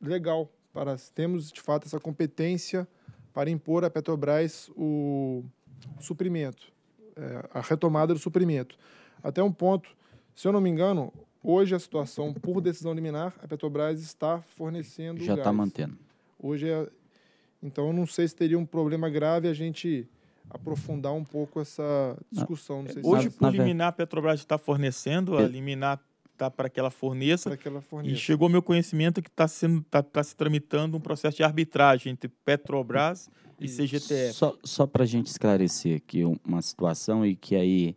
Speaker 7: legal. Para, temos, de fato, essa competência para impor à Petrobras o suprimento é, a retomada do suprimento. Até um ponto, se eu não me engano, hoje a situação por decisão liminar, a Petrobras está fornecendo Já está mantendo. Hoje é... Então, eu não sei se teria um problema grave a gente aprofundar um pouco
Speaker 1: essa discussão. Não, sei é, se hoje, por liminar, a Petrobras está fornecendo, a é. liminar tá, para que ela forneça. Que ela forneça. E chegou ao meu conhecimento que está sendo tá, tá, se tramitando um processo de arbitragem entre Petrobras e CGTF. Só,
Speaker 4: só para a gente esclarecer aqui uma situação e que aí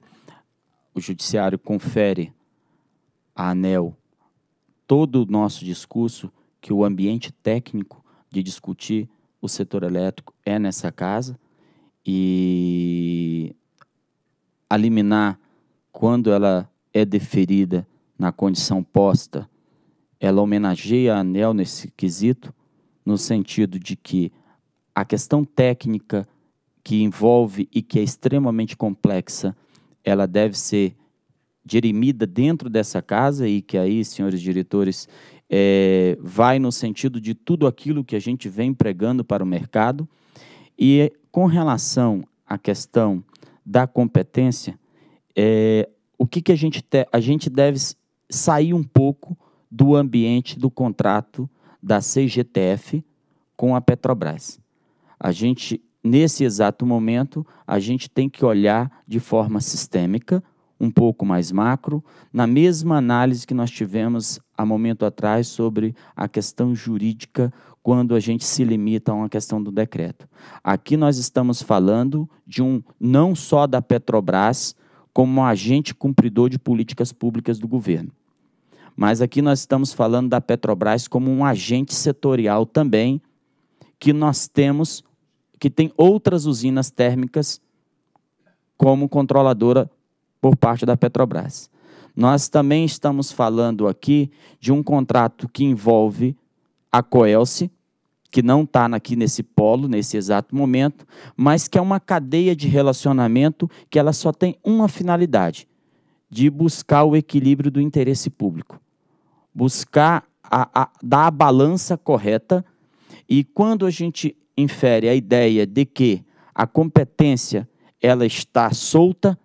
Speaker 4: o judiciário confere à ANEL todo o nosso discurso que o ambiente técnico de discutir o setor elétrico é nessa casa e a liminar, quando ela é deferida na condição posta, ela homenageia a ANEL nesse quesito, no sentido de que a questão técnica que envolve e que é extremamente complexa, ela deve ser dirimida dentro dessa casa e que aí, senhores diretores, é, vai no sentido de tudo aquilo que a gente vem pregando para o mercado. E com relação à questão da competência, é, o que, que a gente te, a gente deve sair um pouco do ambiente do contrato da CGTF com a Petrobras. A gente, nesse exato momento, a gente tem que olhar de forma sistêmica, um pouco mais macro, na mesma análise que nós tivemos há momento atrás sobre a questão jurídica quando a gente se limita a uma questão do decreto. Aqui nós estamos falando de um não só da Petrobras, como agente cumpridor de políticas públicas do governo. Mas aqui nós estamos falando da Petrobras como um agente setorial também, que nós temos, que tem outras usinas térmicas como controladora por parte da Petrobras. Nós também estamos falando aqui de um contrato que envolve a Coelce, que não está aqui nesse polo, nesse exato momento, mas que é uma cadeia de relacionamento que ela só tem uma finalidade, de buscar o equilíbrio do interesse público, buscar a, a, dar a balança correta, e quando a gente infere a ideia de que a competência ela está solta,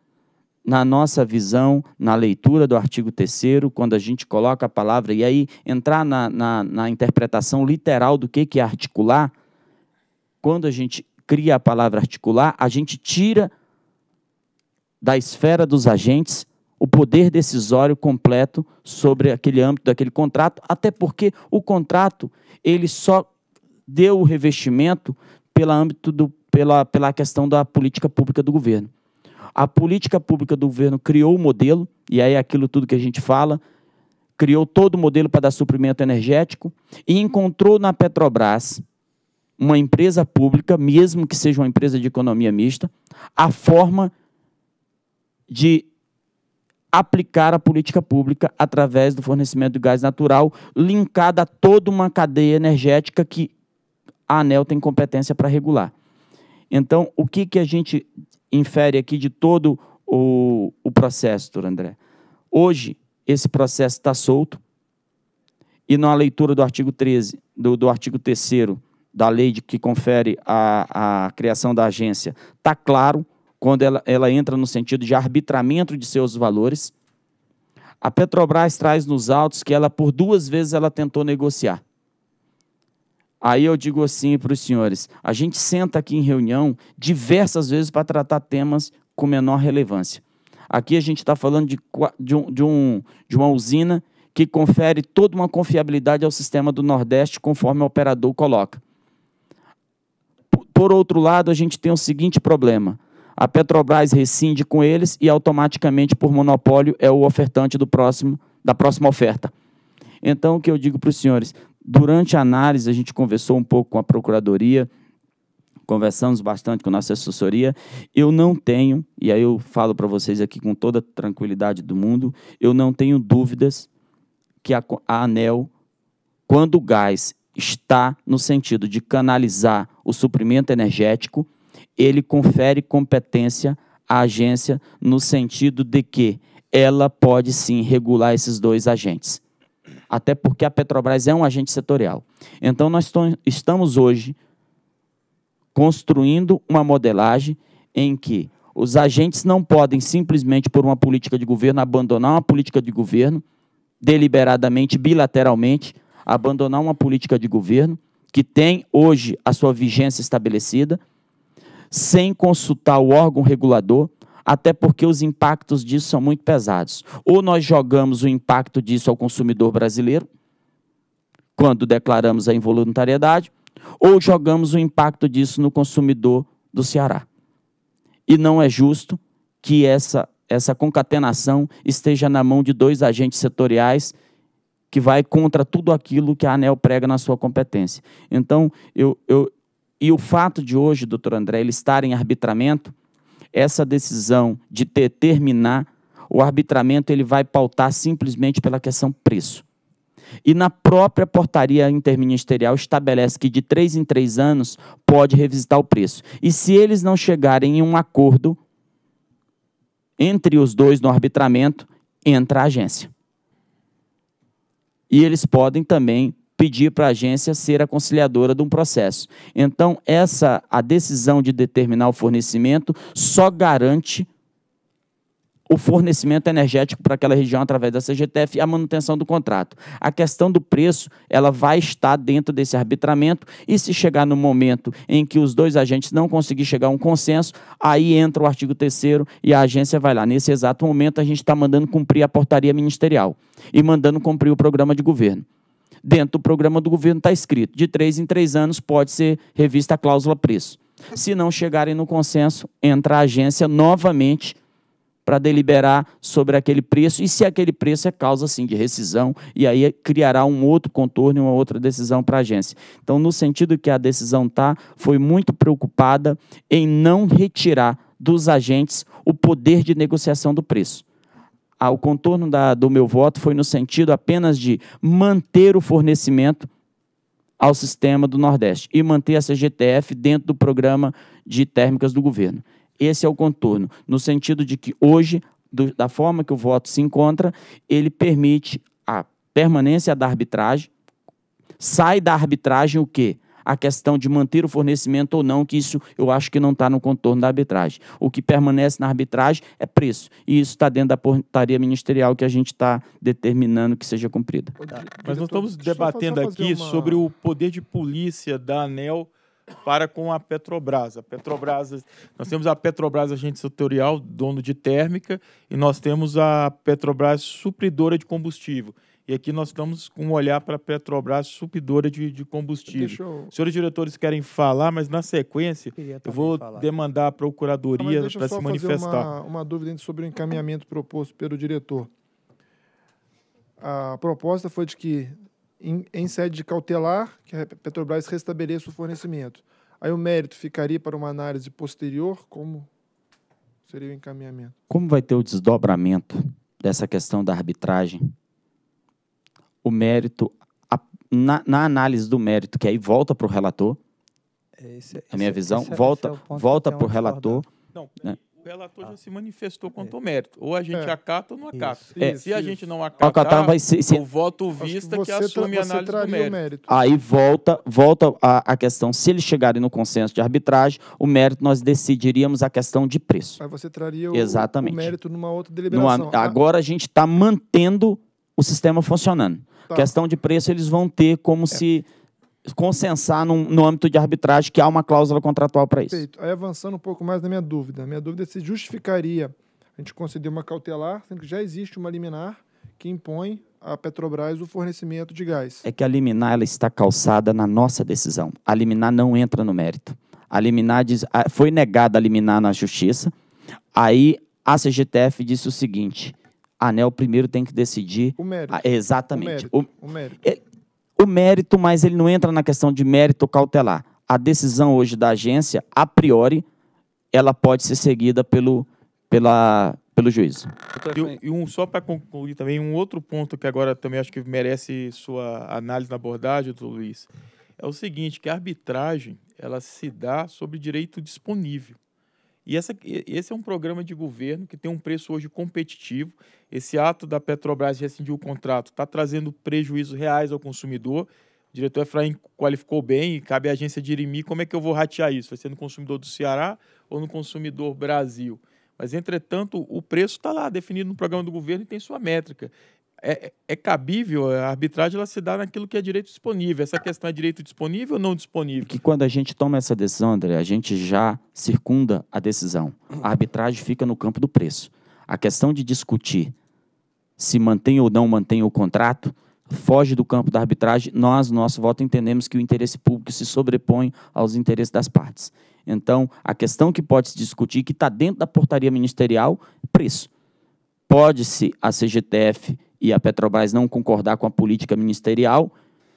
Speaker 4: na nossa visão, na leitura do artigo 3 quando a gente coloca a palavra, e aí entrar na, na, na, interpretação literal do que, que é articular, quando a gente cria a palavra articular, a gente tira da esfera dos agentes o poder decisório completo sobre aquele âmbito daquele contrato, até porque o contrato ele só deu o revestimento pela âmbito do, pela, pela questão da política pública do governo. A política pública do governo criou o modelo, e aí é aquilo tudo que a gente fala, criou todo o modelo para dar suprimento energético e encontrou na Petrobras uma empresa pública, mesmo que seja uma empresa de economia mista, a forma de aplicar a política pública através do fornecimento de gás natural, linkada a toda uma cadeia energética que a ANEL tem competência para regular. Então, o que, que a gente infere aqui de todo o, o processo, doutor André. Hoje, esse processo está solto e na leitura do artigo 13, do, do artigo 3 da lei de, que confere a, a criação da agência, está claro quando ela, ela entra no sentido de arbitramento de seus valores. A Petrobras traz nos autos que ela, por duas vezes, ela tentou negociar. Aí eu digo assim para os senhores: a gente senta aqui em reunião diversas vezes para tratar temas com menor relevância. Aqui a gente está falando de, de, um, de, um, de uma usina que confere toda uma confiabilidade ao sistema do Nordeste, conforme o operador coloca. Por outro lado, a gente tem o seguinte problema: a Petrobras rescinde com eles e automaticamente, por monopólio, é o ofertante do próximo, da próxima oferta. Então, o que eu digo para os senhores? Durante a análise, a gente conversou um pouco com a Procuradoria, conversamos bastante com a nossa assessoria. Eu não tenho, e aí eu falo para vocês aqui com toda tranquilidade do mundo, eu não tenho dúvidas que a, a ANEL, quando o gás está no sentido de canalizar o suprimento energético, ele confere competência à agência no sentido de que ela pode sim regular esses dois agentes até porque a Petrobras é um agente setorial. Então, nós estamos hoje construindo uma modelagem em que os agentes não podem simplesmente, por uma política de governo, abandonar uma política de governo, deliberadamente, bilateralmente, abandonar uma política de governo que tem hoje a sua vigência estabelecida, sem consultar o órgão regulador, até porque os impactos disso são muito pesados. Ou nós jogamos o impacto disso ao consumidor brasileiro, quando declaramos a involuntariedade, ou jogamos o impacto disso no consumidor do Ceará. E não é justo que essa, essa concatenação esteja na mão de dois agentes setoriais que vai contra tudo aquilo que a ANEL prega na sua competência. Então, eu, eu, e o fato de hoje, doutor André, ele estar em arbitramento, essa decisão de determinar o arbitramento, ele vai pautar simplesmente pela questão preço. E na própria portaria interministerial estabelece que de três em três anos pode revisitar o preço. E se eles não chegarem em um acordo entre os dois no arbitramento, entra a agência. E eles podem também pedir para a agência ser a conciliadora de um processo. Então, essa a decisão de determinar o fornecimento só garante o fornecimento energético para aquela região através da CGTF e a manutenção do contrato. A questão do preço, ela vai estar dentro desse arbitramento e se chegar no momento em que os dois agentes não conseguirem chegar a um consenso, aí entra o artigo 3 e a agência vai lá. Nesse exato momento, a gente está mandando cumprir a portaria ministerial e mandando cumprir o programa de governo. Dentro do programa do governo está escrito: de três em três anos pode ser revista a cláusula preço. Se não chegarem no consenso, entra a agência novamente para deliberar sobre aquele preço e se aquele preço é causa sim de rescisão e aí criará um outro contorno e uma outra decisão para a agência. Então, no sentido que a decisão tá, foi muito preocupada em não retirar dos agentes o poder de negociação do preço o contorno da, do meu voto foi no sentido apenas de manter o fornecimento ao sistema do Nordeste e manter a CGTF dentro do programa de térmicas do governo. Esse é o contorno, no sentido de que hoje, do, da forma que o voto se encontra, ele permite a permanência da arbitragem, sai da arbitragem o quê? a questão de manter o fornecimento ou não, que isso eu acho que não está no contorno da arbitragem. O que permanece na arbitragem é preço. E isso está dentro da portaria ministerial que a gente está determinando que seja cumprida. Mas nós estamos debatendo aqui uma... sobre o
Speaker 1: poder de polícia da ANEL para com a Petrobras. A Petrobras, nós temos a Petrobras agente setorial, dono de térmica, e nós temos a Petrobras supridora de combustível. E aqui nós estamos com um olhar para a Petrobras supridora de, de combustível. Eu... Os senhores diretores querem falar, mas na sequência eu, vou falar. demandar a Procuradoria para se manifestar.
Speaker 7: Uma, uma dúvida sobre o encaminhamento proposto pelo diretor. A proposta foi de que, em, em sede de cautelar, que a Petrobras restabeleça o fornecimento. Aí o mérito ficaria para uma análise posterior, como seria o encaminhamento?
Speaker 4: Como vai ter o desdobramento dessa questão da arbitragem? o mérito, a, na, na, análise do mérito, que aí volta para o relator,
Speaker 1: é esse, esse, a minha visão, volta é volta para é o relator. Não, né? o relator já ah. se manifestou é. quanto ao mérito. Ou a gente é. acata ou não acata. Isso, é. se isso, a gente não acatar, acatar vai ser, se... o voto vista que, que assume a análise do mérito. mérito.
Speaker 4: Aí volta, volta a, a, questão, se eles chegarem no consenso de arbitragem, o mérito nós decidiríamos a questão de preço. Aí você traria o, Exatamente. o mérito
Speaker 7: numa outra deliberação. Numa, ah,
Speaker 4: agora a gente está mantendo o sistema funcionando. Tá. Questão de preço, eles vão ter como é. se consensar num, no âmbito de arbitragem que há uma cláusula contratual para isso. Perfeito.
Speaker 7: Aí avançando um pouco mais na minha dúvida. Minha dúvida é se justificaria a gente conceder uma cautelar, sendo que já existe uma liminar que impõe à Petrobras o fornecimento de gás.
Speaker 4: É que a liminar ela está calçada na nossa decisão. A liminar não entra no mérito. A liminar diz, foi negada a liminar na justiça. Aí a CGTF disse o seguinte: Anel ah, né, primeiro tem que decidir. O mérito. Ah, exatamente. O mérito. O, o, mérito. É, o mérito, mas ele não entra na questão de mérito cautelar. A decisão hoje da agência, a priori, ela pode ser seguida pelo, pela, pelo juízo.
Speaker 1: Assim, e, um só para concluir também um outro ponto que agora também acho que merece sua análise na abordagem do Luiz é o seguinte que a arbitragem ela se dá sobre direito disponível e essa, esse é um programa de governo que tem um preço hoje competitivo. Esse ato da Petrobras de rescindir o contrato está trazendo prejuízos reais ao consumidor. O diretor Efraim qualificou bem e cabe à agência dirimir como é que eu vou ratear isso. Vai ser no consumidor do Ceará ou no consumidor Brasil? Mas, entretanto, o preço está lá definido no programa do governo e tem sua métrica. É, é, é, cabível, a arbitragem ela se dá naquilo que é direito disponível. Essa questão é direito disponível ou não disponível? É que quando a
Speaker 4: gente toma essa decisão, André, a gente já circunda a decisão. A arbitragem fica no campo do preço. A questão de discutir se mantém ou não mantém o contrato foge do campo da arbitragem. Nós, nosso voto, entendemos que o interesse público se sobrepõe aos interesses das partes. Então, a questão que pode se discutir, que está dentro da portaria ministerial, preço. Pode-se a CGTF e a Petrobras não concordar com a política ministerial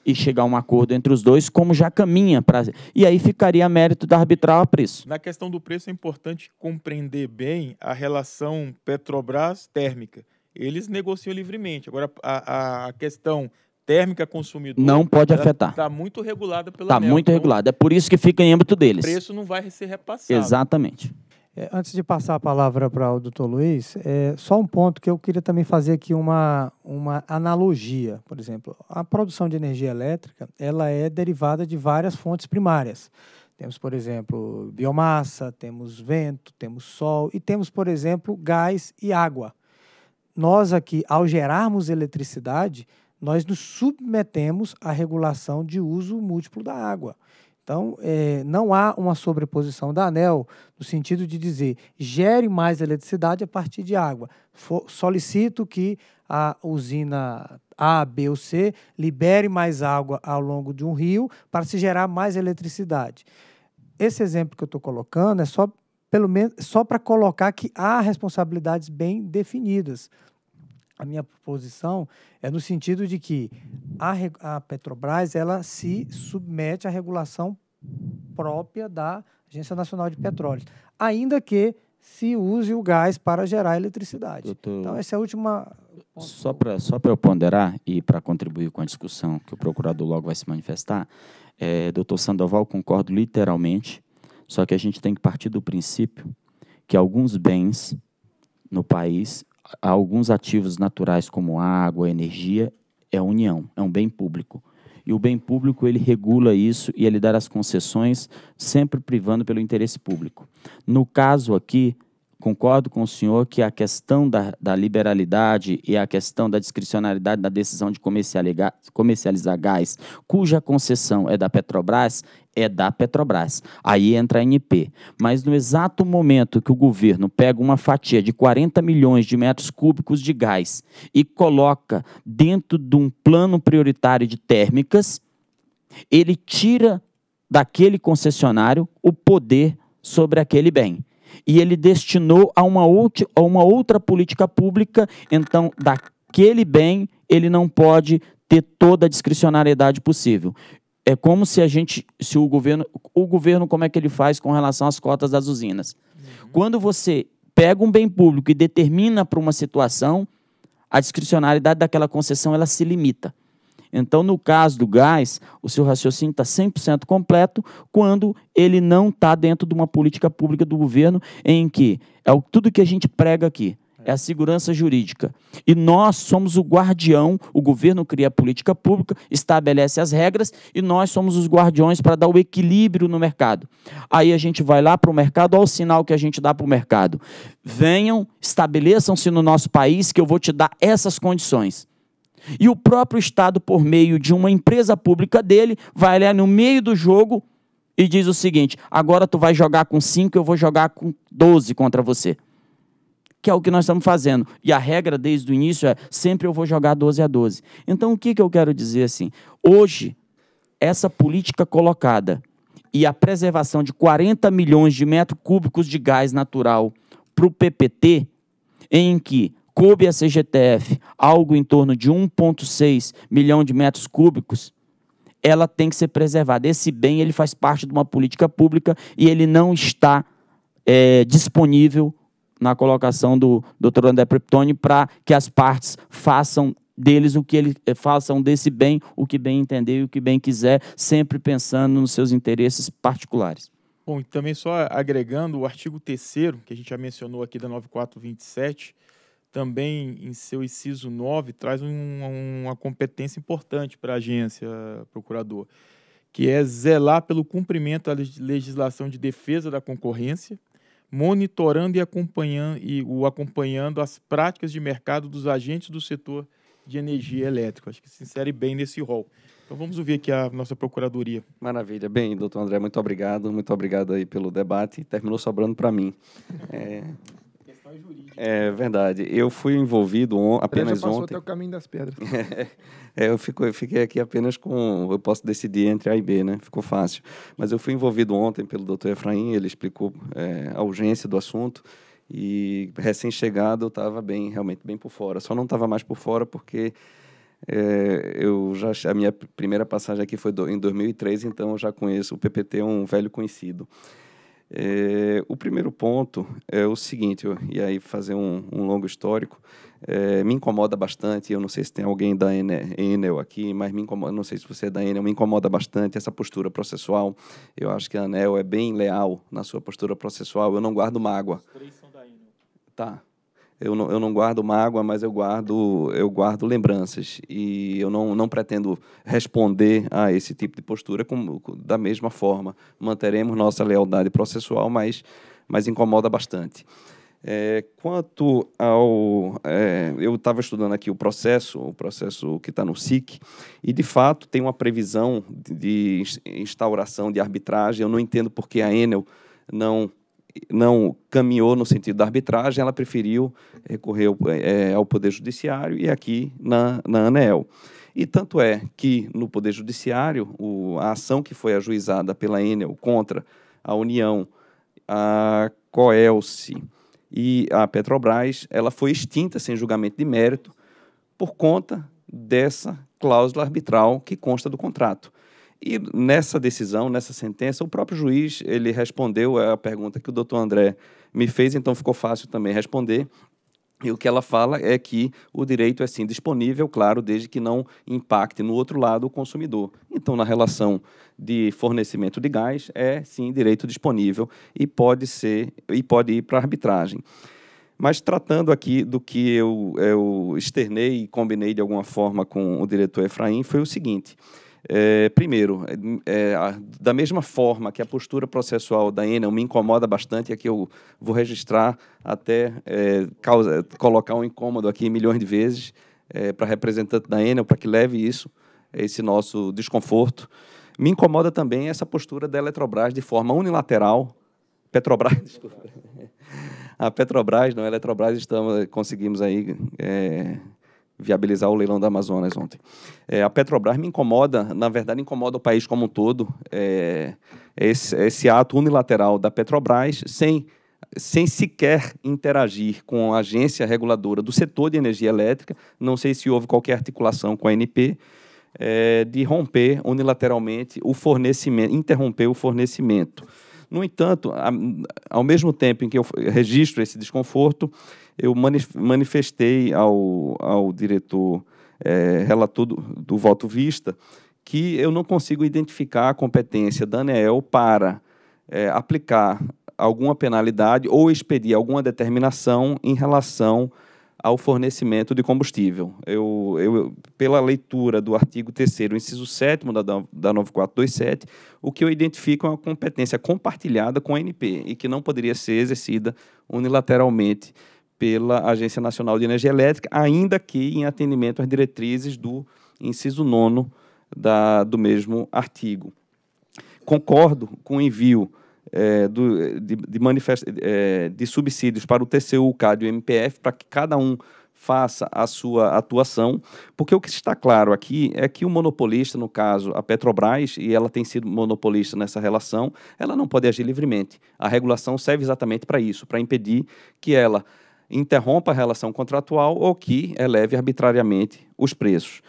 Speaker 4: e chegar a um acordo entre os dois, como já caminha para. E aí ficaria a mérito da arbitral a preço.
Speaker 1: Na questão do preço, é importante compreender bem a relação Petrobras-térmica. Eles negociam livremente. Agora, a, a questão térmica consumidor não pode afetar. Está muito regulada pela Está muito então,
Speaker 4: regulada. É por isso que fica em âmbito deles. O preço não
Speaker 1: vai ser repassado.
Speaker 4: Exatamente.
Speaker 2: É, antes de passar a palavra para o doutor Luiz, é, só um ponto que eu queria também fazer aqui uma, uma analogia. Por exemplo, a produção de energia elétrica ela é derivada de várias fontes primárias. Temos, por exemplo, biomassa, temos vento, temos sol e temos, por exemplo, gás e água. Nós aqui, ao gerarmos eletricidade, nós nos submetemos à regulação de uso múltiplo da água. Então, é, não há uma sobreposição da ANEL no sentido de dizer gere mais eletricidade a partir de água. For, solicito que a usina A, B ou C libere mais água ao longo de um rio para se gerar mais eletricidade. Esse exemplo que eu estou colocando é só pelo menos só para colocar que há responsabilidades bem definidas a minha proposição é no sentido de que a, a, Petrobras ela se submete à regulação própria da Agência Nacional de Petróleo, ainda que se use o gás para gerar eletricidade. Então, essa é a última.
Speaker 4: Só para só eu ponderar e para contribuir com a discussão que o procurador logo vai se manifestar, é, doutor Sandoval, concordo literalmente, só que a gente tem que partir do princípio que alguns bens no país alguns ativos naturais como água, energia, é união, é um bem público. E o bem público ele regula isso e ele dá as concessões, sempre privando pelo interesse público. No caso aqui, concordo com o senhor que a questão da, da liberalidade e a questão da discricionalidade da decisão de comercializar, comercializar gás, cuja concessão é da Petrobras, é da Petrobras. Aí entra a NP. Mas no exato momento que o governo pega uma fatia de 40 milhões de metros cúbicos de gás e coloca dentro de um plano prioritário de térmicas, ele tira daquele concessionário o poder sobre aquele bem e ele destinou a uma, outra, a uma outra política pública, então daquele bem ele não pode ter toda a discricionariedade possível. É como se a gente, se o governo, o governo como é que ele faz com relação às cotas das usinas? Uhum. Quando você pega um bem público e determina para uma situação, a discricionariedade daquela concessão ela se limita. Então, no caso do gás, o seu raciocínio está 100% completo quando ele não está dentro de uma política pública do governo em que é o, tudo que a gente prega aqui, é a segurança jurídica. E nós somos o guardião, o governo cria a política pública, estabelece as regras e nós somos os guardiões para dar o equilíbrio no mercado. Aí a gente vai lá para o mercado, olha o sinal que a gente dá para o mercado. Venham, estabeleçam-se no nosso país que eu vou te dar essas condições. E o próprio Estado, por meio de uma empresa pública dele, vai lá no meio do jogo e diz o seguinte: agora tu vai jogar com 5, eu vou jogar com 12 contra você. Que é o que nós estamos fazendo. E a regra desde o início é sempre eu vou jogar 12 a 12. Então o que, que eu quero dizer assim? Hoje, essa política colocada e a preservação de 40 milhões de metros cúbicos de gás natural para o PPT, em que coube a CGTF algo em torno de 1,6 milhão de metros cúbicos, ela tem que ser preservada. Esse bem ele faz parte de uma política pública e ele não está é, disponível na colocação do Dr. André Preptoni para que as partes façam deles o que eles é, façam desse bem, o que bem entender e o que bem quiser, sempre pensando nos seus interesses particulares.
Speaker 1: Bom, e também só agregando o artigo 3 que a gente já mencionou aqui da 9427, também em seu inciso 9 traz um, uma competência importante para a agência procurador, que é zelar pelo cumprimento da legislação de defesa da concorrência, monitorando e acompanhando, e o acompanhando as práticas de mercado dos agentes do setor de energia elétrica. Acho que se
Speaker 5: insere bem nesse rol. Então vamos ouvir aqui a nossa procuradoria. Maravilha. Bem, doutor André, muito obrigado. Muito obrigado aí pelo debate. Terminou sobrando para mim. É... É verdade. Eu fui envolvido on, apenas já passou ontem. até o caminho das pedras. é, eu, fico, eu fiquei aqui apenas com. Eu posso decidir entre A e B, né? Ficou fácil. Mas eu fui envolvido ontem pelo doutor Efraim, ele explicou é, a urgência do assunto. E recém-chegado eu estava bem, realmente bem por fora. Só não estava mais por fora porque é, eu já a minha primeira passagem aqui foi do, em 2003, então eu já conheço o PPT é um velho conhecido. É, o primeiro ponto é o seguinte, eu, e aí fazer um, um longo histórico, é, me incomoda bastante, eu não sei se tem alguém da Enel aqui, mas me incomoda, não sei se você é da Enel, me incomoda bastante essa postura processual, eu acho que a Enel é bem leal na sua postura processual, eu não guardo mágoa. Os três são da Enel. Tá, eu não, eu não guardo mágoa, mas eu guardo, eu guardo lembranças. E eu não, não pretendo responder a esse tipo de postura com, com, da mesma forma. Manteremos nossa lealdade processual, mas, mas incomoda bastante. É, quanto ao. É, eu estava estudando aqui o processo, o processo que está no SIC, e de fato tem uma previsão de, de instauração de arbitragem. Eu não entendo por que a Enel não não caminhou no sentido da arbitragem, ela preferiu recorrer é, é, ao, Poder Judiciário e aqui na, na ANEEL. E tanto é que no Poder Judiciário, o, a ação que foi ajuizada pela Anel contra a União, a Coelce e a Petrobras, ela foi extinta sem julgamento de mérito por conta dessa cláusula arbitral que consta do contrato. E nessa decisão, nessa sentença, o próprio juiz ele respondeu a pergunta que o doutor André me fez, então ficou fácil também responder. E o que ela fala é que o direito é sim disponível, claro, desde que não impacte no outro lado o consumidor. Então, na relação de fornecimento de gás, é sim direito disponível e pode ser e pode ir para arbitragem. Mas tratando aqui do que eu, eu externei e combinei de alguma forma com o diretor Efraim, foi o seguinte: é, primeiro, é, é, a, da mesma forma que a postura processual da Enel me incomoda bastante, é que eu vou registrar até é, causa, colocar um incômodo aqui milhões de vezes é, para representante da Enel, para que leve isso, esse nosso desconforto. Me incomoda também essa postura da Eletrobras de forma unilateral. Petrobras, desculpa. A Petrobras, não, a Eletrobras, estamos, conseguimos aí é, viabilizar o leilão da Amazonas ontem. É, a Petrobras me incomoda, na verdade incomoda o país como um todo, é, é esse, é esse, ato unilateral da Petrobras sem, sem sequer interagir com a agência reguladora do setor de energia elétrica, não sei se houve qualquer articulação com a ANP, é, de romper unilateralmente o fornecimento, interromper o fornecimento. No entanto, ao mesmo tempo em que eu registro esse desconforto, eu manifestei ao, ao diretor é, relator do, do voto vista que eu não consigo identificar a competência da ANEEL para é, aplicar alguma penalidade ou expedir alguma determinação em relação ao fornecimento de combustível. Eu, eu, pela leitura do artigo 3 inciso 7 da, da 9427, o que eu identifico é uma competência compartilhada com a ANP e que não poderia ser exercida unilateralmente pela Agência Nacional de Energia Elétrica, ainda que em atendimento às diretrizes do inciso 9 da, do mesmo artigo. Concordo com o envio é, do, de, de, é, de, subsídios para o TCU, o CAD e o MPF, para que cada um faça a sua atuação, porque o que está claro aqui é que o monopolista, no caso a Petrobras, e ela tem sido monopolista nessa relação, ela não pode agir livremente. A regulação serve exatamente para isso, para impedir que ela interrompa a relação contratual ou que eleve arbitrariamente os preços.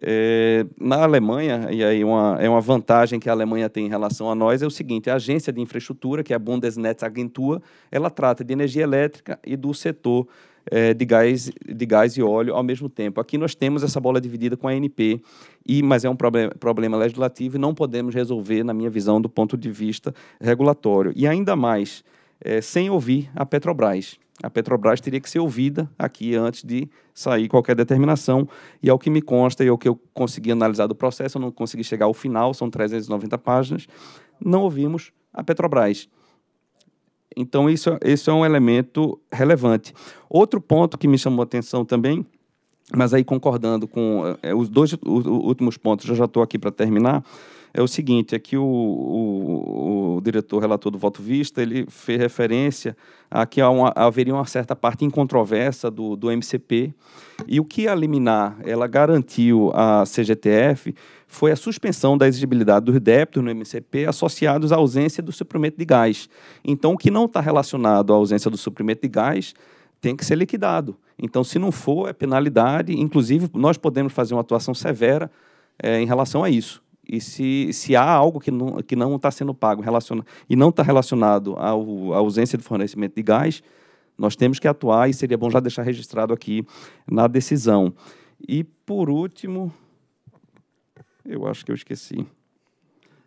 Speaker 5: É, na Alemanha, e aí uma, é uma vantagem que a Alemanha tem em relação a nós, é o seguinte, a agência de infraestrutura, que é a Bundesnetzagentur, ela trata de energia elétrica e do setor é, de, gás, de gás e óleo ao mesmo tempo. Aqui nós temos essa bola dividida com a ANP, e, mas é um problema, problema legislativo e não podemos resolver, na minha visão, do ponto de vista regulatório. E ainda mais, é, sem ouvir a Petrobras a Petrobras teria que ser ouvida aqui antes de sair qualquer determinação. E ao que me consta e ao que eu consegui analisar do processo, eu não consegui chegar ao final, são 390 páginas, não ouvimos a Petrobras. Então, isso, isso é um elemento relevante. Outro ponto que me chamou a atenção também, mas aí concordando com é, os dois últimos pontos, eu já estou aqui para terminar, é o seguinte, é que o, o, o diretor relator do voto vista, ele fez referência a que há uma, haveria uma certa parte incontroversa do, do MCP, e o que a liminar, ela garantiu à CGTF, foi a suspensão da exigibilidade dos débitos no MCP associados à ausência do suprimento de gás. Então, o que não está relacionado à ausência do suprimento de gás tem que ser liquidado. Então, se não for, é penalidade. Inclusive, nós podemos fazer uma atuação severa é, em relação a isso e se, se há algo que não está que não tá sendo pago relaciona, e não está relacionado ao, à ausência de fornecimento de gás, nós temos que atuar e seria bom já deixar registrado aqui na decisão. E, por último, eu acho que eu esqueci.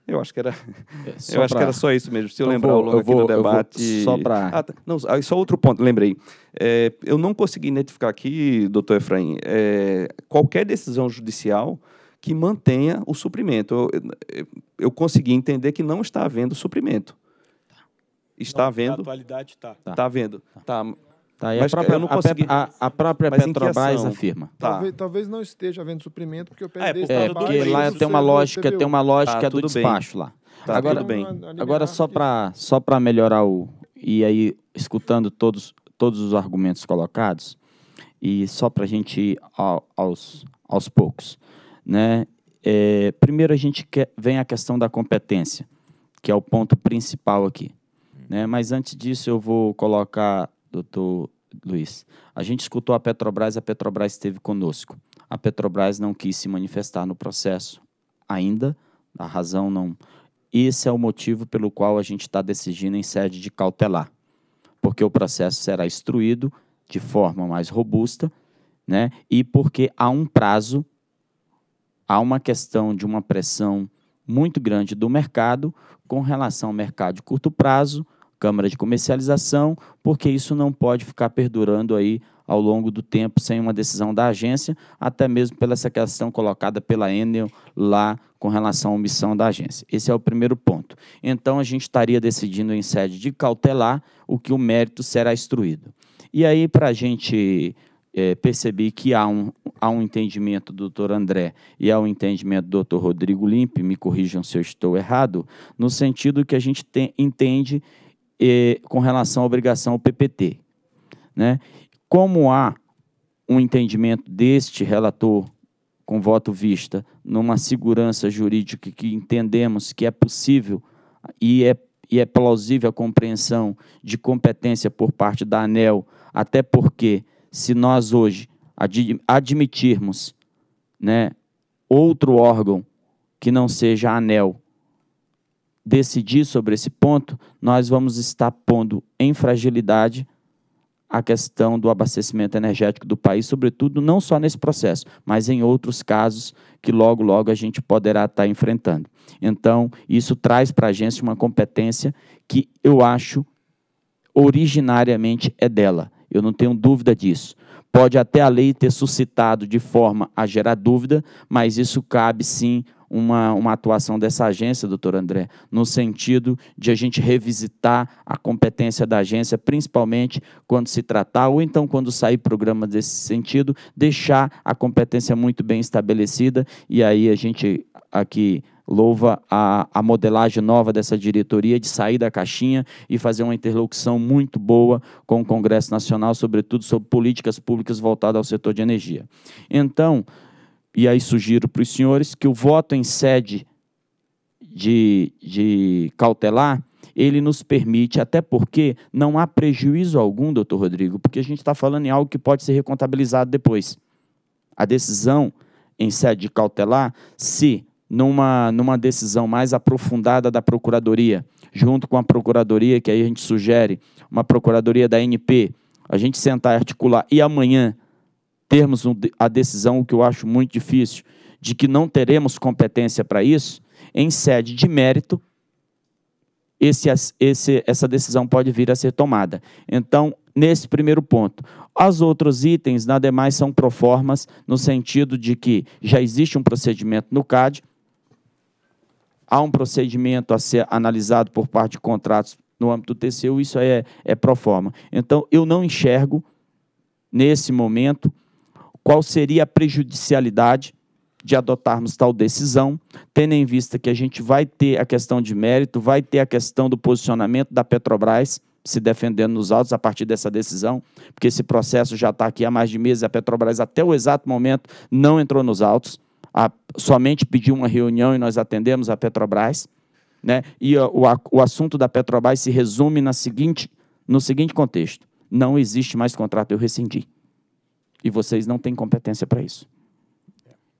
Speaker 5: Eu acho que era, é, eu acho que era só isso mesmo. Se eu, eu então lembrar vou, ao longo aqui vou, do debate. Só para. Ah, tá. Não, só outro ponto, lembrei. É, eu não consegui identificar aqui, doutor Efraim, é, qualquer decisão judicial que mantenha o suprimento. Eu, eu consegui entender que não está havendo suprimento. Tá. Está não, havendo. Na atualidade está. Está tá havendo. Tá. tá. Tá, mas a própria, eu não consegui... a, a própria Petrobras afirma. Tá. Talvez,
Speaker 7: talvez, não esteja havendo suprimento, porque o
Speaker 4: PLD é, porque, é, porque lá tem uma tá, lógica, tem uma lógica tá, do despacho bem. lá. Tá, agora, tudo bem. agora só para só para melhorar o e aí escutando todos todos os argumentos colocados e só para a gente ir aos aos poucos. Né? É, primeiro, a gente quer, vem a questão da competência, que é o ponto principal aqui. Né? Mas antes disso, eu vou colocar, doutor Luiz, a gente escutou a Petrobras, a Petrobras esteve conosco. A Petrobras não quis se manifestar no processo ainda, a razão não. Esse é o motivo pelo qual a gente está decidindo em sede de cautelar, porque o processo será instruído de forma mais robusta, né? E porque há um prazo há uma questão de uma pressão muito grande do mercado com relação ao mercado de curto prazo, câmara de comercialização, porque isso não pode ficar perdurando aí ao longo do tempo sem uma decisão da agência, até mesmo pela essa questão colocada pela Enel lá com relação à omissão da agência. Esse é o primeiro ponto. Então a gente estaria decidindo em sede de cautelar o que o mérito será instruído. E aí para a gente é, percebi que há um, há um entendimento do doutor André e há um entendimento do doutor Rodrigo Limpe, me corrijam se eu estou errado, no sentido que a gente tem, entende é, com relação à obrigação ao PPT. Né? Como há um entendimento deste relator com voto vista numa segurança jurídica que entendemos que é possível e é, e é plausível a compreensão de competência por parte da ANEL, até porque se nós hoje ad admitirmos né, outro órgão que não seja a ANEL decidir sobre esse ponto, nós vamos estar pondo em fragilidade a questão do abastecimento energético do país, sobretudo não só nesse processo, mas em outros casos que logo, logo a gente poderá estar enfrentando. Então, isso traz para a agência uma competência que eu acho originariamente é dela, eu não tenho dúvida disso. Pode até a lei ter suscitado de forma a gerar dúvida, mas isso cabe sim uma, uma atuação dessa agência, doutor André, no sentido de a gente revisitar a competência da agência, principalmente quando se tratar, ou então quando sair programa desse sentido, deixar a competência muito bem estabelecida e aí a gente aqui louva a, a modelagem nova dessa diretoria de sair da caixinha e fazer uma interlocução muito boa com o Congresso Nacional, sobretudo sobre políticas públicas voltadas ao setor de energia. Então, e aí sugiro para os senhores que o voto em sede de, de cautelar ele nos permite, até porque não há prejuízo algum, doutor Rodrigo, porque a gente está falando em algo que pode ser recontabilizado depois. A decisão em sede cautelar, se numa, numa decisão mais aprofundada da Procuradoria, junto com a Procuradoria, que aí a gente sugere, uma Procuradoria da NP, a gente sentar articular e amanhã termos um, a decisão, o que eu acho muito difícil, de que não teremos competência para isso, em sede de mérito, esse, esse, essa decisão pode vir a ser tomada. Então, nesse primeiro ponto. As outros itens, nada mais, são proformas, no sentido de que já existe um procedimento no CAD, há um procedimento a ser analisado por parte de contratos no âmbito do TCU, isso aí é, é pro forma. Então, eu não enxergo, nesse momento, qual seria a prejudicialidade de adotarmos tal decisão, tendo em vista que a gente vai ter a questão de mérito, vai ter a questão do posicionamento da Petrobras se defendendo nos autos a partir dessa decisão, porque esse processo já está aqui há mais de meses, a Petrobras até o exato momento não entrou nos autos a, somente pediu uma reunião e nós atendemos a Petrobras. Né? E o, o assunto da Petrobras se resume na seguinte, no seguinte contexto: não existe mais contrato, eu rescindi. E vocês não têm competência para isso.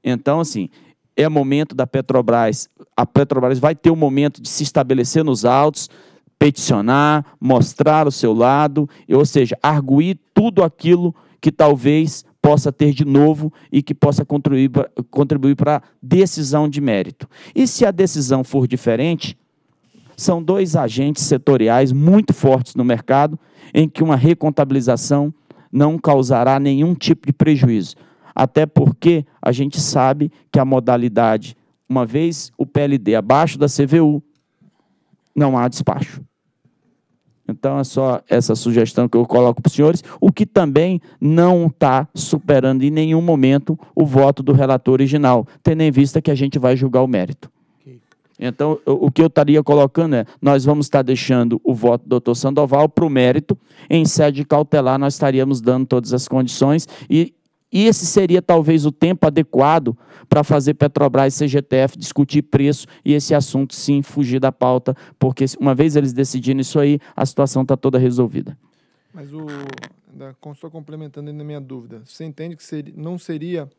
Speaker 4: Então, assim, é momento da Petrobras. A Petrobras vai ter o um momento de se estabelecer nos autos, peticionar, mostrar o seu lado, ou seja, arguir tudo aquilo que talvez possa ter de novo e que possa contribuir, contribuir para a decisão de mérito. E se a decisão for diferente, são dois agentes setoriais muito fortes no mercado em que uma recontabilização não causará nenhum tipo de prejuízo. Até porque a gente sabe que a modalidade, uma vez o PLD abaixo da CVU, não há despacho. Então é só essa sugestão que eu coloco para os senhores, o que também não está superando em nenhum momento o voto do relator original, tendo em vista que a gente vai julgar o mérito. Então, o que eu estaria colocando é: nós vamos estar tá deixando o voto do doutor Sandoval para o mérito, em sede cautelar, nós estaríamos dando todas as condições e e esse seria talvez o tempo adequado para fazer Petrobras e CGTF discutir preço e esse assunto sim fugir da pauta, porque uma vez eles decidirem isso aí, a situação está toda resolvida.
Speaker 7: Mas o só complementando ainda a minha dúvida, você entende que seria, não seria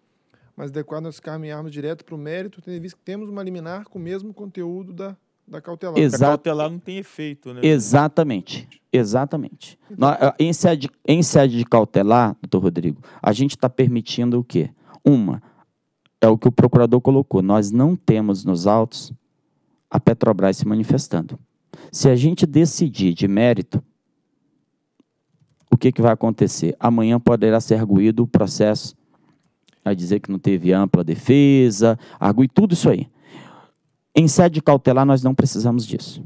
Speaker 7: mais adequado nós caminharmos direto para o mérito, tendo visto que temos uma liminar com o mesmo conteúdo da da cautelar. A cautelar não tem
Speaker 1: efeito, né?
Speaker 4: Exatamente. Exatamente. em, sede, em sede de cautelar, doutor Rodrigo, a gente está permitindo o quê? Uma, é o que o procurador colocou, nós não temos nos autos a Petrobras se manifestando. Se a gente decidir de mérito, o que, que vai acontecer? Amanhã poderá ser arguído o processo a dizer que não teve ampla defesa, argui tudo isso aí. Em sede cautelar, nós não precisamos disso.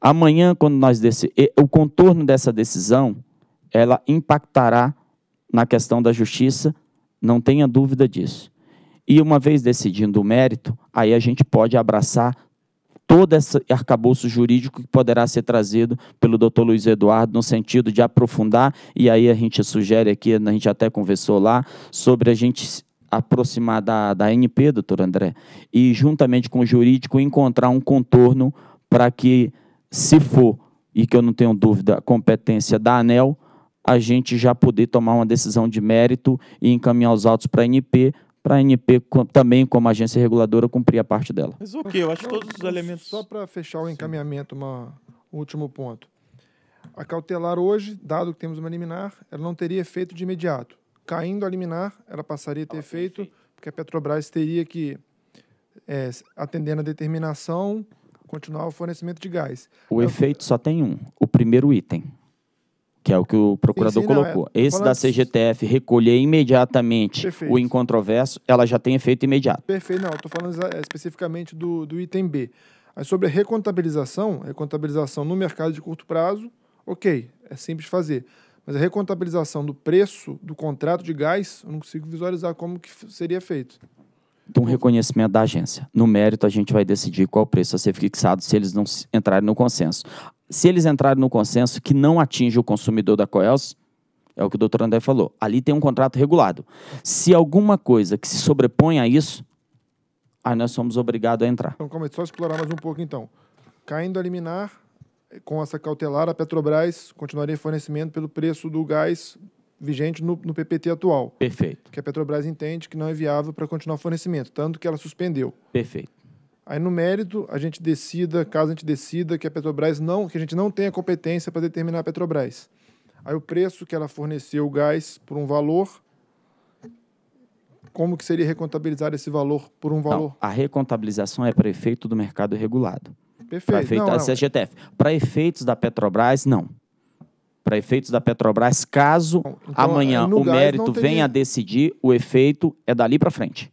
Speaker 4: Amanhã, quando nós desse, o contorno dessa decisão, ela impactará na questão da justiça, não tenha dúvida disso. E uma vez decidindo o mérito, aí a gente pode abraçar todo esse arcabouço jurídico que poderá ser trazido pelo doutor Luiz Eduardo, no sentido de aprofundar, e aí a gente sugere aqui, a gente até conversou lá, sobre a gente aproximar da, da NP, doutor André, e juntamente com o jurídico encontrar um contorno para que, se for, e que eu não tenho dúvida, competência da ANEL, a gente já poder tomar uma decisão de mérito e encaminhar os autos para a NP, para a NP também, como agência reguladora, cumprir a parte dela.
Speaker 1: Mas o que eu acho todos os elementos... Só para fechar
Speaker 7: o encaminhamento, uma, um último ponto. A cautelar hoje, dado que temos uma liminar, ela não teria efeito de imediato caindo a liminar, ela passaria a ter efeito, porque a Petrobras teria que, é, atendendo a determinação, continuar o fornecimento de gás.
Speaker 4: O Eu, então, efeito só tem um, o primeiro item, que é o que o procurador sim, sim, colocou. Não, é, Esse da CGTF recolher imediatamente perfeito. o incontroverso, ela já tem efeito imediato.
Speaker 7: Perfeito, não, estou falando é, especificamente do, do item B. Aí sobre a recontabilização, recontabilização no mercado de curto prazo, ok, é simples fazer. Mas a recontabilização do preço do contrato de gás, eu não consigo visualizar como que seria feito.
Speaker 4: Um reconhecimento da agência. No mérito, a gente vai decidir qual preço a ser fixado se eles não entrarem no consenso. Se eles entrarem no consenso que não atinge o consumidor da Coels, é o que o doutor André falou. Ali tem um contrato regulado. Se alguma coisa que se sobrepõe a isso, aí nós somos obrigados a entrar. Então,
Speaker 7: calma aí, só explorar mais um pouco então. Caindo a liminar, com essa cautelar, a Petrobras continuaria em fornecimento pelo preço do gás vigente no, no, PPT atual. Perfeito. Que a Petrobras entende que não é viável para continuar o fornecimento, tanto que ela suspendeu. Perfeito. Aí no mérito, a gente decida, caso a gente decida que a Petrobras não, que a gente não tenha competência para determinar a Petrobras. Aí o preço que ela forneceu o gás por um valor, como que seria recontabilizar esse valor por um valor? Não,
Speaker 4: a recontabilização é para efeito do mercado regulado.
Speaker 7: Perfeito. Para efeito, não, é não.
Speaker 4: CGTF. Para efeitos da Petrobras, não. Para efeitos da Petrobras, caso então, amanhã é, o mérito teria... venha a decidir, o efeito é dali para frente.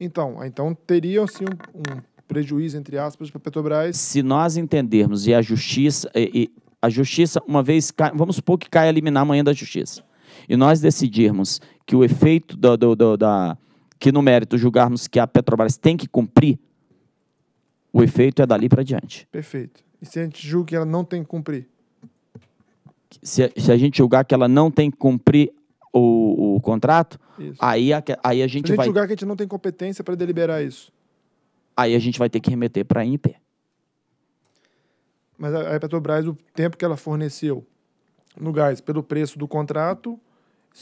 Speaker 7: Então, ah, então teria assim um, um prejuízo entre aspas para a Petrobras.
Speaker 4: Se nós entendermos e a justiça e, e a justiça uma vez cai, vamos supor que caia eliminar amanhã da justiça e nós decidirmos que o efeito do, do, do, da que no mérito julgarmos que a Petrobras tem que cumprir o efeito é dali para diante.
Speaker 7: Perfeito. E se a gente julga que ela não tem que cumprir?
Speaker 4: Se, se a gente julgar que ela não tem que cumprir o, o contrato, isso. aí a, aí a gente, se a gente vai... julgar
Speaker 7: que a gente não tem competência para deliberar isso.
Speaker 4: Aí a gente vai ter que remeter para a ANP.
Speaker 7: Mas a, a Petrobras, o tempo que ela forneceu no gás pelo preço do contrato...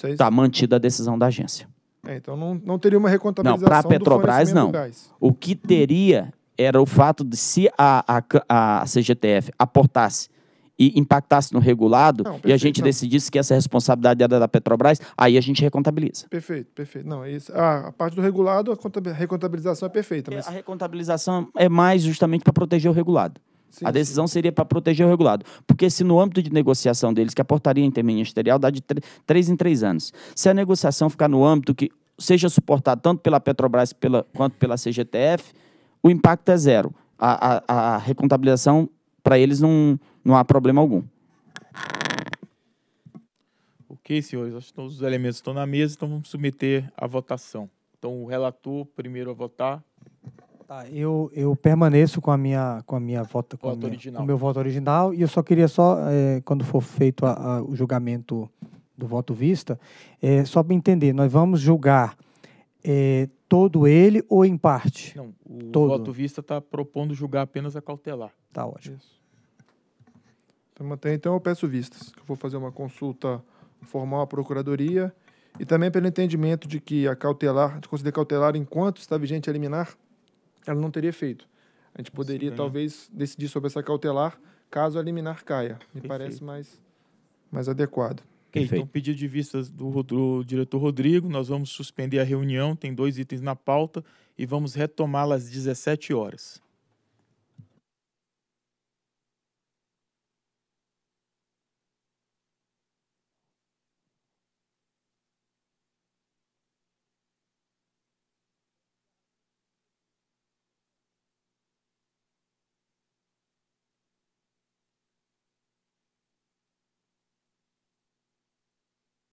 Speaker 7: Está
Speaker 4: mantida a decisão da agência.
Speaker 7: É, então não, não teria uma recontabilização do gás. não, para a Petrobras, não.
Speaker 4: O que teria era o fato de se a, a, a CGTF aportasse e impactasse no regulado não, perfeito, e a gente não. decidisse que essa responsabilidade era da Petrobras, aí a gente recontabiliza.
Speaker 7: Perfeito, perfeito. Não, isso, a, ah, a parte do regulado, a recontabilização é perfeita. É, mas... a recontabilização
Speaker 4: é mais justamente para proteger o regulado. Sim, a decisão sim. seria para proteger o regulado. Porque se no âmbito de negociação deles, que a portaria interministerial dá de três em três anos, se a negociação ficar no âmbito que seja suportado tanto pela Petrobras pela, quanto pela CGTF, o impacto é zero. A, a, a recontabilização, para eles, não, não há problema algum.
Speaker 1: Ok, senhores, acho que todos os elementos estão na mesa, então vamos submeter à votação. Então, o relator, primeiro a votar. Tá,
Speaker 2: eu, eu permaneço com a minha com a minha vota com, voto a minha, com o meu voto original e eu só queria só é, quando for feito a, a, o julgamento do voto vista, é, só para entender, nós vamos julgar é, todo ele ou em parte? Não, o todo. voto
Speaker 1: vista está propondo julgar apenas a cautelar. Tá ótimo. Isso. Então, então eu peço vistas, que eu vou fazer uma consulta
Speaker 7: formal à Procuradoria e também pelo entendimento de que a cautelar, de considerar cautelar enquanto está vigente a liminar, ela não teria feito. A gente poderia, né? talvez, decidir sobre essa cautelar caso a liminar caia. Me Perfeito. parece mais, mais adequado. Okay,
Speaker 1: então, pedido de vista do, do, diretor Rodrigo, nós vamos suspender a reunião, tem dois itens na pauta, e vamos retomá-la às 17 horas.